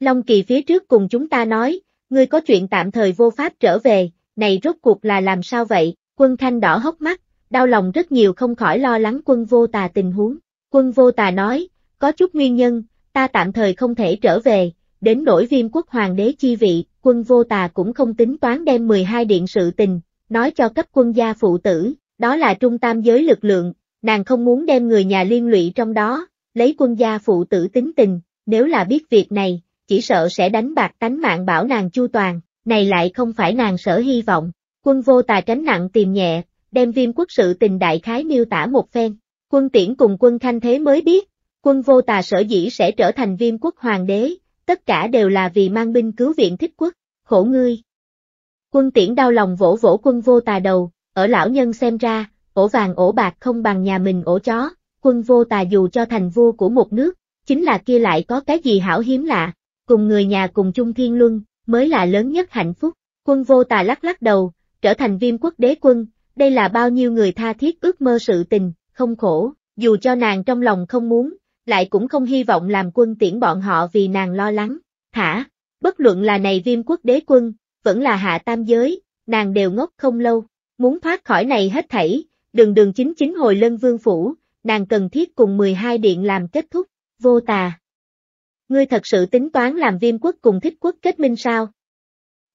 Speaker 1: Long kỳ phía trước cùng chúng ta nói, ngươi có chuyện tạm thời vô pháp trở về, này rốt cuộc là làm sao vậy, quân thanh đỏ hốc mắt, đau lòng rất nhiều không khỏi lo lắng quân vô tà tình huống. Quân vô tà nói, có chút nguyên nhân, ta tạm thời không thể trở về, đến nỗi viêm quốc hoàng đế chi vị, quân vô tà cũng không tính toán đem 12 điện sự tình, nói cho cấp quân gia phụ tử, đó là trung tam giới lực lượng, nàng không muốn đem người nhà liên lụy trong đó, lấy quân gia phụ tử tính tình, nếu là biết việc này, chỉ sợ sẽ đánh bạc tánh mạng bảo nàng chu toàn, này lại không phải nàng sở hy vọng. Quân vô tà tránh nặng tìm nhẹ, đem viêm quốc sự tình đại khái miêu tả một phen. Quân tiễn cùng quân thanh thế mới biết, quân vô tà sở dĩ sẽ trở thành viêm quốc hoàng đế, tất cả đều là vì mang binh cứu viện thích quốc, khổ ngươi. Quân tiễn đau lòng vỗ vỗ quân vô tà đầu, ở lão nhân xem ra, ổ vàng ổ bạc không bằng nhà mình ổ chó, quân vô tà dù cho thành vua của một nước, chính là kia lại có cái gì hảo hiếm lạ, cùng người nhà cùng chung thiên luân, mới là lớn nhất hạnh phúc. Quân vô tà lắc lắc đầu, trở thành viêm quốc đế quân, đây là bao nhiêu người tha thiết ước mơ sự tình, không khổ, dù cho nàng trong lòng không muốn, lại cũng không hy vọng làm quân tiễn bọn họ vì nàng lo lắng, thả, bất luận là này viêm quốc đế quân, vẫn là hạ tam giới, nàng đều ngốc không lâu, muốn thoát khỏi này hết thảy, đường đường chính chính hồi lân vương phủ, nàng cần thiết cùng 12 điện làm kết thúc, vô tà, Ngươi thật sự tính toán làm viêm quốc cùng thích quốc kết minh sao?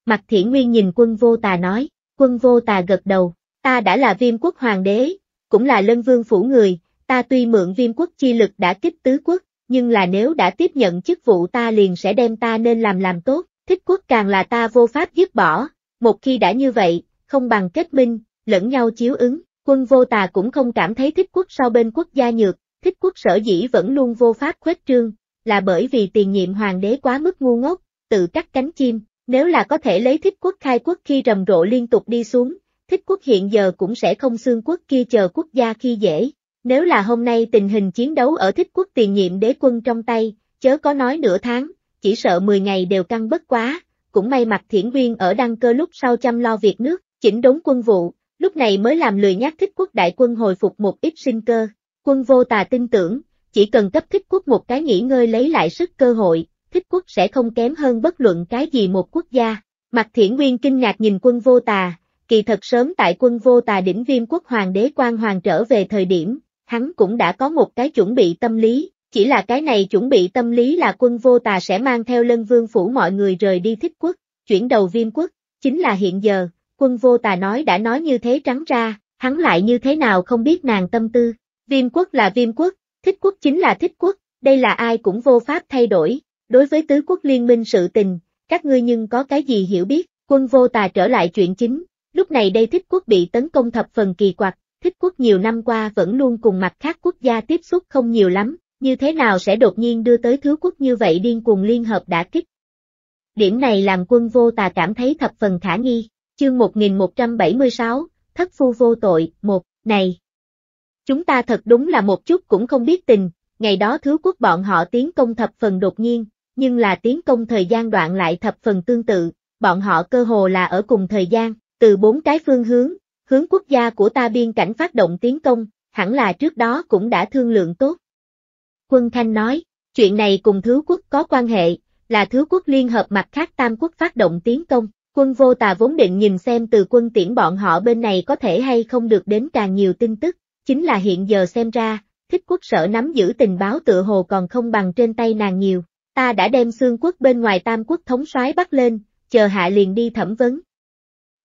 Speaker 1: Mặt thiển nguyên nhìn quân vô tà nói, quân vô tà gật đầu, ta đã là viêm quốc hoàng đế, cũng là lân vương phủ người, ta tuy mượn viêm quốc chi lực đã kích tứ quốc, nhưng là nếu đã tiếp nhận chức vụ ta liền sẽ đem ta nên làm làm tốt, thích quốc càng là ta vô pháp dứt bỏ, một khi đã như vậy, không bằng kết minh, lẫn nhau chiếu ứng, quân vô tà cũng không cảm thấy thích quốc sau bên quốc gia nhược, thích quốc sở dĩ vẫn luôn vô pháp khuếch trương, là bởi vì tiền nhiệm hoàng đế quá mức ngu ngốc, tự cắt cánh chim, nếu là có thể lấy thích quốc khai quốc khi rầm rộ liên tục đi xuống, thích quốc hiện giờ cũng sẽ không xương quốc kia chờ quốc gia khi dễ. Nếu là hôm nay tình hình chiến đấu ở thích quốc tiền nhiệm đế quân trong tay, chớ có nói nửa tháng, chỉ sợ 10 ngày đều căng bất quá, cũng may mặt thiển viên ở đăng cơ lúc sau chăm lo việc nước, chỉnh đốn quân vụ, lúc này mới làm lười nhác thích quốc đại quân hồi phục một ít sinh cơ. Quân vô tà tin tưởng, chỉ cần cấp thích quốc một cái nghỉ ngơi lấy lại sức cơ hội, thích quốc sẽ không kém hơn bất luận cái gì một quốc gia. Mặt thiển nguyên kinh ngạc nhìn quân vô tà, kỳ thật sớm tại quân vô tà đỉnh viêm quốc hoàng đế quan hoàng trở về thời điểm, hắn cũng đã có một cái chuẩn bị tâm lý, chỉ là cái này chuẩn bị tâm lý là quân vô tà sẽ mang theo lân vương phủ mọi người rời đi thích quốc, chuyển đầu viêm quốc, chính là hiện giờ, quân vô tà nói đã nói như thế trắng ra, hắn lại như thế nào không biết nàng tâm tư. Viêm quốc là viêm quốc, Thích quốc chính là thích quốc, đây là ai cũng vô pháp thay đổi, đối với tứ quốc liên minh sự tình, các ngươi nhưng có cái gì hiểu biết, quân vô tà trở lại chuyện chính, lúc này đây thích quốc bị tấn công thập phần kỳ quặc, thích quốc nhiều năm qua vẫn luôn cùng mặt khác quốc gia tiếp xúc không nhiều lắm, như thế nào sẽ đột nhiên đưa tới thứ quốc như vậy điên cuồng liên hợp đã kích. Điểm này làm quân vô tà cảm thấy thập phần khả nghi, chương 1176, thất phu vô tội, một, này, Chúng ta thật đúng là một chút cũng không biết tình, ngày đó thứ quốc bọn họ tiến công thập phần đột nhiên, nhưng là tiến công thời gian đoạn lại thập phần tương tự, bọn họ cơ hồ là ở cùng thời gian, từ bốn cái phương hướng, hướng quốc gia của ta biên cảnh phát động tiến công, hẳn là trước đó cũng đã thương lượng tốt. Quân Khanh nói, chuyện này cùng thứ quốc có quan hệ, là thứ quốc liên hợp mặt khác tam quốc phát động tiến công, quân vô tà vốn định nhìn xem từ quân tiễn bọn họ bên này có thể hay không được đến càng nhiều tin tức, chính là hiện giờ xem ra, thích quốc sở nắm giữ tình báo tựa hồ còn không bằng trên tay nàng nhiều, ta đã đem xương quốc bên ngoài tam quốc thống soái bắt lên, chờ hạ liền đi thẩm vấn.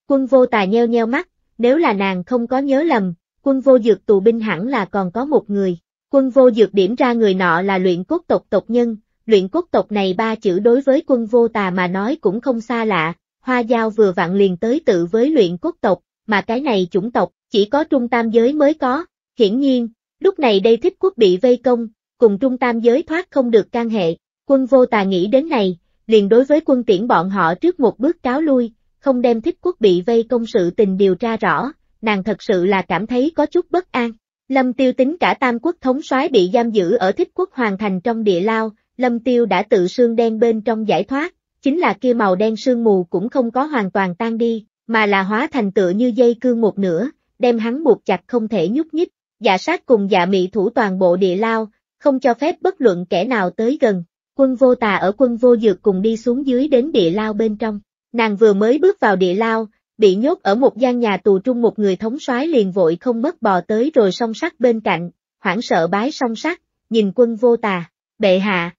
Speaker 1: Quân vô tà nheo nheo mắt, nếu là nàng không có nhớ lầm, quân vô dược tù binh hẳn là còn có một người, quân vô dược điểm ra người nọ là luyện cốt tộc tộc nhân, luyện cốt tộc này ba chữ đối với quân vô tà mà nói cũng không xa lạ, hoa giao vừa vặn liền tới tự với luyện cốt tộc, mà cái này chủng tộc, chỉ có trung tam giới mới có, hiển nhiên, lúc này đây thích quốc bị vây công, cùng trung tam giới thoát không được can hệ, quân vô tà nghĩ đến này, liền đối với quân tiễn bọn họ trước một bước cáo lui, không đem thích quốc bị vây công sự tình điều tra rõ, nàng thật sự là cảm thấy có chút bất an. Lâm Tiêu tính cả tam quốc thống soái bị giam giữ ở thích quốc hoàn thành trong địa lao, Lâm Tiêu đã tự sương đen bên trong giải thoát, chính là kia màu đen sương mù cũng không có hoàn toàn tan đi, mà là hóa thành tựa như dây cương một nửa, đem hắn buộc chặt không thể nhúc nhích, giả dạ sát cùng dạ mị thủ toàn bộ địa lao, không cho phép bất luận kẻ nào tới gần. Quân vô tà ở quân vô dược cùng đi xuống dưới đến địa lao bên trong. Nàng vừa mới bước vào địa lao, bị nhốt ở một gian nhà tù trung một người thống soái liền vội không mất bò tới rồi song sắt bên cạnh, hoảng sợ bái song sắt, nhìn quân vô tà, bệ hạ.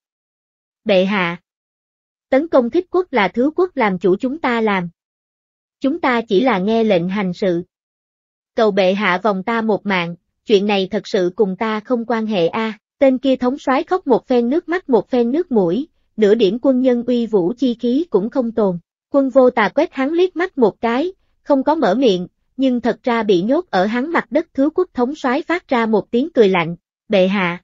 Speaker 1: Bệ hạ. Tấn công thích quốc là thứ quốc làm chủ chúng ta làm. Chúng ta chỉ là nghe lệnh hành sự, cầu bệ hạ vòng ta một mạng, chuyện này thật sự cùng ta không quan hệ a. Tên kia thống soái khóc một phen nước mắt một phen nước mũi, nửa điểm quân nhân uy vũ chi khí cũng không tồn. Quân vô tà quét hắn liếc mắt một cái, không có mở miệng, nhưng thật ra bị nhốt ở hắn mặt đất thứ quốc thống soái phát ra một tiếng cười lạnh, bệ hạ.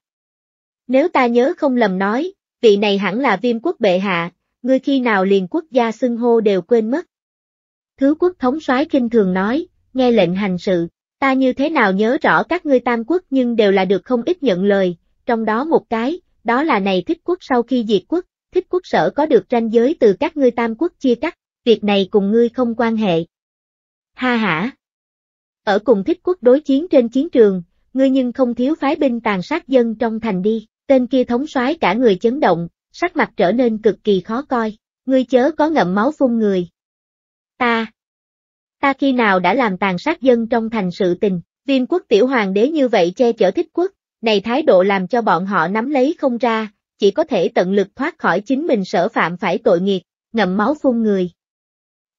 Speaker 1: Nếu ta nhớ không lầm nói, vị này hẳn là viêm quốc bệ hạ, người khi nào liền quốc gia xưng hô đều quên mất. Thứ quốc thống soái kinh thường nói, nghe lệnh hành sự, ta như thế nào nhớ rõ các ngươi tam quốc nhưng đều là được không ít nhận lời, trong đó một cái, đó là này thích quốc sau khi diệt quốc, thích quốc sở có được ranh giới từ các ngươi tam quốc chia cắt, việc này cùng ngươi không quan hệ. Ha hả! Ở cùng thích quốc đối chiến trên chiến trường, ngươi nhưng không thiếu phái binh tàn sát dân trong thành đi, tên kia thống soái cả người chấn động, sắc mặt trở nên cực kỳ khó coi, ngươi chớ có ngậm máu phun người. Ta, ta khi nào đã làm tàn sát dân trong thành sự tình, viêm quốc tiểu hoàng đế như vậy che chở thích quốc, này thái độ làm cho bọn họ nắm lấy không ra, chỉ có thể tận lực thoát khỏi chính mình sở phạm phải tội nghiệt, ngậm máu phun người.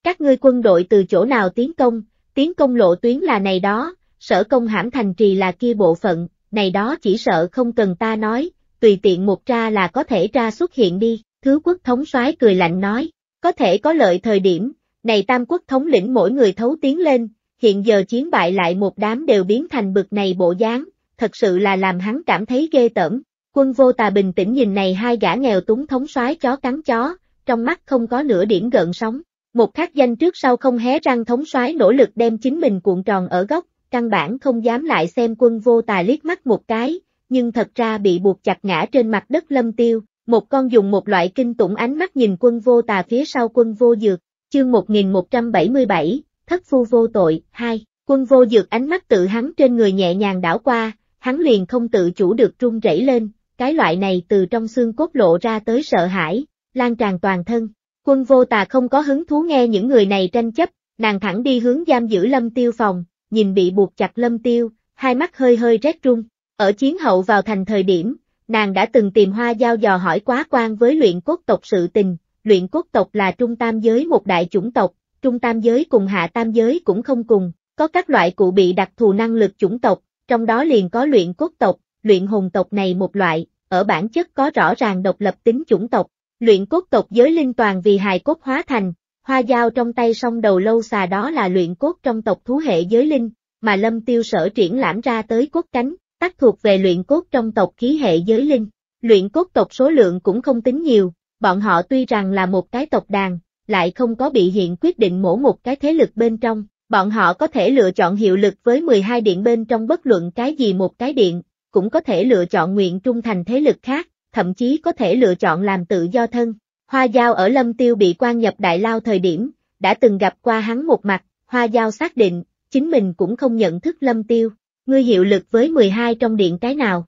Speaker 1: Các ngươi quân đội từ chỗ nào tiến công, tiến công lộ tuyến là này đó, sở công hãm thành trì là kia bộ phận, này đó chỉ sợ không cần ta nói, tùy tiện một tra là có thể ra xuất hiện đi, thứ quốc thống soái cười lạnh nói, có thể có lợi thời điểm, này tam quốc thống lĩnh mỗi người thấu tiến lên, hiện giờ chiến bại lại một đám đều biến thành bực này bộ dáng, thật sự là làm hắn cảm thấy ghê tởm. Quân vô tà bình tĩnh nhìn này hai gã nghèo túng thống soái chó cắn chó, trong mắt không có nửa điểm gợn sóng. Một khắc danh trước sau không hé răng thống soái nỗ lực đem chính mình cuộn tròn ở góc, căn bản không dám lại xem quân vô tà liếc mắt một cái, nhưng thật ra bị buộc chặt ngã trên mặt đất lâm tiêu, một con dùng một loại kinh tủng ánh mắt nhìn quân vô tà phía sau quân vô dược, Chương 1177, Thất Phu Vô Tội, 2, quân vô dược ánh mắt tự hắn trên người nhẹ nhàng đảo qua, hắn liền không tự chủ được trung rẩy lên, cái loại này từ trong xương cốt lộ ra tới sợ hãi, lan tràn toàn thân. Quân vô tà không có hứng thú nghe những người này tranh chấp, nàng thẳng đi hướng giam giữ lâm tiêu phòng, nhìn bị buộc chặt lâm tiêu, hai mắt hơi hơi rét run. Ở chiến hậu vào thành thời điểm, nàng đã từng tìm hoa giao dò hỏi quá quan với luyện cốt tộc sự tình, luyện quốc tộc là trung tam giới một đại chủng tộc, trung tam giới cùng hạ tam giới cũng không cùng, có các loại cụ bị đặc thù năng lực chủng tộc, trong đó liền có luyện quốc tộc, luyện hồn tộc này một loại, ở bản chất có rõ ràng độc lập tính chủng tộc, luyện quốc tộc giới linh toàn vì hài cốt hóa thành, hoa dao trong tay song đầu lâu xà đó là luyện cốt trong tộc thú hệ giới linh, mà lâm tiêu sở triển lãm ra tới cốt cánh, tác thuộc về luyện cốt trong tộc khí hệ giới linh. Luyện cốt tộc số lượng cũng không tính nhiều, Bọn họ tuy rằng là một cái tộc đàn, lại không có bị hiện quyết định mổ một cái thế lực bên trong, bọn họ có thể lựa chọn hiệu lực với 12 điện bên trong bất luận cái gì một cái điện, cũng có thể lựa chọn nguyện trung thành thế lực khác, thậm chí có thể lựa chọn làm tự do thân. Hoa Giao ở Lâm Tiêu bị quan nhập Đại Lao thời điểm, đã từng gặp qua hắn một mặt, Hoa Giao xác định, chính mình cũng không nhận thức Lâm Tiêu, ngươi hiệu lực với 12 trong điện cái nào.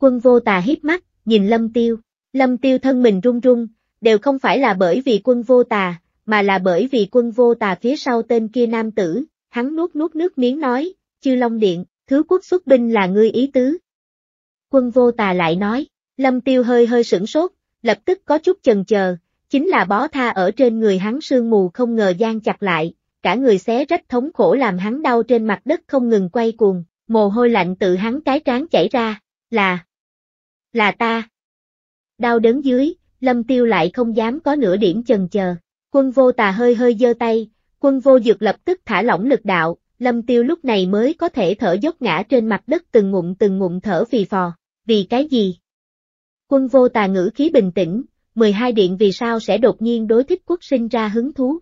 Speaker 1: Quân vô tà hít mắt, nhìn Lâm Tiêu, Lâm tiêu thân mình run run, đều không phải là bởi vì quân vô tà, mà là bởi vì quân vô tà phía sau tên kia nam tử, hắn nuốt nuốt nước miếng nói, chư Long Điện, thứ quốc xuất binh là ngươi ý tứ. Quân vô tà lại nói, Lâm tiêu hơi hơi sửng sốt, lập tức có chút chần chờ, chính là bó tha ở trên người hắn sương mù không ngờ gian chặt lại, cả người xé rách thống khổ làm hắn đau trên mặt đất không ngừng quay cuồng, mồ hôi lạnh tự hắn cái trán chảy ra, là, là ta đau đớn dưới, lâm tiêu lại không dám có nửa điểm chần chờ. Quân vô tà hơi hơi giơ tay, quân vô dược lập tức thả lỏng lực đạo, lâm tiêu lúc này mới có thể thở dốc ngã trên mặt đất từng ngụm từng ngụm thở vì phò, vì cái gì? Quân vô tà ngữ khí bình tĩnh, 12 điện vì sao sẽ đột nhiên đối thích quốc sinh ra hứng thú?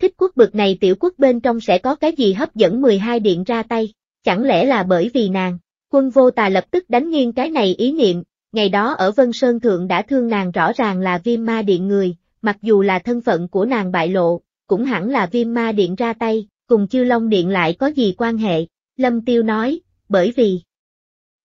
Speaker 1: Thích quốc bực này tiểu quốc bên trong sẽ có cái gì hấp dẫn 12 điện ra tay, chẳng lẽ là bởi vì nàng? Quân vô tà lập tức đánh nghiêng cái này ý niệm, ngày đó ở Vân Sơn Thượng đã thương nàng rõ ràng là viêm ma điện người, mặc dù là thân phận của nàng bại lộ, cũng hẳn là viêm ma điện ra tay, cùng chư Long Điện lại có gì quan hệ, Lâm Tiêu nói, bởi vì...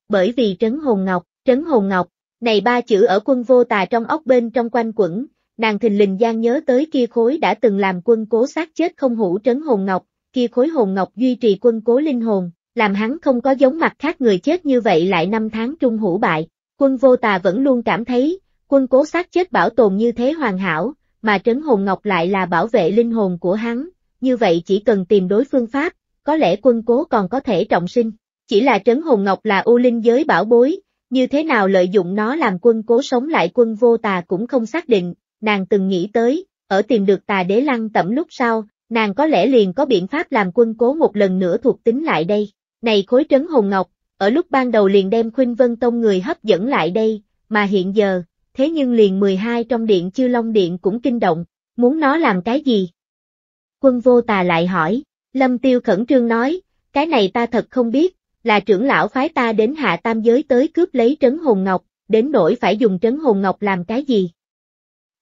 Speaker 1: Bởi vì Trấn Hồn Ngọc, Trấn Hồn Ngọc, này ba chữ ở quân vô tà trong ốc bên trong quanh quẩn, nàng thình lình gian nhớ tới kia khối đã từng làm quân cố sát chết không hủ Trấn Hồn Ngọc, kia khối hồn ngọc duy trì quân cố linh hồn, làm hắn không có giống mặt khác người chết như vậy lại năm tháng trung hữu bại, Quân vô tà vẫn luôn cảm thấy, quân cố sát chết bảo tồn như thế hoàn hảo, mà trấn hồn ngọc lại là bảo vệ linh hồn của hắn, như vậy chỉ cần tìm đối phương pháp, có lẽ quân cố còn có thể trọng sinh. Chỉ là trấn hồn ngọc là u linh giới bảo bối, như thế nào lợi dụng nó làm quân cố sống lại quân vô tà cũng không xác định, nàng từng nghĩ tới, ở tìm được tà đế lăng tẩm lúc sau, nàng có lẽ liền có biện pháp làm quân cố một lần nữa thuộc tính lại đây. Này khối trấn hồn ngọc, ở lúc ban đầu liền đem Khuynh Vân Tông người hấp dẫn lại đây, mà hiện giờ, thế nhưng liền 12 trong điện chư Long Điện cũng kinh động, muốn nó làm cái gì? Quân vô tà lại hỏi, Lâm Tiêu khẩn trương nói, cái này ta thật không biết, là trưởng lão phái ta đến hạ tam giới tới cướp lấy trấn hồn ngọc, đến nỗi phải dùng trấn hồn ngọc làm cái gì?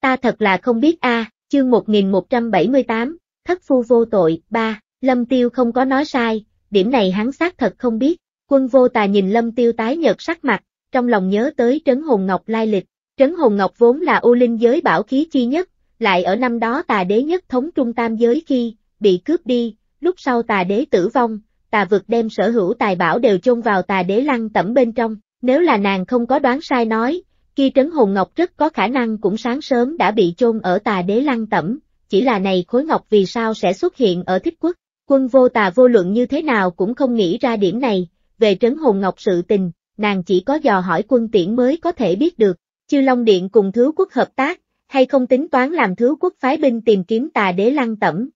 Speaker 1: Ta thật là không biết a à, chương 1178, thất phu vô tội, ba, Lâm Tiêu không có nói sai, điểm này hắn xác thật không biết. Quân vô tà nhìn lâm tiêu tái nhợt sắc mặt, trong lòng nhớ tới Trấn Hồn Ngọc lai lịch. Trấn Hồn Ngọc vốn là ô linh giới bảo khí chi nhất, lại ở năm đó tà đế nhất thống trung tam giới khi, bị cướp đi, lúc sau tà đế tử vong, tà vực đem sở hữu tài bảo đều chôn vào tà đế lăng tẩm bên trong, nếu là nàng không có đoán sai nói, kia trấn hồn ngọc rất có khả năng cũng sáng sớm đã bị chôn ở tà đế lăng tẩm, chỉ là này khối ngọc vì sao sẽ xuất hiện ở thích quốc, quân vô tà vô luận như thế nào cũng không nghĩ ra điểm này, về trấn hồn ngọc sự tình, nàng chỉ có dò hỏi quân tiễn mới có thể biết được, chư Long Điện cùng Thứ Quốc hợp tác, hay không tính toán làm Thứ Quốc phái binh tìm kiếm tà đế lăng tẩm.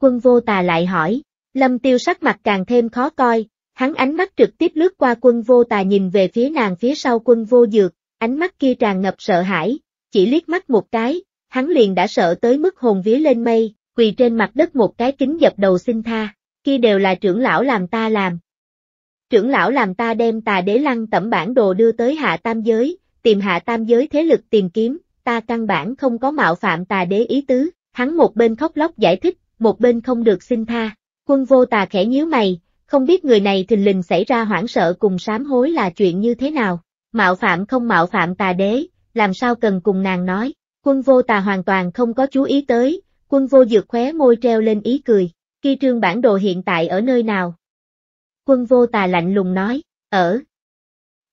Speaker 1: Quân vô tà lại hỏi, lâm tiêu sắc mặt càng thêm khó coi, hắn ánh mắt trực tiếp lướt qua quân vô tà nhìn về phía nàng phía sau quân vô dược, ánh mắt kia tràn ngập sợ hãi, chỉ liếc mắt một cái, hắn liền đã sợ tới mức hồn vía lên mây, quỳ trên mặt đất một cái kính dập đầu xin tha, kia đều là trưởng lão làm ta làm, trưởng lão làm ta đem tà đế lăng tẩm bản đồ đưa tới hạ tam giới, tìm hạ tam giới thế lực tìm kiếm, ta căn bản không có mạo phạm tà đế ý tứ, hắn một bên khóc lóc giải thích, một bên không được xin tha. Quân vô tà khẽ nhíu mày, không biết người này thình lình xảy ra hoảng sợ cùng sám hối là chuyện như thế nào, mạo phạm không mạo phạm tà đế, làm sao cần cùng nàng nói, quân vô tà hoàn toàn không có chú ý tới, quân vô dược khóe môi treo lên ý cười, Khi trương bản đồ hiện tại ở nơi nào, quân vô tà lạnh lùng nói, ở.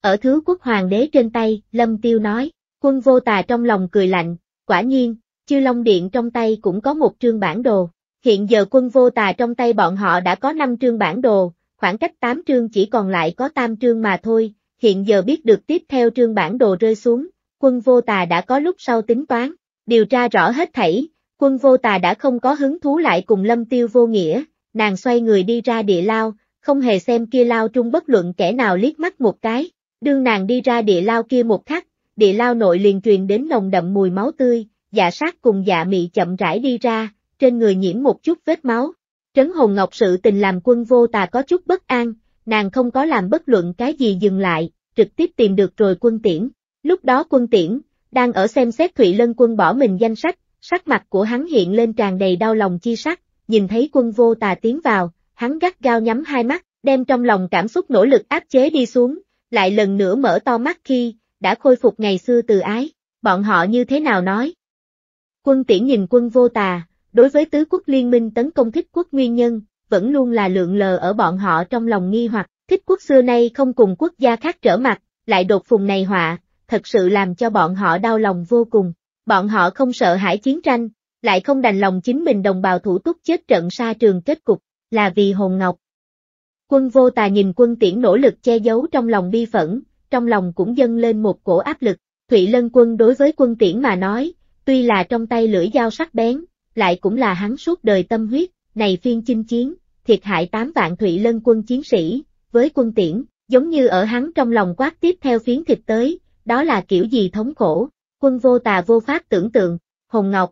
Speaker 1: Ở thứ quốc hoàng đế trên tay, lâm tiêu nói, quân vô tà trong lòng cười lạnh, quả nhiên, chư long điện trong tay cũng có một trương bản đồ. Hiện giờ quân vô tà trong tay bọn họ đã có 5 trương bản đồ, khoảng cách 8 trương chỉ còn lại có tam trương mà thôi, hiện giờ biết được tiếp theo trương bản đồ rơi xuống, quân vô tà đã có lúc sau tính toán, điều tra rõ hết thảy, quân vô tà đã không có hứng thú lại cùng lâm tiêu vô nghĩa, nàng xoay người đi ra địa lao, không hề xem kia lao trung bất luận kẻ nào liếc mắt một cái, đương nàng đi ra địa lao kia một khắc, địa lao nội liền truyền đến nồng đậm mùi máu tươi, dạ sát cùng dạ mị chậm rãi đi ra, trên người nhiễm một chút vết máu. Trấn Hồn Ngọc sự tình làm quân vô tà có chút bất an, nàng không có làm bất luận cái gì dừng lại, trực tiếp tìm được rồi quân tiễn. Lúc đó quân tiễn, đang ở xem xét Thụy Lân quân bỏ mình danh sách, sắc mặt của hắn hiện lên tràn đầy đau lòng chi sắc, nhìn thấy quân vô tà tiến vào, hắn gắt gao nhắm hai mắt, đem trong lòng cảm xúc nỗ lực áp chế đi xuống, lại lần nữa mở to mắt khi, đã khôi phục ngày xưa từ ái, bọn họ như thế nào nói. Quân tiễn nhìn quân vô tà, đối với tứ quốc liên minh tấn công thích quốc nguyên nhân, vẫn luôn là lượng lờ ở bọn họ trong lòng nghi hoặc, thích quốc xưa nay không cùng quốc gia khác trở mặt, lại đột phùng này họa, thật sự làm cho bọn họ đau lòng vô cùng. Bọn họ không sợ hãi chiến tranh, lại không đành lòng chính mình đồng bào thủ túc chết trận xa trường kết cục, là vì hồn ngọc. Quân vô tà nhìn quân tiễn nỗ lực che giấu trong lòng bi phẫn, trong lòng cũng dâng lên một cổ áp lực. Thụy Lân quân đối với quân tiễn mà nói, tuy là trong tay lưỡi dao sắc bén, lại cũng là hắn suốt đời tâm huyết, này phiên chinh chiến, thiệt hại 8 vạn Thụy Lân quân chiến sĩ, với quân tiễn, giống như ở hắn trong lòng quát tiếp theo phiến thịt tới, đó là kiểu gì thống khổ, quân vô tà vô pháp tưởng tượng, Hồng Ngọc.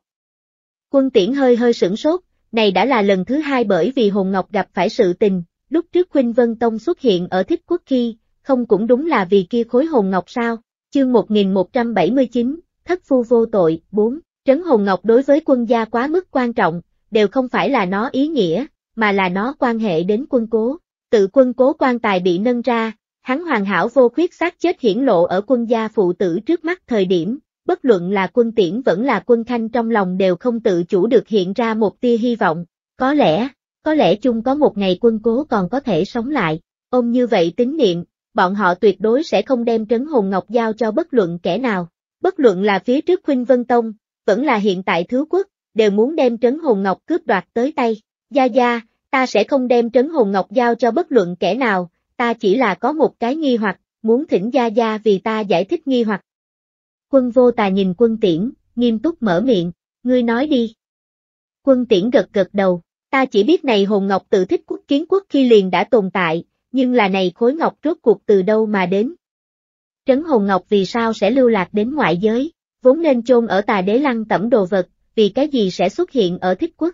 Speaker 1: Quân tiễn hơi hơi sửng sốt, này đã là lần thứ hai bởi vì Hồn Ngọc gặp phải sự tình, lúc trước Khuynh Vân Tông xuất hiện ở thích quốc khi, không cũng đúng là vì kia khối Hồn Ngọc sao, chương 1179, Thất Phu Vô Tội, 4, Trấn Hồn Ngọc đối với quân gia quá mức quan trọng, đều không phải là nó ý nghĩa, mà là nó quan hệ đến quân cố, tự quân cố quan tài bị nâng ra, hắn hoàn hảo vô khuyết xác chết hiển lộ ở quân gia phụ tử trước mắt thời điểm, bất luận là quân tiễn vẫn là quân khanh trong lòng đều không tự chủ được hiện ra một tia hy vọng, có lẽ, có lẽ chung có một ngày quân cố còn có thể sống lại, ôm như vậy tín niệm, bọn họ tuyệt đối sẽ không đem trấn hồn ngọc giao cho bất luận kẻ nào, bất luận là phía trước huynh vân tông, vẫn là hiện tại thứ quốc, đều muốn đem trấn hồn ngọc cướp đoạt tới tay, gia gia, ta sẽ không đem trấn hồn ngọc giao cho bất luận kẻ nào, ta chỉ là có một cái nghi hoặc, muốn thỉnh gia gia vì ta giải thích nghi hoặc, Quân vô tà nhìn quân tiễn, nghiêm túc mở miệng, ngươi nói đi. Quân tiễn gật gật đầu, ta chỉ biết này hồn ngọc tự thích quốc kiến quốc khi liền đã tồn tại, nhưng là này khối ngọc rốt cuộc từ đâu mà đến. Trấn hồn ngọc vì sao sẽ lưu lạc đến ngoại giới, vốn nên chôn ở tà đế lăng tẩm đồ vật, vì cái gì sẽ xuất hiện ở thích quốc.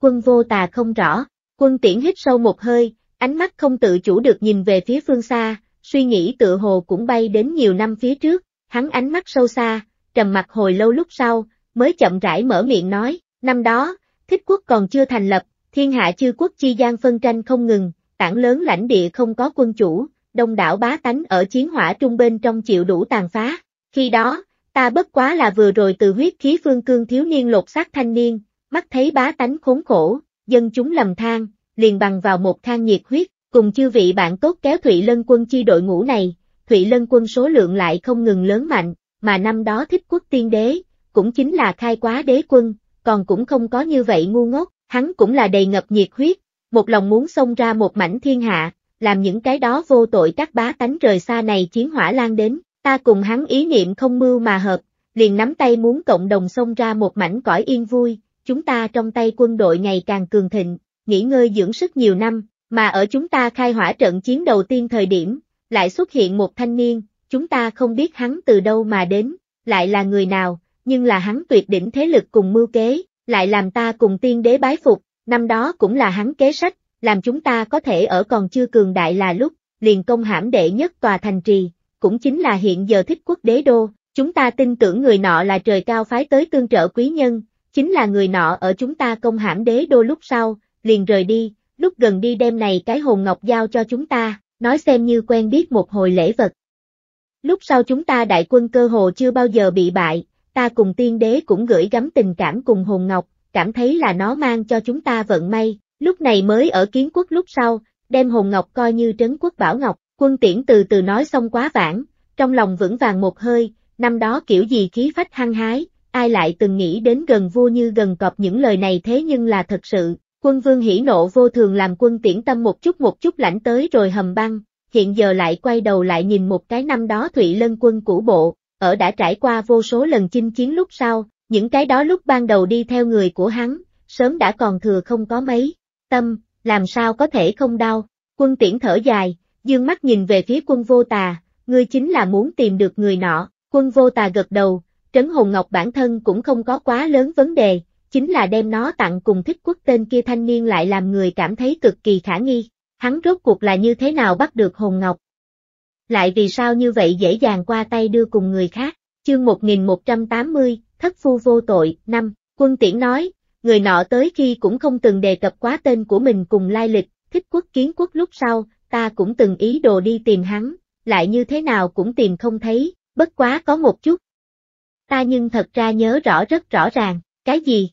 Speaker 1: Quân vô tà không rõ, quân tiễn hít sâu một hơi, ánh mắt không tự chủ được nhìn về phía phương xa, suy nghĩ tự hồ cũng bay đến nhiều năm phía trước, hắn ánh mắt sâu xa, trầm mặt hồi lâu lúc sau, mới chậm rãi mở miệng nói, năm đó, thích quốc còn chưa thành lập, thiên hạ chư quốc chi gian phân tranh không ngừng, tảng lớn lãnh địa không có quân chủ, đông đảo bá tánh ở chiến hỏa trung bên trong chịu đủ tàn phá. Khi đó, ta bất quá là vừa rồi từ huyết khí phương cương thiếu niên lột xác thanh niên, mắt thấy bá tánh khốn khổ, dân chúng lầm than, liền bằng vào một thang nhiệt huyết, cùng chư vị bạn tốt kéo Thụy Lân quân chi đội ngũ này, Thụy Lân quân số lượng lại không ngừng lớn mạnh, mà năm đó thích quốc tiên đế, cũng chính là khai quá đế quân, còn cũng không có như vậy ngu ngốc, hắn cũng là đầy ngập nhiệt huyết, một lòng muốn xông ra một mảnh thiên hạ, làm những cái đó vô tội các bá tánh rời xa này chiến hỏa lan đến, ta cùng hắn ý niệm không mưu mà hợp, liền nắm tay muốn cộng đồng xông ra một mảnh cõi yên vui, chúng ta trong tay quân đội ngày càng cường thịnh, nghỉ ngơi dưỡng sức nhiều năm, mà ở chúng ta khai hỏa trận chiến đầu tiên thời điểm, lại xuất hiện một thanh niên, chúng ta không biết hắn từ đâu mà đến, lại là người nào, nhưng là hắn tuyệt đỉnh thế lực cùng mưu kế, lại làm ta cùng tiên đế bái phục, năm đó cũng là hắn kế sách, làm chúng ta có thể ở còn chưa cường đại là lúc, liền công hãm đệ nhất tòa thành trì, cũng chính là hiện giờ thích quốc đế đô, chúng ta tin tưởng người nọ là trời cao phái tới tương trợ quý nhân, chính là người nọ ở chúng ta công hãm đế đô lúc sau, liền rời đi, lúc gần đi đêm này cái hồn ngọc giao cho chúng ta, nói xem như quen biết một hồi lễ vật. Lúc sau chúng ta đại quân cơ hồ chưa bao giờ bị bại, ta cùng tiên đế cũng gửi gắm tình cảm cùng hồn ngọc, cảm thấy là nó mang cho chúng ta vận may, lúc này mới ở kiến quốc lúc sau, đem hồn ngọc coi như trấn quốc bảo ngọc, quân tiễn từ từ nói xong quá vãng, trong lòng vững vàng một hơi, năm đó kiểu gì khí phách hăng hái, ai lại từng nghĩ đến gần vua như gần cọp những lời này thế nhưng là thật sự, Quân vương hỉ nộ vô thường làm quân tiễn tâm một chút một chút lãnh tới rồi hầm băng, hiện giờ lại quay đầu lại nhìn một cái năm đó Thụy Lân quân cũ bộ, ở đã trải qua vô số lần chinh chiến lúc sau, những cái đó lúc ban đầu đi theo người của hắn, sớm đã còn thừa không có mấy, tâm, làm sao có thể không đau, quân tiễn thở dài, dương mắt nhìn về phía quân vô tà, ngươi chính là muốn tìm được người nọ, quân vô tà gật đầu, trấn hồn ngọc bản thân cũng không có quá lớn vấn đề, chính là đem nó tặng cùng thích quốc tên kia thanh niên lại làm người cảm thấy cực kỳ khả nghi. Hắn rốt cuộc là như thế nào bắt được hồn ngọc? Lại vì sao như vậy dễ dàng qua tay đưa cùng người khác? Chương 1180, Thất Phu Vô Tội, năm Quân Tiễn nói, người nọ tới khi cũng không từng đề cập quá tên của mình cùng lai lịch, thích quốc kiến quốc lúc sau, ta cũng từng ý đồ đi tìm hắn, lại như thế nào cũng tìm không thấy, bất quá có một chút. Ta nhưng thật ra nhớ rõ rất rõ ràng, cái gì,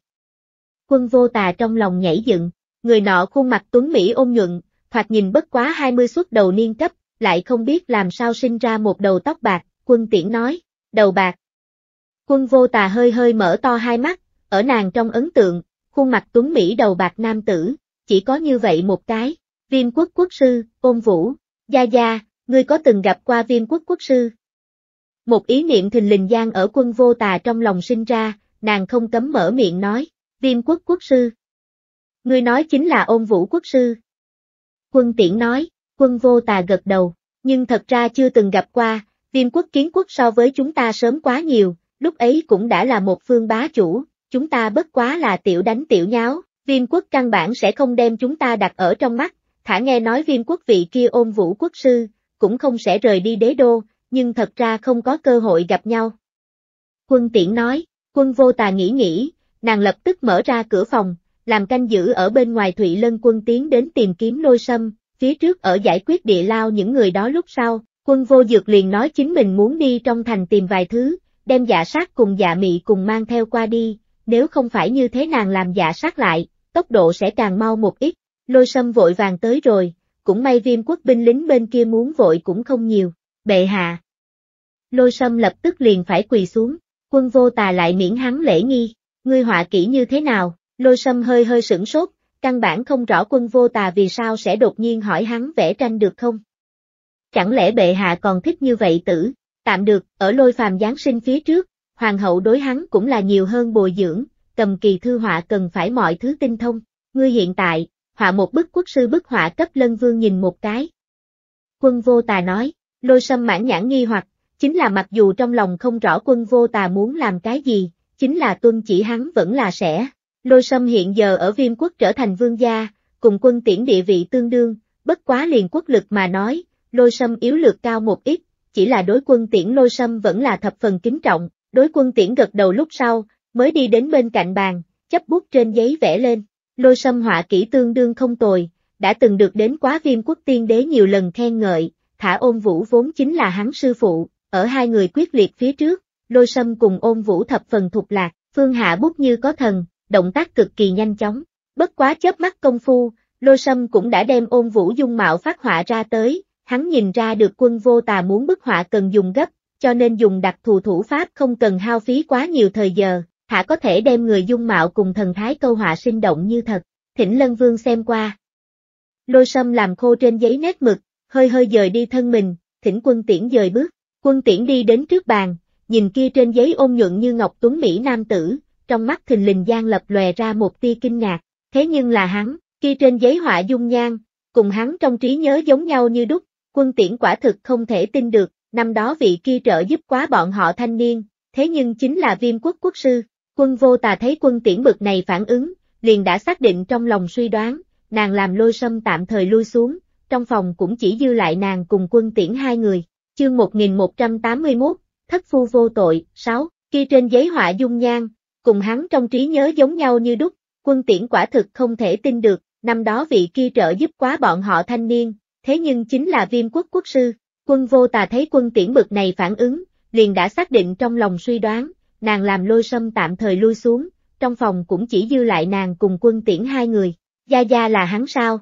Speaker 1: quân vô tà trong lòng nhảy dựng, người nọ khuôn mặt tuấn Mỹ ôn nhuận, thoạt nhìn bất quá 20 suốt đầu niên cấp, lại không biết làm sao sinh ra một đầu tóc bạc, quân tiễn nói, đầu bạc. Quân vô tà hơi hơi mở to hai mắt, ở nàng trong ấn tượng, khuôn mặt tuấn Mỹ đầu bạc nam tử, chỉ có như vậy một cái, viêm quốc quốc sư, ôn vũ, gia gia, ngươi có từng gặp qua viêm quốc quốc sư? Một ý niệm thình lình gian ở quân vô tà trong lòng sinh ra, nàng không cấm mở miệng nói viêm quốc quốc sư. Ngươi nói chính là ôn vũ quốc sư. Quân tiễn nói, quân vô tà gật đầu, nhưng thật ra chưa từng gặp qua, viêm quốc kiến quốc so với chúng ta sớm quá nhiều, lúc ấy cũng đã là một phương bá chủ, chúng ta bất quá là tiểu đánh tiểu nháo, viêm quốc căn bản sẽ không đem chúng ta đặt ở trong mắt, thả nghe nói viêm quốc vị kia ôn vũ quốc sư, cũng không sẽ rời đi đế đô, nhưng thật ra không có cơ hội gặp nhau. Quân tiễn nói, quân vô tà nghĩ nghĩ, nàng lập tức mở ra cửa phòng, làm canh giữ ở bên ngoài Thụy Lân quân tiến đến tìm kiếm lôi sâm, phía trước ở giải quyết địa lao những người đó lúc sau, quân vô dược liền nói chính mình muốn đi trong thành tìm vài thứ, đem giả dạ sát cùng dạ mị cùng mang theo qua đi, nếu không phải như thế nàng làm giả dạ sát lại, tốc độ sẽ càng mau một ít, lôi sâm vội vàng tới rồi, cũng may viêm quốc binh lính bên kia muốn vội cũng không nhiều, bệ hạ. Lôi sâm lập tức liền phải quỳ xuống, quân vô tà lại miễn hắn lễ nghi, Ngươi họa kỹ như thế nào? Lôi sâm hơi hơi sửng sốt, căn bản không rõ quân vô tà vì sao sẽ đột nhiên hỏi hắn vẽ tranh được không? Chẳng lẽ bệ hạ còn thích như vậy tử? Tạm được, ở lôi phàm Giáng sinh phía trước, hoàng hậu đối hắn cũng là nhiều hơn bồi dưỡng, cầm kỳ thư họa cần phải mọi thứ tinh thông. Ngươi hiện tại, họa một bức quốc sư bức họa cấp lân vương nhìn một cái. Quân vô tà nói, lôi sâm mãn nhãn nghi hoặc, chính là mặc dù trong lòng không rõ quân vô tà muốn làm cái gì, chính là tuân chỉ hắn vẫn là sẽ. Lôi sâm hiện giờ ở viêm quốc trở thành vương gia, cùng quân tiễn địa vị tương đương, bất quá liền quốc lực mà nói, lôi sâm yếu lược cao một ít, chỉ là đối quân tiễn lôi sâm vẫn là thập phần kính trọng, đối quân tiễn gật đầu lúc sau, mới đi đến bên cạnh bàn, chấp bút trên giấy vẽ lên, lôi sâm họa kỹ tương đương không tồi, đã từng được đến quá viêm quốc tiên đế nhiều lần khen ngợi, thả ôn vũ vốn chính là hắn sư phụ, ở hai người quyết liệt phía trước, lôi sâm cùng ôn vũ thập phần thuộc lạc, phương hạ bút như có thần, động tác cực kỳ nhanh chóng, bất quá chớp mắt công phu, lôi sâm cũng đã đem ôn vũ dung mạo phát họa ra tới, hắn nhìn ra được quân vô tà muốn bức họa cần dùng gấp, cho nên dùng đặc thù thủ pháp không cần hao phí quá nhiều thời giờ, hạ có thể đem người dung mạo cùng thần thái câu họa sinh động như thật, thỉnh lân vương xem qua. Lôi sâm làm khô trên giấy nét mực, hơi hơi dời đi thân mình, thỉnh quân tiễn dời bước, quân tiễn đi đến trước bàn, nhìn kia trên giấy ôn nhuận như ngọc tuấn Mỹ nam tử, trong mắt thình lình gian lập lòe ra một tia kinh ngạc, thế nhưng là hắn, kia trên giấy họa dung nhan, cùng hắn trong trí nhớ giống nhau như đúc, quân tiễn quả thực không thể tin được, năm đó vị kia trợ giúp quá bọn họ thanh niên, thế nhưng chính là viêm quốc quốc sư, quân vô tà thấy quân tiễn bực này phản ứng, liền đã xác định trong lòng suy đoán, nàng làm lôi sâm tạm thời lui xuống, trong phòng cũng chỉ dư lại nàng cùng quân tiễn hai người, chương 1181, thất phu vô tội, 6, kia trên giấy họa dung nhan, cùng hắn trong trí nhớ giống nhau như đúc, quân tiễn quả thực không thể tin được, năm đó vị kia trợ giúp quá bọn họ thanh niên, thế nhưng chính là viêm quốc quốc sư, quân vô tà thấy quân tiễn bực này phản ứng, liền đã xác định trong lòng suy đoán, nàng làm lôi sâm tạm thời lui xuống, trong phòng cũng chỉ dư lại nàng cùng quân tiễn hai người, Gia Gia là hắn sao?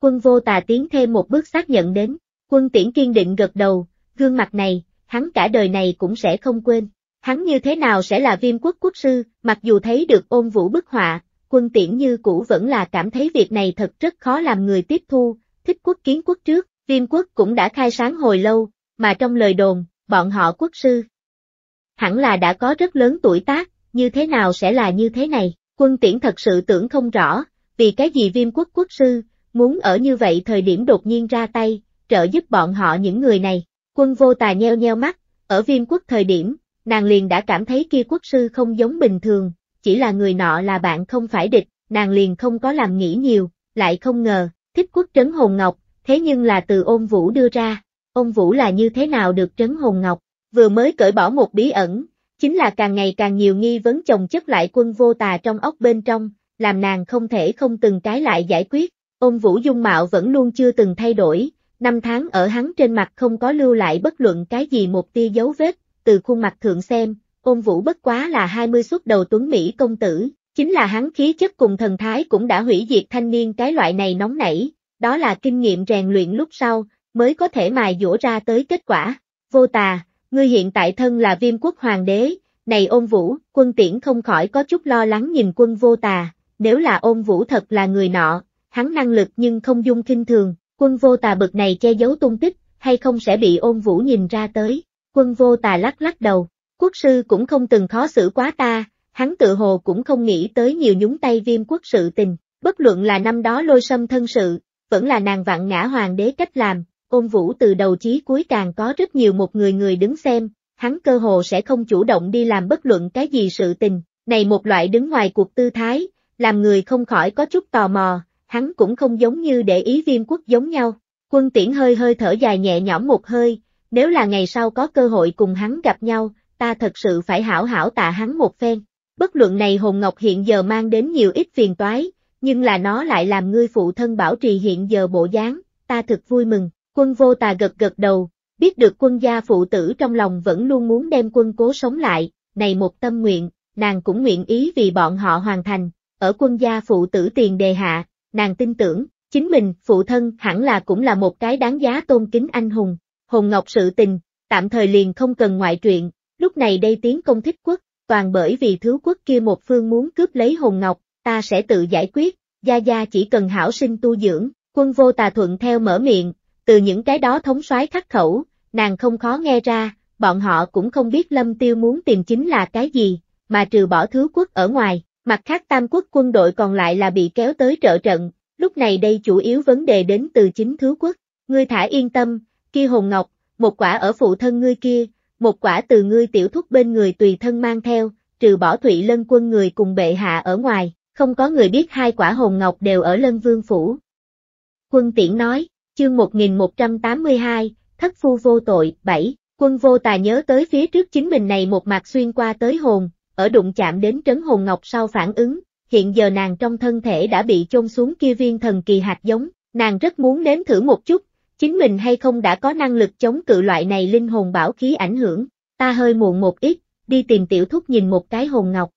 Speaker 1: Quân vô tà tiến thêm một bước xác nhận đến, quân tiễn kiên định gật đầu, gương mặt này, hắn cả đời này cũng sẽ không quên. Hắn như thế nào sẽ là viêm quốc quốc sư, mặc dù thấy được ôn vũ bức họa, quân tiễn như cũ vẫn là cảm thấy việc này thật rất khó làm người tiếp thu, thích quốc kiến quốc trước, viêm quốc cũng đã khai sáng hồi lâu, mà trong lời đồn, bọn họ quốc sư. Hẳn là đã có rất lớn tuổi tác, như thế nào sẽ là như thế này, quân tiễn thật sự tưởng không rõ, vì cái gì viêm quốc quốc sư, muốn ở như vậy thời điểm đột nhiên ra tay, trợ giúp bọn họ những người này, Quân vô tà nheo nheo mắt, ở viêm quốc thời điểm, nàng liền đã cảm thấy kia quốc sư không giống bình thường, chỉ là người nọ là bạn không phải địch, nàng liền không có làm nghĩ nhiều, lại không ngờ, thích quốc trấn hồn ngọc, thế nhưng là từ ôn vũ đưa ra, ôn vũ là như thế nào được trấn hồn ngọc, vừa mới cởi bỏ một bí ẩn, chính là càng ngày càng nhiều nghi vấn chồng chất lại quân vô tà trong ốc bên trong, làm nàng không thể không từng cái lại giải quyết, ôn vũ dung mạo vẫn luôn chưa từng thay đổi, Năm tháng ở hắn trên mặt không có lưu lại bất luận cái gì một tia dấu vết, từ khuôn mặt thượng xem, ôn vũ bất quá là 20 xuất đầu tuấn Mỹ công tử, chính là hắn khí chất cùng thần thái cũng đã hủy diệt thanh niên cái loại này nóng nảy, đó là kinh nghiệm rèn luyện lúc sau, mới có thể mài dũa ra tới kết quả. Vô tà, ngươi hiện tại thân là viêm quốc hoàng đế, này ôn vũ, quân tiễn không khỏi có chút lo lắng nhìn quân vô tà, nếu là ôn vũ thật là người nọ, hắn năng lực nhưng không dung kinh thường, Quân vô tà bực này che giấu tung tích, hay không sẽ bị ôn vũ nhìn ra tới. Quân vô tà lắc lắc đầu, quốc sư cũng không từng khó xử quá ta, hắn tự hồ cũng không nghĩ tới nhiều nhúng tay viêm quốc sự tình, bất luận là năm đó lôi sâm thân sự, vẫn là nàng vạn ngã hoàng đế cách làm, ôn vũ từ đầu chí cuối càng có rất nhiều một người người đứng xem, hắn cơ hồ sẽ không chủ động đi làm bất luận cái gì sự tình, này một loại đứng ngoài cuộc tư thái, làm người không khỏi có chút tò mò, hắn cũng không giống như để ý viêm quốc giống nhau. Quân tiễn hơi hơi thở dài nhẹ nhõm một hơi, nếu là ngày sau có cơ hội cùng hắn gặp nhau, ta thật sự phải hảo hảo tạ hắn một phen. Bất luận này Hồn Ngọc hiện giờ mang đến nhiều ít phiền toái, nhưng là nó lại làm ngươi phụ thân bảo trì hiện giờ bộ dáng, ta thật vui mừng. Quân vô tà gật gật đầu, biết được quân gia phụ tử trong lòng vẫn luôn muốn đem quân cố sống lại, này một tâm nguyện, nàng cũng nguyện ý vì bọn họ hoàn thành, ở quân gia phụ tử tiền đề hạ, nàng tin tưởng, chính mình, phụ thân hẳn là cũng là một cái đáng giá tôn kính anh hùng. Hồn Ngọc sự tình, tạm thời liền không cần ngoại truyện, lúc này đây tiến công thích quốc, toàn bởi vì thứ quốc kia một phương muốn cướp lấy Hồn Ngọc, ta sẽ tự giải quyết, Gia Gia chỉ cần hảo sinh tu dưỡng, quân vô tà thuận theo mở miệng, từ những cái đó thống soái khắc khẩu, nàng không khó nghe ra, bọn họ cũng không biết Lâm Tiêu muốn tìm chính là cái gì, mà trừ bỏ thứ quốc ở ngoài, Mặt khác tam quốc quân đội còn lại là bị kéo tới trợ trận, lúc này đây chủ yếu vấn đề đến từ chính thứ quốc. Ngươi thả yên tâm, kia hồn ngọc, một quả ở phụ thân ngươi kia, một quả từ ngươi tiểu thúc bên người tùy thân mang theo, trừ bỏ thụy lân quân người cùng bệ hạ ở ngoài, không có người biết hai quả hồn ngọc đều ở lân vương phủ. Quân tiễn nói, chương 1182, thất phu vô tội, 7, quân vô tà nhớ tới phía trước chính mình này một mặt xuyên qua tới hồn, ở đụng chạm đến trấn hồn ngọc sau phản ứng, hiện giờ nàng trong thân thể đã bị chôn xuống kia viên thần kỳ hạt giống, nàng rất muốn nếm thử một chút, chính mình hay không đã có năng lực chống cự loại này linh hồn bảo khí ảnh hưởng, ta hơi muộn một ít, đi tìm tiểu thúc nhìn một cái hồn ngọc.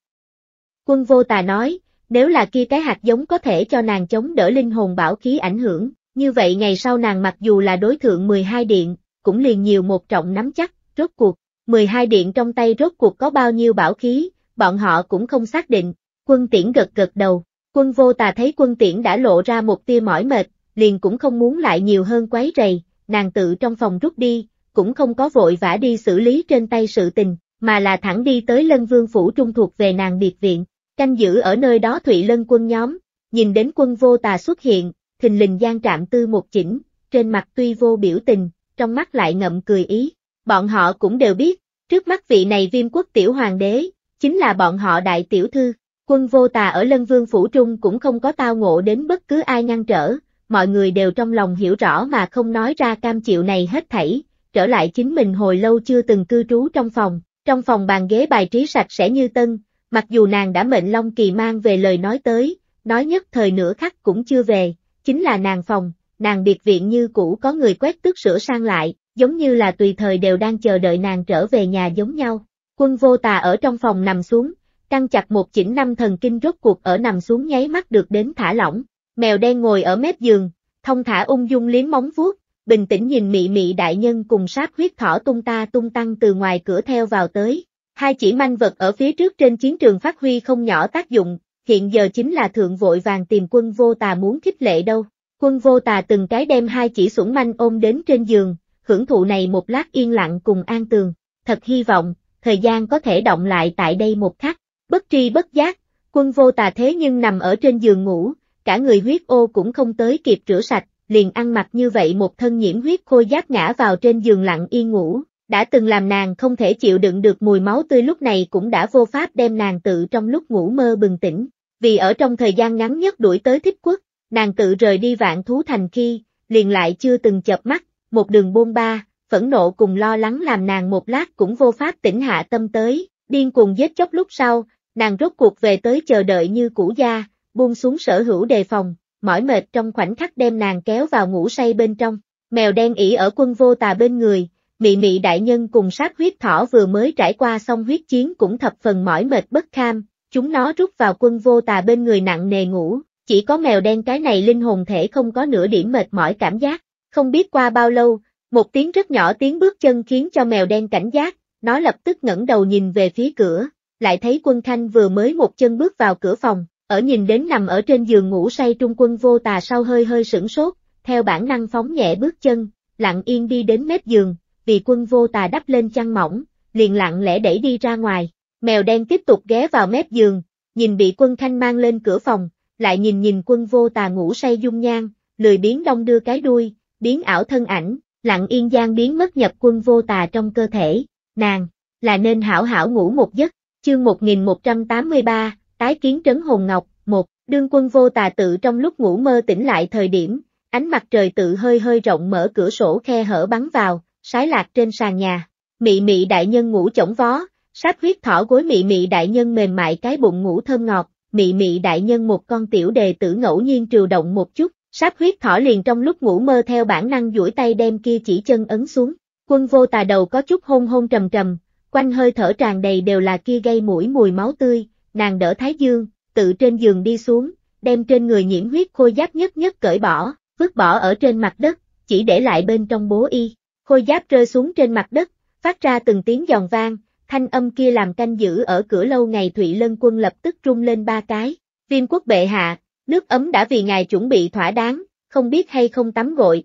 Speaker 1: Quân vô tà nói, nếu là kia cái hạt giống có thể cho nàng chống đỡ linh hồn bảo khí ảnh hưởng, như vậy ngày sau nàng mặc dù là đối thượng 12 điện, cũng liền nhiều một trọng nắm chắc, rốt cuộc. 12 điện trong tay rốt cuộc có bao nhiêu bảo khí, bọn họ cũng không xác định, quân tiễn gật gật đầu, quân vô tà thấy quân tiễn đã lộ ra một tia mỏi mệt, liền cũng không muốn lại nhiều hơn quấy rầy, nàng tự trong phòng rút đi, cũng không có vội vã đi xử lý trên tay sự tình, mà là thẳng đi tới lân vương phủ trung thuộc về nàng biệt viện, canh giữ ở nơi đó thụy lân quân nhóm, nhìn đến quân vô tà xuất hiện, thình lình gian trạm tư một chỉnh, trên mặt tuy vô biểu tình, trong mắt lại ngậm cười ý, bọn họ cũng đều biết, trước mắt vị này viêm quốc tiểu hoàng đế, chính là bọn họ đại tiểu thư, quân vô tà ở lân vương phủ trung cũng không có tao ngộ đến bất cứ ai ngăn trở, mọi người đều trong lòng hiểu rõ mà không nói ra cam chịu này hết thảy, trở lại chính mình hồi lâu chưa từng cư trú trong phòng, trong phòng bàn ghế bài trí sạch sẽ như tân, mặc dù nàng đã mệnh Long Kỳ mang về lời nói tới, nói nhất thời nửa khắc cũng chưa về, chính là nàng phòng, nàng biệt viện như cũ có người quét tước sửa sang lại, giống như là tùy thời đều đang chờ đợi nàng trở về nhà giống nhau. Quân vô tà ở trong phòng nằm xuống, căng chặt một chỉnh năm thần kinh rốt cuộc ở nằm xuống nháy mắt được đến thả lỏng. Mèo đen ngồi ở mép giường, thông thả ung dung liếm móng vuốt, bình tĩnh nhìn mị mị đại nhân cùng sát huyết thỏ tung ta tung tăng từ ngoài cửa theo vào tới. Hai chỉ manh vật ở phía trước trên chiến trường phát huy không nhỏ tác dụng, hiện giờ chính là thượng vội vàng tìm quân vô tà muốn khích lệ đâu. Quân vô tà từng cái đem hai chỉ sủng manh ôm đến trên giường, hưởng thụ này một lát yên lặng cùng an tường, thật hy vọng, thời gian có thể động lại tại đây một khắc, bất tri bất giác, quân vô tà thế nhưng nằm ở trên giường ngủ, cả người huyết ô cũng không tới kịp rửa sạch, liền ăn mặc như vậy một thân nhiễm huyết khô giáp ngã vào trên giường lặng yên ngủ, đã từng làm nàng không thể chịu đựng được mùi máu tươi lúc này cũng đã vô pháp đem nàng tự trong lúc ngủ mơ bừng tỉnh, vì ở trong thời gian ngắn nhất đuổi tới thích quốc, nàng tự rời đi vạn thú thành khi, liền lại chưa từng chợp mắt, một đường buông ba, phẫn nộ cùng lo lắng làm nàng một lát cũng vô pháp tỉnh hạ tâm tới, điên cuồng giết chốc lúc sau, nàng rốt cuộc về tới chờ đợi như cũ gia, buông xuống sở hữu đề phòng, mỏi mệt trong khoảnh khắc đem nàng kéo vào ngủ say bên trong, mèo đen ỉ ở quân vô tà bên người, mị mị đại nhân cùng sát huyết thỏ vừa mới trải qua xong huyết chiến cũng thập phần mỏi mệt bất kham, chúng nó rút vào quân vô tà bên người nặng nề ngủ, chỉ có mèo đen cái này linh hồn thể không có nửa điểm mệt mỏi cảm giác. Không biết qua bao lâu, một tiếng rất nhỏ tiếng bước chân khiến cho mèo đen cảnh giác, nó lập tức ngẩng đầu nhìn về phía cửa, lại thấy quân khanh vừa mới một chân bước vào cửa phòng, ở nhìn đến nằm ở trên giường ngủ say trung quân vô tà sau hơi hơi sửng sốt, theo bản năng phóng nhẹ bước chân, lặng yên đi đến mép giường, vì quân vô tà đắp lên chăn mỏng, liền lặng lẽ đẩy đi ra ngoài, mèo đen tiếp tục ghé vào mép giường, nhìn bị quân khanh mang lên cửa phòng, lại nhìn nhìn quân vô tà ngủ say dung nhan, lười biếng đông đưa cái đuôi, biến ảo thân ảnh, lặng yên gian biến mất nhập quân vô tà trong cơ thể, nàng, là nên hảo hảo ngủ một giấc, chương 1183, tái kiến trấn hồn ngọc, một, đương quân vô tà tự trong lúc ngủ mơ tỉnh lại thời điểm, ánh mặt trời tự hơi hơi rộng mở cửa sổ khe hở bắn vào, sái lạc trên sàn nhà, mị mị đại nhân ngủ chổng vó, sát huyết thỏ gối mị mị đại nhân mềm mại cái bụng ngủ thơm ngọt, mị mị đại nhân một con tiểu đề tử ngẫu nhiên trừ động một chút, Sáp huyết thỏ liền trong lúc ngủ mơ theo bản năng duỗi tay đem kia chỉ chân ấn xuống. Quân vô tà đầu có chút hôn hôn trầm trầm, quanh hơi thở tràn đầy đều là kia gây mũi mùi máu tươi, nàng đỡ thái dương, tự trên giường đi xuống, đem trên người nhiễm huyết khôi giáp nhất nhất cởi bỏ, vứt bỏ ở trên mặt đất, chỉ để lại bên trong bố y. Khôi giáp rơi xuống trên mặt đất, phát ra từng tiếng giòn vang, thanh âm kia làm canh giữ ở cửa lâu ngày Thụy Lân quân lập tức trung lên ba cái. Viêm quốc bệ hạ, Nước ấm đã vì ngài chuẩn bị thỏa đáng, không biết hay không tắm gội.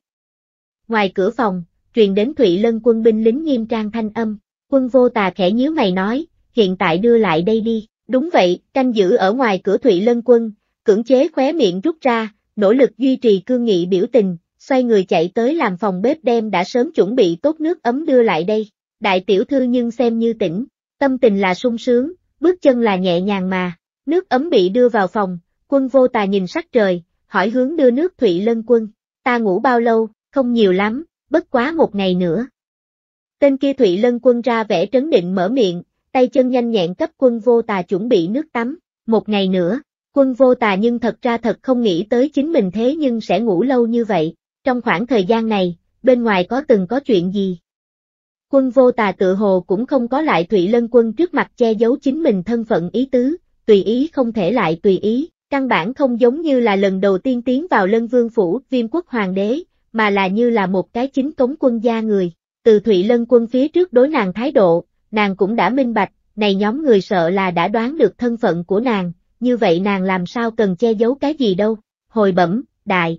Speaker 1: Ngoài cửa phòng, truyền đến Thụy Lân quân binh lính nghiêm trang thanh âm, quân vô tà khẽ nhíu mày nói, hiện tại đưa lại đây đi, đúng vậy, canh giữ ở ngoài cửa Thụy Lân quân, cưỡng chế khóe miệng rút ra, nỗ lực duy trì cương nghị biểu tình, xoay người chạy tới làm phòng bếp đem đã sớm chuẩn bị tốt nước ấm đưa lại đây, đại tiểu thư nhưng xem như tỉnh, tâm tình là sung sướng, bước chân là nhẹ nhàng mà, nước ấm bị đưa vào phòng, Quân vô tà nhìn sắc trời, hỏi hướng đưa nước thủy Lân quân. Ta ngủ bao lâu, không nhiều lắm, bất quá một ngày nữa. Tên kia thủy Lân quân ra vẻ trấn định mở miệng, tay chân nhanh nhẹn cấp quân vô tà chuẩn bị nước tắm. Một ngày nữa, quân vô tà nhưng thật ra thật không nghĩ tới chính mình thế nhưng sẽ ngủ lâu như vậy. Trong khoảng thời gian này, bên ngoài có từng có chuyện gì? Quân vô tà tự hồ cũng không có lại thủy Lân quân trước mặt che giấu chính mình thân phận ý tứ, tùy ý không thể lại tùy ý, Căn bản không giống như là lần đầu tiên tiến vào lân vương phủ viêm quốc hoàng đế, mà là như là một cái chính cống quân gia người. Từ Thụy Lân quân phía trước đối nàng thái độ, nàng cũng đã minh bạch, này nhóm người sợ là đã đoán được thân phận của nàng, như vậy nàng làm sao cần che giấu cái gì đâu, hồi bẩm, đại.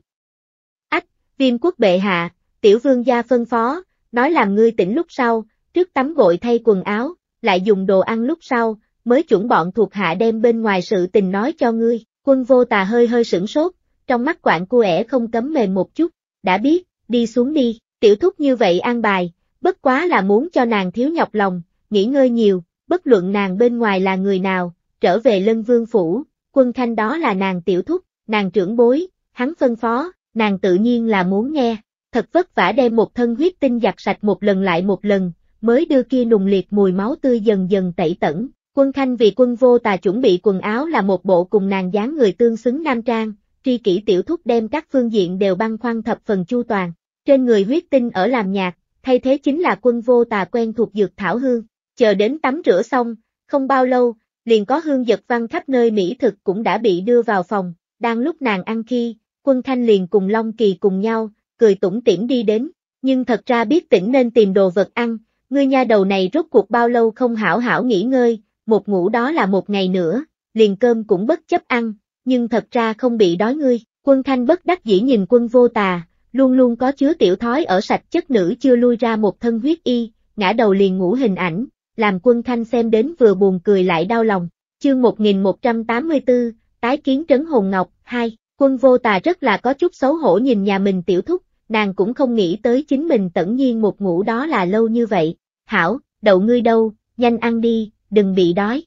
Speaker 1: Ách, viêm quốc bệ hạ, tiểu vương gia phân phó, nói làm ngươi tỉnh lúc sau, trước tắm gội thay quần áo, lại dùng đồ ăn lúc sau, mới chuẩn bọn thuộc hạ đem bên ngoài sự tình nói cho ngươi. Quân vô tà hơi hơi sửng sốt, trong mắt quạng cu ẻ không cấm mềm một chút, đã biết, đi xuống đi, tiểu thúc như vậy an bài, bất quá là muốn cho nàng thiếu nhọc lòng, nghỉ ngơi nhiều, bất luận nàng bên ngoài là người nào, trở về lân vương phủ, quân khanh đó là nàng tiểu thúc, nàng trưởng bối, hắn phân phó, nàng tự nhiên là muốn nghe, thật vất vả đem một thân huyết tinh giặt sạch một lần lại một lần, mới đưa kia nùng liệt mùi máu tươi dần dần tẩy tẩn, Quân Khanh vì quân vô tà chuẩn bị quần áo là một bộ cùng nàng dáng người tương xứng nam trang, tri kỷ tiểu thúc đem các phương diện đều băng khoăn thập phần chu toàn. Trên người huyết tinh ở làm nhạc, thay thế chính là quân vô tà quen thuộc dược thảo hương. Chờ đến tắm rửa xong, không bao lâu, liền có hương giật văn khắp nơi mỹ thực cũng đã bị đưa vào phòng. Đang lúc nàng ăn khi, quân Khanh liền cùng Long Kỳ cùng nhau, cười tủm tỉm đi đến. Nhưng thật ra biết tỉnh nên tìm đồ vật ăn, ngươi nha đầu này rốt cuộc bao lâu không hảo hảo nghỉ ngơi một ngủ đó là một ngày nữa, liền cơm cũng bất chấp ăn, nhưng thật ra không bị đói ngươi, quân thanh bất đắc dĩ nhìn quân vô tà, luôn luôn có chứa tiểu thói ở sạch chất nữ chưa lui ra một thân huyết y, ngã đầu liền ngủ hình ảnh, làm quân thanh xem đến vừa buồn cười lại đau lòng, chương 1184, tái kiến trấn hồn ngọc, 2, quân vô tà rất là có chút xấu hổ nhìn nhà mình tiểu thúc, nàng cũng không nghĩ tới chính mình tẩn nhiên một ngủ đó là lâu như vậy, hảo, đậu ngươi đâu, nhanh ăn đi, đừng bị đói.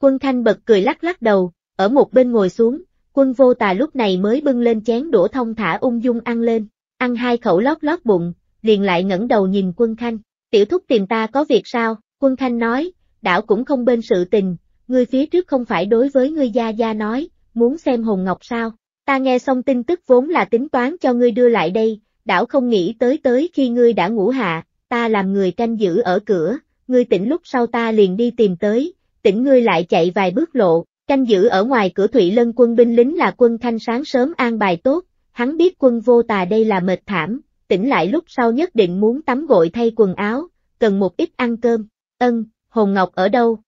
Speaker 1: Quân Thanh bật cười lắc lắc đầu, ở một bên ngồi xuống, quân vô tà lúc này mới bưng lên chén đũa thông thả ung dung ăn lên, ăn hai khẩu lót lót bụng, liền lại ngẩng đầu nhìn quân Khanh, tiểu thúc tìm ta có việc sao, quân Khanh nói, đảo cũng không bên sự tình, ngươi phía trước không phải đối với ngươi gia gia nói, muốn xem hồn ngọc sao, ta nghe xong tin tức vốn là tính toán cho ngươi đưa lại đây, đảo không nghĩ tới tới khi ngươi đã ngủ hạ, ta làm người canh giữ ở cửa, ngươi tỉnh lúc sau ta liền đi tìm tới, tỉnh ngươi lại chạy vài bước lộ, canh giữ ở ngoài cửa Thụy Lân quân binh lính là quân thanh sáng sớm an bài tốt, hắn biết quân vô tà đây là mệt thảm, tỉnh lại lúc sau nhất định muốn tắm gội thay quần áo, cần một ít ăn cơm, ân, Hồn Ngọc ở đâu?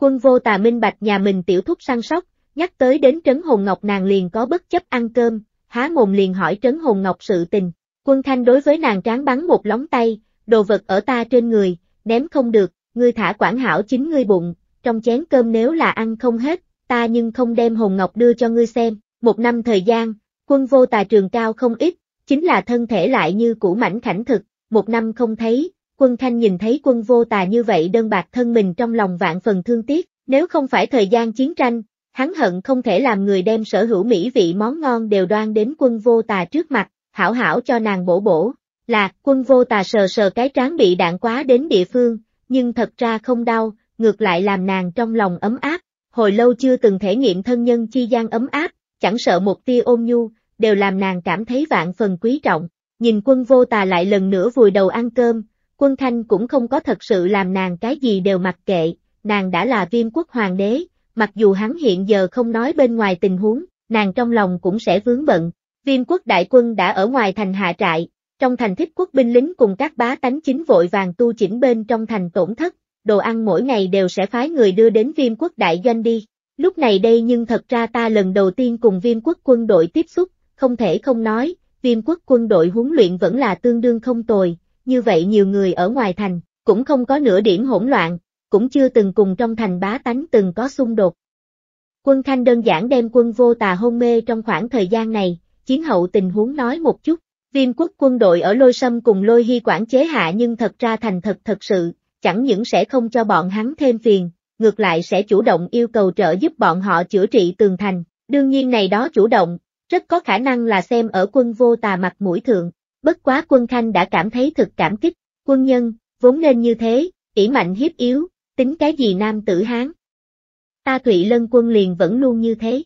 Speaker 1: Quân vô tà minh bạch nhà mình tiểu thúc săn sóc, nhắc tới đến Trấn Hồn Ngọc nàng liền có bất chấp ăn cơm, há mồm liền hỏi Trấn Hồn Ngọc sự tình, quân thanh đối với nàng tráng bắn một lóng tay, đồ vật ở ta trên người, đếm không được, ngươi thả quản hảo chính ngươi bụng, trong chén cơm nếu là ăn không hết, ta nhưng không đem hồn ngọc đưa cho ngươi xem, một năm thời gian, quân vô tà trường cao không ít, chính là thân thể lại như củ mảnh khảnh thực, một năm không thấy, quân thanh nhìn thấy quân vô tà như vậy đơn bạc thân mình trong lòng vạn phần thương tiếc, nếu không phải thời gian chiến tranh, hắn hận không thể làm người đem sở hữu mỹ vị món ngon đều đoan đến quân vô tà trước mặt, hảo hảo cho nàng bổ bổ. Là, quân vô tà sờ sờ cái trán bị đạn quá đến địa phương, nhưng thật ra không đau, ngược lại làm nàng trong lòng ấm áp, hồi lâu chưa từng thể nghiệm thân nhân chi gian ấm áp, chẳng sợ một tia ôm nhu, đều làm nàng cảm thấy vạn phần quý trọng, nhìn quân vô tà lại lần nữa vùi đầu ăn cơm, quân thanh cũng không có thật sự làm nàng cái gì đều mặc kệ, nàng đã là viêm quốc hoàng đế, mặc dù hắn hiện giờ không nói bên ngoài tình huống, nàng trong lòng cũng sẽ vướng bận, viêm quốc đại quân đã ở ngoài thành hạ trại, trong thành thích quốc binh lính cùng các bá tánh chính vội vàng tu chỉnh bên trong thành tổn thất, đồ ăn mỗi ngày đều sẽ phái người đưa đến viêm quốc đại doanh đi. Lúc này đây nhưng thật ra ta lần đầu tiên cùng viêm quốc quân đội tiếp xúc, không thể không nói, viêm quốc quân đội huấn luyện vẫn là tương đương không tồi, như vậy nhiều người ở ngoài thành, cũng không có nửa điểm hỗn loạn, cũng chưa từng cùng trong thành bá tánh từng có xung đột. Quân Khanh đơn giản đem quân vô tà hôn mê trong khoảng thời gian này, chiến hậu tình huống nói một chút, Viêm quốc quân đội ở lôi sâm cùng lôi hy quản chế hạ nhưng thật ra thành thật thật sự, chẳng những sẽ không cho bọn hắn thêm phiền, ngược lại sẽ chủ động yêu cầu trợ giúp bọn họ chữa trị tường thành. Đương nhiên này đó chủ động, rất có khả năng là xem ở quân vô tà mặt mũi thượng, bất quá quân khanh đã cảm thấy thực cảm kích, quân nhân, vốn nên như thế, ỷ mạnh hiếp yếu, tính cái gì nam tử hán. Ta Thụy Lân quân liền vẫn luôn như thế.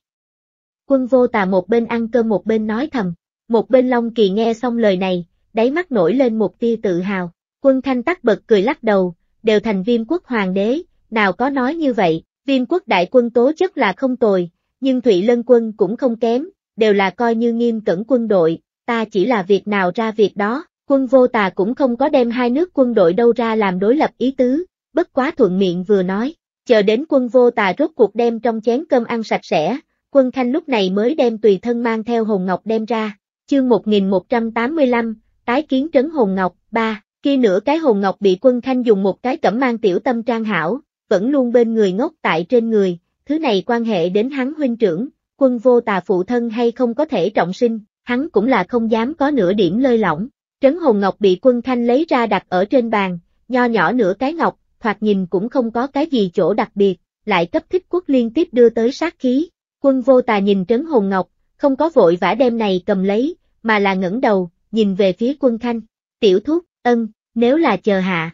Speaker 1: Quân vô tà một bên ăn cơm một bên nói thầm, một bên Long Kỳ nghe xong lời này, đáy mắt nổi lên một tia tự hào. Quân Thanh tắc bật cười lắc đầu, đều thành viêm quốc hoàng đế, nào có nói như vậy, viêm quốc đại quân tố chất là không tồi, nhưng Thụy Lân quân cũng không kém, đều là coi như nghiêm cẩn quân đội, ta chỉ là việc nào ra việc đó, quân vô tà cũng không có đem hai nước quân đội đâu ra làm đối lập ý tứ, bất quá thuận miệng vừa nói, chờ đến quân vô tà rốt cuộc đem trong chén cơm ăn sạch sẽ, quân Thanh lúc này mới đem tùy thân mang theo hồn ngọc đem ra, Chương 1185, tái kiến trấn hồn ngọc, 3, kia nửa cái hồn ngọc bị quân khanh dùng một cái cẩm mang tiểu tâm trang hảo, vẫn luôn bên người ngốc tại trên người, thứ này quan hệ đến hắn huynh trưởng, quân vô tà phụ thân hay không có thể trọng sinh, hắn cũng là không dám có nửa điểm lơi lỏng. Trấn hồn ngọc bị quân khanh lấy ra đặt ở trên bàn, nho nhỏ nửa cái ngọc, thoạt nhìn cũng không có cái gì chỗ đặc biệt, lại cấp thích quốc liên tiếp đưa tới sát khí. Quân vô tà nhìn trấn hồn ngọc, không có vội vã đem này cầm lấy, mà là ngẩng đầu, nhìn về phía quân khanh. Tiểu thúc, ân, nếu là chờ hạ.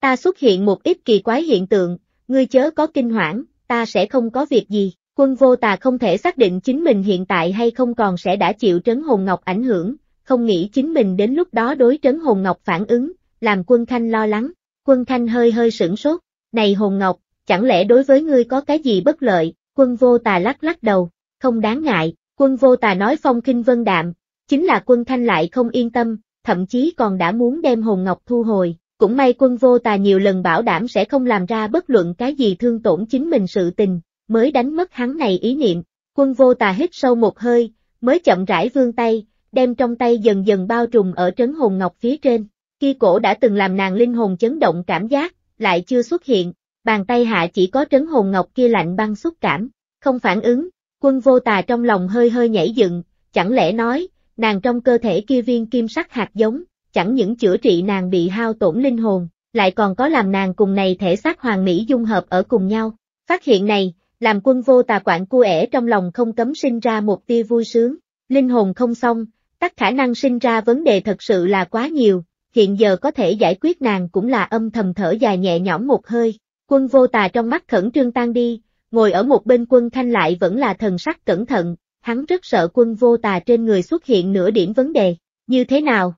Speaker 1: Ta xuất hiện một ít kỳ quái hiện tượng, ngươi chớ có kinh hoảng, ta sẽ không có việc gì. Quân vô tà không thể xác định chính mình hiện tại hay không còn sẽ đã chịu trấn hồn ngọc ảnh hưởng, không nghĩ chính mình đến lúc đó đối trấn hồn ngọc phản ứng, làm quân khanh lo lắng. Quân khanh hơi hơi sửng sốt, này hồn ngọc, chẳng lẽ đối với ngươi có cái gì bất lợi, quân vô tà lắc lắc đầu, không đáng ngại, Quân vô tà nói phong kinh vân đạm, chính là quân thanh lại không yên tâm, thậm chí còn đã muốn đem hồn ngọc thu hồi, cũng may quân vô tà nhiều lần bảo đảm sẽ không làm ra bất luận cái gì thương tổn chính mình sự tình, mới đánh mất hắn này ý niệm, quân vô tà hít sâu một hơi, mới chậm rãi vươn tay, đem trong tay dần dần bao trùm ở trấn hồn ngọc phía trên, khi cổ đã từng làm nàng linh hồn chấn động cảm giác, lại chưa xuất hiện, bàn tay hạ chỉ có trấn hồn ngọc kia lạnh băng xúc cảm, không phản ứng, Quân vô tà trong lòng hơi hơi nhảy dựng, chẳng lẽ nói, nàng trong cơ thể kia viên kim sắc hạt giống, chẳng những chữa trị nàng bị hao tổn linh hồn, lại còn có làm nàng cùng này thể xác hoàng mỹ dung hợp ở cùng nhau. Phát hiện này, làm quân vô tà quạng cua ẻ trong lòng không cấm sinh ra một tia vui sướng, linh hồn không xong, tất khả năng sinh ra vấn đề thật sự là quá nhiều, hiện giờ có thể giải quyết nàng cũng là âm thầm thở dài nhẹ nhõm một hơi. Quân vô tà trong mắt khẩn trương tan đi, Ngồi ở một bên quân Thanh lại vẫn là thần sắc cẩn thận, hắn rất sợ quân vô tà trên người xuất hiện nửa điểm vấn đề, như thế nào?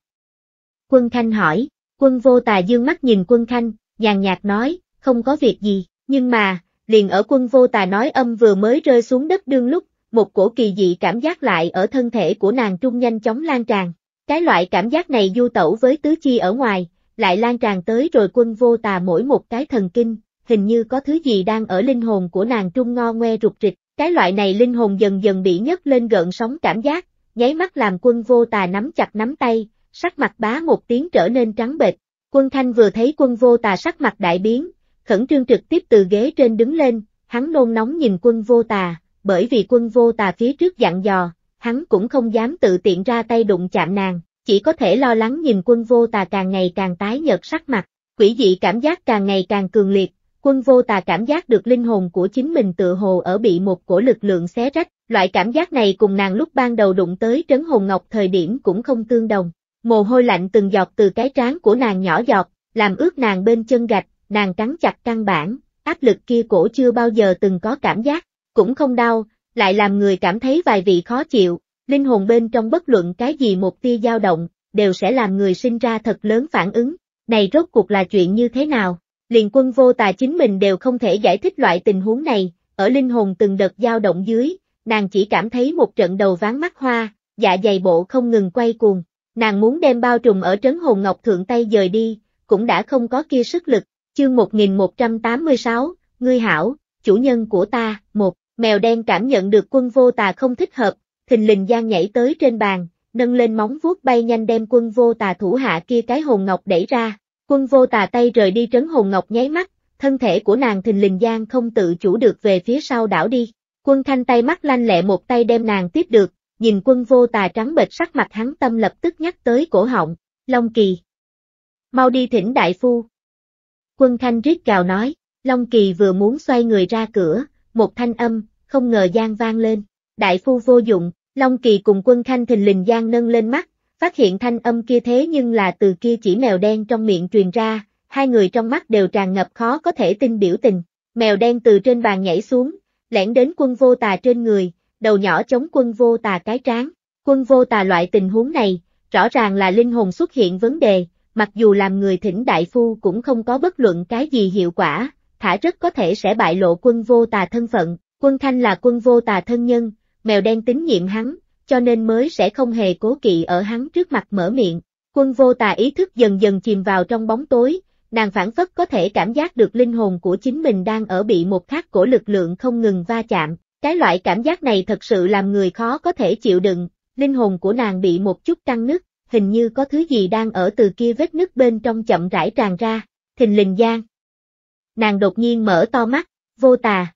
Speaker 1: Quân Thanh hỏi, quân vô tà dương mắt nhìn quân Thanh, nhàn nhạt nói, không có việc gì, nhưng mà, liền ở quân vô tà nói âm vừa mới rơi xuống đất đương lúc, một cổ kỳ dị cảm giác lại ở thân thể của nàng trung nhanh chóng lan tràn. Cái loại cảm giác này du tẩu với tứ chi ở ngoài, lại lan tràn tới rồi quân vô tà mỗi một cái thần kinh, hình như có thứ gì đang ở linh hồn của nàng trung ngo ngoe rụt rịch, cái loại này linh hồn dần dần bị nhấc lên gợn sóng cảm giác, nháy mắt làm quân vô tà nắm chặt nắm tay, sắc mặt bá một tiếng trở nên trắng bệch. Quân Thanh vừa thấy quân vô tà sắc mặt đại biến, khẩn trương trực tiếp từ ghế trên đứng lên, hắn nôn nóng nhìn quân vô tà, bởi vì quân vô tà phía trước dặn dò, hắn cũng không dám tự tiện ra tay đụng chạm nàng, chỉ có thể lo lắng nhìn quân vô tà càng ngày càng tái nhợt sắc mặt, quỷ dị cảm giác càng ngày càng cường liệt, Quân vô tà cảm giác được linh hồn của chính mình tự hồ ở bị một cổ lực lượng xé rách, loại cảm giác này cùng nàng lúc ban đầu đụng tới trấn hồn ngọc thời điểm cũng không tương đồng. Mồ hôi lạnh từng giọt từ cái trán của nàng nhỏ giọt, làm ướt nàng bên chân gạch, nàng cắn chặt căn bản, áp lực kia cổ chưa bao giờ từng có cảm giác, cũng không đau, lại làm người cảm thấy vài vị khó chịu, linh hồn bên trong bất luận cái gì một tia dao động, đều sẽ làm người sinh ra thật lớn phản ứng, này rốt cuộc là chuyện như thế nào? liền quân vô tà chính mình đều không thể giải thích loại tình huống này, ở linh hồn từng đợt dao động dưới, nàng chỉ cảm thấy một trận đầu ván mắt hoa, dạ dày bộ không ngừng quay cuồng, nàng muốn đem bao trùm ở trấn hồn ngọc thượng tay dời đi, cũng đã không có kia sức lực, chương 1186, ngươi hảo, chủ nhân của ta, một, mèo đen cảm nhận được quân vô tà không thích hợp, thình lình gian nhảy tới trên bàn, nâng lên móng vuốt bay nhanh đem quân vô tà thủ hạ kia cái hồn ngọc đẩy ra, Quân vô tà tay rời đi trấn hồn ngọc nháy mắt, thân thể của nàng thình lình gian không tự chủ được về phía sau đảo đi. Quân thanh tay mắt lanh lẹ một tay đem nàng tiếp được, nhìn quân vô tà trắng bệch sắc mặt hắn tâm lập tức nhắc tới cổ họng, Long Kỳ. Mau đi thỉnh đại phu. Quân thanh rít gào nói, Long Kỳ vừa muốn xoay người ra cửa, một thanh âm, không ngờ gian vang lên, đại phu vô dụng, Long Kỳ cùng quân thanh thình lình gian nâng lên mắt, phát hiện thanh âm kia thế nhưng là từ kia chỉ mèo đen trong miệng truyền ra, hai người trong mắt đều tràn ngập khó có thể tin biểu tình. Mèo đen từ trên bàn nhảy xuống, lẻn đến quân vô tà trên người, đầu nhỏ chống quân vô tà cái tráng Quân vô tà loại tình huống này, rõ ràng là linh hồn xuất hiện vấn đề, mặc dù làm người thỉnh đại phu cũng không có bất luận cái gì hiệu quả, thả rất có thể sẽ bại lộ quân vô tà thân phận, quân thanh là quân vô tà thân nhân, mèo đen tín nhiệm hắn, cho nên mới sẽ không hề cố kỵ ở hắn trước mặt mở miệng. Quân vô tà ý thức dần dần chìm vào trong bóng tối, nàng phản phất có thể cảm giác được linh hồn của chính mình đang ở bị một khắc cổ lực lượng không ngừng va chạm. Cái loại cảm giác này thật sự làm người khó có thể chịu đựng, linh hồn của nàng bị một chút căng nứt, hình như có thứ gì đang ở từ kia vết nứt bên trong chậm rãi tràn ra, thình lình gian. Nàng đột nhiên mở to mắt, vô tà.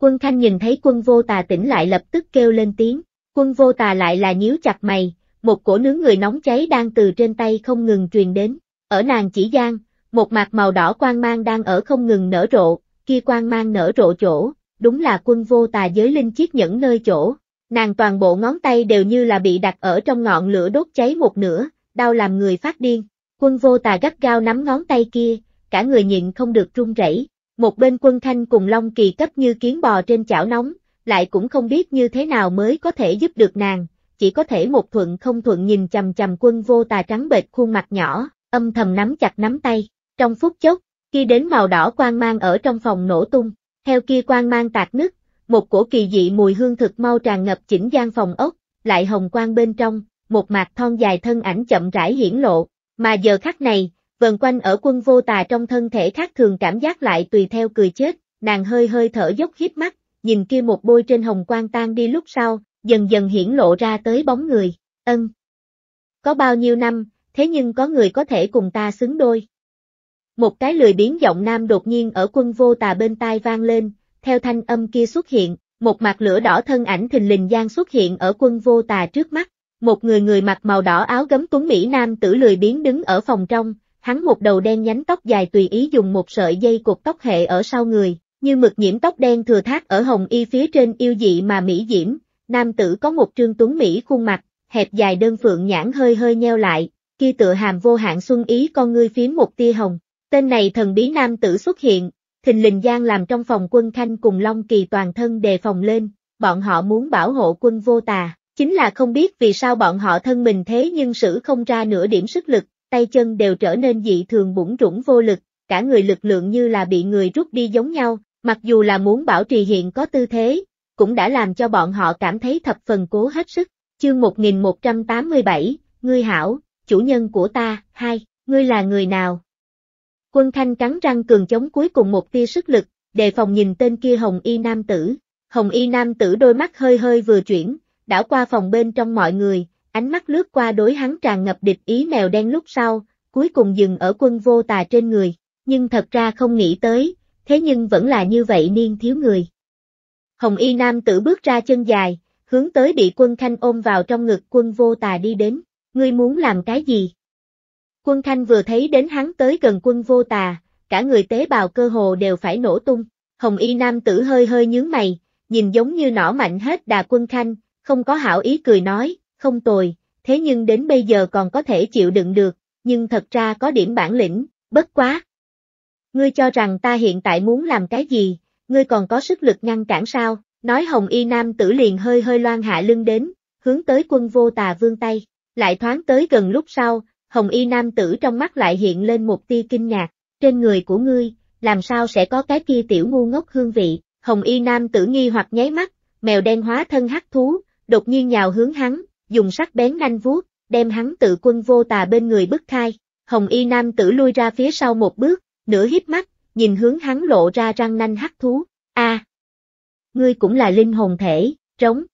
Speaker 1: Quân Khanh nhìn thấy quân vô tà tỉnh lại lập tức kêu lên tiếng, Quân vô tà lại là nhíu chặt mày, một cổ nướng người nóng cháy đang từ trên tay không ngừng truyền đến. Ở nàng chỉ gian, một mặt màu đỏ quang mang đang ở không ngừng nở rộ, kia quang mang nở rộ chỗ, đúng là quân vô tà giới linh chiếc nhẫn nơi chỗ. Nàng toàn bộ ngón tay đều như là bị đặt ở trong ngọn lửa đốt cháy một nửa, đau làm người phát điên. Quân vô tà gắt gao nắm ngón tay kia, cả người nhịn không được run rẩy. Một bên quân thanh cùng Long Kỳ cấp như kiến bò trên chảo nóng, lại cũng không biết như thế nào mới có thể giúp được nàng, chỉ có thể một thuận không thuận nhìn chầm chầm quân vô tà trắng bệt khuôn mặt nhỏ, âm thầm nắm chặt nắm tay. Trong phút chốc, khi đến màu đỏ quang mang ở trong phòng nổ tung, theo kia quang mang tạc nứt, một cổ kỳ dị mùi hương thực mau tràn ngập chỉnh gian phòng ốc, lại hồng quang bên trong, một mặt thon dài thân ảnh chậm rãi hiển lộ, mà giờ khắc này, vần quanh ở quân vô tà trong thân thể khác thường cảm giác lại tùy theo cười chết, nàng hơi hơi thở dốc hít mắt, nhìn kia một bôi trên hồng quang tan đi lúc sau, dần dần hiển lộ ra tới bóng người, ân. Có bao nhiêu năm, thế nhưng có người có thể cùng ta xứng đôi. Một cái lười biến giọng nam đột nhiên ở quân vô tà bên tai vang lên, theo thanh âm kia xuất hiện, một mặt lửa đỏ thân ảnh thình lình gian xuất hiện ở quân vô tà trước mắt, một người người mặc màu đỏ áo gấm tuấn Mỹ nam tử lười biến đứng ở phòng trong, hắn một đầu đen nhánh tóc dài tùy ý dùng một sợi dây cột tóc hệ ở sau người, như mực nhiễm tóc đen thừa thác ở hồng y phía trên yêu dị mà mỹ diễm, nam tử có một trương tuấn mỹ khuôn mặt, hẹp dài đơn phượng nhãn hơi hơi nheo lại, kia tựa hàm vô hạn xuân ý con ngươi phím một tia hồng. Tên này thần bí nam tử xuất hiện, thình lình gian làm trong phòng quân khanh cùng Long Kỳ toàn thân đề phòng lên, bọn họ muốn bảo hộ quân vô tà, chính là không biết vì sao bọn họ thân mình thế nhưng sử không ra nửa điểm sức lực, tay chân đều trở nên dị thường bủng rủng vô lực, cả người lực lượng như là bị người rút đi giống nhau, Mặc dù là muốn bảo trì hiện có tư thế, cũng đã làm cho bọn họ cảm thấy thập phần cố hết sức. Chương 1187, Ngươi hảo, chủ nhân của ta, hai, ngươi là người nào? Quân Thanh cắn răng cường chống cuối cùng một tia sức lực, đề phòng nhìn tên kia Hồng Y Nam Tử. Hồng Y Nam Tử đôi mắt hơi hơi vừa chuyển, đảo qua phòng bên trong mọi người, ánh mắt lướt qua đối hắn tràn ngập địch ý mèo đen lúc sau, cuối cùng dừng ở quân vô tà trên người, nhưng thật ra không nghĩ tới, thế nhưng vẫn là như vậy niên thiếu người. Hồng y nam tử bước ra chân dài, hướng tới bị quân khanh ôm vào trong ngực quân vô tà đi đến, ngươi muốn làm cái gì? Quân khanh vừa thấy đến hắn tới gần quân vô tà, cả người tế bào cơ hồ đều phải nổ tung, hồng y nam tử hơi hơi nhướng mày, nhìn giống như nỏ mạnh hết đà quân khanh, không có hảo ý cười nói, không tồi, thế nhưng đến bây giờ còn có thể chịu đựng được, nhưng thật ra có điểm bản lĩnh, bất quá, Ngươi cho rằng ta hiện tại muốn làm cái gì, ngươi còn có sức lực ngăn cản sao? Nói hồng y nam tử liền hơi hơi loan hạ lưng đến, hướng tới quân vô tà vương tay, lại thoáng tới gần lúc sau, hồng y nam tử trong mắt lại hiện lên một tia kinh ngạc, trên người của ngươi, làm sao sẽ có cái kia tiểu ngu ngốc hương vị, hồng y nam tử nghi hoặc nháy mắt, mèo đen hóa thân hắc thú, đột nhiên nhào hướng hắn, dùng sắc bén nanh vuốt, đem hắn tự quân vô tà bên người bức khai, hồng y nam tử lui ra phía sau một bước, nửa híp mắt, nhìn hướng hắn lộ ra răng nanh hắc thú. A, ngươi cũng là linh hồn thể, trống.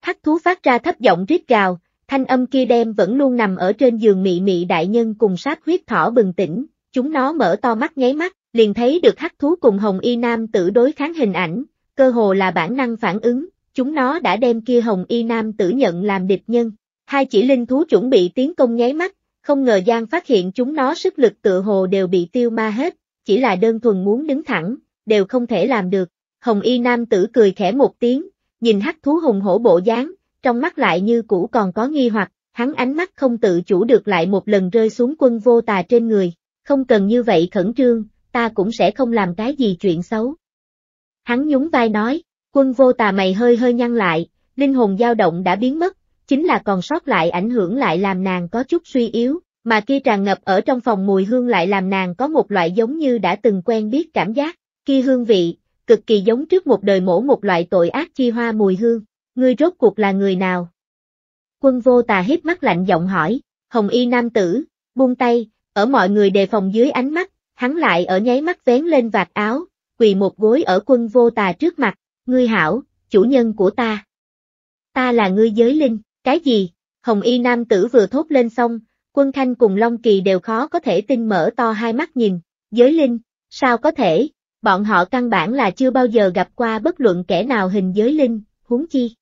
Speaker 1: Hắc thú phát ra thấp giọng rít gào, thanh âm kia đem vẫn luôn nằm ở trên giường mị mị đại nhân cùng sát huyết thỏ bừng tỉnh, chúng nó mở to mắt nháy mắt, liền thấy được hắc thú cùng hồng y nam tử đối kháng hình ảnh, cơ hồ là bản năng phản ứng, chúng nó đã đem kia hồng y nam tử nhận làm địch nhân. Hai chỉ linh thú chuẩn bị tiến công nháy mắt, không ngờ Giang phát hiện chúng nó sức lực tự hồ đều bị tiêu ma hết, chỉ là đơn thuần muốn đứng thẳng, đều không thể làm được. Hồng y nam tử cười khẽ một tiếng, nhìn hắc thú hùng hổ bộ dáng, trong mắt lại như cũ còn có nghi hoặc, hắn ánh mắt không tự chủ được lại một lần rơi xuống quân vô tà trên người, không cần như vậy khẩn trương, ta cũng sẽ không làm cái gì chuyện xấu. Hắn nhún vai nói, quân vô tà mày hơi hơi nhăn lại, linh hồn dao động đã biến mất, chính là còn sót lại ảnh hưởng lại làm nàng có chút suy yếu, mà kia tràn ngập ở trong phòng mùi hương lại làm nàng có một loại giống như đã từng quen biết cảm giác, kia hương vị, cực kỳ giống trước một đời mổ một loại tội ác chi hoa mùi hương, ngươi rốt cuộc là người nào? Quân vô tà hiếp mắt lạnh giọng hỏi, hồng y nam tử, buông tay, ở mọi người đề phòng dưới ánh mắt, hắn lại ở nháy mắt vén lên vạt áo, quỳ một gối ở quân vô tà trước mặt, ngươi hảo, chủ nhân của ta. Ta là ngươi giới linh. Cái gì? Hồng y nam tử vừa thốt lên xong, quân thanh cùng Long Kỳ đều khó có thể tin mở to hai mắt nhìn. Giới linh, sao có thể? Bọn họ căn bản là chưa bao giờ gặp qua bất luận kẻ nào hình giới linh, huống chi.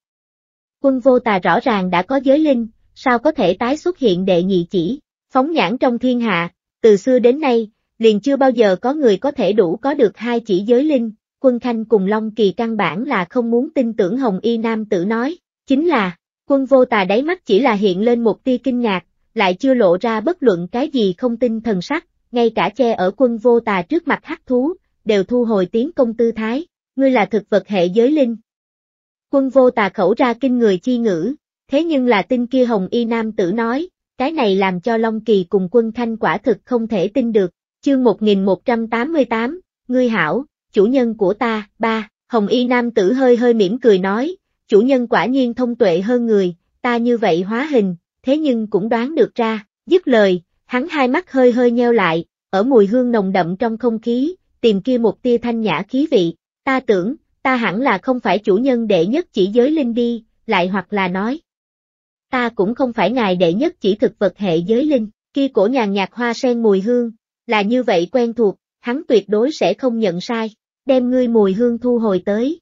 Speaker 1: Quân vô tà rõ ràng đã có giới linh, sao có thể tái xuất hiện đệ nhị chỉ, phóng nhãn trong thiên hạ, từ xưa đến nay, liền chưa bao giờ có người có thể đủ có được hai chỉ giới linh, quân khanh cùng Long Kỳ căn bản là không muốn tin tưởng Hồng Y Nam tử nói, chính là, Quân vô tà đáy mắt chỉ là hiện lên một tia kinh ngạc, lại chưa lộ ra bất luận cái gì không tin thần sắc, ngay cả che ở quân vô tà trước mặt hắc thú, đều thu hồi tiếng công tư thái, ngươi là thực vật hệ giới linh. Quân vô tà khẩu ra kinh người chi ngữ, thế nhưng là tin kia hồng y nam tử nói, cái này làm cho Long Kỳ cùng quân thanh quả thực không thể tin được, chương 1188, ngươi hảo, chủ nhân của ta, ba, hồng y nam tử hơi hơi mỉm cười nói, chủ nhân quả nhiên thông tuệ hơn người, ta như vậy hóa hình, thế nhưng cũng đoán được ra, dứt lời, hắn hai mắt hơi hơi nheo lại, ở mùi hương nồng đậm trong không khí, tìm kia một tia thanh nhã khí vị, ta tưởng, ta hẳn là không phải chủ nhân đệ nhất chỉ giới linh đi, lại hoặc là nói. Ta cũng không phải ngài đệ nhất chỉ thực vật hệ giới linh, kia cổ nhàn nhạt hoa sen mùi hương, là như vậy quen thuộc, hắn tuyệt đối sẽ không nhận sai, đem ngươi mùi hương thu hồi tới,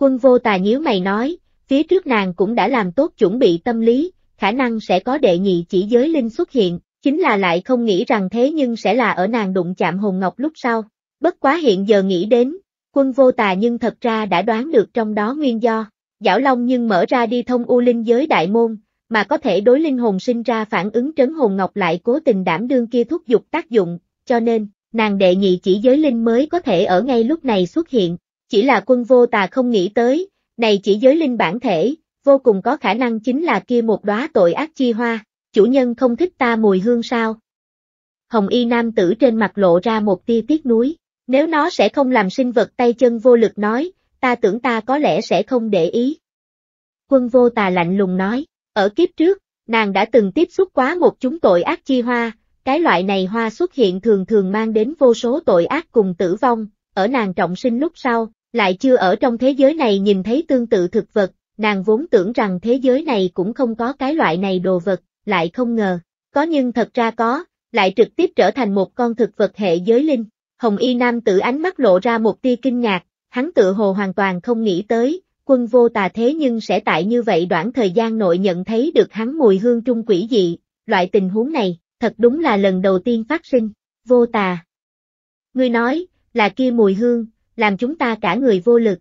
Speaker 1: Quân vô tà nhíu mày nói, phía trước nàng cũng đã làm tốt chuẩn bị tâm lý, khả năng sẽ có đệ nhị chỉ giới linh xuất hiện, chính là lại không nghĩ rằng thế nhưng sẽ là ở nàng đụng chạm hồn ngọc lúc sau. Bất quá hiện giờ nghĩ đến, quân vô tà nhưng thật ra đã đoán được trong đó nguyên do, Giảo Long nhưng mở ra đi thông u linh giới đại môn, mà có thể đối linh hồn sinh ra phản ứng trấn hồn ngọc lại cố tình đảm đương kia thúc dục tác dụng, cho nên, nàng đệ nhị chỉ giới linh mới có thể ở ngay lúc này xuất hiện, chỉ là quân vô tà không nghĩ tới, này chỉ giới linh bản thể, vô cùng có khả năng chính là kia một đóa tội ác chi hoa, chủ nhân không thích ta mùi hương sao. Hồng y nam tử trên mặt lộ ra một tia tiếc nuối, nếu nó sẽ không làm sinh vật tay chân vô lực nói, ta tưởng ta có lẽ sẽ không để ý. Quân vô tà lạnh lùng nói, ở kiếp trước, nàng đã từng tiếp xúc quá một chúng tội ác chi hoa, cái loại này hoa xuất hiện thường thường mang đến vô số tội ác cùng tử vong, ở nàng trọng sinh lúc sau, lại chưa ở trong thế giới này nhìn thấy tương tự thực vật, nàng vốn tưởng rằng thế giới này cũng không có cái loại này đồ vật, lại không ngờ, có nhưng thật ra có, lại trực tiếp trở thành một con thực vật hệ giới linh. Hồng Y Nam tử ánh mắt lộ ra một tia kinh ngạc, hắn tự hồ hoàn toàn không nghĩ tới, quân vô tà thế nhưng sẽ tại như vậy đoạn thời gian nội nhận thấy được hắn mùi hương trung quỷ dị, loại tình huống này, thật đúng là lần đầu tiên phát sinh, vô tà. Ngươi nói, là kia mùi hương, làm chúng ta cả người vô lực.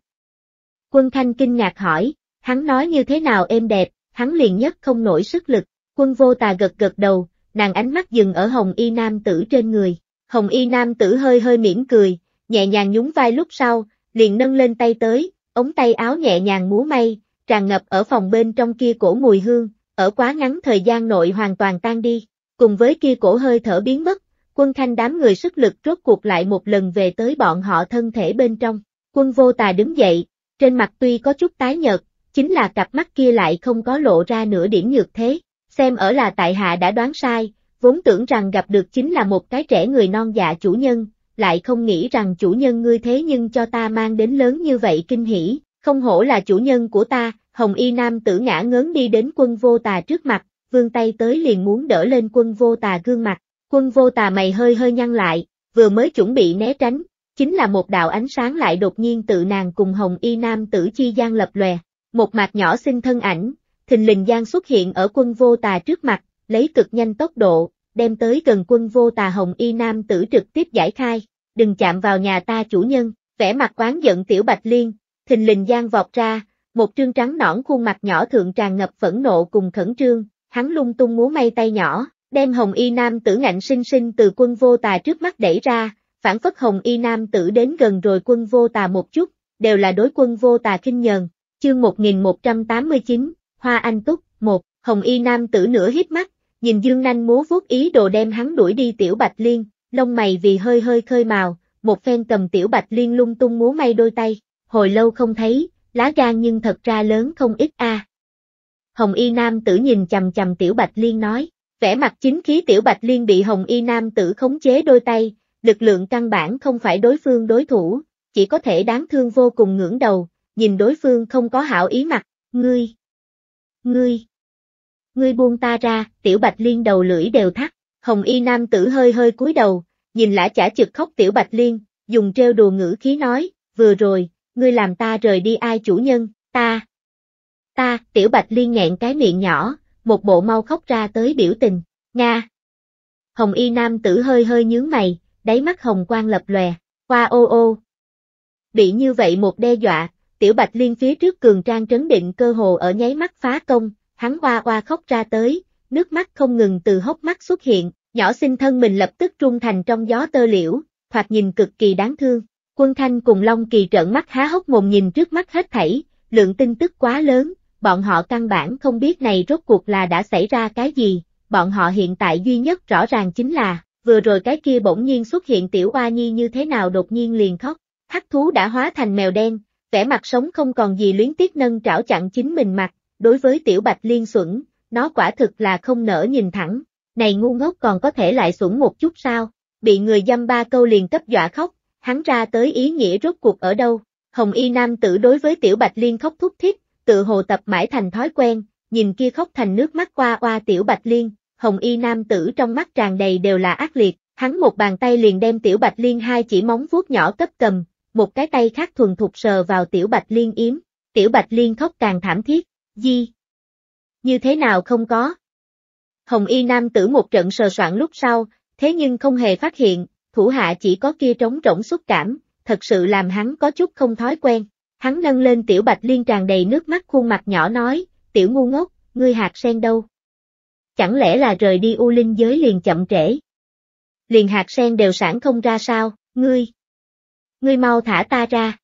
Speaker 1: Quân Khanh kinh ngạc hỏi, hắn nói như thế nào êm đẹp, hắn liền nhất không nổi sức lực, quân vô tà gật gật đầu, nàng ánh mắt dừng ở hồng y nam tử trên người, hồng y nam tử hơi hơi mỉm cười, nhẹ nhàng nhún vai lúc sau, liền nâng lên tay tới, ống tay áo nhẹ nhàng múa may, tràn ngập ở phòng bên trong kia cổ mùi hương, ở quá ngắn thời gian nội hoàn toàn tan đi, cùng với kia cổ hơi thở biến mất quân thanh đám người sức lực rốt cuộc lại một lần về tới bọn họ thân thể bên trong. Quân vô tà đứng dậy, trên mặt tuy có chút tái nhợt, chính là cặp mắt kia lại không có lộ ra nửa điểm nhược thế, xem ở là tại hạ đã đoán sai, vốn tưởng rằng gặp được chính là một cái trẻ người non dạ chủ nhân, lại không nghĩ rằng chủ nhân ngươi thế nhưng cho ta mang đến lớn như vậy kinh hỉ, không hổ là chủ nhân của ta, hồng y nam tử ngã ngớn đi đến quân vô tà trước mặt, vương tay tới liền muốn đỡ lên quân vô tà gương mặt, Quân vô tà mày hơi hơi nhăn lại, vừa mới chuẩn bị né tránh, chính là một đạo ánh sáng lại đột nhiên tự nàng cùng hồng y nam tử chi gian lập lòe. Một mặt nhỏ xinh thân ảnh, thình lình gian xuất hiện ở quân vô tà trước mặt, lấy cực nhanh tốc độ, đem tới gần quân vô tà hồng y nam tử trực tiếp giải khai, đừng chạm vào nhà ta chủ nhân, vẻ mặt quán giận tiểu bạch liên, thình lình gian vọt ra, một trương trắng nõn khuôn mặt nhỏ thượng tràn ngập phẫn nộ cùng khẩn trương, hắn lung tung múa may tay nhỏ, đem hồng y nam tử ngạnh sinh sinh từ quân vô tà trước mắt đẩy ra, phản phất hồng y nam tử đến gần rồi quân vô tà một chút, đều là đối quân vô tà kinh nhờn. Chương 1189, Hoa Anh Túc, 1, hồng y nam tử nửa hít mắt, nhìn dương nanh múa vuốt ý đồ đem hắn đuổi đi tiểu bạch liên, lông mày vì hơi hơi khơi màu, một phen cầm tiểu bạch liên lung tung múa may đôi tay, hồi lâu không thấy, lá gan nhưng thật ra lớn không ít a. Hồng y nam tử nhìn chầm chầm tiểu bạch liên nói, vẻ mặt chính khí tiểu bạch liên bị hồng y nam tử khống chế đôi tay, lực lượng căn bản không phải đối phương đối thủ, chỉ có thể đáng thương vô cùng ngưỡng đầu, nhìn đối phương không có hảo ý mặt, ngươi, ngươi, ngươi buông ta ra, tiểu bạch liên đầu lưỡi đều thắt, hồng y nam tử hơi hơi cúi đầu, nhìn lã chả chực khóc tiểu bạch liên, dùng treo đùa ngữ khí nói, vừa rồi, ngươi làm ta rời đi ai chủ nhân, ta, ta, tiểu bạch liên nghẹn cái miệng nhỏ, một bộ mau khóc ra tới biểu tình, Nga. Hồng y nam tử hơi hơi nhướng mày, đáy mắt hồng quang lập lòe, hoa ô ô. Bị như vậy một đe dọa, tiểu bạch liên phía trước cường trang trấn định cơ hồ ở nháy mắt phá công, hắn hoa hoa khóc ra tới, nước mắt không ngừng từ hốc mắt xuất hiện, nhỏ sinh thân mình lập tức trung thành trong gió tơ liễu, thoạt nhìn cực kỳ đáng thương. Quân Thanh cùng Long Kỳ trợn mắt há hốc mồm nhìn trước mắt hết thảy, lượng tin tức quá lớn, bọn họ căn bản không biết này rốt cuộc là đã xảy ra cái gì, bọn họ hiện tại duy nhất rõ ràng chính là, vừa rồi cái kia bỗng nhiên xuất hiện tiểu oa nhi như thế nào đột nhiên liền khóc, hắc thú đã hóa thành mèo đen, vẻ mặt sống không còn gì luyến tiếc nâng trảo chặn chính mình mặt, đối với tiểu bạch liên xuẩn, nó quả thực là không nỡ nhìn thẳng, này ngu ngốc còn có thể lại xuẩn một chút sao, bị người dăm ba câu liền cấp dọa khóc, hắn ra tới ý nghĩa rốt cuộc ở đâu, hồng y nam tử đối với tiểu bạch liên khóc thúc thiết, tự hồ tập mãi thành thói quen, nhìn kia khóc thành nước mắt qua oa tiểu Bạch Liên, hồng y nam tử trong mắt tràn đầy đều là ác liệt, hắn một bàn tay liền đem tiểu Bạch Liên hai chỉ móng vuốt nhỏ cấp cầm, một cái tay khác thuần thục sờ vào tiểu Bạch Liên yếm, tiểu Bạch Liên khóc càng thảm thiết, di. Như thế nào không có? Hồng y nam tử một trận sờ soạn lúc sau, thế nhưng không hề phát hiện, thủ hạ chỉ có kia trống rỗng xúc cảm, thật sự làm hắn có chút không thói quen. Hắn nâng lên tiểu bạch liên tràn đầy nước mắt khuôn mặt nhỏ nói, tiểu ngu ngốc, ngươi hạt sen đâu? Chẳng lẽ là rời đi u linh giới liền chậm trễ? Liền hạt sen đều sản không ra sao, ngươi? Ngươi mau thả ta ra.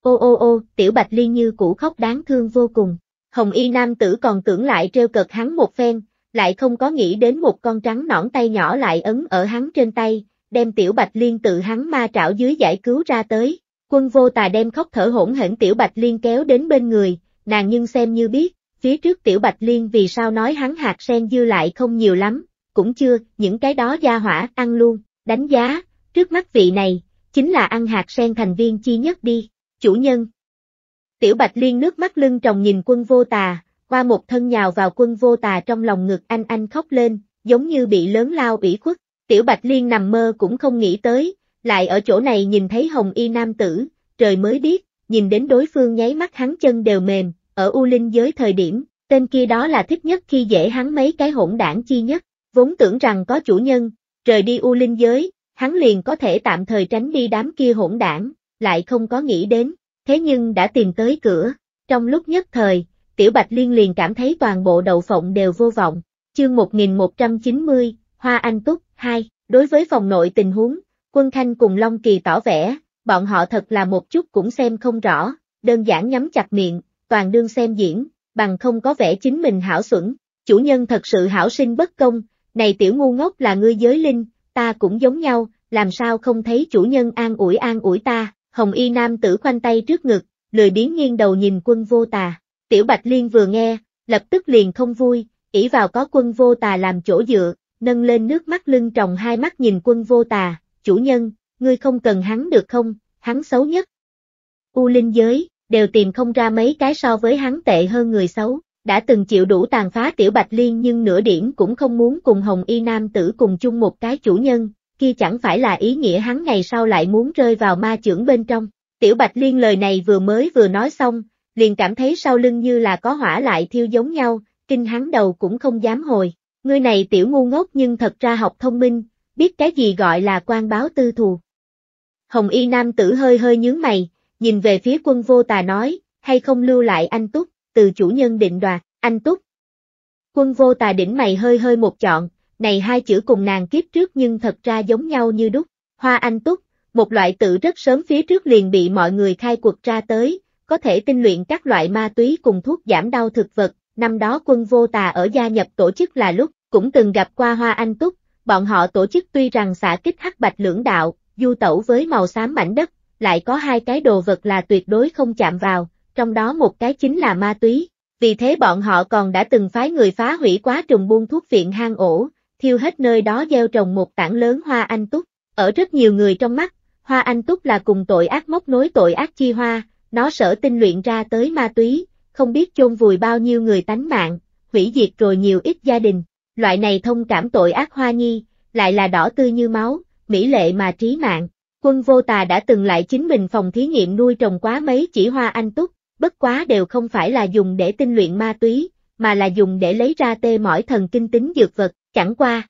Speaker 1: Ô ô ô, tiểu bạch liên như cũ khóc đáng thương vô cùng. Hồng y nam tử còn tưởng lại trêu cợt hắn một phen, lại không có nghĩ đến một con trắng nõn tay nhỏ lại ấn ở hắn trên tay, đem tiểu bạch liên tự hắn ma trảo dưới giải cứu ra tới, Quân vô tà đem khóc thở hỗn hển Tiểu Bạch Liên kéo đến bên người, nàng nhưng xem như biết, phía trước Tiểu Bạch Liên vì sao nói hắn hạt sen dư lại không nhiều lắm, cũng chưa, những cái đó gia hỏa ăn luôn, đánh giá, trước mắt vị này, chính là ăn hạt sen thành viên chi nhất đi, chủ nhân. Tiểu Bạch Liên nước mắt lưng tròng nhìn quân vô tà, qua một thân nhào vào quân vô tà trong lòng ngực anh anh khóc lên, giống như bị lớn lao ủy khuất, Tiểu Bạch Liên nằm mơ cũng không nghĩ tới, lại ở chỗ này nhìn thấy hồng y nam tử, trời mới biết, nhìn đến đối phương nháy mắt hắn chân đều mềm, ở U Linh giới thời điểm, tên kia đó là thích nhất khi dễ hắn mấy cái hỗn đảng chi nhất, vốn tưởng rằng có chủ nhân, trời đi U Linh giới, hắn liền có thể tạm thời tránh đi đám kia hỗn đảng, lại không có nghĩ đến, thế nhưng đã tìm tới cửa, trong lúc nhất thời, Tiểu Bạch Liên liền cảm thấy toàn bộ đầu phộng đều vô vọng, chương 1190, Hoa Anh Túc, 2, đối với phòng nội tình huống, Quân Khanh cùng Long Kỳ tỏ vẻ, bọn họ thật là một chút cũng xem không rõ, đơn giản nhắm chặt miệng, toàn đương xem diễn, bằng không có vẻ chính mình hảo xuẩn, chủ nhân thật sự hảo sinh bất công, này tiểu ngu ngốc là ngươi giới linh, ta cũng giống nhau, làm sao không thấy chủ nhân an ủi an ủi ta, hồng y nam tử khoanh tay trước ngực, lười biến nghiêng đầu nhìn quân vô tà, tiểu bạch liên vừa nghe, lập tức liền không vui, ỷ vào có quân vô tà làm chỗ dựa, nâng lên nước mắt lưng tròng hai mắt nhìn quân vô tà, chủ nhân, ngươi không cần hắn được không, hắn xấu nhất. U linh giới, đều tìm không ra mấy cái so với hắn tệ hơn người xấu, đã từng chịu đủ tàn phá tiểu bạch liên nhưng nửa điểm cũng không muốn cùng hồng y nam tử cùng chung một cái chủ nhân, kia chẳng phải là ý nghĩa hắn ngày sau lại muốn rơi vào ma trưởng bên trong. Tiểu bạch liên lời này vừa mới vừa nói xong, liền cảm thấy sau lưng như là có hỏa lại thiêu giống nhau, kinh hắn đầu cũng không dám hồi. Ngươi này tiểu ngu ngốc nhưng thật ra học thông minh, biết cái gì gọi là quan báo tư thù. Hồng y nam tử hơi hơi nhướng mày, nhìn về phía quân vô tà nói, hay không lưu lại anh Túc, từ chủ nhân định đoạt, anh Túc. Quân vô tà đỉnh mày hơi hơi một chọn, này hai chữ cùng nàng kiếp trước nhưng thật ra giống nhau như đúc, hoa anh Túc, một loại tự rất sớm phía trước liền bị mọi người khai cuộc ra tới, có thể tinh luyện các loại ma túy cùng thuốc giảm đau thực vật, năm đó quân vô tà ở gia nhập tổ chức là lúc, cũng từng gặp qua hoa anh Túc, bọn họ tổ chức tuy rằng xả kích hắc bạch lưỡng đạo, du tẩu với màu xám mảnh đất, lại có hai cái đồ vật là tuyệt đối không chạm vào, trong đó một cái chính là ma túy. Vì thế bọn họ còn đã từng phái người phá hủy quá trùng buôn thuốc viện hang ổ, thiêu hết nơi đó gieo trồng một tảng lớn hoa anh túc. Ở rất nhiều người trong mắt, hoa anh túc là cùng tội ác móc nối tội ác chi hoa, nó sở tinh luyện ra tới ma túy, không biết chôn vùi bao nhiêu người tánh mạng, hủy diệt rồi nhiều ít gia đình loại này thông cảm tội ác hoa nhi, lại là đỏ tươi như máu, mỹ lệ mà trí mạng. Quân vô tà đã từng lại chính mình phòng thí nghiệm nuôi trồng quá mấy chỉ hoa anh túc, bất quá đều không phải là dùng để tinh luyện ma túy, mà là dùng để lấy ra tê mỏi thần kinh tính dược vật, chẳng qua.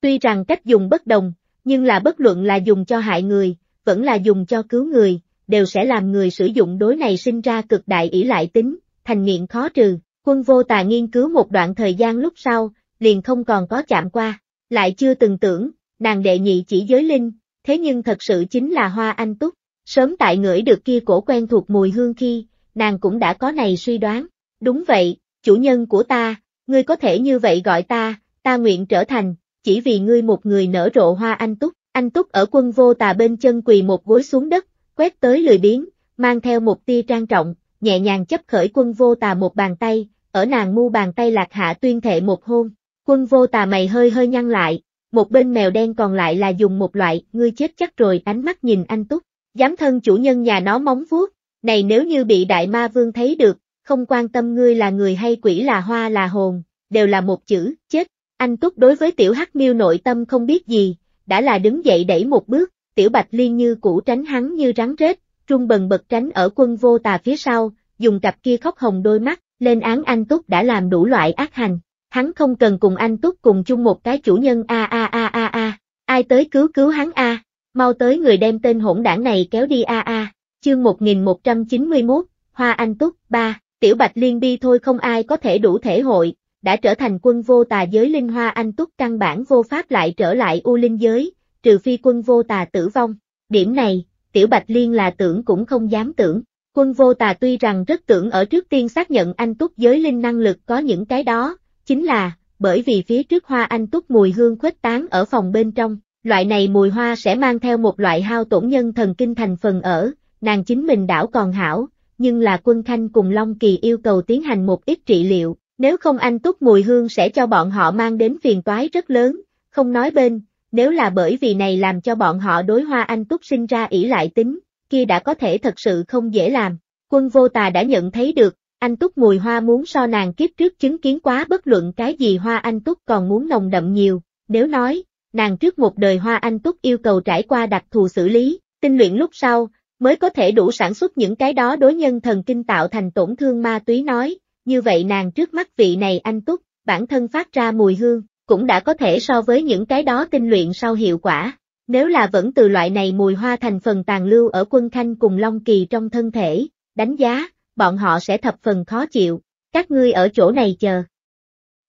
Speaker 1: Tuy rằng cách dùng bất đồng, nhưng là bất luận là dùng cho hại người, vẫn là dùng cho cứu người, đều sẽ làm người sử dụng đối này sinh ra cực đại ỷ lại tính, thành nghiện khó trừ. Quân vô tà nghiên cứu một đoạn thời gian lúc sau, liền không còn có chạm qua, lại chưa từng tưởng, nàng đệ nhị chỉ giới linh, thế nhưng thật sự chính là hoa anh túc, sớm tại ngửi được kia cổ quen thuộc mùi hương khi, nàng cũng đã có này suy đoán, đúng vậy, chủ nhân của ta, ngươi có thể như vậy gọi ta, ta nguyện trở thành, chỉ vì ngươi một người nở rộ hoa anh túc, anh túc ở quân vô tà bên chân quỳ một gối xuống đất, quét tới lười biến, mang theo một tia trang trọng, nhẹ nhàng chấp khởi quân vô tà một bàn tay, ở nàng mu bàn tay lạc hạ tuyên thệ một hôn, Quân vô tà mày hơi hơi nhăn lại, một bên mèo đen còn lại là dùng một loại, ngươi chết chắc rồi ánh mắt nhìn anh Túc, dám thân chủ nhân nhà nó móng vuốt, này nếu như bị đại ma vương thấy được, không quan tâm ngươi là người hay quỷ là hoa là hồn, đều là một chữ, chết, anh Túc đối với tiểu hắc miêu nội tâm không biết gì, đã là đứng dậy đẩy một bước, tiểu bạch liên như cũ tránh hắn như rắn rết, trung bần bật tránh ở quân vô tà phía sau, dùng cặp kia khóc hồng đôi mắt, lên án anh Túc đã làm đủ loại ác hành, hắn không cần cùng anh Túc cùng chung một cái chủ nhân a a a a a, ai tới cứu cứu hắn a, mau tới người đem tên hỗn đảng này kéo đi a à a, à. chương 1191, Hoa Anh Túc, 3, tiểu bạch liên bi thôi không ai có thể đủ thể hội, đã trở thành quân vô tà giới linh hoa anh túc căn bản vô pháp lại trở lại u linh giới, trừ phi quân vô tà tử vong. Điểm này, tiểu bạch liên là tưởng cũng không dám tưởng. Quân vô tà tuy rằng rất tưởng ở trước tiên xác nhận anh túc giới linh năng lực có những cái đó, chính là, bởi vì phía trước hoa anh túc mùi hương khuếch tán ở phòng bên trong, loại này mùi hoa sẽ mang theo một loại hao tổn nhân thần kinh thành phần ở, nàng chính mình đảo còn hảo, nhưng là quân khanh cùng Long Kỳ yêu cầu tiến hành một ít trị liệu, nếu không anh túc mùi hương sẽ cho bọn họ mang đến phiền toái rất lớn, không nói bên, nếu là bởi vì này làm cho bọn họ đối hoa anh túc sinh ra ỷ lại tính, kia đã có thể thật sự không dễ làm. Quân vô tà đã nhận thấy được, anh Túc mùi hoa muốn so nàng kiếp trước chứng kiến quá bất luận cái gì hoa anh Túc còn muốn nồng đậm nhiều, nếu nói, nàng trước một đời hoa anh Túc yêu cầu trải qua đặc thù xử lý, tinh luyện lúc sau, mới có thể đủ sản xuất những cái đó đối nhân thần kinh tạo thành tổn thương ma túy nói, như vậy nàng trước mắt vị này anh Túc, bản thân phát ra mùi hương, cũng đã có thể so với những cái đó tinh luyện sau hiệu quả. Nếu là vẫn từ loại này mùi hoa thành phần tàn lưu ở quân khanh cùng Long Kỳ trong thân thể, đánh giá, bọn họ sẽ thập phần khó chịu, các ngươi ở chỗ này chờ.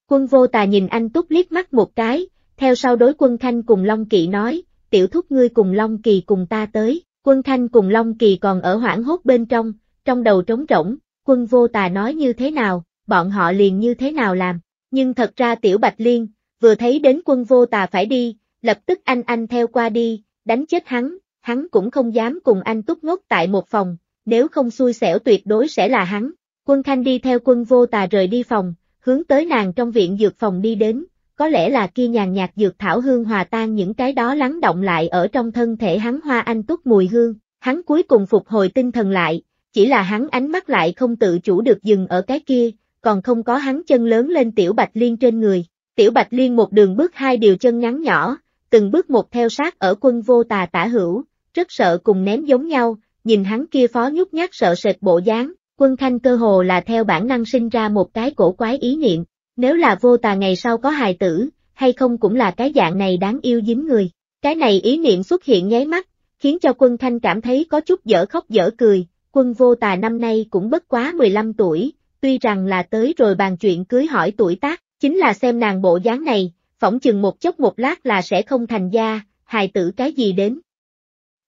Speaker 1: Quân vô tà nhìn anh Túc liếc mắt một cái, theo sau đối quân Khanh cùng Long Kỵ nói, tiểu thúc ngươi cùng Long Kỳ cùng ta tới, quân Khanh cùng Long Kỳ còn ở hoảng hốt bên trong, trong đầu trống rỗng, quân vô tà nói như thế nào, bọn họ liền như thế nào làm, nhưng thật ra tiểu Bạch Liên, vừa thấy đến quân vô tà phải đi, lập tức anh anh theo qua đi, đánh chết hắn, hắn cũng không dám cùng anh túc ngốc tại một phòng, nếu không xui xẻo tuyệt đối sẽ là hắn. Quân Khanh đi theo quân vô tà rời đi phòng, hướng tới nàng trong viện dược phòng đi đến, có lẽ là kia nhàn nhạt dược thảo hương hòa tan những cái đó lắng động lại ở trong thân thể hắn hoa anh túc mùi hương, hắn cuối cùng phục hồi tinh thần lại, chỉ là hắn ánh mắt lại không tự chủ được dừng ở cái kia, còn không có hắn chân lớn lên tiểu bạch liên trên người, tiểu bạch liên một đường bước hai điều chân ngắn nhỏ, từng bước một theo sát ở quân vô tà tả hữu, rất sợ cùng ném giống nhau, nhìn hắn kia phó nhút nhát sợ sệt bộ dáng, quân thanh cơ hồ là theo bản năng sinh ra một cái cổ quái ý niệm, nếu là vô tà ngày sau có hài tử, hay không cũng là cái dạng này đáng yêu dính người. Cái này ý niệm xuất hiện nháy mắt, khiến cho quân thanh cảm thấy có chút dở khóc dở cười, quân vô tà năm nay cũng bất quá 15 tuổi, tuy rằng là tới rồi bàn chuyện cưới hỏi tuổi tác, chính là xem nàng bộ dáng này, phỏng chừng một chốc một lát là sẽ không thành gia, hài tử cái gì đến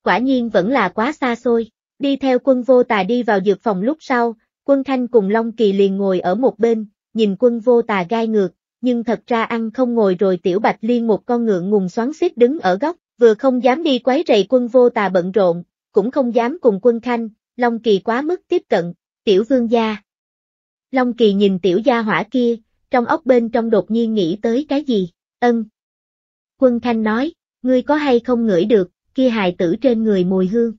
Speaker 1: quả nhiên vẫn là quá xa xôi. Đi theo quân vô tà đi vào dược phòng lúc sau, quân thanh cùng Long Kỳ liền ngồi ở một bên, nhìn quân vô tà gai ngược, nhưng thật ra ăn không ngồi rồi tiểu bạch liên một con ngựa ngùng xoắn xít đứng ở góc, vừa không dám đi quấy rầy quân vô tà bận rộn, cũng không dám cùng quân thanh, Long Kỳ quá mức tiếp cận, tiểu vương gia. Long Kỳ nhìn tiểu gia hỏa kia, trong ốc bên trong đột nhiên nghĩ tới cái gì, ân. Quân thanh nói, ngươi có hay không ngửi được, kia hài tử trên người mùi hương.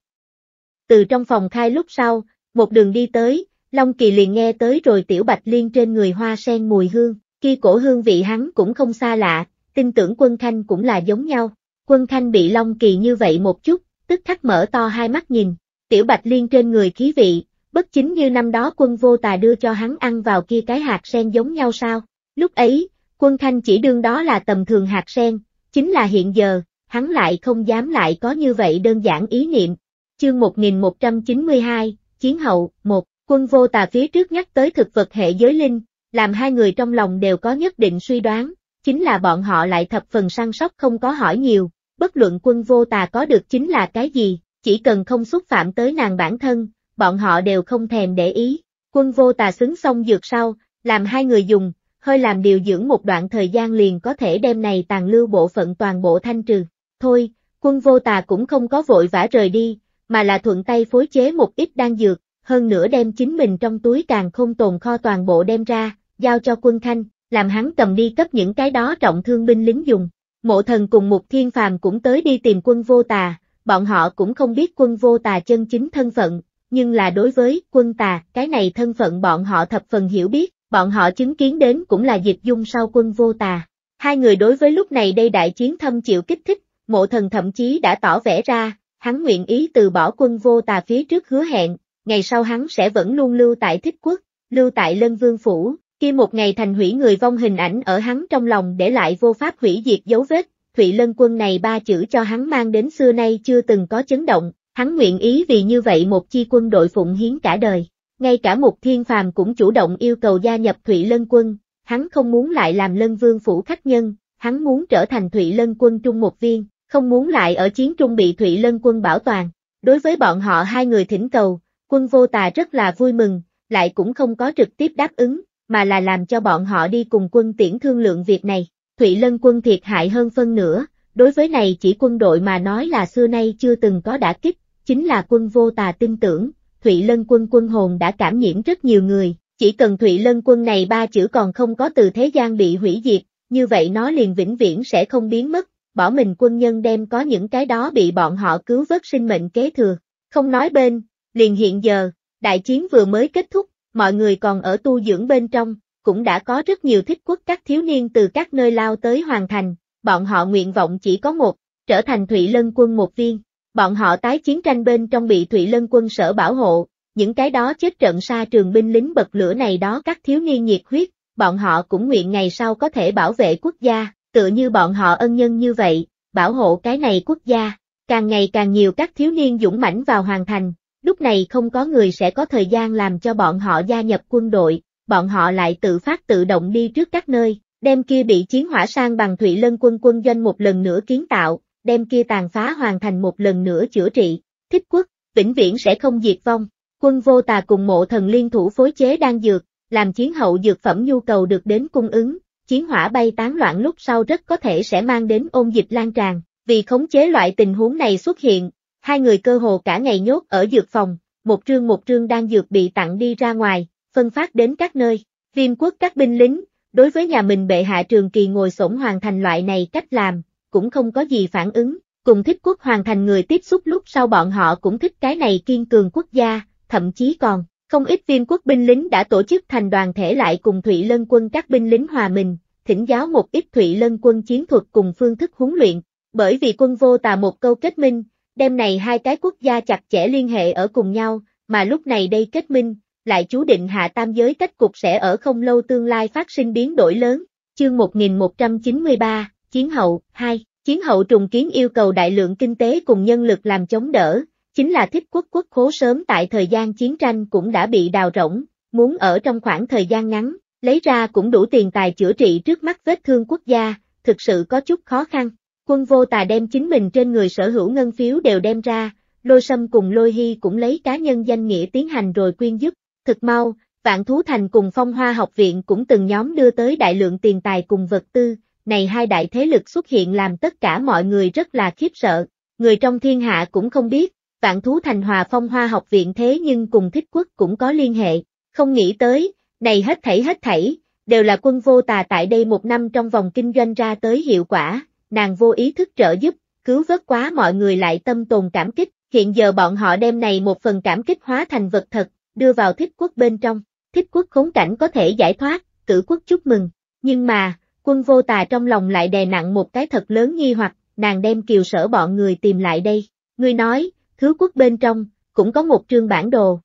Speaker 1: Từ trong phòng khai lúc sau, một đường đi tới, Long Kỳ liền nghe tới rồi tiểu bạch liên trên người hoa sen mùi hương, kia cổ hương vị hắn cũng không xa lạ, tin tưởng quân khanh cũng là giống nhau. Quân khanh bị Long Kỳ như vậy một chút, tức khắc mở to hai mắt nhìn, tiểu bạch liên trên người khí vị, bất chính như năm đó quân vô tà đưa cho hắn ăn vào kia cái hạt sen giống nhau sao, lúc ấy, quân khanh chỉ đương đó là tầm thường hạt sen, chính là hiện giờ, hắn lại không dám lại có như vậy đơn giản ý niệm. Chương 1192, Chiến hậu, 1, quân vô tà phía trước nhắc tới thực vật hệ giới linh, làm hai người trong lòng đều có nhất định suy đoán, chính là bọn họ lại thập phần săn sóc không có hỏi nhiều, bất luận quân vô tà có được chính là cái gì, chỉ cần không xúc phạm tới nàng bản thân, bọn họ đều không thèm để ý. Quân vô tà xứng xong dược sau, làm hai người dùng, hơi làm điều dưỡng một đoạn thời gian liền có thể đem này tàn lưu bộ phận toàn bộ thanh trừ thôi, quân vô tà cũng không có vội vã rời đi, mà là thuận tay phối chế một ít đan dược, hơn nữa đem chính mình trong túi càng không tồn kho toàn bộ đem ra, giao cho quân khanh, làm hắn cầm đi cấp những cái đó trọng thương binh lính dùng. Mộ thần cùng một Thiên Phàm cũng tới đi tìm quân vô tà, bọn họ cũng không biết quân vô tà chân chính thân phận, nhưng là đối với quân tà, cái này thân phận bọn họ thập phần hiểu biết, bọn họ chứng kiến đến cũng là dịch dung sau quân vô tà. Hai người đối với lúc này đây đại chiến thâm chịu kích thích, mộ thần thậm chí đã tỏ vẻ ra, hắn nguyện ý từ bỏ quân vô tà phía trước hứa hẹn, ngày sau hắn sẽ vẫn luôn lưu tại thích quốc, lưu tại lân vương phủ, khi một ngày thành hủy người vong hình ảnh ở hắn trong lòng để lại vô pháp hủy diệt dấu vết, Thủy Lân quân này ba chữ cho hắn mang đến xưa nay chưa từng có chấn động, hắn nguyện ý vì như vậy một chi quân đội phụng hiến cả đời. Ngay cả một thiên phàm cũng chủ động yêu cầu gia nhập Thụy Lân quân, hắn không muốn lại làm Lân Vương phủ khách nhân, hắn muốn trở thành Thụy Lân quân trung một viên, không muốn lại ở chiến trung bị Thụy Lân quân bảo toàn. Đối với bọn họ hai người thỉnh cầu, quân vô tà rất là vui mừng, lại cũng không có trực tiếp đáp ứng, mà là làm cho bọn họ đi cùng quân tiễn thương lượng việc này. Thụy Lân quân thiệt hại hơn phân nửa, đối với này chỉ quân đội mà nói là xưa nay chưa từng có đã kích, chính là quân vô tà tin tưởng, Thụy Lân quân quân hồn đã cảm nhiễm rất nhiều người, chỉ cần Thụy Lân quân này ba chữ còn không có từ thế gian bị hủy diệt, như vậy nó liền vĩnh viễn sẽ không biến mất, bỏ mình quân nhân đem có những cái đó bị bọn họ cứu vớt sinh mệnh kế thừa. Không nói bên, liền hiện giờ, đại chiến vừa mới kết thúc, mọi người còn ở tu dưỡng bên trong, cũng đã có rất nhiều thích quốc các thiếu niên từ các nơi lao tới hoàn thành, bọn họ nguyện vọng chỉ có một, trở thành Thụy Lân quân một viên. Bọn họ tái chiến tranh bên trong bị Thụy Lân quân sở bảo hộ, những cái đó chết trận xa trường binh lính bật lửa này đó các thiếu niên nhiệt huyết, bọn họ cũng nguyện ngày sau có thể bảo vệ quốc gia, tựa như bọn họ ân nhân như vậy, bảo hộ cái này quốc gia. Càng ngày càng nhiều các thiếu niên dũng mãnh vào hoàn thành, lúc này không có người sẽ có thời gian làm cho bọn họ gia nhập quân đội, bọn họ lại tự phát tự động đi trước các nơi, đem kia bị chiến hỏa sang bằng thủy lân quân quân doanh một lần nữa kiến tạo, đem kia tàn phá hoàn thành một lần nữa chữa trị, thích quốc, vĩnh viễn sẽ không diệt vong. Quân vô tà cùng mộ thần liên thủ phối chế đang dược, làm chiến hậu dược phẩm nhu cầu được đến cung ứng, chiến hỏa bay tán loạn lúc sau rất có thể sẽ mang đến ôn dịch lan tràn, vì khống chế loại tình huống này xuất hiện, hai người cơ hồ cả ngày nhốt ở dược phòng, một trương một trương đang dược bị tặng đi ra ngoài, phân phát đến các nơi, viêm quốc các binh lính, đối với nhà mình bệ hạ trường kỳ ngồi sổng hoàn thành loại này cách làm, cũng không có gì phản ứng, cùng thích quốc hoàn thành người tiếp xúc lúc sau bọn họ cũng thích cái này kiên cường quốc gia, thậm chí còn không ít viên quốc binh lính đã tổ chức thành đoàn thể lại cùng Thụy Lân quân các binh lính hòa mình, thỉnh giáo một ít Thụy Lân quân chiến thuật cùng phương thức huấn luyện, bởi vì quân vô tà một câu kết minh, đêm này hai cái quốc gia chặt chẽ liên hệ ở cùng nhau, mà lúc này đây kết minh, lại chú định hạ tam giới cách cục sẽ ở không lâu tương lai phát sinh biến đổi lớn. Chương 1193, Chiến hậu, 2, Chiến hậu trùng kiến yêu cầu đại lượng kinh tế cùng nhân lực làm chống đỡ, chính là thích quốc quốc khố sớm tại thời gian chiến tranh cũng đã bị đào rỗng, muốn ở trong khoảng thời gian ngắn, lấy ra cũng đủ tiền tài chữa trị trước mắt vết thương quốc gia, thực sự có chút khó khăn. Quân vô tà đem chính mình trên người sở hữu ngân phiếu đều đem ra, lôi sâm cùng lôi hy cũng lấy cá nhân danh nghĩa tiến hành rồi quyên giúp, thực mau, vạn thú thành cùng phong hoa học viện cũng từng nhóm đưa tới đại lượng tiền tài cùng vật tư, này hai đại thế lực xuất hiện làm tất cả mọi người rất là khiếp sợ, người trong thiên hạ cũng không biết, vạn thú thành hòa phong hoa học viện thế nhưng cùng thích quốc cũng có liên hệ, không nghĩ tới, này hết thảy hết thảy, đều là quân vô tà tại đây một năm trong vòng kinh doanh ra tới hiệu quả, nàng vô ý thức trợ giúp, cứu vớt quá mọi người lại tâm tồn cảm kích, hiện giờ bọn họ đem này một phần cảm kích hóa thành vật thật, đưa vào thích quốc bên trong, thích quốc khốn cảnh có thể giải thoát, cử quốc chúc mừng, nhưng mà, quân vô tà trong lòng lại đè nặng một cái thật lớn nghi hoặc, nàng đem kiều sở bọn người tìm lại đây, ngươi nói, thứ quốc bên trong, cũng có một trương bản đồ.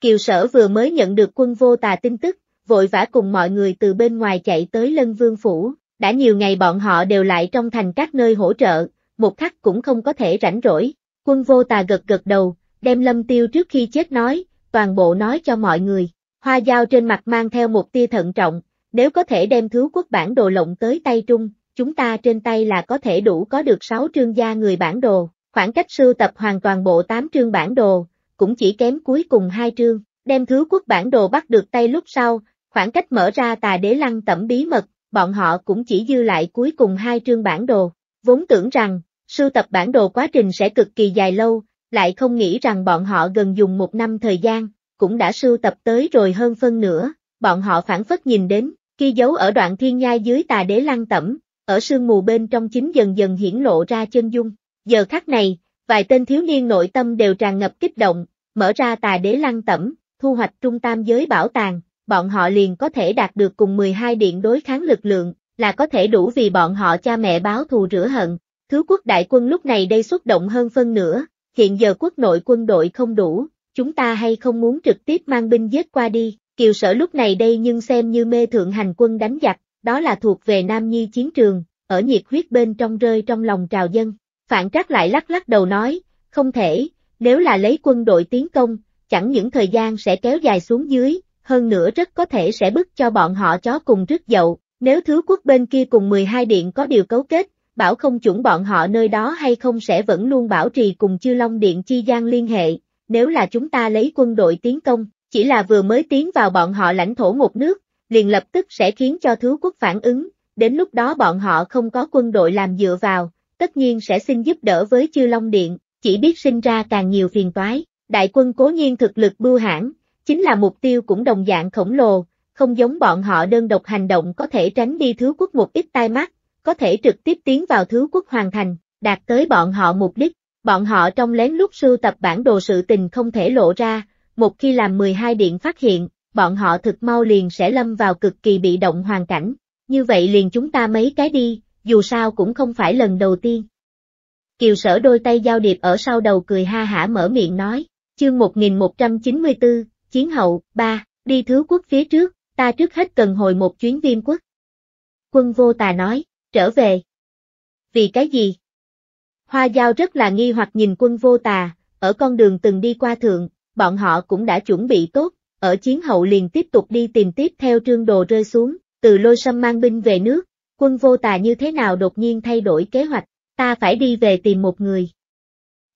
Speaker 1: Kiều sở vừa mới nhận được quân vô tà tin tức, vội vã cùng mọi người từ bên ngoài chạy tới lân vương phủ, đã nhiều ngày bọn họ đều lại trong thành các nơi hỗ trợ, một khắc cũng không có thể rảnh rỗi, quân vô tà gật gật đầu, đem lâm tiêu trước khi chết nói, toàn bộ nói cho mọi người, hoa dao trên mặt mang theo một tia thận trọng, nếu có thể đem thứ quốc bản đồ lộng tới tay trung, chúng ta trên tay là có thể đủ có được sáu trương gia người bản đồ, Khoảng cách sưu tập hoàn toàn bộ 8 trương bản đồ, cũng chỉ kém cuối cùng hai trương, đem thứ quốc bản đồ bắt được tay lúc sau, khoảng cách mở ra tà đế lăng tẩm bí mật, bọn họ cũng chỉ dư lại cuối cùng hai trương bản đồ, vốn tưởng rằng, sưu tập bản đồ quá trình sẽ cực kỳ dài lâu, lại không nghĩ rằng bọn họ gần dùng một năm thời gian, cũng đã sưu tập tới rồi hơn phân nửa, bọn họ phản phất nhìn đến, khi giấu ở đoạn thiên nhai dưới tà đế lăng tẩm, ở sương mù bên trong chính dần dần hiển lộ ra chân dung, Giờ khắc này, vài tên thiếu niên nội tâm đều tràn ngập kích động, mở ra tà đế lăng tẩm, thu hoạch trung tam giới bảo tàng, bọn họ liền có thể đạt được cùng 12 điện đối kháng lực lượng, là có thể đủ vì bọn họ cha mẹ báo thù rửa hận. Thứ quốc đại quân lúc này đây xuất động hơn phân nửa, hiện giờ quốc nội quân đội không đủ, chúng ta hay không muốn trực tiếp mang binh giết qua đi, kiều sở lúc này đây nhưng xem như mê thượng hành quân đánh giặc, đó là thuộc về Nam Nhi chiến trường, ở nhiệt huyết bên trong rơi trong lòng trào dân, Phản Trác lại lắc lắc đầu nói, không thể, nếu là lấy quân đội tiến công, chẳng những thời gian sẽ kéo dài xuống dưới, hơn nữa rất có thể sẽ bức cho bọn họ chó cùng rứt dậu, nếu thứ quốc bên kia cùng 12 điện có điều cấu kết, bảo không chuẩn bọn họ nơi đó hay không sẽ vẫn luôn bảo trì cùng chư Long Điện Chi Giang liên hệ, nếu là chúng ta lấy quân đội tiến công, chỉ là vừa mới tiến vào bọn họ lãnh thổ một nước, liền lập tức sẽ khiến cho thứ quốc phản ứng, đến lúc đó bọn họ không có quân đội làm dựa vào, tất nhiên sẽ xin giúp đỡ với Chư Long Điện, chỉ biết sinh ra càng nhiều phiền toái. Đại quân cố nhiên thực lực bưu hãn, chính là mục tiêu cũng đồng dạng khổng lồ, không giống bọn họ đơn độc hành động có thể tránh đi thứ quốc một ít tai mắt, có thể trực tiếp tiến vào thứ quốc hoàn thành, đạt tới bọn họ mục đích. Bọn họ trong lén lút sưu tập bản đồ sự tình không thể lộ ra, một khi làm 12 điện phát hiện, bọn họ thực mau liền sẽ lâm vào cực kỳ bị động hoàn cảnh. Như vậy liền chúng ta mấy cái đi, dù sao cũng không phải lần đầu tiên. Kiều sở đôi tay giao điệp ở sau đầu cười ha hả mở miệng nói, chương 1194, Chiến hậu, 3, đi thứ quốc phía trước, ta trước hết cần hồi một chuyến viêm quốc. Quân vô tà nói, trở về. Vì cái gì? Hoa Giao rất là nghi hoặc nhìn quân vô tà, ở con đường từng đi qua thượng, bọn họ cũng đã chuẩn bị tốt, ở chiến hậu liền tiếp tục đi tìm tiếp theo trương đồ rơi xuống, từ lôi sâm mang binh về nước, Quân vô tà như thế nào đột nhiên thay đổi kế hoạch, ta phải đi về tìm một người.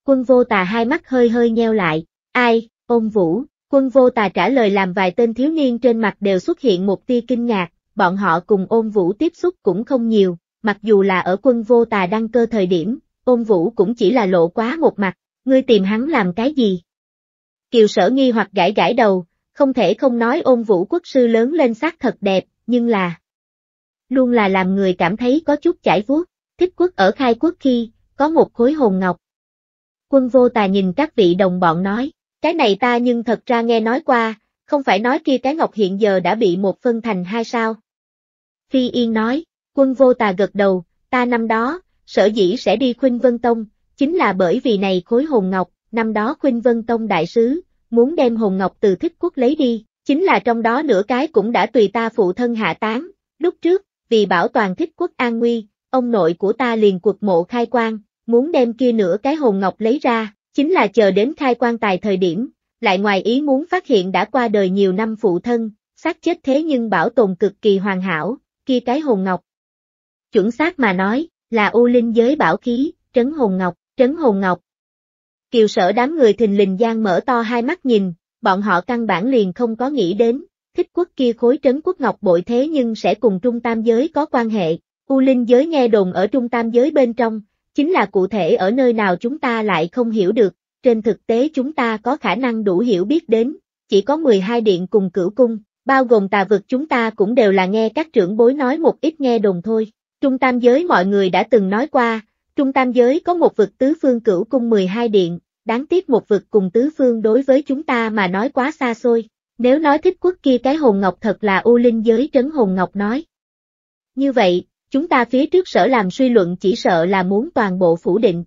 Speaker 1: Quân vô tà hai mắt hơi hơi nheo lại, ai, ông Vũ, quân vô tà trả lời làm vài tên thiếu niên trên mặt đều xuất hiện một tia kinh ngạc, bọn họ cùng ôn vũ tiếp xúc cũng không nhiều, mặc dù là ở quân vô tà đăng cơ thời điểm, ôn vũ cũng chỉ là lộ quá một mặt, ngươi tìm hắn làm cái gì? Kiều sở nghi hoặc gãi gãi đầu, không thể không nói ôn vũ quốc sư lớn lên sắc thật đẹp, nhưng là luôn là làm người cảm thấy có chút chảy vuốt, thích quốc ở khai quốc khi, có một khối hồn ngọc. Quân vô tà nhìn các vị đồng bọn nói, cái này ta nhưng thật ra nghe nói qua, không phải nói kia cái ngọc hiện giờ đã bị một phân thành hai sao. Phi Yên nói, quân vô tà gật đầu, ta năm đó, sở dĩ sẽ đi khuynh vân tông, chính là bởi vì này khối hồn ngọc, năm đó khuynh vân tông đại sứ, muốn đem hồn ngọc từ thích quốc lấy đi, chính là trong đó nửa cái cũng đã tùy ta phụ thân hạ tán, lúc trước, vì bảo toàn thích quốc an nguy, ông nội của ta liền quật mộ khai quan, muốn đem kia nửa cái hồn ngọc lấy ra, chính là chờ đến khai quan tài thời điểm, lại ngoài ý muốn phát hiện đã qua đời nhiều năm phụ thân, xác chết thế nhưng bảo tồn cực kỳ hoàn hảo, kia cái hồn ngọc. Chuẩn xác mà nói, là u linh giới bảo khí, trấn hồn ngọc, trấn hồn ngọc. Kiều sở đám người thình lình gian mở to hai mắt nhìn, bọn họ căn bản liền không có nghĩ đến, thích quốc kia khối trấn quốc ngọc bội thế nhưng sẽ cùng trung tam giới có quan hệ, U Linh giới nghe đồn ở trung tam giới bên trong, chính là cụ thể ở nơi nào chúng ta lại không hiểu được, trên thực tế chúng ta có khả năng đủ hiểu biết đến, chỉ có 12 điện cùng cửu cung, bao gồm tà vực chúng ta cũng đều là nghe các trưởng bối nói một ít nghe đồn thôi, trung tam giới mọi người đã từng nói qua, trung tam giới có một vực tứ phương cửu cung 12 điện, đáng tiếc một vực cùng tứ phương đối với chúng ta mà nói quá xa xôi, nếu nói thích quốc kia cái hồn ngọc thật là u linh giới trấn hồn ngọc nói. Như vậy, chúng ta phía trước sở làm suy luận chỉ sợ là muốn toàn bộ phủ định.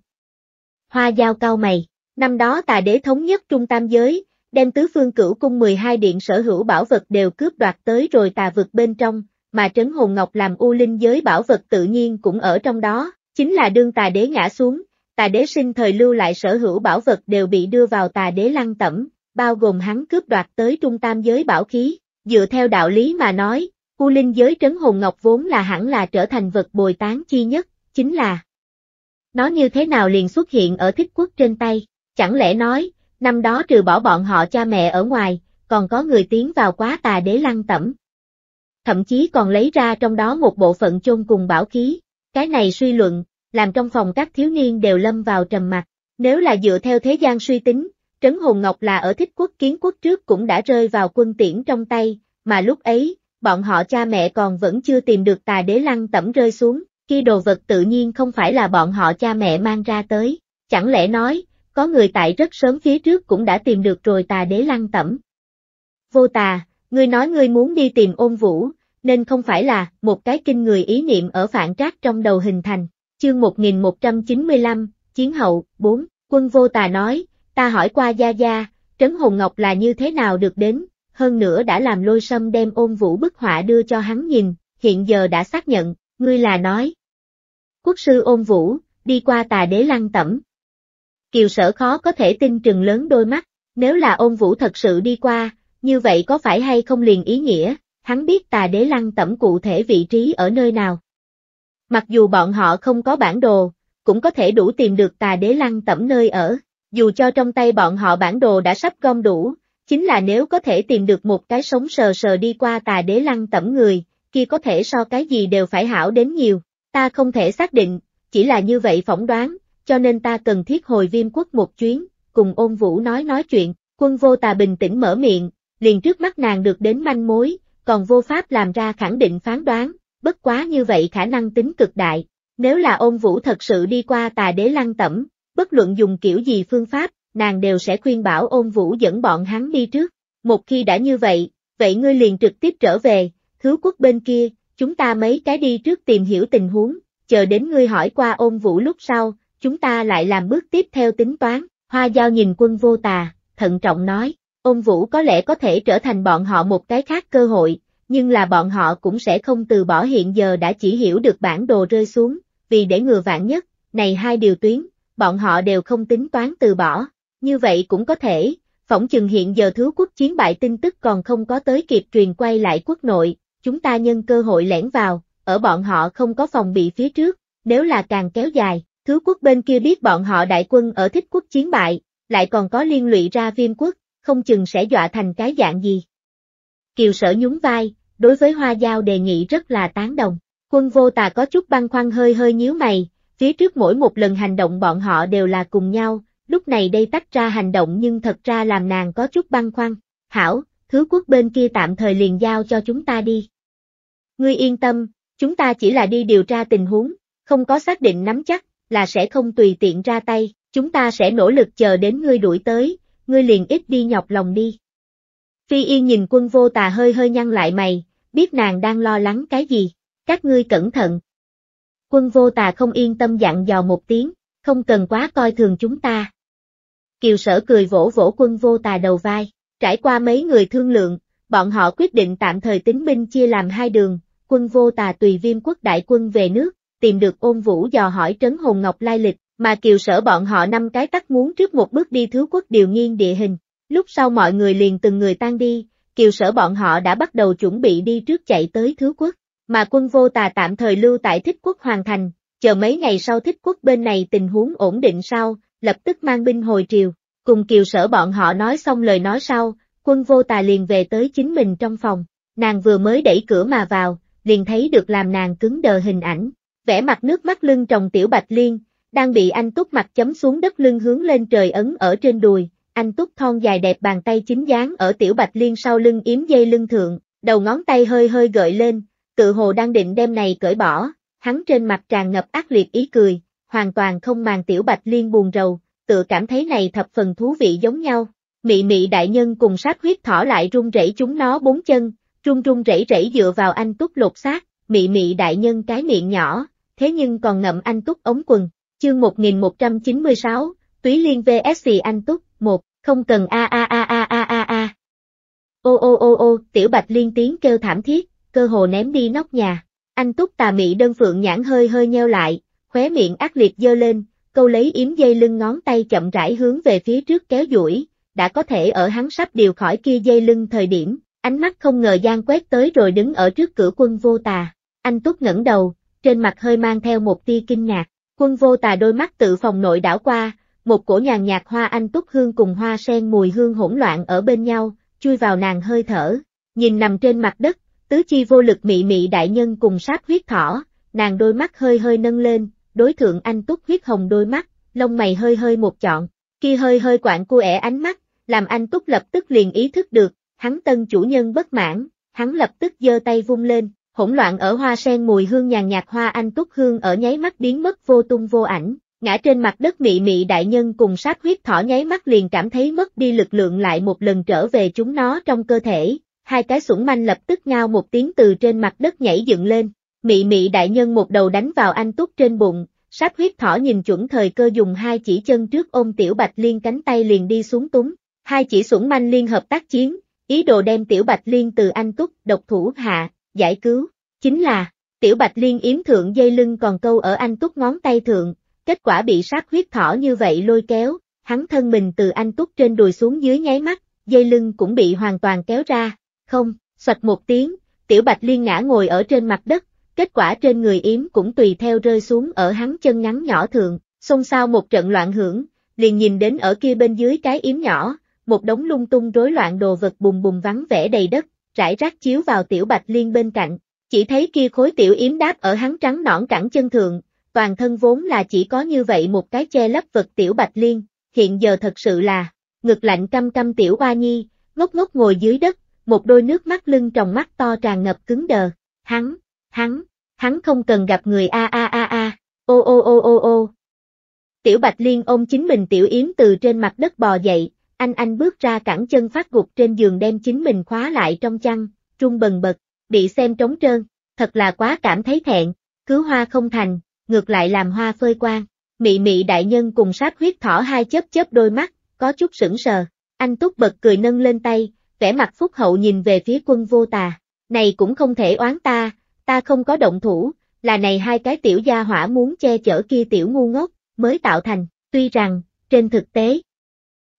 Speaker 1: Hoa giao cao mày, năm đó tà đế thống nhất trung tam giới, đem tứ phương cửu cung 12 điện sở hữu bảo vật đều cướp đoạt tới rồi tà vực bên trong, mà trấn hồn ngọc làm u linh giới bảo vật tự nhiên cũng ở trong đó, chính là đương tà đế ngã xuống, tà đế sinh thời lưu lại sở hữu bảo vật đều bị đưa vào tà đế lăng tẩm, bao gồm hắn cướp đoạt tới trung tam giới bảo khí, dựa theo đạo lý mà nói, khu linh giới trấn hồn ngọc vốn là hẳn là trở thành vật bồi tán chi nhất, chính là Nó như thế nào liền xuất hiện ở thích quốc trên tay, chẳng lẽ nói, năm đó trừ bỏ bọn họ cha mẹ ở ngoài, còn có người tiến vào quá tà đế lăng tẩm. Thậm chí còn lấy ra trong đó một bộ phận chôn cùng bảo khí, cái này suy luận, làm trong phòng các thiếu niên đều lâm vào trầm mặc. Nếu là dựa theo thế gian suy tính, trấn Hồn Ngọc là ở thích quốc kiến quốc trước cũng đã rơi vào quân tiễn trong tay, mà lúc ấy, bọn họ cha mẹ còn vẫn chưa tìm được tà đế lăng tẩm rơi xuống, khi đồ vật tự nhiên không phải là bọn họ cha mẹ mang ra tới, chẳng lẽ nói, có người tại rất sớm phía trước cũng đã tìm được rồi tà đế lăng tẩm. Vô tà, ngươi nói ngươi muốn đi tìm ôn vũ, nên không phải là một cái kinh người ý niệm ở phản trác trong đầu hình thành. Chương 1195, Chiến hậu, 4, quân vô tà nói, Ta hỏi qua Gia Gia, Trấn Hồn Ngọc là như thế nào được đến, hơn nữa đã làm lôi sâm đem ôn vũ bức họa đưa cho hắn nhìn, hiện giờ đã xác nhận, ngươi là nói. Quốc sư ôn vũ, đi qua tà đế lăng tẩm. Kiều sở khó có thể tin trừng lớn đôi mắt, nếu là ôn vũ thật sự đi qua, như vậy có phải hay không liền ý nghĩa, hắn biết tà đế lăng tẩm cụ thể vị trí ở nơi nào. Mặc dù bọn họ không có bản đồ, cũng có thể đủ tìm được tà đế lăng tẩm nơi ở dù cho trong tay bọn họ bản đồ đã sắp gom đủ, chính là nếu có thể tìm được một cái sống sờ sờ đi qua tà đế lăng tẩm người, kia có thể so cái gì đều phải hảo đến nhiều, ta không thể xác định, chỉ là như vậy phỏng đoán, cho nên ta cần thiết hồi viêm quốc một chuyến, cùng ôn vũ nói nói chuyện, quân vô tà bình tĩnh mở miệng, liền trước mắt nàng được đến manh mối, còn vô pháp làm ra khẳng định phán đoán, bất quá như vậy khả năng tính cực đại, nếu là ôn vũ thật sự đi qua tà đế lăng tẩm, bất luận dùng kiểu gì phương pháp, nàng đều sẽ khuyên bảo ôn vũ dẫn bọn hắn đi trước. Một khi đã như vậy, vậy ngươi liền trực tiếp trở về, thứ quốc bên kia, chúng ta mấy cái đi trước tìm hiểu tình huống, chờ đến ngươi hỏi qua ôn vũ lúc sau, chúng ta lại làm bước tiếp theo tính toán. Hoa Giao nhìn quân vô tà, thận trọng nói, ôn vũ có lẽ có thể trở thành bọn họ một cái khác cơ hội, nhưng là bọn họ cũng sẽ không từ bỏ hiện giờ đã chỉ hiểu được bản đồ rơi xuống, vì để ngừa vạn nhất, này hai điều tuyến, bọn họ đều không tính toán từ bỏ, như vậy cũng có thể, phỏng chừng hiện giờ thứ quốc chiến bại tin tức còn không có tới kịp truyền quay lại quốc nội, chúng ta nhân cơ hội lẻn vào, ở bọn họ không có phòng bị phía trước, nếu là càng kéo dài, thứ quốc bên kia biết bọn họ đại quân ở thích quốc chiến bại, lại còn có liên lụy ra viêm quốc, không chừng sẽ dọa thành cái dạng gì. Kiều sở nhún vai, đối với hoa giao đề nghị rất là tán đồng, quân vô tà có chút băng khoăn hơi hơi nhíu mày, Phía trước mỗi một lần hành động bọn họ đều là cùng nhau, lúc này đây tách ra hành động nhưng thật ra làm nàng có chút băn khoăn. Hảo, thứ quốc bên kia tạm thời liền giao cho chúng ta đi. Ngươi yên tâm, chúng ta chỉ là đi điều tra tình huống, không có xác định nắm chắc, là sẽ không tùy tiện ra tay, chúng ta sẽ nỗ lực chờ đến ngươi đuổi tới, ngươi liền ít đi nhọc lòng đi. Phi Yên nhìn quân vô tà hơi hơi nhăn lại mày, biết nàng đang lo lắng cái gì, các ngươi cẩn thận, Quân vô tà không yên tâm dặn dò một tiếng, không cần quá coi thường chúng ta. Kiều sở cười vỗ vỗ quân vô tà đầu vai, trải qua mấy người thương lượng, bọn họ quyết định tạm thời tính binh chia làm hai đường, quân vô tà tùy viêm quốc đại quân về nước, tìm được ôn vũ dò hỏi trấn hồn ngọc lai lịch, mà kiều sở bọn họ năm cái tắt muốn trước một bước đi thứ quốc điều nghiên địa hình, lúc sau mọi người liền từng người tan đi, kiều sở bọn họ đã bắt đầu chuẩn bị đi trước chạy tới thứ quốc mà quân vô tà tạm thời lưu tại thích quốc hoàn thành, chờ mấy ngày sau thích quốc bên này tình huống ổn định sau, lập tức mang binh hồi triều, cùng kiều sở bọn họ nói xong lời nói sau, quân vô tà liền về tới chính mình trong phòng, nàng vừa mới đẩy cửa mà vào, liền thấy được làm nàng cứng đờ hình ảnh, vẽ mặt nước mắt lưng trồng tiểu bạch liên, đang bị anh túc mặt chấm xuống đất lưng hướng lên trời ấn ở trên đùi, anh túc thon dài đẹp bàn tay chính dáng ở tiểu bạch liên sau lưng yếm dây lưng thượng, đầu ngón tay hơi hơi gợi lên, tự hồ đang định đem này cởi bỏ, hắn trên mặt tràn ngập ác liệt ý cười, hoàn toàn không màng tiểu bạch liên buồn rầu, tự cảm thấy này thập phần thú vị giống nhau. Mị mị đại nhân cùng sát huyết thỏ lại run rẩy chúng nó bốn chân, run run rẩy rẩy dựa vào anh túc lột xác, mị mị đại nhân cái miệng nhỏ, thế nhưng còn ngậm anh túc ống quần. Chương 1196, Túy Liên VSC anh túc, 1, không cần a a a a a a a. Ô ô ô ô, tiểu bạch liên tiếng kêu thảm thiết, cơ hồ ném đi nóc nhà. Anh túc tà mị đơn phượng nhãn hơi hơi nheo lại, khóe miệng ác liệt dơ lên, câu lấy yếm dây lưng ngón tay chậm rãi hướng về phía trước kéo duỗi, đã có thể ở hắn sắp điều khỏi kia dây lưng thời điểm, ánh mắt không ngờ gian quét tới rồi đứng ở trước cửa quân vô tà. Anh túc ngẩng đầu, trên mặt hơi mang theo một tia kinh ngạc, quân vô tà đôi mắt tự phòng nội đảo qua, một cổ nhàn nhạt hoa anh túc hương cùng hoa sen mùi hương hỗn loạn ở bên nhau, chui vào nàng hơi thở, nhìn nằm trên mặt đất, tứ chi vô lực mị mị đại nhân cùng sát huyết thỏ, nàng đôi mắt hơi hơi nâng lên, đối thượng anh túc huyết hồng đôi mắt, lông mày hơi hơi một chọn, kia hơi hơi quạng cu ẻ ánh mắt, làm anh túc lập tức liền ý thức được, hắn tân chủ nhân bất mãn, hắn lập tức giơ tay vung lên, hỗn loạn ở hoa sen mùi hương nhàn nhạt hoa anh túc hương ở nháy mắt biến mất vô tung vô ảnh, ngã trên mặt đất mị mị đại nhân cùng sát huyết thỏ nháy mắt liền cảm thấy mất đi lực lượng lại một lần trở về chúng nó trong cơ thể, hai cái sủng manh lập tức ngao một tiếng từ trên mặt đất nhảy dựng lên, mị mị đại nhân một đầu đánh vào anh túc trên bụng, sát huyết thỏ nhìn chuẩn thời cơ dùng hai chỉ chân trước ôm tiểu bạch liên cánh tay liền đi xuống túng, hai chỉ sủng manh liên hợp tác chiến, ý đồ đem tiểu bạch liên từ anh túc độc thủ hạ, giải cứu, chính là, tiểu bạch liên yếm thượng dây lưng còn câu ở anh túc ngón tay thượng, kết quả bị sát huyết thỏ như vậy lôi kéo, hắn thân mình từ anh túc trên đùi xuống dưới nháy mắt, dây lưng cũng bị hoàn toàn kéo ra, không, xoạch một tiếng, tiểu bạch liên ngã ngồi ở trên mặt đất, kết quả trên người yếm cũng tùy theo rơi xuống ở hắn chân ngắn nhỏ thượng, xông xao một trận loạn hưởng, liền nhìn đến ở kia bên dưới cái yếm nhỏ, một đống lung tung rối loạn đồ vật bùng bùng vắng vẻ đầy đất, rải rác chiếu vào tiểu bạch liên bên cạnh, chỉ thấy kia khối tiểu yếm đáp ở hắn trắng nõn cẳng chân thượng, toàn thân vốn là chỉ có như vậy một cái che lấp vật tiểu bạch liên, hiện giờ thật sự là, ngực lạnh căm căm tiểu oa nhi, ngốc ngốc ngồi dưới đất, một đôi nước mắt lưng tròng mắt to tràn ngập cứng đờ. Hắn, hắn, hắn không cần gặp người a a a a, ô ô ô ô ô. Tiểu Bạch Liên ôm chính mình Tiểu Yến từ trên mặt đất bò dậy, anh anh bước ra cẳng chân phát gục trên giường đem chính mình khóa lại trong chăn, trung bần bật, bị xem trống trơn, thật là quá cảm thấy thẹn, cứu hoa không thành, ngược lại làm hoa phơi quang. Mị mị đại nhân cùng sát huyết thỏ hai chớp chớp đôi mắt, có chút sững sờ, anh túc bật cười nâng lên tay, vẻ mặt phúc hậu nhìn về phía quân vô tà, này cũng không thể oán ta, ta không có động thủ, là này hai cái tiểu gia hỏa muốn che chở kia tiểu ngu ngốc, mới tạo thành, tuy rằng, trên thực tế,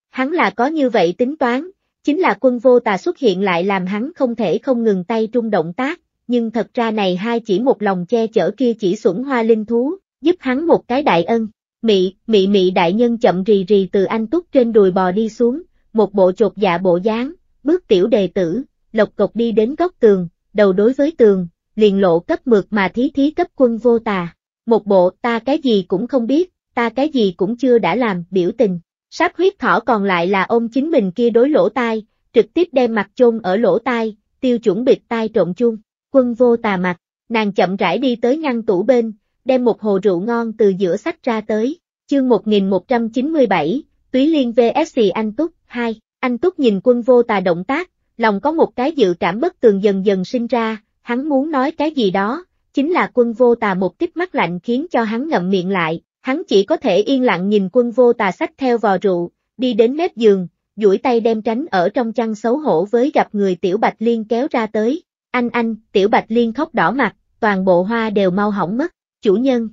Speaker 1: hắn là có như vậy tính toán, chính là quân vô tà xuất hiện lại làm hắn không thể không ngừng tay trung động tác, nhưng thật ra này hai chỉ một lòng che chở kia chỉ xuẩn hoa linh thú, giúp hắn một cái đại ân. Mị, mị mị đại nhân chậm rì rì từ anh túc trên đùi bò đi xuống, một bộ chột dạ bộ dáng, bước tiểu đề tử, lộc cộc đi đến góc tường, đầu đối với tường, liền lộ cấp mượt mà thí thí cấp quân vô tà. Một bộ ta cái gì cũng không biết, ta cái gì cũng chưa đã làm, biểu tình. Sáp huyết thỏ còn lại là ôm chính mình kia đối lỗ tai, trực tiếp đem mặt chôn ở lỗ tai, tiêu chuẩn bịt tai trộn chung quân vô tà mặt, nàng chậm rãi đi tới ngăn tủ bên, đem một hồ rượu ngon từ giữa sách ra tới, chương 1197, Túy Liên VSC Anh Túc, 2, anh Túc nhìn quân vô tà động tác, lòng có một cái dự cảm bất tường dần dần sinh ra, hắn muốn nói cái gì đó, chính là quân vô tà một tiếp mắt lạnh khiến cho hắn ngậm miệng lại, hắn chỉ có thể yên lặng nhìn quân vô tà sách theo vò rượu, đi đến mép giường, duỗi tay đem tránh ở trong chăn xấu hổ với gặp người Tiểu Bạch Liên kéo ra tới, anh anh, Tiểu Bạch Liên khóc đỏ mặt, toàn bộ hoa đều mau hỏng mất, chủ nhân.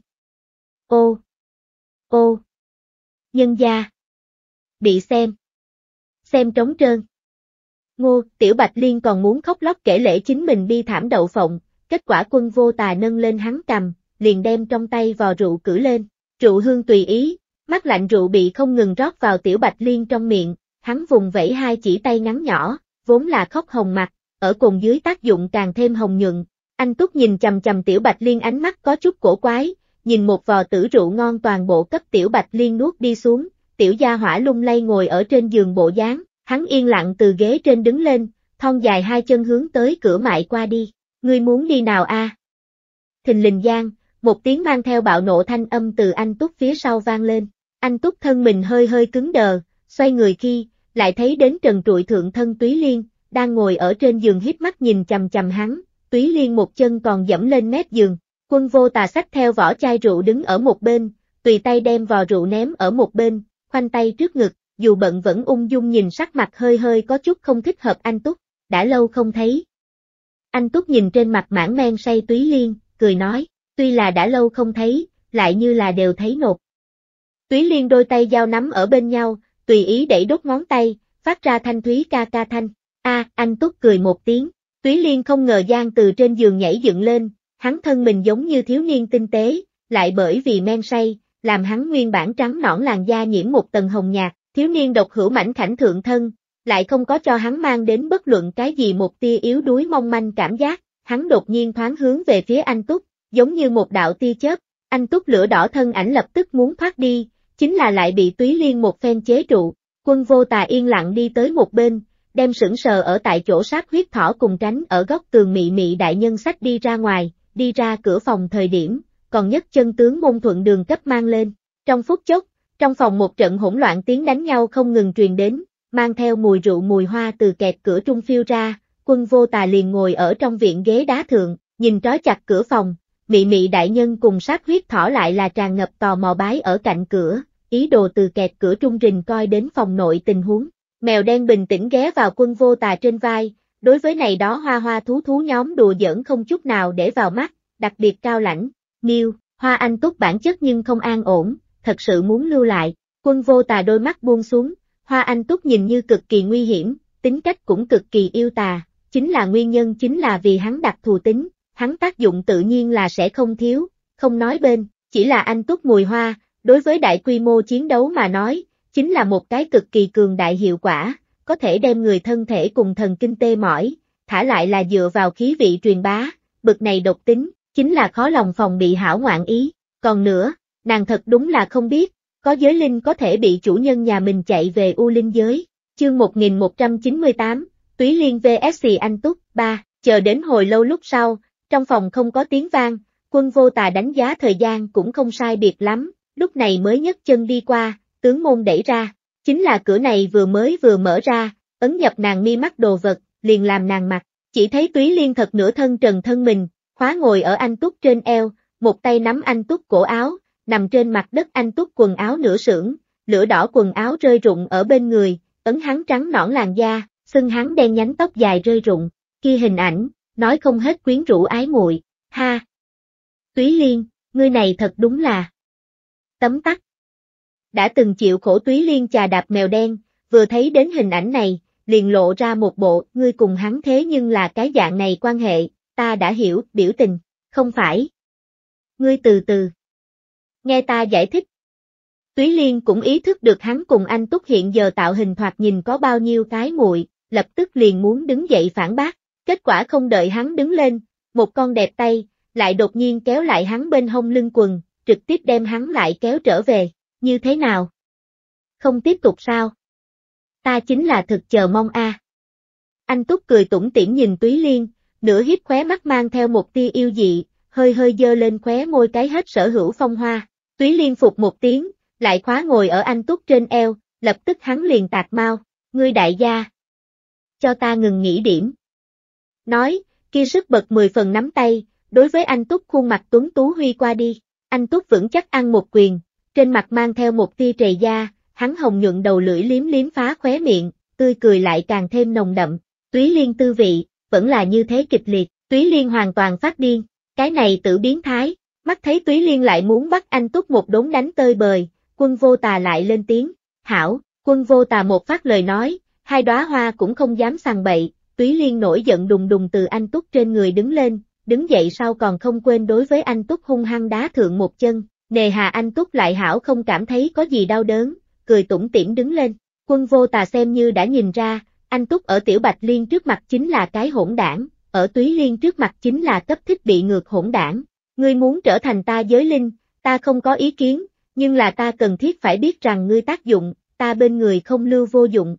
Speaker 1: Ô! Ô! Nhân gia! Bị xem! xem trống trơn. Ngô, Tiểu Bạch Liên còn muốn khóc lóc kể lễ chính mình bi thảm đậu phộng, kết quả quân vô tà nâng lên hắn cầm, liền đem trong tay vò rượu cử lên, rượu hương tùy ý, mắt lạnh rượu bị không ngừng rót vào Tiểu Bạch Liên trong miệng, hắn vùng vẫy hai chỉ tay ngắn nhỏ, vốn là khóc hồng mặt, ở cùng dưới tác dụng càng thêm hồng nhuận, anh Túc nhìn chầm chầm Tiểu Bạch Liên ánh mắt có chút cổ quái, nhìn một vò tử rượu ngon toàn bộ cấp Tiểu Bạch Liên nuốt đi xuống, tiểu gia hỏa lung lay ngồi ở trên giường bộ dáng, hắn yên lặng từ ghế trên đứng lên, thon dài hai chân hướng tới cửa mại qua đi, ngươi muốn đi nào a? Thình lình giang, một tiếng mang theo bạo nộ thanh âm từ anh Túc phía sau vang lên, anh Túc thân mình hơi hơi cứng đờ, xoay người khi, lại thấy đến trần trụi thượng thân Túy Liên, đang ngồi ở trên giường hít mắt nhìn chầm chầm hắn, Túy Liên một chân còn dẫm lên mép giường, quân vô tà sách theo vỏ chai rượu đứng ở một bên, tùy tay đem vò rượu ném ở một bên, khoanh tay trước ngực, dù bận vẫn ung dung nhìn sắc mặt hơi hơi có chút không thích hợp anh Túc, đã lâu không thấy. Anh Túc nhìn trên mặt mãn men say túy liên, cười nói, tuy là đã lâu không thấy, lại như là đều thấy nột. Túy liên đôi tay giao nắm ở bên nhau, tùy ý đẩy đốt ngón tay, phát ra thanh thúy ca ca thanh. A, anh Túc cười một tiếng, Túy Liên không ngờ Giang từ trên giường nhảy dựng lên, hắn thân mình giống như thiếu niên tinh tế, lại bởi vì men say, làm hắn nguyên bản trắng nõn làn da nhiễm một tầng hồng nhạt, thiếu niên độc hữu mảnh khảnh thượng thân, lại không có cho hắn mang đến bất luận cái gì một tia yếu đuối mong manh cảm giác, hắn đột nhiên thoáng hướng về phía anh Túc, giống như một đạo tia chớp, anh Túc lửa đỏ thân ảnh lập tức muốn thoát đi, chính là lại bị túy liên một phen chế trụ, quân vô tà yên lặng đi tới một bên, đem sững sờ ở tại chỗ sát huyết thỏ cùng tránh ở góc tường mị mị đại nhân sách đi ra ngoài, đi ra cửa phòng thời điểm, còn nhất chân tướng môn thuận đường cấp mang lên. Trong phút chốc, trong phòng một trận hỗn loạn tiếng đánh nhau không ngừng truyền đến, mang theo mùi rượu mùi hoa từ kẹt cửa trung phiêu ra, quân vô tà liền ngồi ở trong viện ghế đá thượng, nhìn trói chặt cửa phòng, mị mị đại nhân cùng sát huyết thỏ lại là tràn ngập tò mò bái ở cạnh cửa, ý đồ từ kẹt cửa trung rình coi đến phòng nội tình huống. Mèo đen bình tĩnh ghé vào quân vô tà trên vai, đối với này đó hoa hoa thú thú nhóm đùa giỡn không chút nào để vào mắt, đặc biệt cao lãnh, Miêu, Hoa Anh Túc bản chất nhưng không an ổn, thật sự muốn lưu lại, quân vô tà đôi mắt buông xuống, Hoa Anh Túc nhìn như cực kỳ nguy hiểm, tính cách cũng cực kỳ yêu tà, chính là nguyên nhân chính là vì hắn đặc thù tính, hắn tác dụng tự nhiên là sẽ không thiếu, không nói bên, chỉ là anh Túc mùi hoa, đối với đại quy mô chiến đấu mà nói, chính là một cái cực kỳ cường đại hiệu quả, có thể đem người thân thể cùng thần kinh tê mỏi, thả lại là dựa vào khí vị truyền bá, bực này độc tính, chính là khó lòng phòng bị hảo ngoạn ý, còn nữa, nàng thật đúng là không biết, có giới linh có thể bị chủ nhân nhà mình chạy về u linh giới. Chương 1198, Túy Liên VSC Anh Túc, 3, chờ đến hồi lâu lúc sau, trong phòng không có tiếng vang, quân vô tà đánh giá thời gian cũng không sai biệt lắm, lúc này mới nhấc chân đi qua, tướng môn đẩy ra, chính là cửa này vừa mới vừa mở ra, ấn nhập nàng mi mắt đồ vật, liền làm nàng mặt, chỉ thấy Túy Liên thật nửa thân trần thân mình, khóa ngồi ở anh Túc trên eo, một tay nắm anh Túc cổ áo, nằm trên mặt đất anh Túc quần áo nửa sưởng, lửa đỏ quần áo rơi rụng ở bên người, ấn hắn trắng nõn làn da, xưng hắn đen nhánh tóc dài rơi rụng, kia hình ảnh, nói không hết quyến rũ ái muội, ha. Túy Liên, ngươi này thật đúng là tấm tắc. Đã từng chịu khổ Túy Liên chà đạp mèo đen, vừa thấy đến hình ảnh này, liền lộ ra một bộ, ngươi cùng hắn thế nhưng là cái dạng này quan hệ, ta đã hiểu, biểu tình, không phải. Ngươi từ từ. Nghe ta giải thích. Túy Liên cũng ý thức được hắn cùng anh Túc hiện giờ tạo hình thoạt nhìn có bao nhiêu cái muội, lập tức liền muốn đứng dậy phản bác, kết quả không đợi hắn đứng lên, một con đẹp tay, lại đột nhiên kéo lại hắn bên hông lưng quần, trực tiếp đem hắn lại kéo trở về, như thế nào? Không tiếp tục sao? Ta chính là thực chờ mong a. Anh Túc cười tủm tỉm nhìn Túy Liên, nửa hiếp khóe mắt mang theo một tia yêu dị, hơi hơi dơ lên khóe môi cái hết sở hữu phong hoa. Túy liên phục một tiếng, lại khóa ngồi ở anh túc trên eo, lập tức hắn liền tạc mau, ngươi đại gia. Cho ta ngừng nghỉ điểm. Nói, kia sức bật mười phần nắm tay, đối với anh túc khuôn mặt tuấn tú huy qua đi, anh túc vững chắc ăn một quyền, trên mặt mang theo một tia trầy da, hắn hồng nhuận đầu lưỡi liếm liếm phá khóe miệng, tươi cười lại càng thêm nồng đậm, túy liên tư vị, vẫn là như thế kịch liệt, Túy Liên hoàn toàn phát điên, cái này tự biến thái, mắt thấy Túy Liên lại muốn bắt anh túc một đốn đánh tơi bời, quân vô tà lại lên tiếng, hảo, quân vô tà một phát lời nói, hai đóa hoa cũng không dám sàng bậy, Túy Liên nổi giận đùng đùng từ anh túc trên người đứng lên, đứng dậy sau còn không quên đối với anh túc hung hăng đá thượng một chân, nề hà anh túc lại hảo không cảm thấy có gì đau đớn, cười tủm tỉm đứng lên, quân vô tà xem như đã nhìn ra, anh Túc ở Tiểu Bạch Liên trước mặt chính là cái hỗn đảng, ở Túy Liên trước mặt chính là cấp thích bị ngược hỗn đảng. Ngươi muốn trở thành ta giới linh, ta không có ý kiến, nhưng là ta cần thiết phải biết rằng ngươi tác dụng, ta bên người không lưu vô dụng.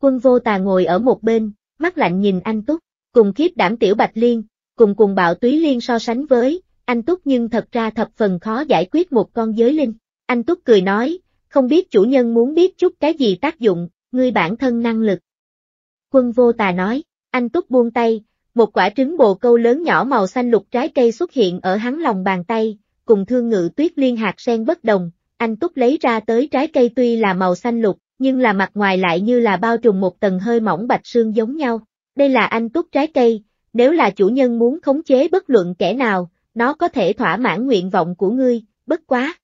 Speaker 1: Quân vô tà ngồi ở một bên, mắt lạnh nhìn anh Túc, cùng khiếp đảm Tiểu Bạch Liên, cùng cùng bạo Túy Liên so sánh với, anh Túc nhưng thật ra thập phần khó giải quyết một con giới linh. Anh Túc cười nói, không biết chủ nhân muốn biết chút cái gì tác dụng, ngươi bản thân năng lực quân vô tà nói, anh túc buông tay, một quả trứng bồ câu lớn nhỏ màu xanh lục trái cây xuất hiện ở hắn lòng bàn tay, cùng thương ngự tuyết liên hạt sen bất đồng, anh túc lấy ra tới trái cây tuy là màu xanh lục, nhưng là mặt ngoài lại như là bao trùm một tầng hơi mỏng bạch sương giống nhau. Đây là anh túc trái cây, nếu là chủ nhân muốn khống chế bất luận kẻ nào, nó có thể thỏa mãn nguyện vọng của ngươi, bất quá.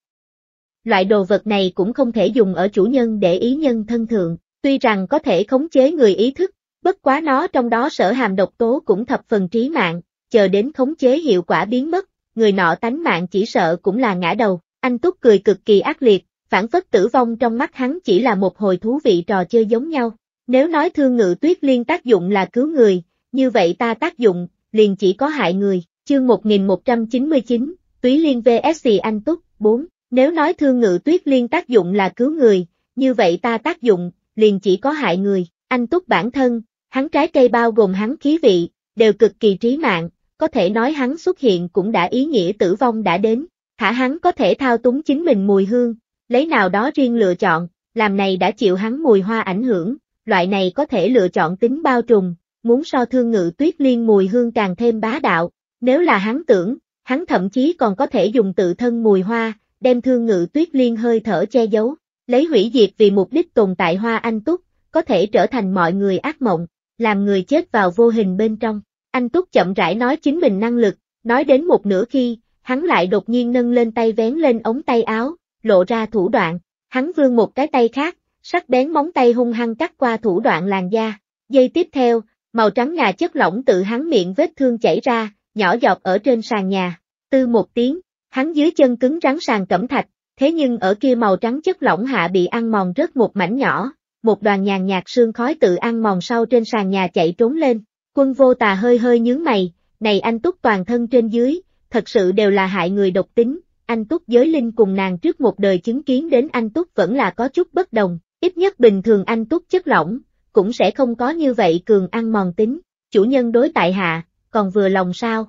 Speaker 1: Loại đồ vật này cũng không thể dùng ở chủ nhân để ý nhân thân thượng, tuy rằng có thể khống chế người ý thức, Bất quá nó trong đó sở hàm độc tố cũng thập phần trí mạng, chờ đến khống chế hiệu quả biến mất, người nọ tánh mạng chỉ sợ cũng là ngã đầu. Anh Túc cười cực kỳ ác liệt, phản phất tử vong trong mắt hắn chỉ là một hồi thú vị trò chơi giống nhau. Nếu nói thương ngự tuyết liên tác dụng là cứu người, như vậy ta tác dụng, liền chỉ có hại người. Chương 1199, Túy Liên VSC Anh Túc, 4. Nếu nói thương ngự tuyết liên tác dụng là cứu người, như vậy ta tác dụng, liền chỉ có hại người. Anh Túc bản thân, Hắn trái cây bao gồm hắn khí vị, đều cực kỳ trí mạng, có thể nói hắn xuất hiện cũng đã ý nghĩa tử vong đã đến, thả hắn có thể thao túng chính mình mùi hương, lấy nào đó riêng lựa chọn, làm này đã chịu hắn mùi hoa ảnh hưởng, loại này có thể lựa chọn tính bao trùm, muốn so thương ngự tuyết liên mùi hương càng thêm bá đạo, nếu là hắn tưởng, hắn thậm chí còn có thể dùng tự thân mùi hoa, đem thương ngự tuyết liên hơi thở che giấu, lấy hủy diệt vì mục đích tồn tại hoa anh túc, có thể trở thành mọi người ác mộng, làm người chết vào vô hình bên trong. Anh Túc chậm rãi nói chính mình năng lực, nói đến một nửa khi, hắn lại đột nhiên nâng lên tay vén lên ống tay áo, lộ ra thủ đoạn, hắn vươn một cái tay khác, sắc bén móng tay hung hăng cắt qua thủ đoạn làn da. Giây tiếp theo, màu trắng ngà chất lỏng tự hắn miệng vết thương chảy ra, nhỏ giọt ở trên sàn nhà. Tư một tiếng, hắn dưới chân cứng rắn sàn cẩm thạch, thế nhưng ở kia màu trắng chất lỏng hạ bị ăn mòn rất một mảnh nhỏ, một đoàn nhàn nhạt sương khói tự ăn mòn sau trên sàn nhà chạy trốn lên. Quân vô tà hơi hơi nhướng mày, này anh Túc toàn thân trên dưới, thật sự đều là hại người độc tính, anh Túc giới linh cùng nàng trước một đời chứng kiến đến anh Túc vẫn là có chút bất đồng, ít nhất bình thường anh Túc chất lỏng, cũng sẽ không có như vậy cường ăn mòn tính, chủ nhân đối tại hạ, còn vừa lòng sao?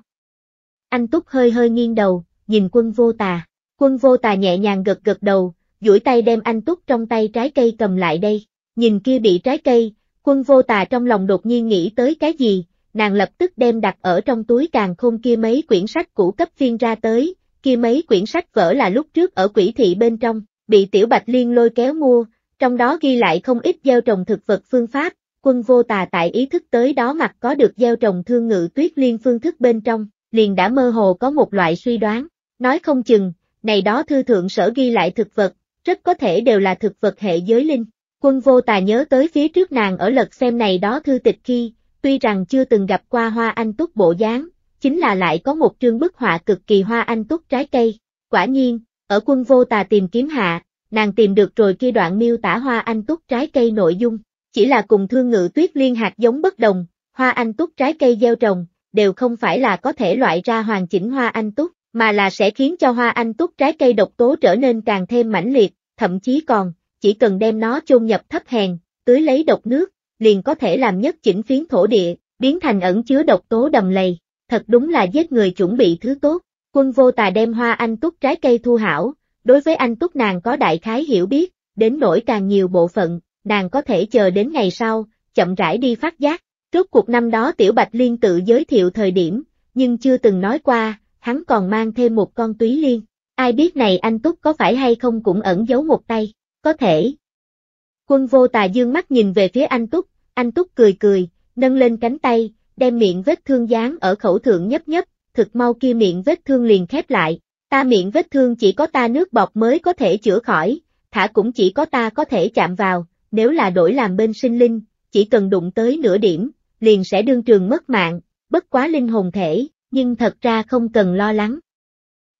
Speaker 1: Anh Túc hơi hơi nghiêng đầu, nhìn quân vô tà, quân vô tà nhẹ nhàng gật gật đầu, duỗi tay đem anh Túc trong tay trái cây cầm lại đây, nhìn kia bị trái cây, quân vô tà trong lòng đột nhiên nghĩ tới cái gì, nàng lập tức đem đặt ở trong túi càng khôn kia mấy quyển sách cũ cấp phiên ra tới, kia mấy quyển sách vỡ là lúc trước ở quỷ thị bên trong, bị Tiểu Bạch Liên lôi kéo mua, trong đó ghi lại không ít gieo trồng thực vật phương pháp, quân vô tà tại ý thức tới đó mặt có được gieo trồng thương ngự tuyết liên phương thức bên trong, liền đã mơ hồ có một loại suy đoán, nói không chừng, này đó thư thượng sở ghi lại thực vật, rất có thể đều là thực vật hệ giới linh, quân vô tà nhớ tới phía trước nàng ở lật xem này đó thư tịch khi, tuy rằng chưa từng gặp qua hoa anh túc bộ dáng, chính là lại có một trương bức họa cực kỳ hoa anh túc trái cây. Quả nhiên, ở quân vô tà tìm kiếm hạ, nàng tìm được rồi kia đoạn miêu tả hoa anh túc trái cây nội dung, chỉ là cùng thương ngự tuyết liên hạt giống bất đồng, hoa anh túc trái cây gieo trồng, đều không phải là có thể loại ra hoàn chỉnh hoa anh túc, mà là sẽ khiến cho hoa anh túc trái cây độc tố trở nên càng thêm mãnh liệt, thậm chí còn chỉ cần đem nó chôn nhập thấp hèn, tưới lấy độc nước, liền có thể làm nhất chỉnh phiến thổ địa, biến thành ẩn chứa độc tố đầm lầy, thật đúng là giết người chuẩn bị thứ tốt. Quân vô tà đem hoa anh túc trái cây thu hảo, đối với anh túc nàng có đại khái hiểu biết, đến nỗi càng nhiều bộ phận, nàng có thể chờ đến ngày sau, chậm rãi đi phát giác. trước cuộc năm đó Tiểu Bạch Liên tự giới thiệu thời điểm, nhưng chưa từng nói qua, hắn còn mang thêm một con túy liên. Ai biết này anh Túc có phải hay không cũng ẩn giấu một tay có thể. Quân vô tà dương mắt nhìn về phía anh Túc, anh Túc cười cười, nâng lên cánh tay, đem miệng vết thương dán ở khẩu thượng nhấp nhấp, thực mau kia miệng vết thương liền khép lại, ta miệng vết thương chỉ có ta nước bọt mới có thể chữa khỏi, thả cũng chỉ có ta có thể chạm vào, nếu là đổi làm bên sinh linh, chỉ cần đụng tới nửa điểm, liền sẽ đương trường mất mạng, bất quá linh hồn thể, nhưng thật ra không cần lo lắng.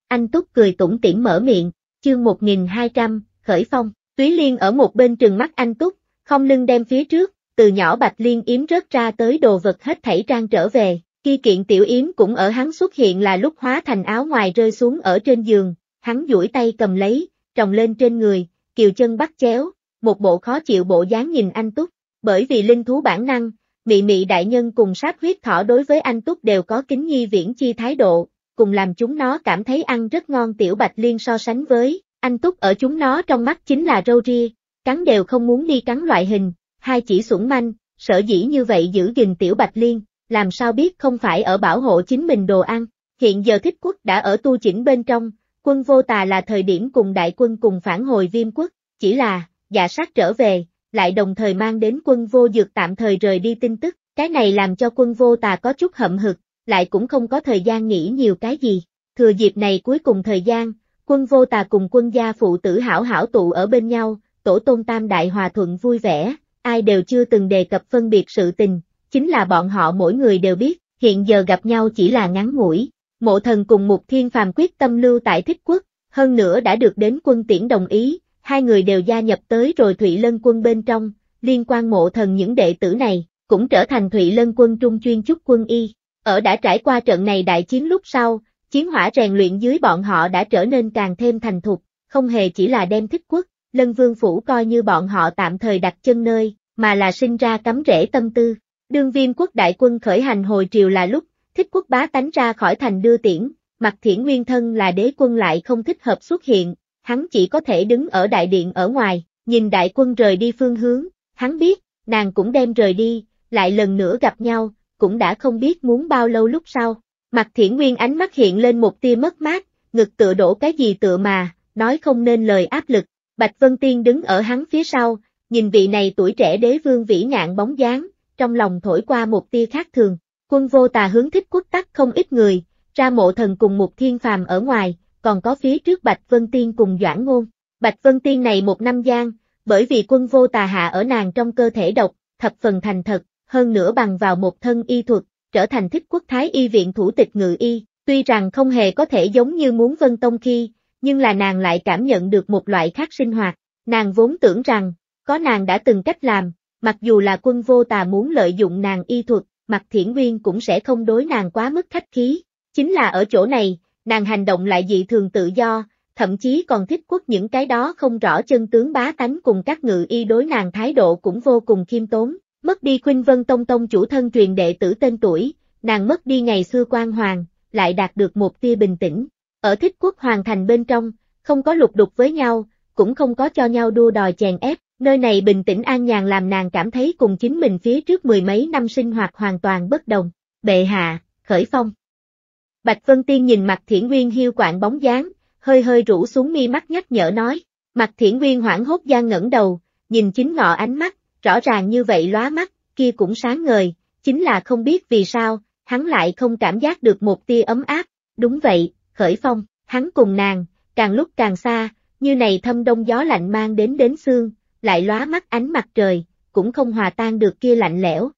Speaker 1: Anh Túc cười tủm tỉm mở miệng, chương 1200, khởi phong. Túy Liên ở một bên trừng mắt anh Túc, không lưng đem phía trước, từ nhỏ Bạch Liên Yếm rớt ra tới đồ vật hết thảy trang trở về, khi kiện Tiểu Yếm cũng ở hắn xuất hiện là lúc hóa thành áo ngoài rơi xuống ở trên giường, hắn duỗi tay cầm lấy, trồng lên trên người, kiều chân bắt chéo, một bộ khó chịu bộ dáng nhìn anh Túc, bởi vì linh thú bản năng, mị mị đại nhân cùng sát huyết thỏ đối với anh Túc đều có kính nhi viễn chi thái độ, cùng làm chúng nó cảm thấy ăn rất ngon Tiểu Bạch Liên so sánh với, anh túc ở chúng nó trong mắt chính là râu ria, cắn đều không muốn đi cắn loại hình, hai chỉ sủng manh, sở dĩ như vậy giữ gìn tiểu bạch liên, làm sao biết không phải ở bảo hộ chính mình đồ ăn. Hiện giờ thích quốc đã ở tu chỉnh bên trong, quân vô tà là thời điểm cùng đại quân cùng phản hồi viêm quốc, chỉ là, giả dạ sát trở về, lại đồng thời mang đến quân vô dược tạm thời rời đi tin tức, cái này làm cho quân vô tà có chút hậm hực, lại cũng không có thời gian nghĩ nhiều cái gì. Thừa dịp này cuối cùng thời gian, Quân vô tà cùng quân gia phụ tử hảo hảo tụ ở bên nhau, tổ tôn tam đại hòa thuận vui vẻ, ai đều chưa từng đề cập phân biệt sự tình, chính là bọn họ mỗi người đều biết, hiện giờ gặp nhau chỉ là ngắn ngủi. Mộ thần cùng Mục Thiên Phàm quyết tâm lưu tại thích quốc, hơn nữa đã được đến quân tiễn đồng ý, hai người đều gia nhập tới rồi Thụy Lân quân bên trong, liên quan mộ thần những đệ tử này, cũng trở thành Thụy Lân quân trung chuyên chúc quân y. Ở đã trải qua trận này đại chiến lúc sau, Chiến hỏa rèn luyện dưới bọn họ đã trở nên càng thêm thành thục, không hề chỉ là đem thích quốc, lân vương phủ coi như bọn họ tạm thời đặt chân nơi, mà là sinh ra cắm rễ tâm tư. Đương viêm quốc đại quân khởi hành hồi triều là lúc, thích quốc bá tánh ra khỏi thành đưa tiễn, mặt thiển nguyên thân là đế quân lại không thích hợp xuất hiện, hắn chỉ có thể đứng ở đại điện ở ngoài, nhìn đại quân rời đi phương hướng, hắn biết, nàng cũng đem rời đi, lại lần nữa gặp nhau, cũng đã không biết muốn bao lâu lúc sau. Mặt thiển nguyên ánh mắt hiện lên một tia mất mát, ngực tựa đổ cái gì tựa mà, nói không nên lời áp lực. Bạch Vân Tiên đứng ở hắn phía sau, nhìn vị này tuổi trẻ đế vương vĩ ngạn bóng dáng, trong lòng thổi qua một tia khác thường. Quân vô tà hướng thích quốc tắc không ít người, ra mộ thần cùng một thiên phàm ở ngoài, còn có phía trước Bạch Vân Tiên cùng Doãn Ngôn. Bạch Vân Tiên này một năm gian, bởi vì quân vô tà hạ ở nàng trong cơ thể độc, thập phần thành thật, hơn nữa bằng vào một thân y thuật, trở thành thích quốc thái y viện thủ tịch ngự y, tuy rằng không hề có thể giống như muốn Vân Tông khi, nhưng là nàng lại cảm nhận được một loại khác sinh hoạt, nàng vốn tưởng rằng, có nàng đã từng cách làm, mặc dù là quân vô tà muốn lợi dụng nàng y thuật, mặt thiển nguyên cũng sẽ không đối nàng quá mức khách khí, chính là ở chỗ này, nàng hành động lại dị thường tự do, thậm chí còn thích quốc những cái đó không rõ chân tướng bá tánh cùng các ngự y đối nàng thái độ cũng vô cùng khiêm tốn, mất đi Khuynh Vân Tông Tông chủ thân truyền đệ tử tên tuổi, nàng mất đi ngày xưa quan hoàng, lại đạt được một tia bình tĩnh. Ở thích quốc hoàng thành bên trong, không có lục đục với nhau, cũng không có cho nhau đua đòi chèn ép, nơi này bình tĩnh an nhàn làm nàng cảm thấy cùng chính mình phía trước mười mấy năm sinh hoạt hoàn toàn bất đồng. Bệ hạ, khởi phong. Bạch Vân Tiên nhìn mặt thiển nguyên hiu quạng bóng dáng, hơi hơi rũ xuống mi mắt nhắc nhở nói. Mặt thiển nguyên hoảng hốt gian ngẩng đầu, nhìn chính ngọ ánh mắt, rõ ràng như vậy lóa mắt, kia cũng sáng ngời, chính là không biết vì sao, hắn lại không cảm giác được một tia ấm áp, đúng vậy, khởi phong, hắn cùng nàng, càng lúc càng xa, như này thâm đông gió lạnh mang đến đến xương, lại lóa mắt ánh mặt trời, cũng không hòa tan được kia lạnh lẽo,